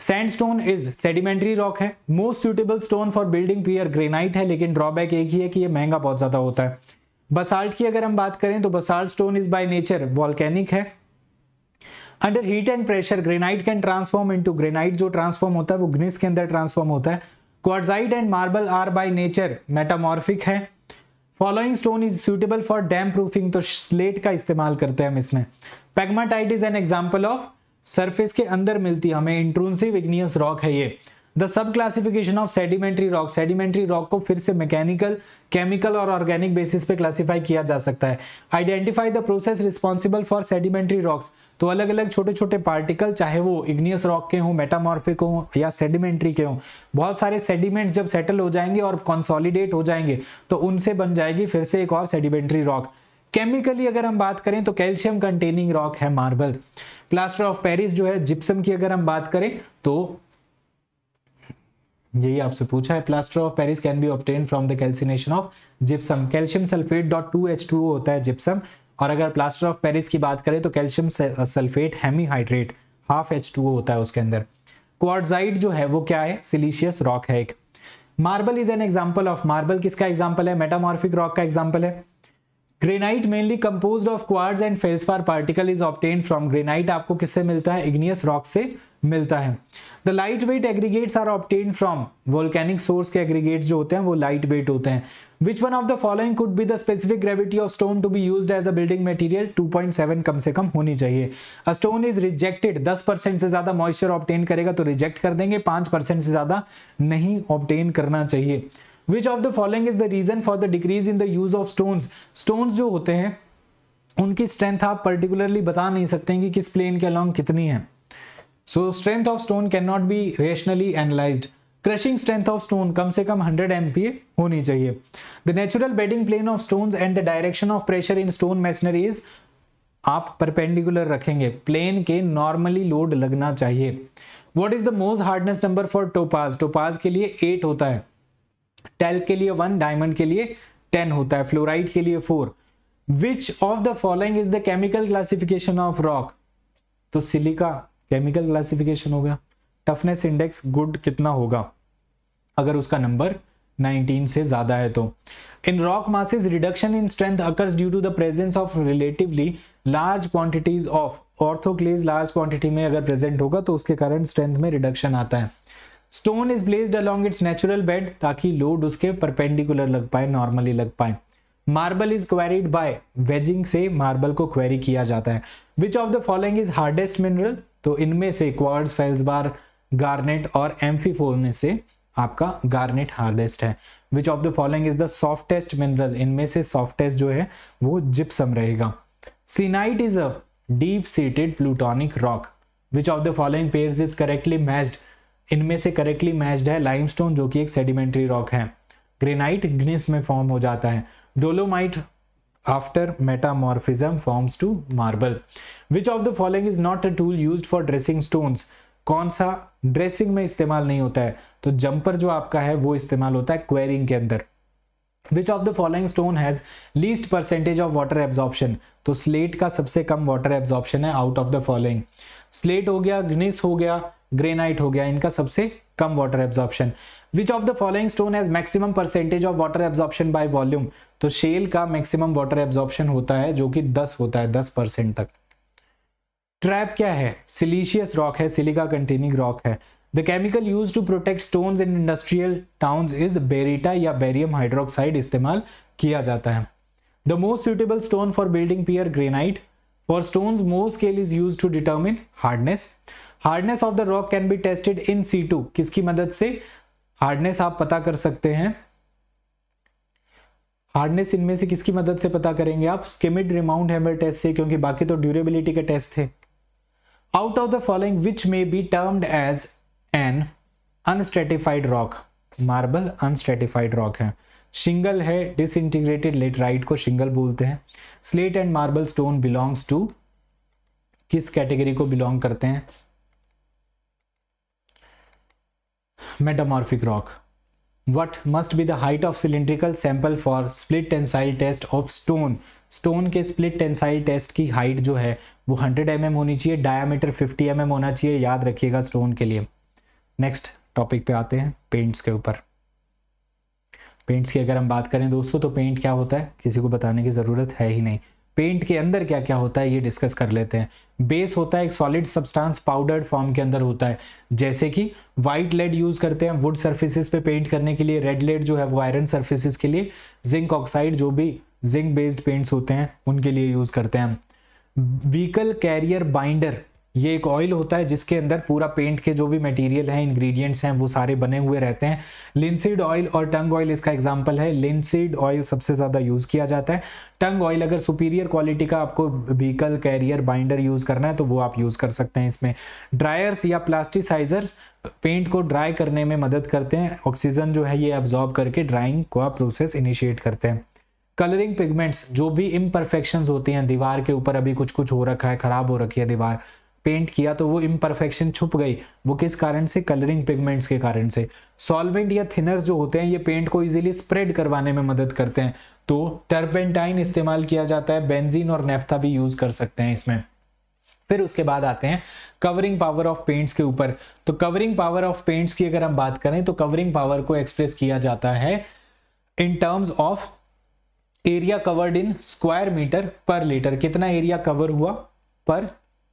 सैंडस्टोन इज सेडिमेंट्री रॉक है most suitable stone for building pier granite है लेकिन ड्रॉबैक एक ही है कि ये महंगा बहुत ज़्यादा होता है बसाल्ट की अगर हम बात करें तो basalt stone is by nature volcanic है under heat and pressure granite can transform into granite जो ट्रांसफॉर्म होता है वो ग्निस के अंदर ट्रांसफॉर्म होता है quartzite and marble are by nature metamorphic है following stone is suitable for damp proofing तो स्लेट का इस्तेमाल करते हैं हम इसमें pegmatite is an example of surface के अंदर मिलती है हमें इंट्रूनसिव इग्नियस रॉक है ये द सब classification of sedimentary rock sedimentary rock को फिर से मैकेनिकल केमिकल और ऑर्गेनिक बेसिस पे क्लासिफाई किया जा सकता है identify the process responsible for sedimentary rocks तो अलग अलग छोटे छोटे पार्टिकल चाहे वो इग्नियस रॉक के हों मेटामॉर्फिक हों या सेडिमेंट्री के हों बहुत सारे सेडिमेंट जब सेटल हो जाएंगे और कंसोलिडेट हो जाएंगे तो उनसे बन जाएगी फिर से एक और सेडिमेंट्री रॉक केमिकली अगर हम बात करें तो कैल्शियम कंटेनिंग रॉक है मार्बल प्लास्टर ऑफ पेरिस जो है जिप्सम की अगर हम बात करें तो यही आपसे पूछा है plaster of Paris can be obtained from the calcination of gypsum calcium sulphate dot two H two होता है जिप्सम और अगर प्लास्टर ऑफ पेरिस की बात करें तो calcium sulphate hemihydrate half H two होता है उसके अंदर क्वारजाइड जो है वो क्या है सिलीशियस रॉक है एक marble is an example of marble किसका एग्जाम्पल है मेटामॉर्फिक रॉक का एग्जाम्पल है granite mainly compose of quartz and felspar particle is obtained from granite आपको किससे मिलता है इग्नियस रॉक से मिलता है the light weight aggregates are obtained from volcanic source के एग्रीगेट्स जो होते हैं वो लाइट वेट होते हैं which one of the following could be the specific gravity of stone to be use as a building material 2.7 कम से कम होनी चाहिए a stone is rejected 10 percent से ज्यादा मॉइस्चर ऑप्टेन करेगा तो रिजेक्ट कर देंगे 5 परसेंट से ज्यादा नहीं ऑप्टेन करना चाहिए which of the following is the reason for the decrease in the use of stones stones जो होते हैं उनकी स्ट्रेंथ आप पर्टिकुलरली बता नहीं सकते कि किस प्लेन के अलॉन्ग कितनी है so strength of stone can not be rationally analyse crushing strength of stone कम से कम 100 एम होनी चाहिए the natural bedding plane of stone and the direction of pressure in stone masonry is आप perpendicular रखेंगे plane के normally load लगना चाहिए what is the most hardness number for topaz topaz के लिए एट होता है टेल के लिए वन डायमंड के लिए टेन होता है फ्लोराइड के लिए four which of the following is the chemical classification of rock तो सिलिका केमिकल क्लासिफिकेशन हो गया टफनेस इंडेक्स गुड कितना होगा अगर उसका नंबर 19 से ज्यादा है तो in rock masses reduction in strength occurs due to the presence of relatively large quantities of orthoclase large quantity में अगर प्रेजेंट होगा तो उसके कारण स्ट्रेंथ में रिडक्शन आता है stone is placed along its natural bed ताकि लोड उसके परपेंडिकुलर लग पाए नॉर्मली लग पाए marble is quarried by wedging से मार्बल को क्वेरी किया जाता है which of the following is hardest mineral तो इनमें से क्वार्स फेल्सबार गार्नेट और एम्फीफोर में से आपका गार्नेट हार्डेस्ट है which of the following is the softest mineral इनमें से सॉफ्टेस्ट जो है वो जिप्सम रहेगा syenite is a deep seated plutonic rock which of the following pair is correctly matched इनमें से करेक्टली मैच्ड है लाइमस्टोन जो कि एक सेडिमेंट्री रॉक है ग्रेनाइट ग्निस में फॉर्म हो जाता है dolomite after metamorphism forms to marble which of the following is not a tool use for dressing stones कौन सा ड्रेसिंग में इस्तेमाल नहीं होता है तो जंपर जो आपका है वो इस्तेमाल होता है क्वेरिंग के अंदर which of the following stone has least percentage of water absorption तो स्लेट का सबसे कम वाटर एब्जॉर्प्शन है out of the following slate हो गया ग्निस हो गया ग्रेनाइट हो गया इनका सबसे कम water absorption which of the following stone has maximum percentage of water absorption by volume तो शेल का मैक्सिमम वाटर एब्जॉर्प्शन होता है जो कि 10 होता है 10 परसेंट तक ट्रैप क्या है सिलीशियस रॉक है सिलिका कंटेनिंग रॉक है the chemical use to protect stone in industrial town is baryta या बेरियम हाइड्रोक्साइड इस्तेमाल किया जाता है the most suitable stone for building pier granite for stone Mohs scale is use to determine hardness hardness of the rock can be tested in situ किसकी मदद से hardness आप पता कर सकते हैं हार्डनेस इनमें से किसकी मदद से पता करेंगे आप स्किमिड रिमाउंट हैमर टेस्ट से क्योंकि बाकी तो ड्यूरेबिलिटी के टेस्ट थे out of the following which may be termed as an unstratified rock marble unstratified rock है शिंगल है डिसइंटीग्रेटेड लेटराइट को शिंगल बोलते हैं slate and marble stone belongs to किस कैटेगरी को बिलोंग करते हैं metamorphic rock what must be the height of cylindrical sample for split tensile test of stone? Stone के स्प्लिट टेंसाइल टेस्ट की height जो है वो 100 एम mm होनी चाहिए डायामीटर 50 एम mm होना चाहिए याद रखिएगा स्टोन के लिए नेक्स्ट टॉपिक पे आते हैं पेंट्स के ऊपर पेंट्स की अगर हम बात करें दोस्तों तो पेंट क्या होता है किसी को बताने की ज़रूरत है ही नहीं पेंट के अंदर क्या क्या होता है ये डिस्कस कर लेते हैं बेस होता है एक सॉलिड सब्सटेंस पाउडर्ड फॉर्म के अंदर होता है जैसे कि व्हाइट लेड यूज करते हैं वुड सर्फेसिस पे पेंट करने के लिए रेड लेड जो है वो आयरन सर्फेसिस के लिए जिंक ऑक्साइड जो भी जिंक बेस्ड पेंट्स होते हैं उनके लिए यूज करते हैं व्हीकल कैरियर बाइंडर ये एक ऑयल होता है जिसके अंदर पूरा पेंट के जो भी मटेरियल है इंग्रेडिएंट्स हैं वो सारे बने हुए रहते हैं लिंसिड ऑयल और टंग ऑयल इसका एग्जांपल है लिंसिड ऑयल सबसे ज़्यादा यूज़ किया जाता है टंग ऑयल अगर सुपीरियर क्वालिटी का आपको व्हीकल कैरियर बाइंडर यूज़ करना है तो वो आप यूज़ कर सकते हैं इसमें ड्रायर्स या प्लास्टिसाइजर्स पेंट को ड्राई करने में मदद करते हैं ऑक्सीजन जो है ये ऑब्जॉर्ब करके ड्राइंग आप प्रोसेस इनिशिएट करते हैं कलरिंग पिगमेंट्स जो भी इम्परफेक्शंस होती हैं दीवार के ऊपर अभी कुछ कुछ हो रखा है ख़राब हो रखी है दीवार पेंट किया तो वो इम्परफेक्शन छुप गई वो किस कारण से कलरिंग पिगमेंट्स के कारण से सॉल्वेंट या थिनर जो होते हैं ये पेंट को इजीली स्प्रेड करवाने में मदद करते हैं तो टर्पेंटाइन इस्तेमाल किया जाता है बेंजीन और नेफ्था भी यूज कर सकते हैं इसमें फिर उसके बाद आते हैं कवरिंग पावर ऑफ पेंट्स के ऊपर तो कवरिंग पावर ऑफ पेंट्स की अगर हम बात करें तो कवरिंग पावर को एक्सप्रेस किया जाता है in terms of area covered in square metre per litre कितना एरिया कवर हुआ पर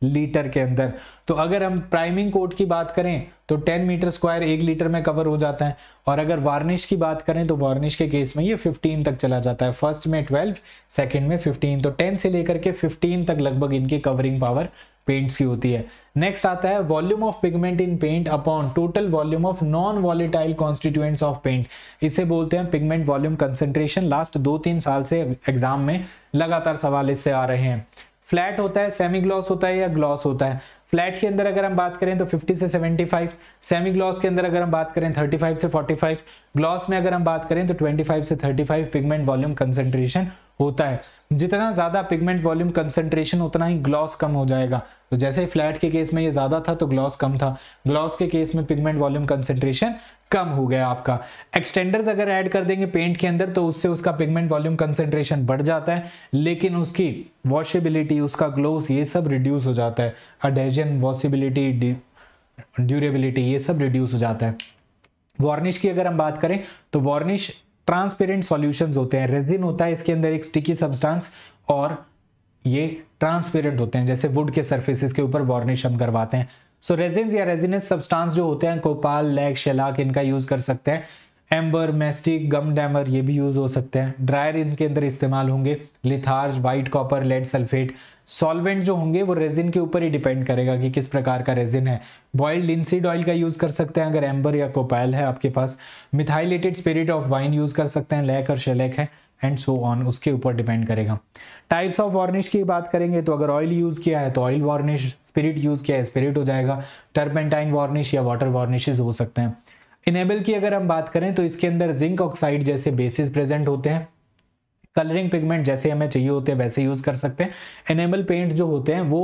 लीटर के अंदर तो अगर हम प्राइमिंग कोट की बात करें तो 10 मीटर स्क्वायर एक लीटर में कवर हो जाता है और अगर वार्निश की बात करें तो वार्निश के केस में ये 15 तक चला जाता है फर्स्ट में 12 सेकंड में 15 तो 10 से लेकर के 15 तक लगभग इनकी कवरिंग पावर पेंट्स की होती है नेक्स्ट आता है volume of pigment in paint upon total volume of non volatile constituents of paint इसे बोलते हैं पिगमेंट वॉल्यूम कंसेंट्रेशन लास्ट दो तीन साल से एग्जाम में लगातार सवाल इससे आ रहे हैं फ्लैट होता है सेमी ग्लॉस होता है या ग्लॉस होता है फ्लैट के अंदर अगर हम बात करें तो 50 से 75 सेमी ग्लॉस के अंदर अगर हम बात करें 35 से 45 ग्लॉस में अगर हम बात करें तो 25 से 35 पिगमेंट वॉल्यूम कंसेंट्रेशन होता है जितना ज़्यादा पिगमेंट वॉल्यूम कंसंट्रेशन उतना ही ग्लॉस कम हो जाएगा तो जैसे फ्लैट के केस में ये ज़्यादा था तो ग्लॉस कम था ग्लॉस के केस में पिगमेंट वॉल्यूम कंसंट्रेशन कम हो गया आपका एक्सटेंडर्स अगर ऐड कर देंगे पेंट के अंदर तो उससे उसका पिगमेंट वॉल्यूम कंसंट्रेशन बढ़ जाता है लेकिन उसकी वॉशिबिलिटी उसका ग्लोस ये सब रिड्यूस हो जाता है अडेजन वॉशिबिलिटी ड्यूरेबिलिटी ये सब रिड्यूस हो जाता है वार्निश की अगर हम बात करें तो वार्निश ट्रांसपेरेंट सॉल्यूशंस होते हैं रेजिन होता है इसके अंदर एक स्टिकी सब्सटेंस और ये ट्रांसपेरेंट होते हैं जैसे वुड के सर्फेसिस के ऊपर वार्निश हम करवाते हैं सो रेजिन या रेजिनस सब्सटेंस जो होते हैं कोपाल लैग शेलाक इनका यूज कर सकते हैं एम्बर मेस्टिक गम डैमर ये भी यूज हो सकते हैं ड्रायर इनके अंदर इस्तेमाल होंगे litharge white copper lead sulphate solvent जो होंगे वो रेजिन के ऊपर ही डिपेंड करेगा कि किस प्रकार का रेजिन है बॉयल्ड लिंसिड ऑयल का यूज़ कर सकते हैं अगर एम्बर या कोपायल है आपके पास methylated spirit of wine use कर सकते हैं लैक और शेलैक है एंड सो ऑन उसके ऊपर डिपेंड करेगा टाइप्स ऑफ वार्निश की बात करेंगे तो अगर ऑयल यूज़ किया है तो ऑयल वार्निश स्पिरिट यूज़ किया है स्पिरिट हो जाएगा टर्पेंटाइन वार्निश या वाटर वार्निशेज हो सकते हैं इनेबल की अगर हम बात करें तो इसके अंदर जिंक ऑक्साइड जैसे बेसिस प्रेजेंट होते हैं कलरिंग पिगमेंट जैसे हमें चाहिए होते हैं वैसे यूज कर सकते हैं एनेमल पेंट जो होते हैं वो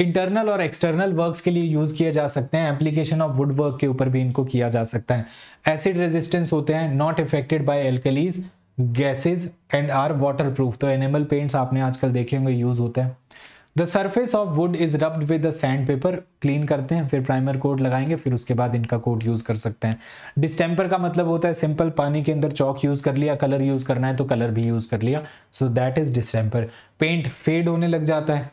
इंटरनल और एक्सटर्नल वर्क्स के लिए यूज किए जा सकते हैं एप्लीकेशन ऑफ वुड वर्क के ऊपर भी इनको किया जा सकता है एसिड रेजिस्टेंस होते हैं not affected by alkalis gases and are water proof तो एनिमल पेंट्स आपने आजकल देखे होंगे यूज होते हैं the surface of wood is rubbed with the sand paper clean करते हैं फिर प्राइमर कोट लगाएंगे फिर उसके बाद इनका कोट यूज कर सकते हैं डिस्टेम्पर का मतलब होता है सिंपल पानी के अंदर चौक यूज कर लिया कलर यूज करना है तो कलर भी यूज कर लिया so that is distemper paint fade होने लग जाता है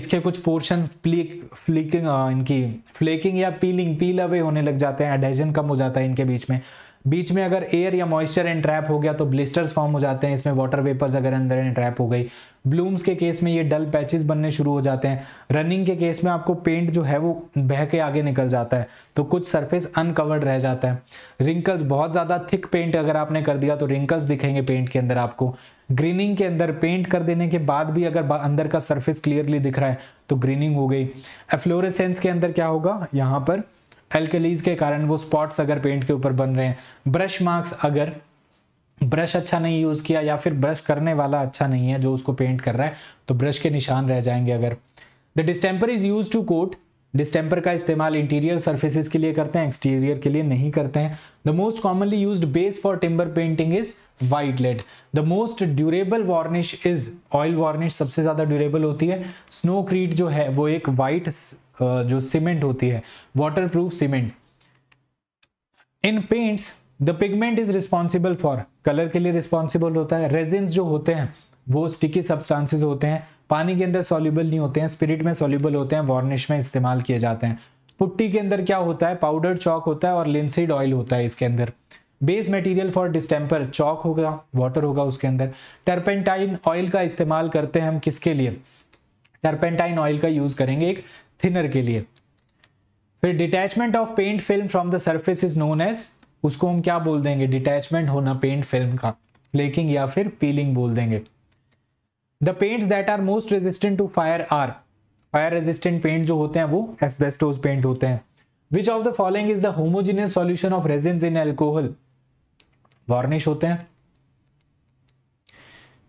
इसके कुछ पोर्शन फ्लिक फ्लिकिंग इनकी फ्लेकिंग या पीलिंग पील अवे होने लग जाते हैं एडेजन कम हो जाता है इनके बीच में बीच में अगर एयर या मॉइस्चर एंट्रैप हो गया तो ब्लिस्टर्स फॉर्म हो जाते हैं इसमें वाटर वेपर्स अगर अंदर एंट्रैप हो गई ब्लूम्स के केस में ये डल पैचेस बनने शुरू हो जाते हैं रनिंग के केस में आपको पेंट जो है वो बह के आगे निकल जाता है तो कुछ सरफेस अनकवर्ड रह जाता है रिंकल्स बहुत ज़्यादा थिक पेंट अगर आपने कर दिया तो रिंकल्स दिखेंगे पेंट के अंदर आपको ग्रीनिंग के अंदर पेंट कर देने के बाद भी अगर अंदर का सरफेस क्लियरली दिख रहा है तो ग्रीनिंग हो गई एफ्लोरेसेंस के अंदर क्या होगा यहाँ पर एल्केलीज के कारण वो स्पॉट्स अगर पेंट के ऊपर बन रहे हैं ब्रश मार्क्स अगर ब्रश अच्छा नहीं यूज़ किया या फिर ब्रश करने वाला अच्छा नहीं है जो उसको पेंट कर रहा है तो ब्रश के निशान रह जाएंगे अगर the distemper is use to coat distemper का इस्तेमाल इंटीरियर सर्फेसिस के लिए करते हैं एक्सटीरियर के लिए नहीं करते हैं the most commonly use base for timber painting is white lead the most durable varnish is oil varnish सबसे ज़्यादा ड्यूरेबल होती है स्नो क्रीट जो है वो एक वाइट जो सीमेंट होती है water proof cement in paints the pigment is responsible for colour के लिए रिस्पॉन्सिबल होता है रेजिन्स जो होते हैं वो स्टिकी सब्सटेंसेस होते हैं पानी के अंदर सॉल्यूबल नहीं होते हैं स्पिरिट में सॉल्यूबल होते हैं वार्निश में इस्तेमाल किए जाते हैं पुट्टी के अंदर क्या होता है पाउडर चौक होता है और लिंसिड ऑयल होता है इसके अंदर base material for distemper chalk होगा वाटर होगा उसके अंदर टर्पेंटाइन ऑयल का इस्तेमाल करते हैं हम किसके लिए टर्पेंटाइन ऑयल का यूज करेंगे एक थिनर के लिए फिर detachment of paint film from the surface is known as उसको हम क्या बोल देंगे डिटैचमेंट होना पेंट फिल्म का फ्लेकिंग या फिर पीलिंग बोल देंगे the paint that are most resistant to fire are fire resistant paint जो होते हैं वो एसबेस्टोज पेंट होते हैं which of the following is the homogeneous solution of resin in alcohol varnish होते हैं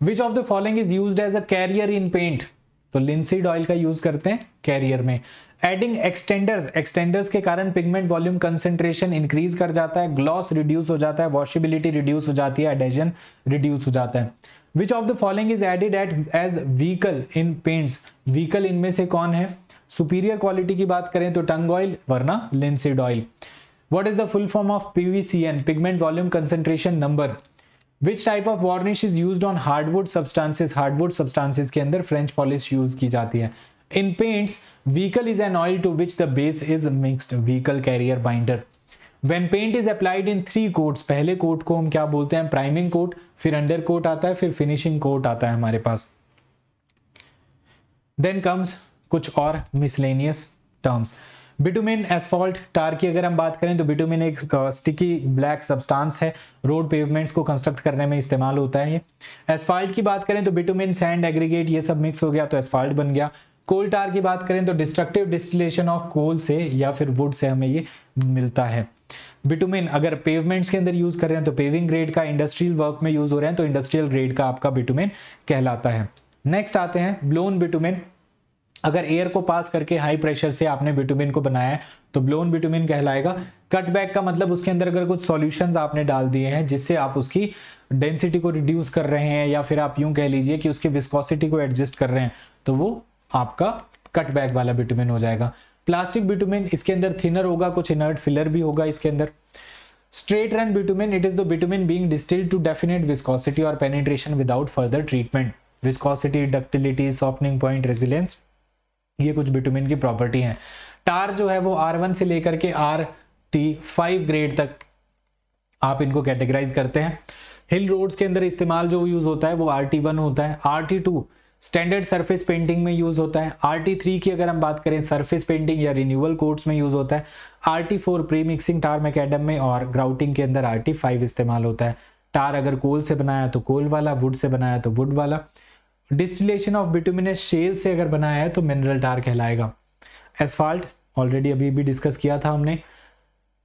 which of the following is use as a carrier in paint तो linseed oil का यूज करते हैं कैरियर में एडिंग एक्सटेंडर्स एक्सटेंडर्स के कारण pigment volume concentration increase कर जाता है ग्लॉस रिड्यूस हो जाता है वॉशिबिलिटी रिड्यूस हो जाती है एडेजन रिड्यूस हो जाता है which of the following is added at as vehicle in paints vehicle इनमें से कौन है सुपीरियर क्वालिटी की बात करें तो टंग ऑयल वरना linseed oil what is the full form of PVCN pigment volume concentration number which type of varnish is use on hardwood substances hardwood substances के अंदर फ्रेंच पॉलिश यूज की जाती है in paints vehicle is an oil to which the base is mixed vehicle carrier binder when paint is applied in three coats पहले coat को हम क्या बोलते हैं प्राइमिंग कोट फिर अंडर कोट आता है फिर फिनिशिंग कोट आता है हमारे पास देन कम्स कुछ और miscellaneous terms bitumen asphalt tar की अगर हम बात करें तो बिटुमिन एक स्टिकी ब्लैक सब्सटेंस है रोड पेवमेंट्स को कंस्ट्रक्ट करने में इस्तेमाल होता है ये एसफॉल्ट की बात करें तो बिटुमिन सैंड एग्रीगेट ये सब मिक्स हो गया तो एसफॉल्ट बन गया कोल टार की बात करें तो डिस्ट्रक्टिव डिस्टिलेशन ऑफ कोल से या फिर वुड से हमें ये मिलता है बिटुमिन अगर पेवमेंट्स के अंदर यूज कर रहे हैं तो पेविंग ग्रेड का इंडस्ट्रियल वर्क में यूज हो रहे हैं तो इंडस्ट्रियल ग्रेड का आपका बिटुमिन कहलाता है नेक्स्ट आते हैं ब्लोन बिटुमिन अगर एयर को पास करके हाई प्रेशर से आपने बिटुमिन को बनाया है तो ब्लोन बिटुमिन कहलाएगा कटबैक का मतलब उसके अंदर अगर कुछ सॉल्यूशंस आपने डाल दिए हैं जिससे आप उसकी डेंसिटी को रिड्यूस कर रहे हैं या फिर आप यूं कह लीजिए कि उसकी विस्कोसिटी को एडजस्ट कर रहे हैं तो वो आपका कटबैक वाला बिटुमिन हो जाएगा प्लास्टिक बिटुमिन इसके अंदर थिनर होगा कुछ इनर्ट फिलर भी होगा इसके अंदर straight run bitumen it is the bitumen being distil to definite viscosity और penetration without further treatment viscosity ductility softening point resilience ये कुछ बिटुमिन की प्रॉपर्टी हैं टार जो है वो आर वन से लेकर के आर टी फाइव ग्रेड तक आप इनको कैटेगराइज करते हैं हिल रोड्स के अंदर इस्तेमाल जो यूज होता है वो आर टी वन होता है R T two standard surface painting में यूज होता है आर टी थ्री की अगर हम बात करें सरफेस पेंटिंग या रिन्यूअल कोट्स में यूज होता है R T four pre mixing tar macadam में और ग्राउटिंग के अंदर आर टी फाइव इस्तेमाल होता है टार अगर कोल से बनाया तो कोल वाला वुड से बनाया तो वुड वाला डिस्टिलेशन ऑफ बिटुमिनस शेल से अगर बनाया है तो मिनरल टार कहलाएगा एसफाल्ट ऑलरेडी अभी भी डिस्कस किया था हमने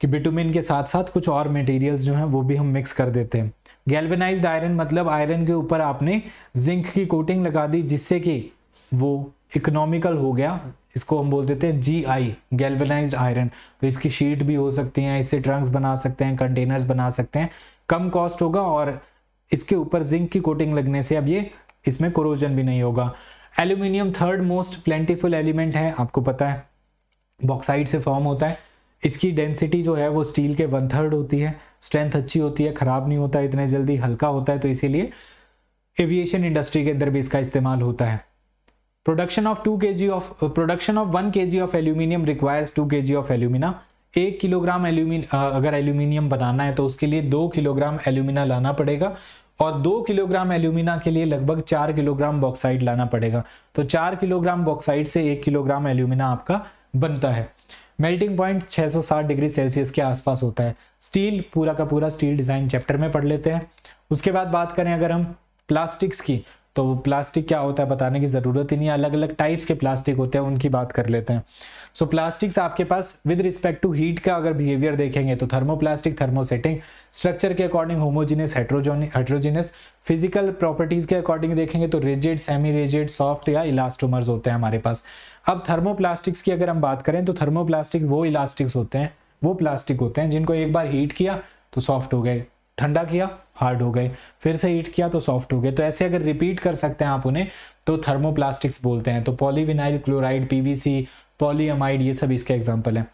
कि बिटुमिन के साथ साथ कुछ और मटेरियल्स जो हैं वो भी हम मिक्स कर देते हैं गैल्वेनाइज्ड आयरन मतलब आयरन के ऊपर आपने जिंक की कोटिंग लगा दी जिससे कि वो इकोनॉमिकल हो गया इसको हम बोल देते हैं जी आई गैल्वेनाइज आयरन तो इसकी शीट भी हो सकती हैं इससे ट्रंक्स बना सकते हैं कंटेनर्स बना सकते हैं कम कॉस्ट होगा और इसके ऊपर जिंक की कोटिंग लगने से अब ये इसमें कोरोजन भी नहीं होगा aluminium third most plentiful element है आपको पता है बॉक्साइड से फॉर्म होता है इसकी डेंसिटी जो है वो स्टील के वन थर्ड होती है स्ट्रेंथ अच्छी होती है ख़राब नहीं होता इतने जल्दी हल्का होता है तो इसीलिए एविएशन इंडस्ट्री के अंदर भी इसका इस्तेमाल होता है production of two K G of production of one K G of aluminium requires two K G of alumina एक किलोग्राम एल्यूमिन अगर एल्यूमिनियम बनाना है तो उसके लिए दो किलोग्राम एल्यूमिना लाना पड़ेगा और दो किलोग्राम एल्यूमिना के लिए लगभग चार किलोग्राम बॉक्साइड लाना पड़ेगा तो चार किलोग्राम बॉक्साइड से एक किलोग्राम एल्यूमिना आपका बनता है मेल्टिंग पॉइंट 660 डिग्री सेल्सियस के आसपास होता है स्टील पूरा का पूरा स्टील डिज़ाइन चैप्टर में पढ़ लेते हैं उसके बाद बात करें अगर हम प्लास्टिक्स की तो प्लास्टिक क्या होता है बताने की ज़रूरत ही नहीं अलग अलग टाइप्स के प्लास्टिक होते हैं उनकी बात कर लेते हैं सो so, प्लास्टिक्स आपके पास विद रिस्पेक्ट टू हीट का अगर बिहेवियर देखेंगे तो थर्मोप्लास्टिक थर्मोसेटिंग स्ट्रक्चर के according homogeneous heterogeneous physical properties के अकॉर्डिंग देखेंगे तो रिजिड सेमी रिजिड सॉफ्ट या इलास्टोमर्स होते हैं हमारे पास अब थर्मोप्लास्टिक्स की अगर हम बात करें तो थर्मोप्लास्टिक वो इलास्टिक्स होते हैं वो प्लास्टिक होते हैं जिनको एक बार हीट किया तो सॉफ्ट हो गए ठंडा किया हार्ड हो गए फिर से हीट किया तो सॉफ्ट हो गए तो ऐसे अगर रिपीट कर सकते हैं आप उन्हें तो थर्मोप्लास्टिक्स बोलते हैं तो पॉलीविनाइल क्लोराइड पीवीसी पॉलीअमाइड ये सब इसके एग्जाम्पल हैं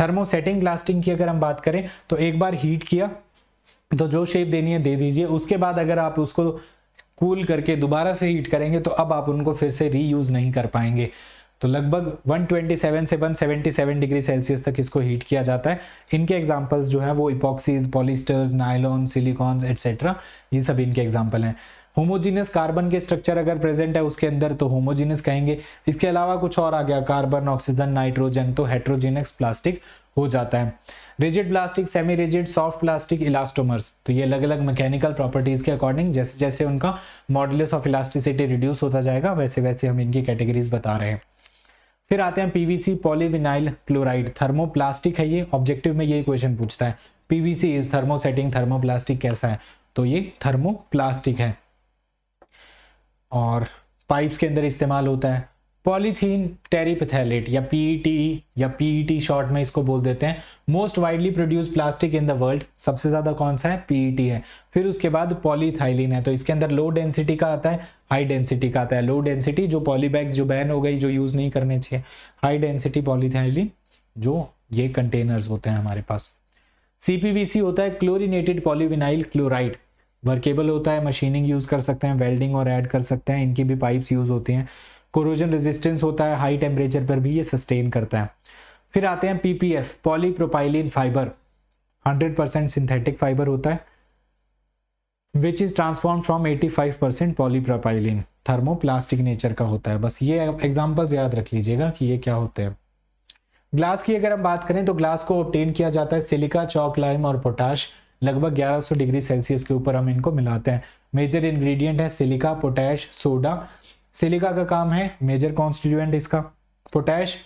थर्मोसेटिंग ब्लास्टिंग की अगर हम बात करें तो एक बार हीट किया तो जो शेप देनी है दे दीजिए उसके बाद अगर आप उसको कूल करके दोबारा से हीट करेंगे तो अब आप उनको फिर से रीयूज़ नहीं कर पाएंगे तो लगभग 127 से 177 डिग्री सेल्सियस तक इसको हीट किया जाता है इनके एग्जांपल्स जो है वो epoxies polyesters nylon silicones etcetera ये सब इनके एग्जांपल हैं होमोजीनियस कार्बन के स्ट्रक्चर अगर प्रेजेंट है उसके अंदर तो होमोजीनियस कहेंगे इसके अलावा कुछ और आ गया कार्बन ऑक्सीजन नाइट्रोजन तो हेट्रोजीनियस प्लास्टिक हो जाता है rigid plastic semi rigid soft plastic elastomers तो ये अलग अलग मैकेनिकल प्रॉपर्टीज के अकॉर्डिंग जैसे जैसे उनका मॉडल्स ऑफ इलास्टिसिटी रिड्यूस होता जाएगा वैसे वैसे हम इनकी कैटेगरीज बता रहे हैं फिर आते हैं पीवीसी पॉलीविनाइल क्लोराइड थर्मोप्लास्टिक है ये ऑब्जेक्टिव में ये क्वेश्चन पूछता है पीवीसी इज थर्मोसेटिंग थर्मोप्लास्टिक कैसा है तो ये थर्मोप्लास्टिक है और पाइप्स के अंदर इस्तेमाल होता है पॉलीथीन टेरिपथैलेट या पीईटी e या पीईटी शॉर्ट e में इसको बोल देते हैं most widely produce plastic in the world सबसे ज़्यादा कौन सा है पीईटी e है फिर उसके बाद पॉलीथाइलिन है तो इसके अंदर लो डेंसिटी का आता है हाई डेंसिटी का आता है लो डेंसिटी जो पॉलीबैग्स जो बैन हो गई जो यूज़ नहीं करने चाहिए हाई डेंसिटी पॉलीथाइलिन जो ये कंटेनर्स होते हैं हमारे पास सीपीवीसी होता है क्लोरिनेटेड पॉलीविनाइल क्लोराइड वर्केबल होता है मशीनिंग यूज़ कर सकते हैं वेल्डिंग और ऐड कर सकते हैं इनकी भी पाइप्स यूज़ होती हैं कोरोजन रेजिस्टेंस होता है हाई टेम्परेचर पर भी ये सस्टेन करता है फिर आते हैं P P F polypropylene fibre hundred percent synthetic fibre होता है which is transform from eighty five percent polypropylene thermoplastic nature का होता है बस ये एग्जाम्पल्स याद रख लीजिएगा कि ये क्या होते हैं ग्लास की अगर हम बात करें तो ग्लास को ऑप्टेन किया जाता है सिलिका चौक लाइम और पोटाश लगभग 1100 डिग्री सेल्सियस के ऊपर हम इनको मिलाते हैं मेजर इंग्रेडिएंट है सिलिका पोटैश सोडा सिलिका का काम है मेजर कॉन्स्टिट्यूएंट इसका potash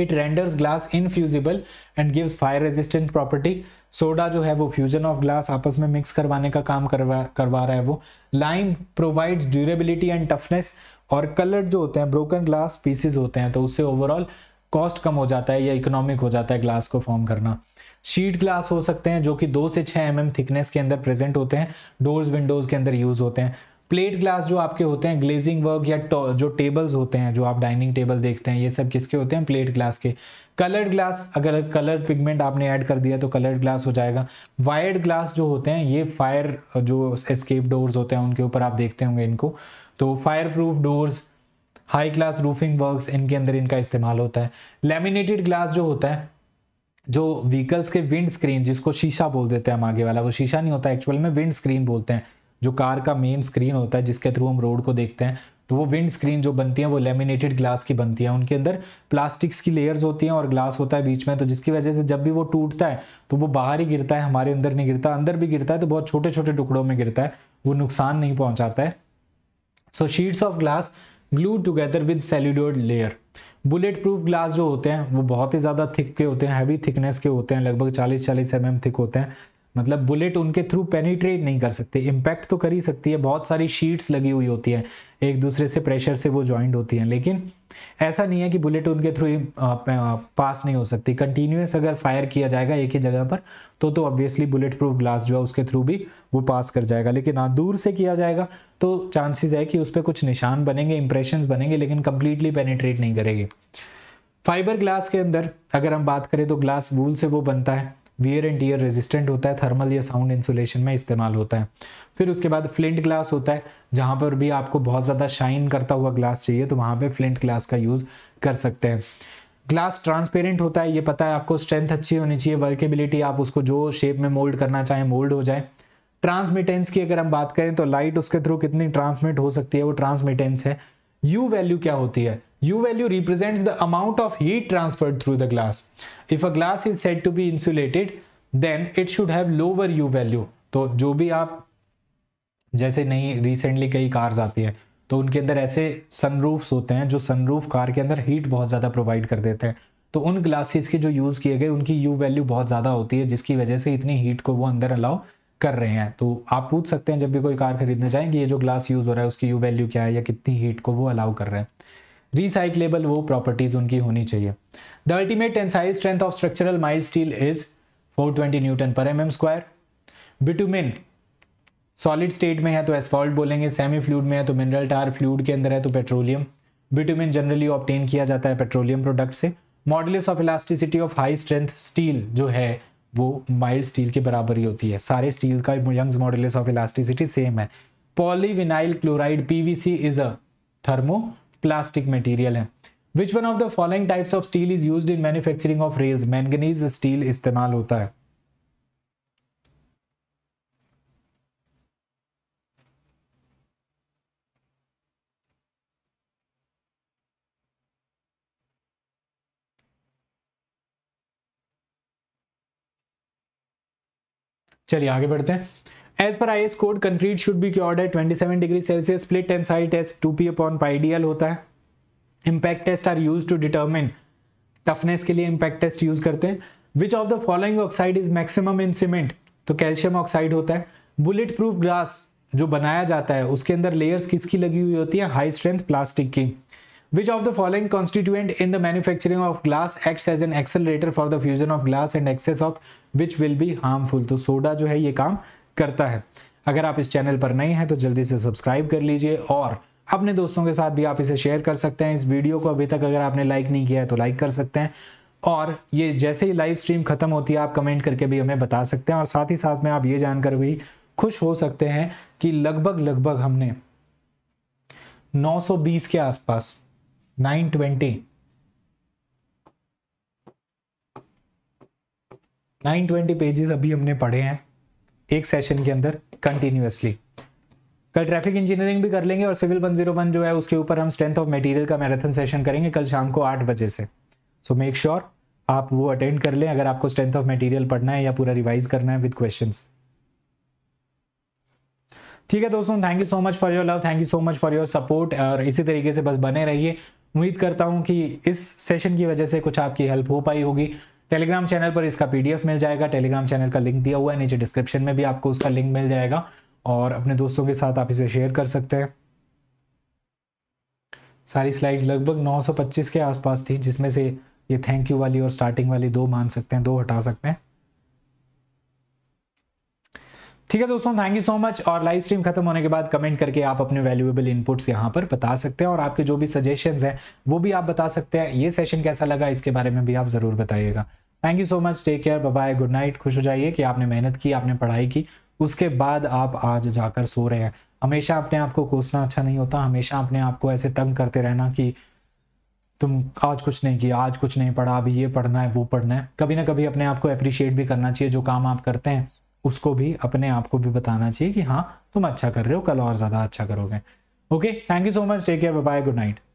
it renders glass infusible and gives fire resistant property soda जो है वो फ्यूजन ऑफ ग्लास आपस में मिक्स करवाने का काम करवा करवा रहा है वो lime provide durability and toughness और कलर्ड जो होते हैं ब्रोकन ग्लास पीसेज होते हैं तो उससे ओवरऑल कॉस्ट कम हो जाता है या इकोनॉमिक हो जाता है ग्लास को फॉर्म करना शीट ग्लास हो सकते हैं जो कि दो से छः एम mm थिकनेस के अंदर प्रेजेंट होते हैं डोर्स विंडोज़ के अंदर यूज़ होते हैं प्लेट ग्लास जो आपके होते हैं ग्लेजिंग वर्क या जो टेबल्स होते हैं जो आप डाइनिंग टेबल देखते हैं ये सब किसके होते हैं प्लेट ग्लास के कलर्ड ग्लास अगर कलर पिगमेंट आपने ऐड कर दिया तो कलर्ड ग्लास हो जाएगा वायर्ड ग्लास जो होते हैं ये फायर जो एस्केप डोर्स होते हैं उनके ऊपर आप देखते होंगे इनको तो fire proof doors high class roofing works इनके अंदर इनका इस्तेमाल होता है लेमिनेटेड ग्लास जो होता है जो व्हीकल्स के विंड स्क्रीन जिसको शीशा बोल देते हैं हम आगे वाला वो शीशा नहीं होता एक्चुअल में विंड स्क्रीन बोलते हैं जो कार का मेन स्क्रीन होता है जिसके थ्रू हम रोड को देखते हैं तो वो विंड स्क्रीन जो बनती है वो लेमिनेटेड ग्लास की बनती है उनके अंदर प्लास्टिक्स की लेयर्स होती हैं और ग्लास होता है बीच में तो जिसकी वजह से जब भी वो टूटता है तो वो बाहर ही गिरता है हमारे अंदर नहीं गिरता अंदर भी गिरता है तो बहुत छोटे छोटे टुकड़ों में गिरता है वो नुकसान नहीं पहुंचाता है so sheets of glass glue together with celluloid layer bullet proof glass जो होते हैं वो बहुत ही ज़्यादा थिक के होते हैं हैवी थिकनेस के होते हैं लगभग 40 40 एम mm थिक होते हैं मतलब बुलेट उनके थ्रू पेनिट्रेट नहीं कर सकते इम्पैक्ट तो कर ही सकती है बहुत सारी शीट्स लगी हुई होती हैं एक दूसरे से प्रेशर से वो ज्वाइंट होती हैं लेकिन ऐसा नहीं है कि बुलेट उनके थ्रू पास नहीं हो सकती कंटिन्यूस अगर फायर किया जाएगा एक ही जगह पर तो तो ऑब्वियसली बुलेट प्रूफ ग्लास जो है उसके थ्रू भी वो पास कर जाएगा लेकिन हाँ दूर से किया जाएगा तो चांसेस है कि उस पर कुछ निशान बनेंगे इंप्रेशन बनेंगे लेकिन कंप्लीटली पेनिट्रेट नहीं करेगी फाइबर ग्लास के अंदर अगर हम बात करें तो ग्लास वूल से वो बनता है वियर एंड टीयर रेजिस्टेंट होता है थर्मल या साउंड इंसुलेशन में इस्तेमाल होता है फिर उसके बाद फ्लिंट ग्लास होता है जहाँ पर भी आपको बहुत ज़्यादा शाइन करता हुआ ग्लास चाहिए तो वहाँ पर फ्लिंट ग्लास का यूज़ कर सकते हैं ग्लास ट्रांसपेरेंट होता है ये पता है आपको स्ट्रेंथ अच्छी होनी चाहिए वर्केबिलिटी आप उसको जो शेप में मोल्ड करना चाहें मोल्ड हो जाए ट्रांसमिटेंस की अगर हम बात करें तो लाइट उसके थ्रू कितनी ट्रांसमिट हो सकती है वो ट्रांसमिटेंस है यू वैल्यू क्या होती है U value represents the amount of heat transferred through the glass. If a glass is said to be insulated, then it should have lower U value. तो जो भी आप जैसे नहीं रिसेंटली कई कार्स आती है तो उनके अंदर ऐसे सनरूफ्स होते हैं जो सनरूफ कार के अंदर हीट बहुत ज़्यादा प्रोवाइड कर देते हैं तो उन ग्लासेस के जो यूज़ किए गए उनकी यू वैल्यू बहुत ज़्यादा होती है जिसकी वजह से इतनी हीट को वो अंदर अलाउ कर रहे हैं तो आप पूछ सकते हैं जब भी कोई कार खरीदना चाहेंगे ये जो ग्लास यूज़ हो रहा है उसकी यू वैल्यू क्या है या कितनी हीट को वो अलाउ कर रहे हैं रिसाइकलेबल वो प्रॉपर्टीज उनकी होनी चाहिए the ultimate tensile strength of structural mild steel is 420 newton पर M M square bitumen solid state में है तो एसफॉल्ट बोलेंगे सेमी फ्लूड में है तो मिनरल टार फ्लूड के अंदर है तो पेट्रोलियम बिटुमिन जनरली ऑप्टेन किया जाता है पेट्रोलियम प्रोडक्ट से modulus of elasticity of high strength steel जो है वो माइल्ड स्टील के बराबर ही होती है सारे स्टील का Young's modulus of elasticity same है polyvinyl chloride PVC is a thermo plastic material है which one of the following types of steel is use in manufacturing of rails manganese steel इस्तेमाल होता है चलिए आगे बढ़ते हैं as per I S code concrete should be cured है twenty seven degree Celsius split tensile test two P upon pi D L होता है impact test are use to determine toughness के लिए इम्पैक्ट टेस्ट यूज करते हैं which of the following oxide is maximum in cement तो calcium oxide होता है bullet proof glass जो बनाया जाता है उसके अंदर लेयर्स किसकी लगी हुई होती है हाई स्ट्रेंथ प्लास्टिक की which of the following constituent in the manufacturing of glass act as an accelerator for the fusion of glass and excess of which will be harmful to soda जो है ये काम करता है अगर आप इस चैनल पर नए हैं तो जल्दी से सब्सक्राइब कर लीजिए और अपने दोस्तों के साथ भी आप इसे शेयर कर सकते हैं इस वीडियो को अभी तक अगर आपने लाइक नहीं किया है तो लाइक कर सकते हैं और ये जैसे ही लाइव स्ट्रीम खत्म होती है आप कमेंट करके भी हमें बता सकते हैं और साथ ही साथ में आप ये जानकर भी खुश हो सकते हैं कि लगभग लगभग हमने 920 के आसपास 920 920 पेजेस अभी हमने पढ़े हैं एक सेशन के अंदर कंटिन्यूसली कल ट्रैफिक इंजीनियरिंग भी कर लेंगे और सिविल वन जीरो वन जो है उसके ऊपर हम स्ट्रेंथ ऑफ मटेरियल का मैराथन सेशन करेंगे कल शाम को आठ बजे से सो मेक श्योर आप वो अटेंड कर लें अगर आपको स्ट्रेंथ ऑफ मटेरियल पढ़ना है या पूरा रिवाइज करना है विद क्वेश्चंस ठीक है दोस्तों thank you so much for your love thank you so much for your support और इसी तरीके से बस बने रहिए उम्मीद करता हूँ कि इस सेशन की वजह से कुछ आपकी हेल्प हो पाई होगी टेलीग्राम चैनल पर इसका पीडीएफ मिल जाएगा टेलीग्राम चैनल का लिंक दिया हुआ है नीचे डिस्क्रिप्शन में भी आपको उसका लिंक मिल जाएगा और अपने दोस्तों के साथ आप इसे शेयर कर सकते हैं सारी स्लाइड लगभग 925 के आसपास थी जिसमें से ये थैंक यू वाली और स्टार्टिंग वाली दो मान सकते हैं दो हटा सकते हैं ठीक है दोस्तों थैंक यू सो मच और लाइव स्ट्रीम खत्म होने के बाद कमेंट करके आप अपने वैल्यूएबल इनपुट्स यहाँ पर बता सकते हैं और आपके जो भी सजेशन हैं वो भी आप बता सकते हैं ये सेशन कैसा लगा इसके बारे में भी आप जरूर बताइएगा thank you so much take care bye good night खुश हो जाइए कि आपने मेहनत की आपने पढ़ाई की उसके बाद आप आज जाकर सो रहे हैं हमेशा अपने आप को कोसना अच्छा नहीं होता हमेशा अपने आप को ऐसे तंग करते रहना कि तुम आज कुछ नहीं किया आज कुछ नहीं पढ़ा अभी ये पढ़ना है वो पढ़ना है कभी ना कभी अपने आप को अप्रिशिएट भी करना चाहिए जो काम आप करते हैं उसको भी अपने आप को भी बताना चाहिए कि हाँ तुम अच्छा कर रहे हो कल और ज़्यादा अच्छा करोगे okay thank you so much take care bye good night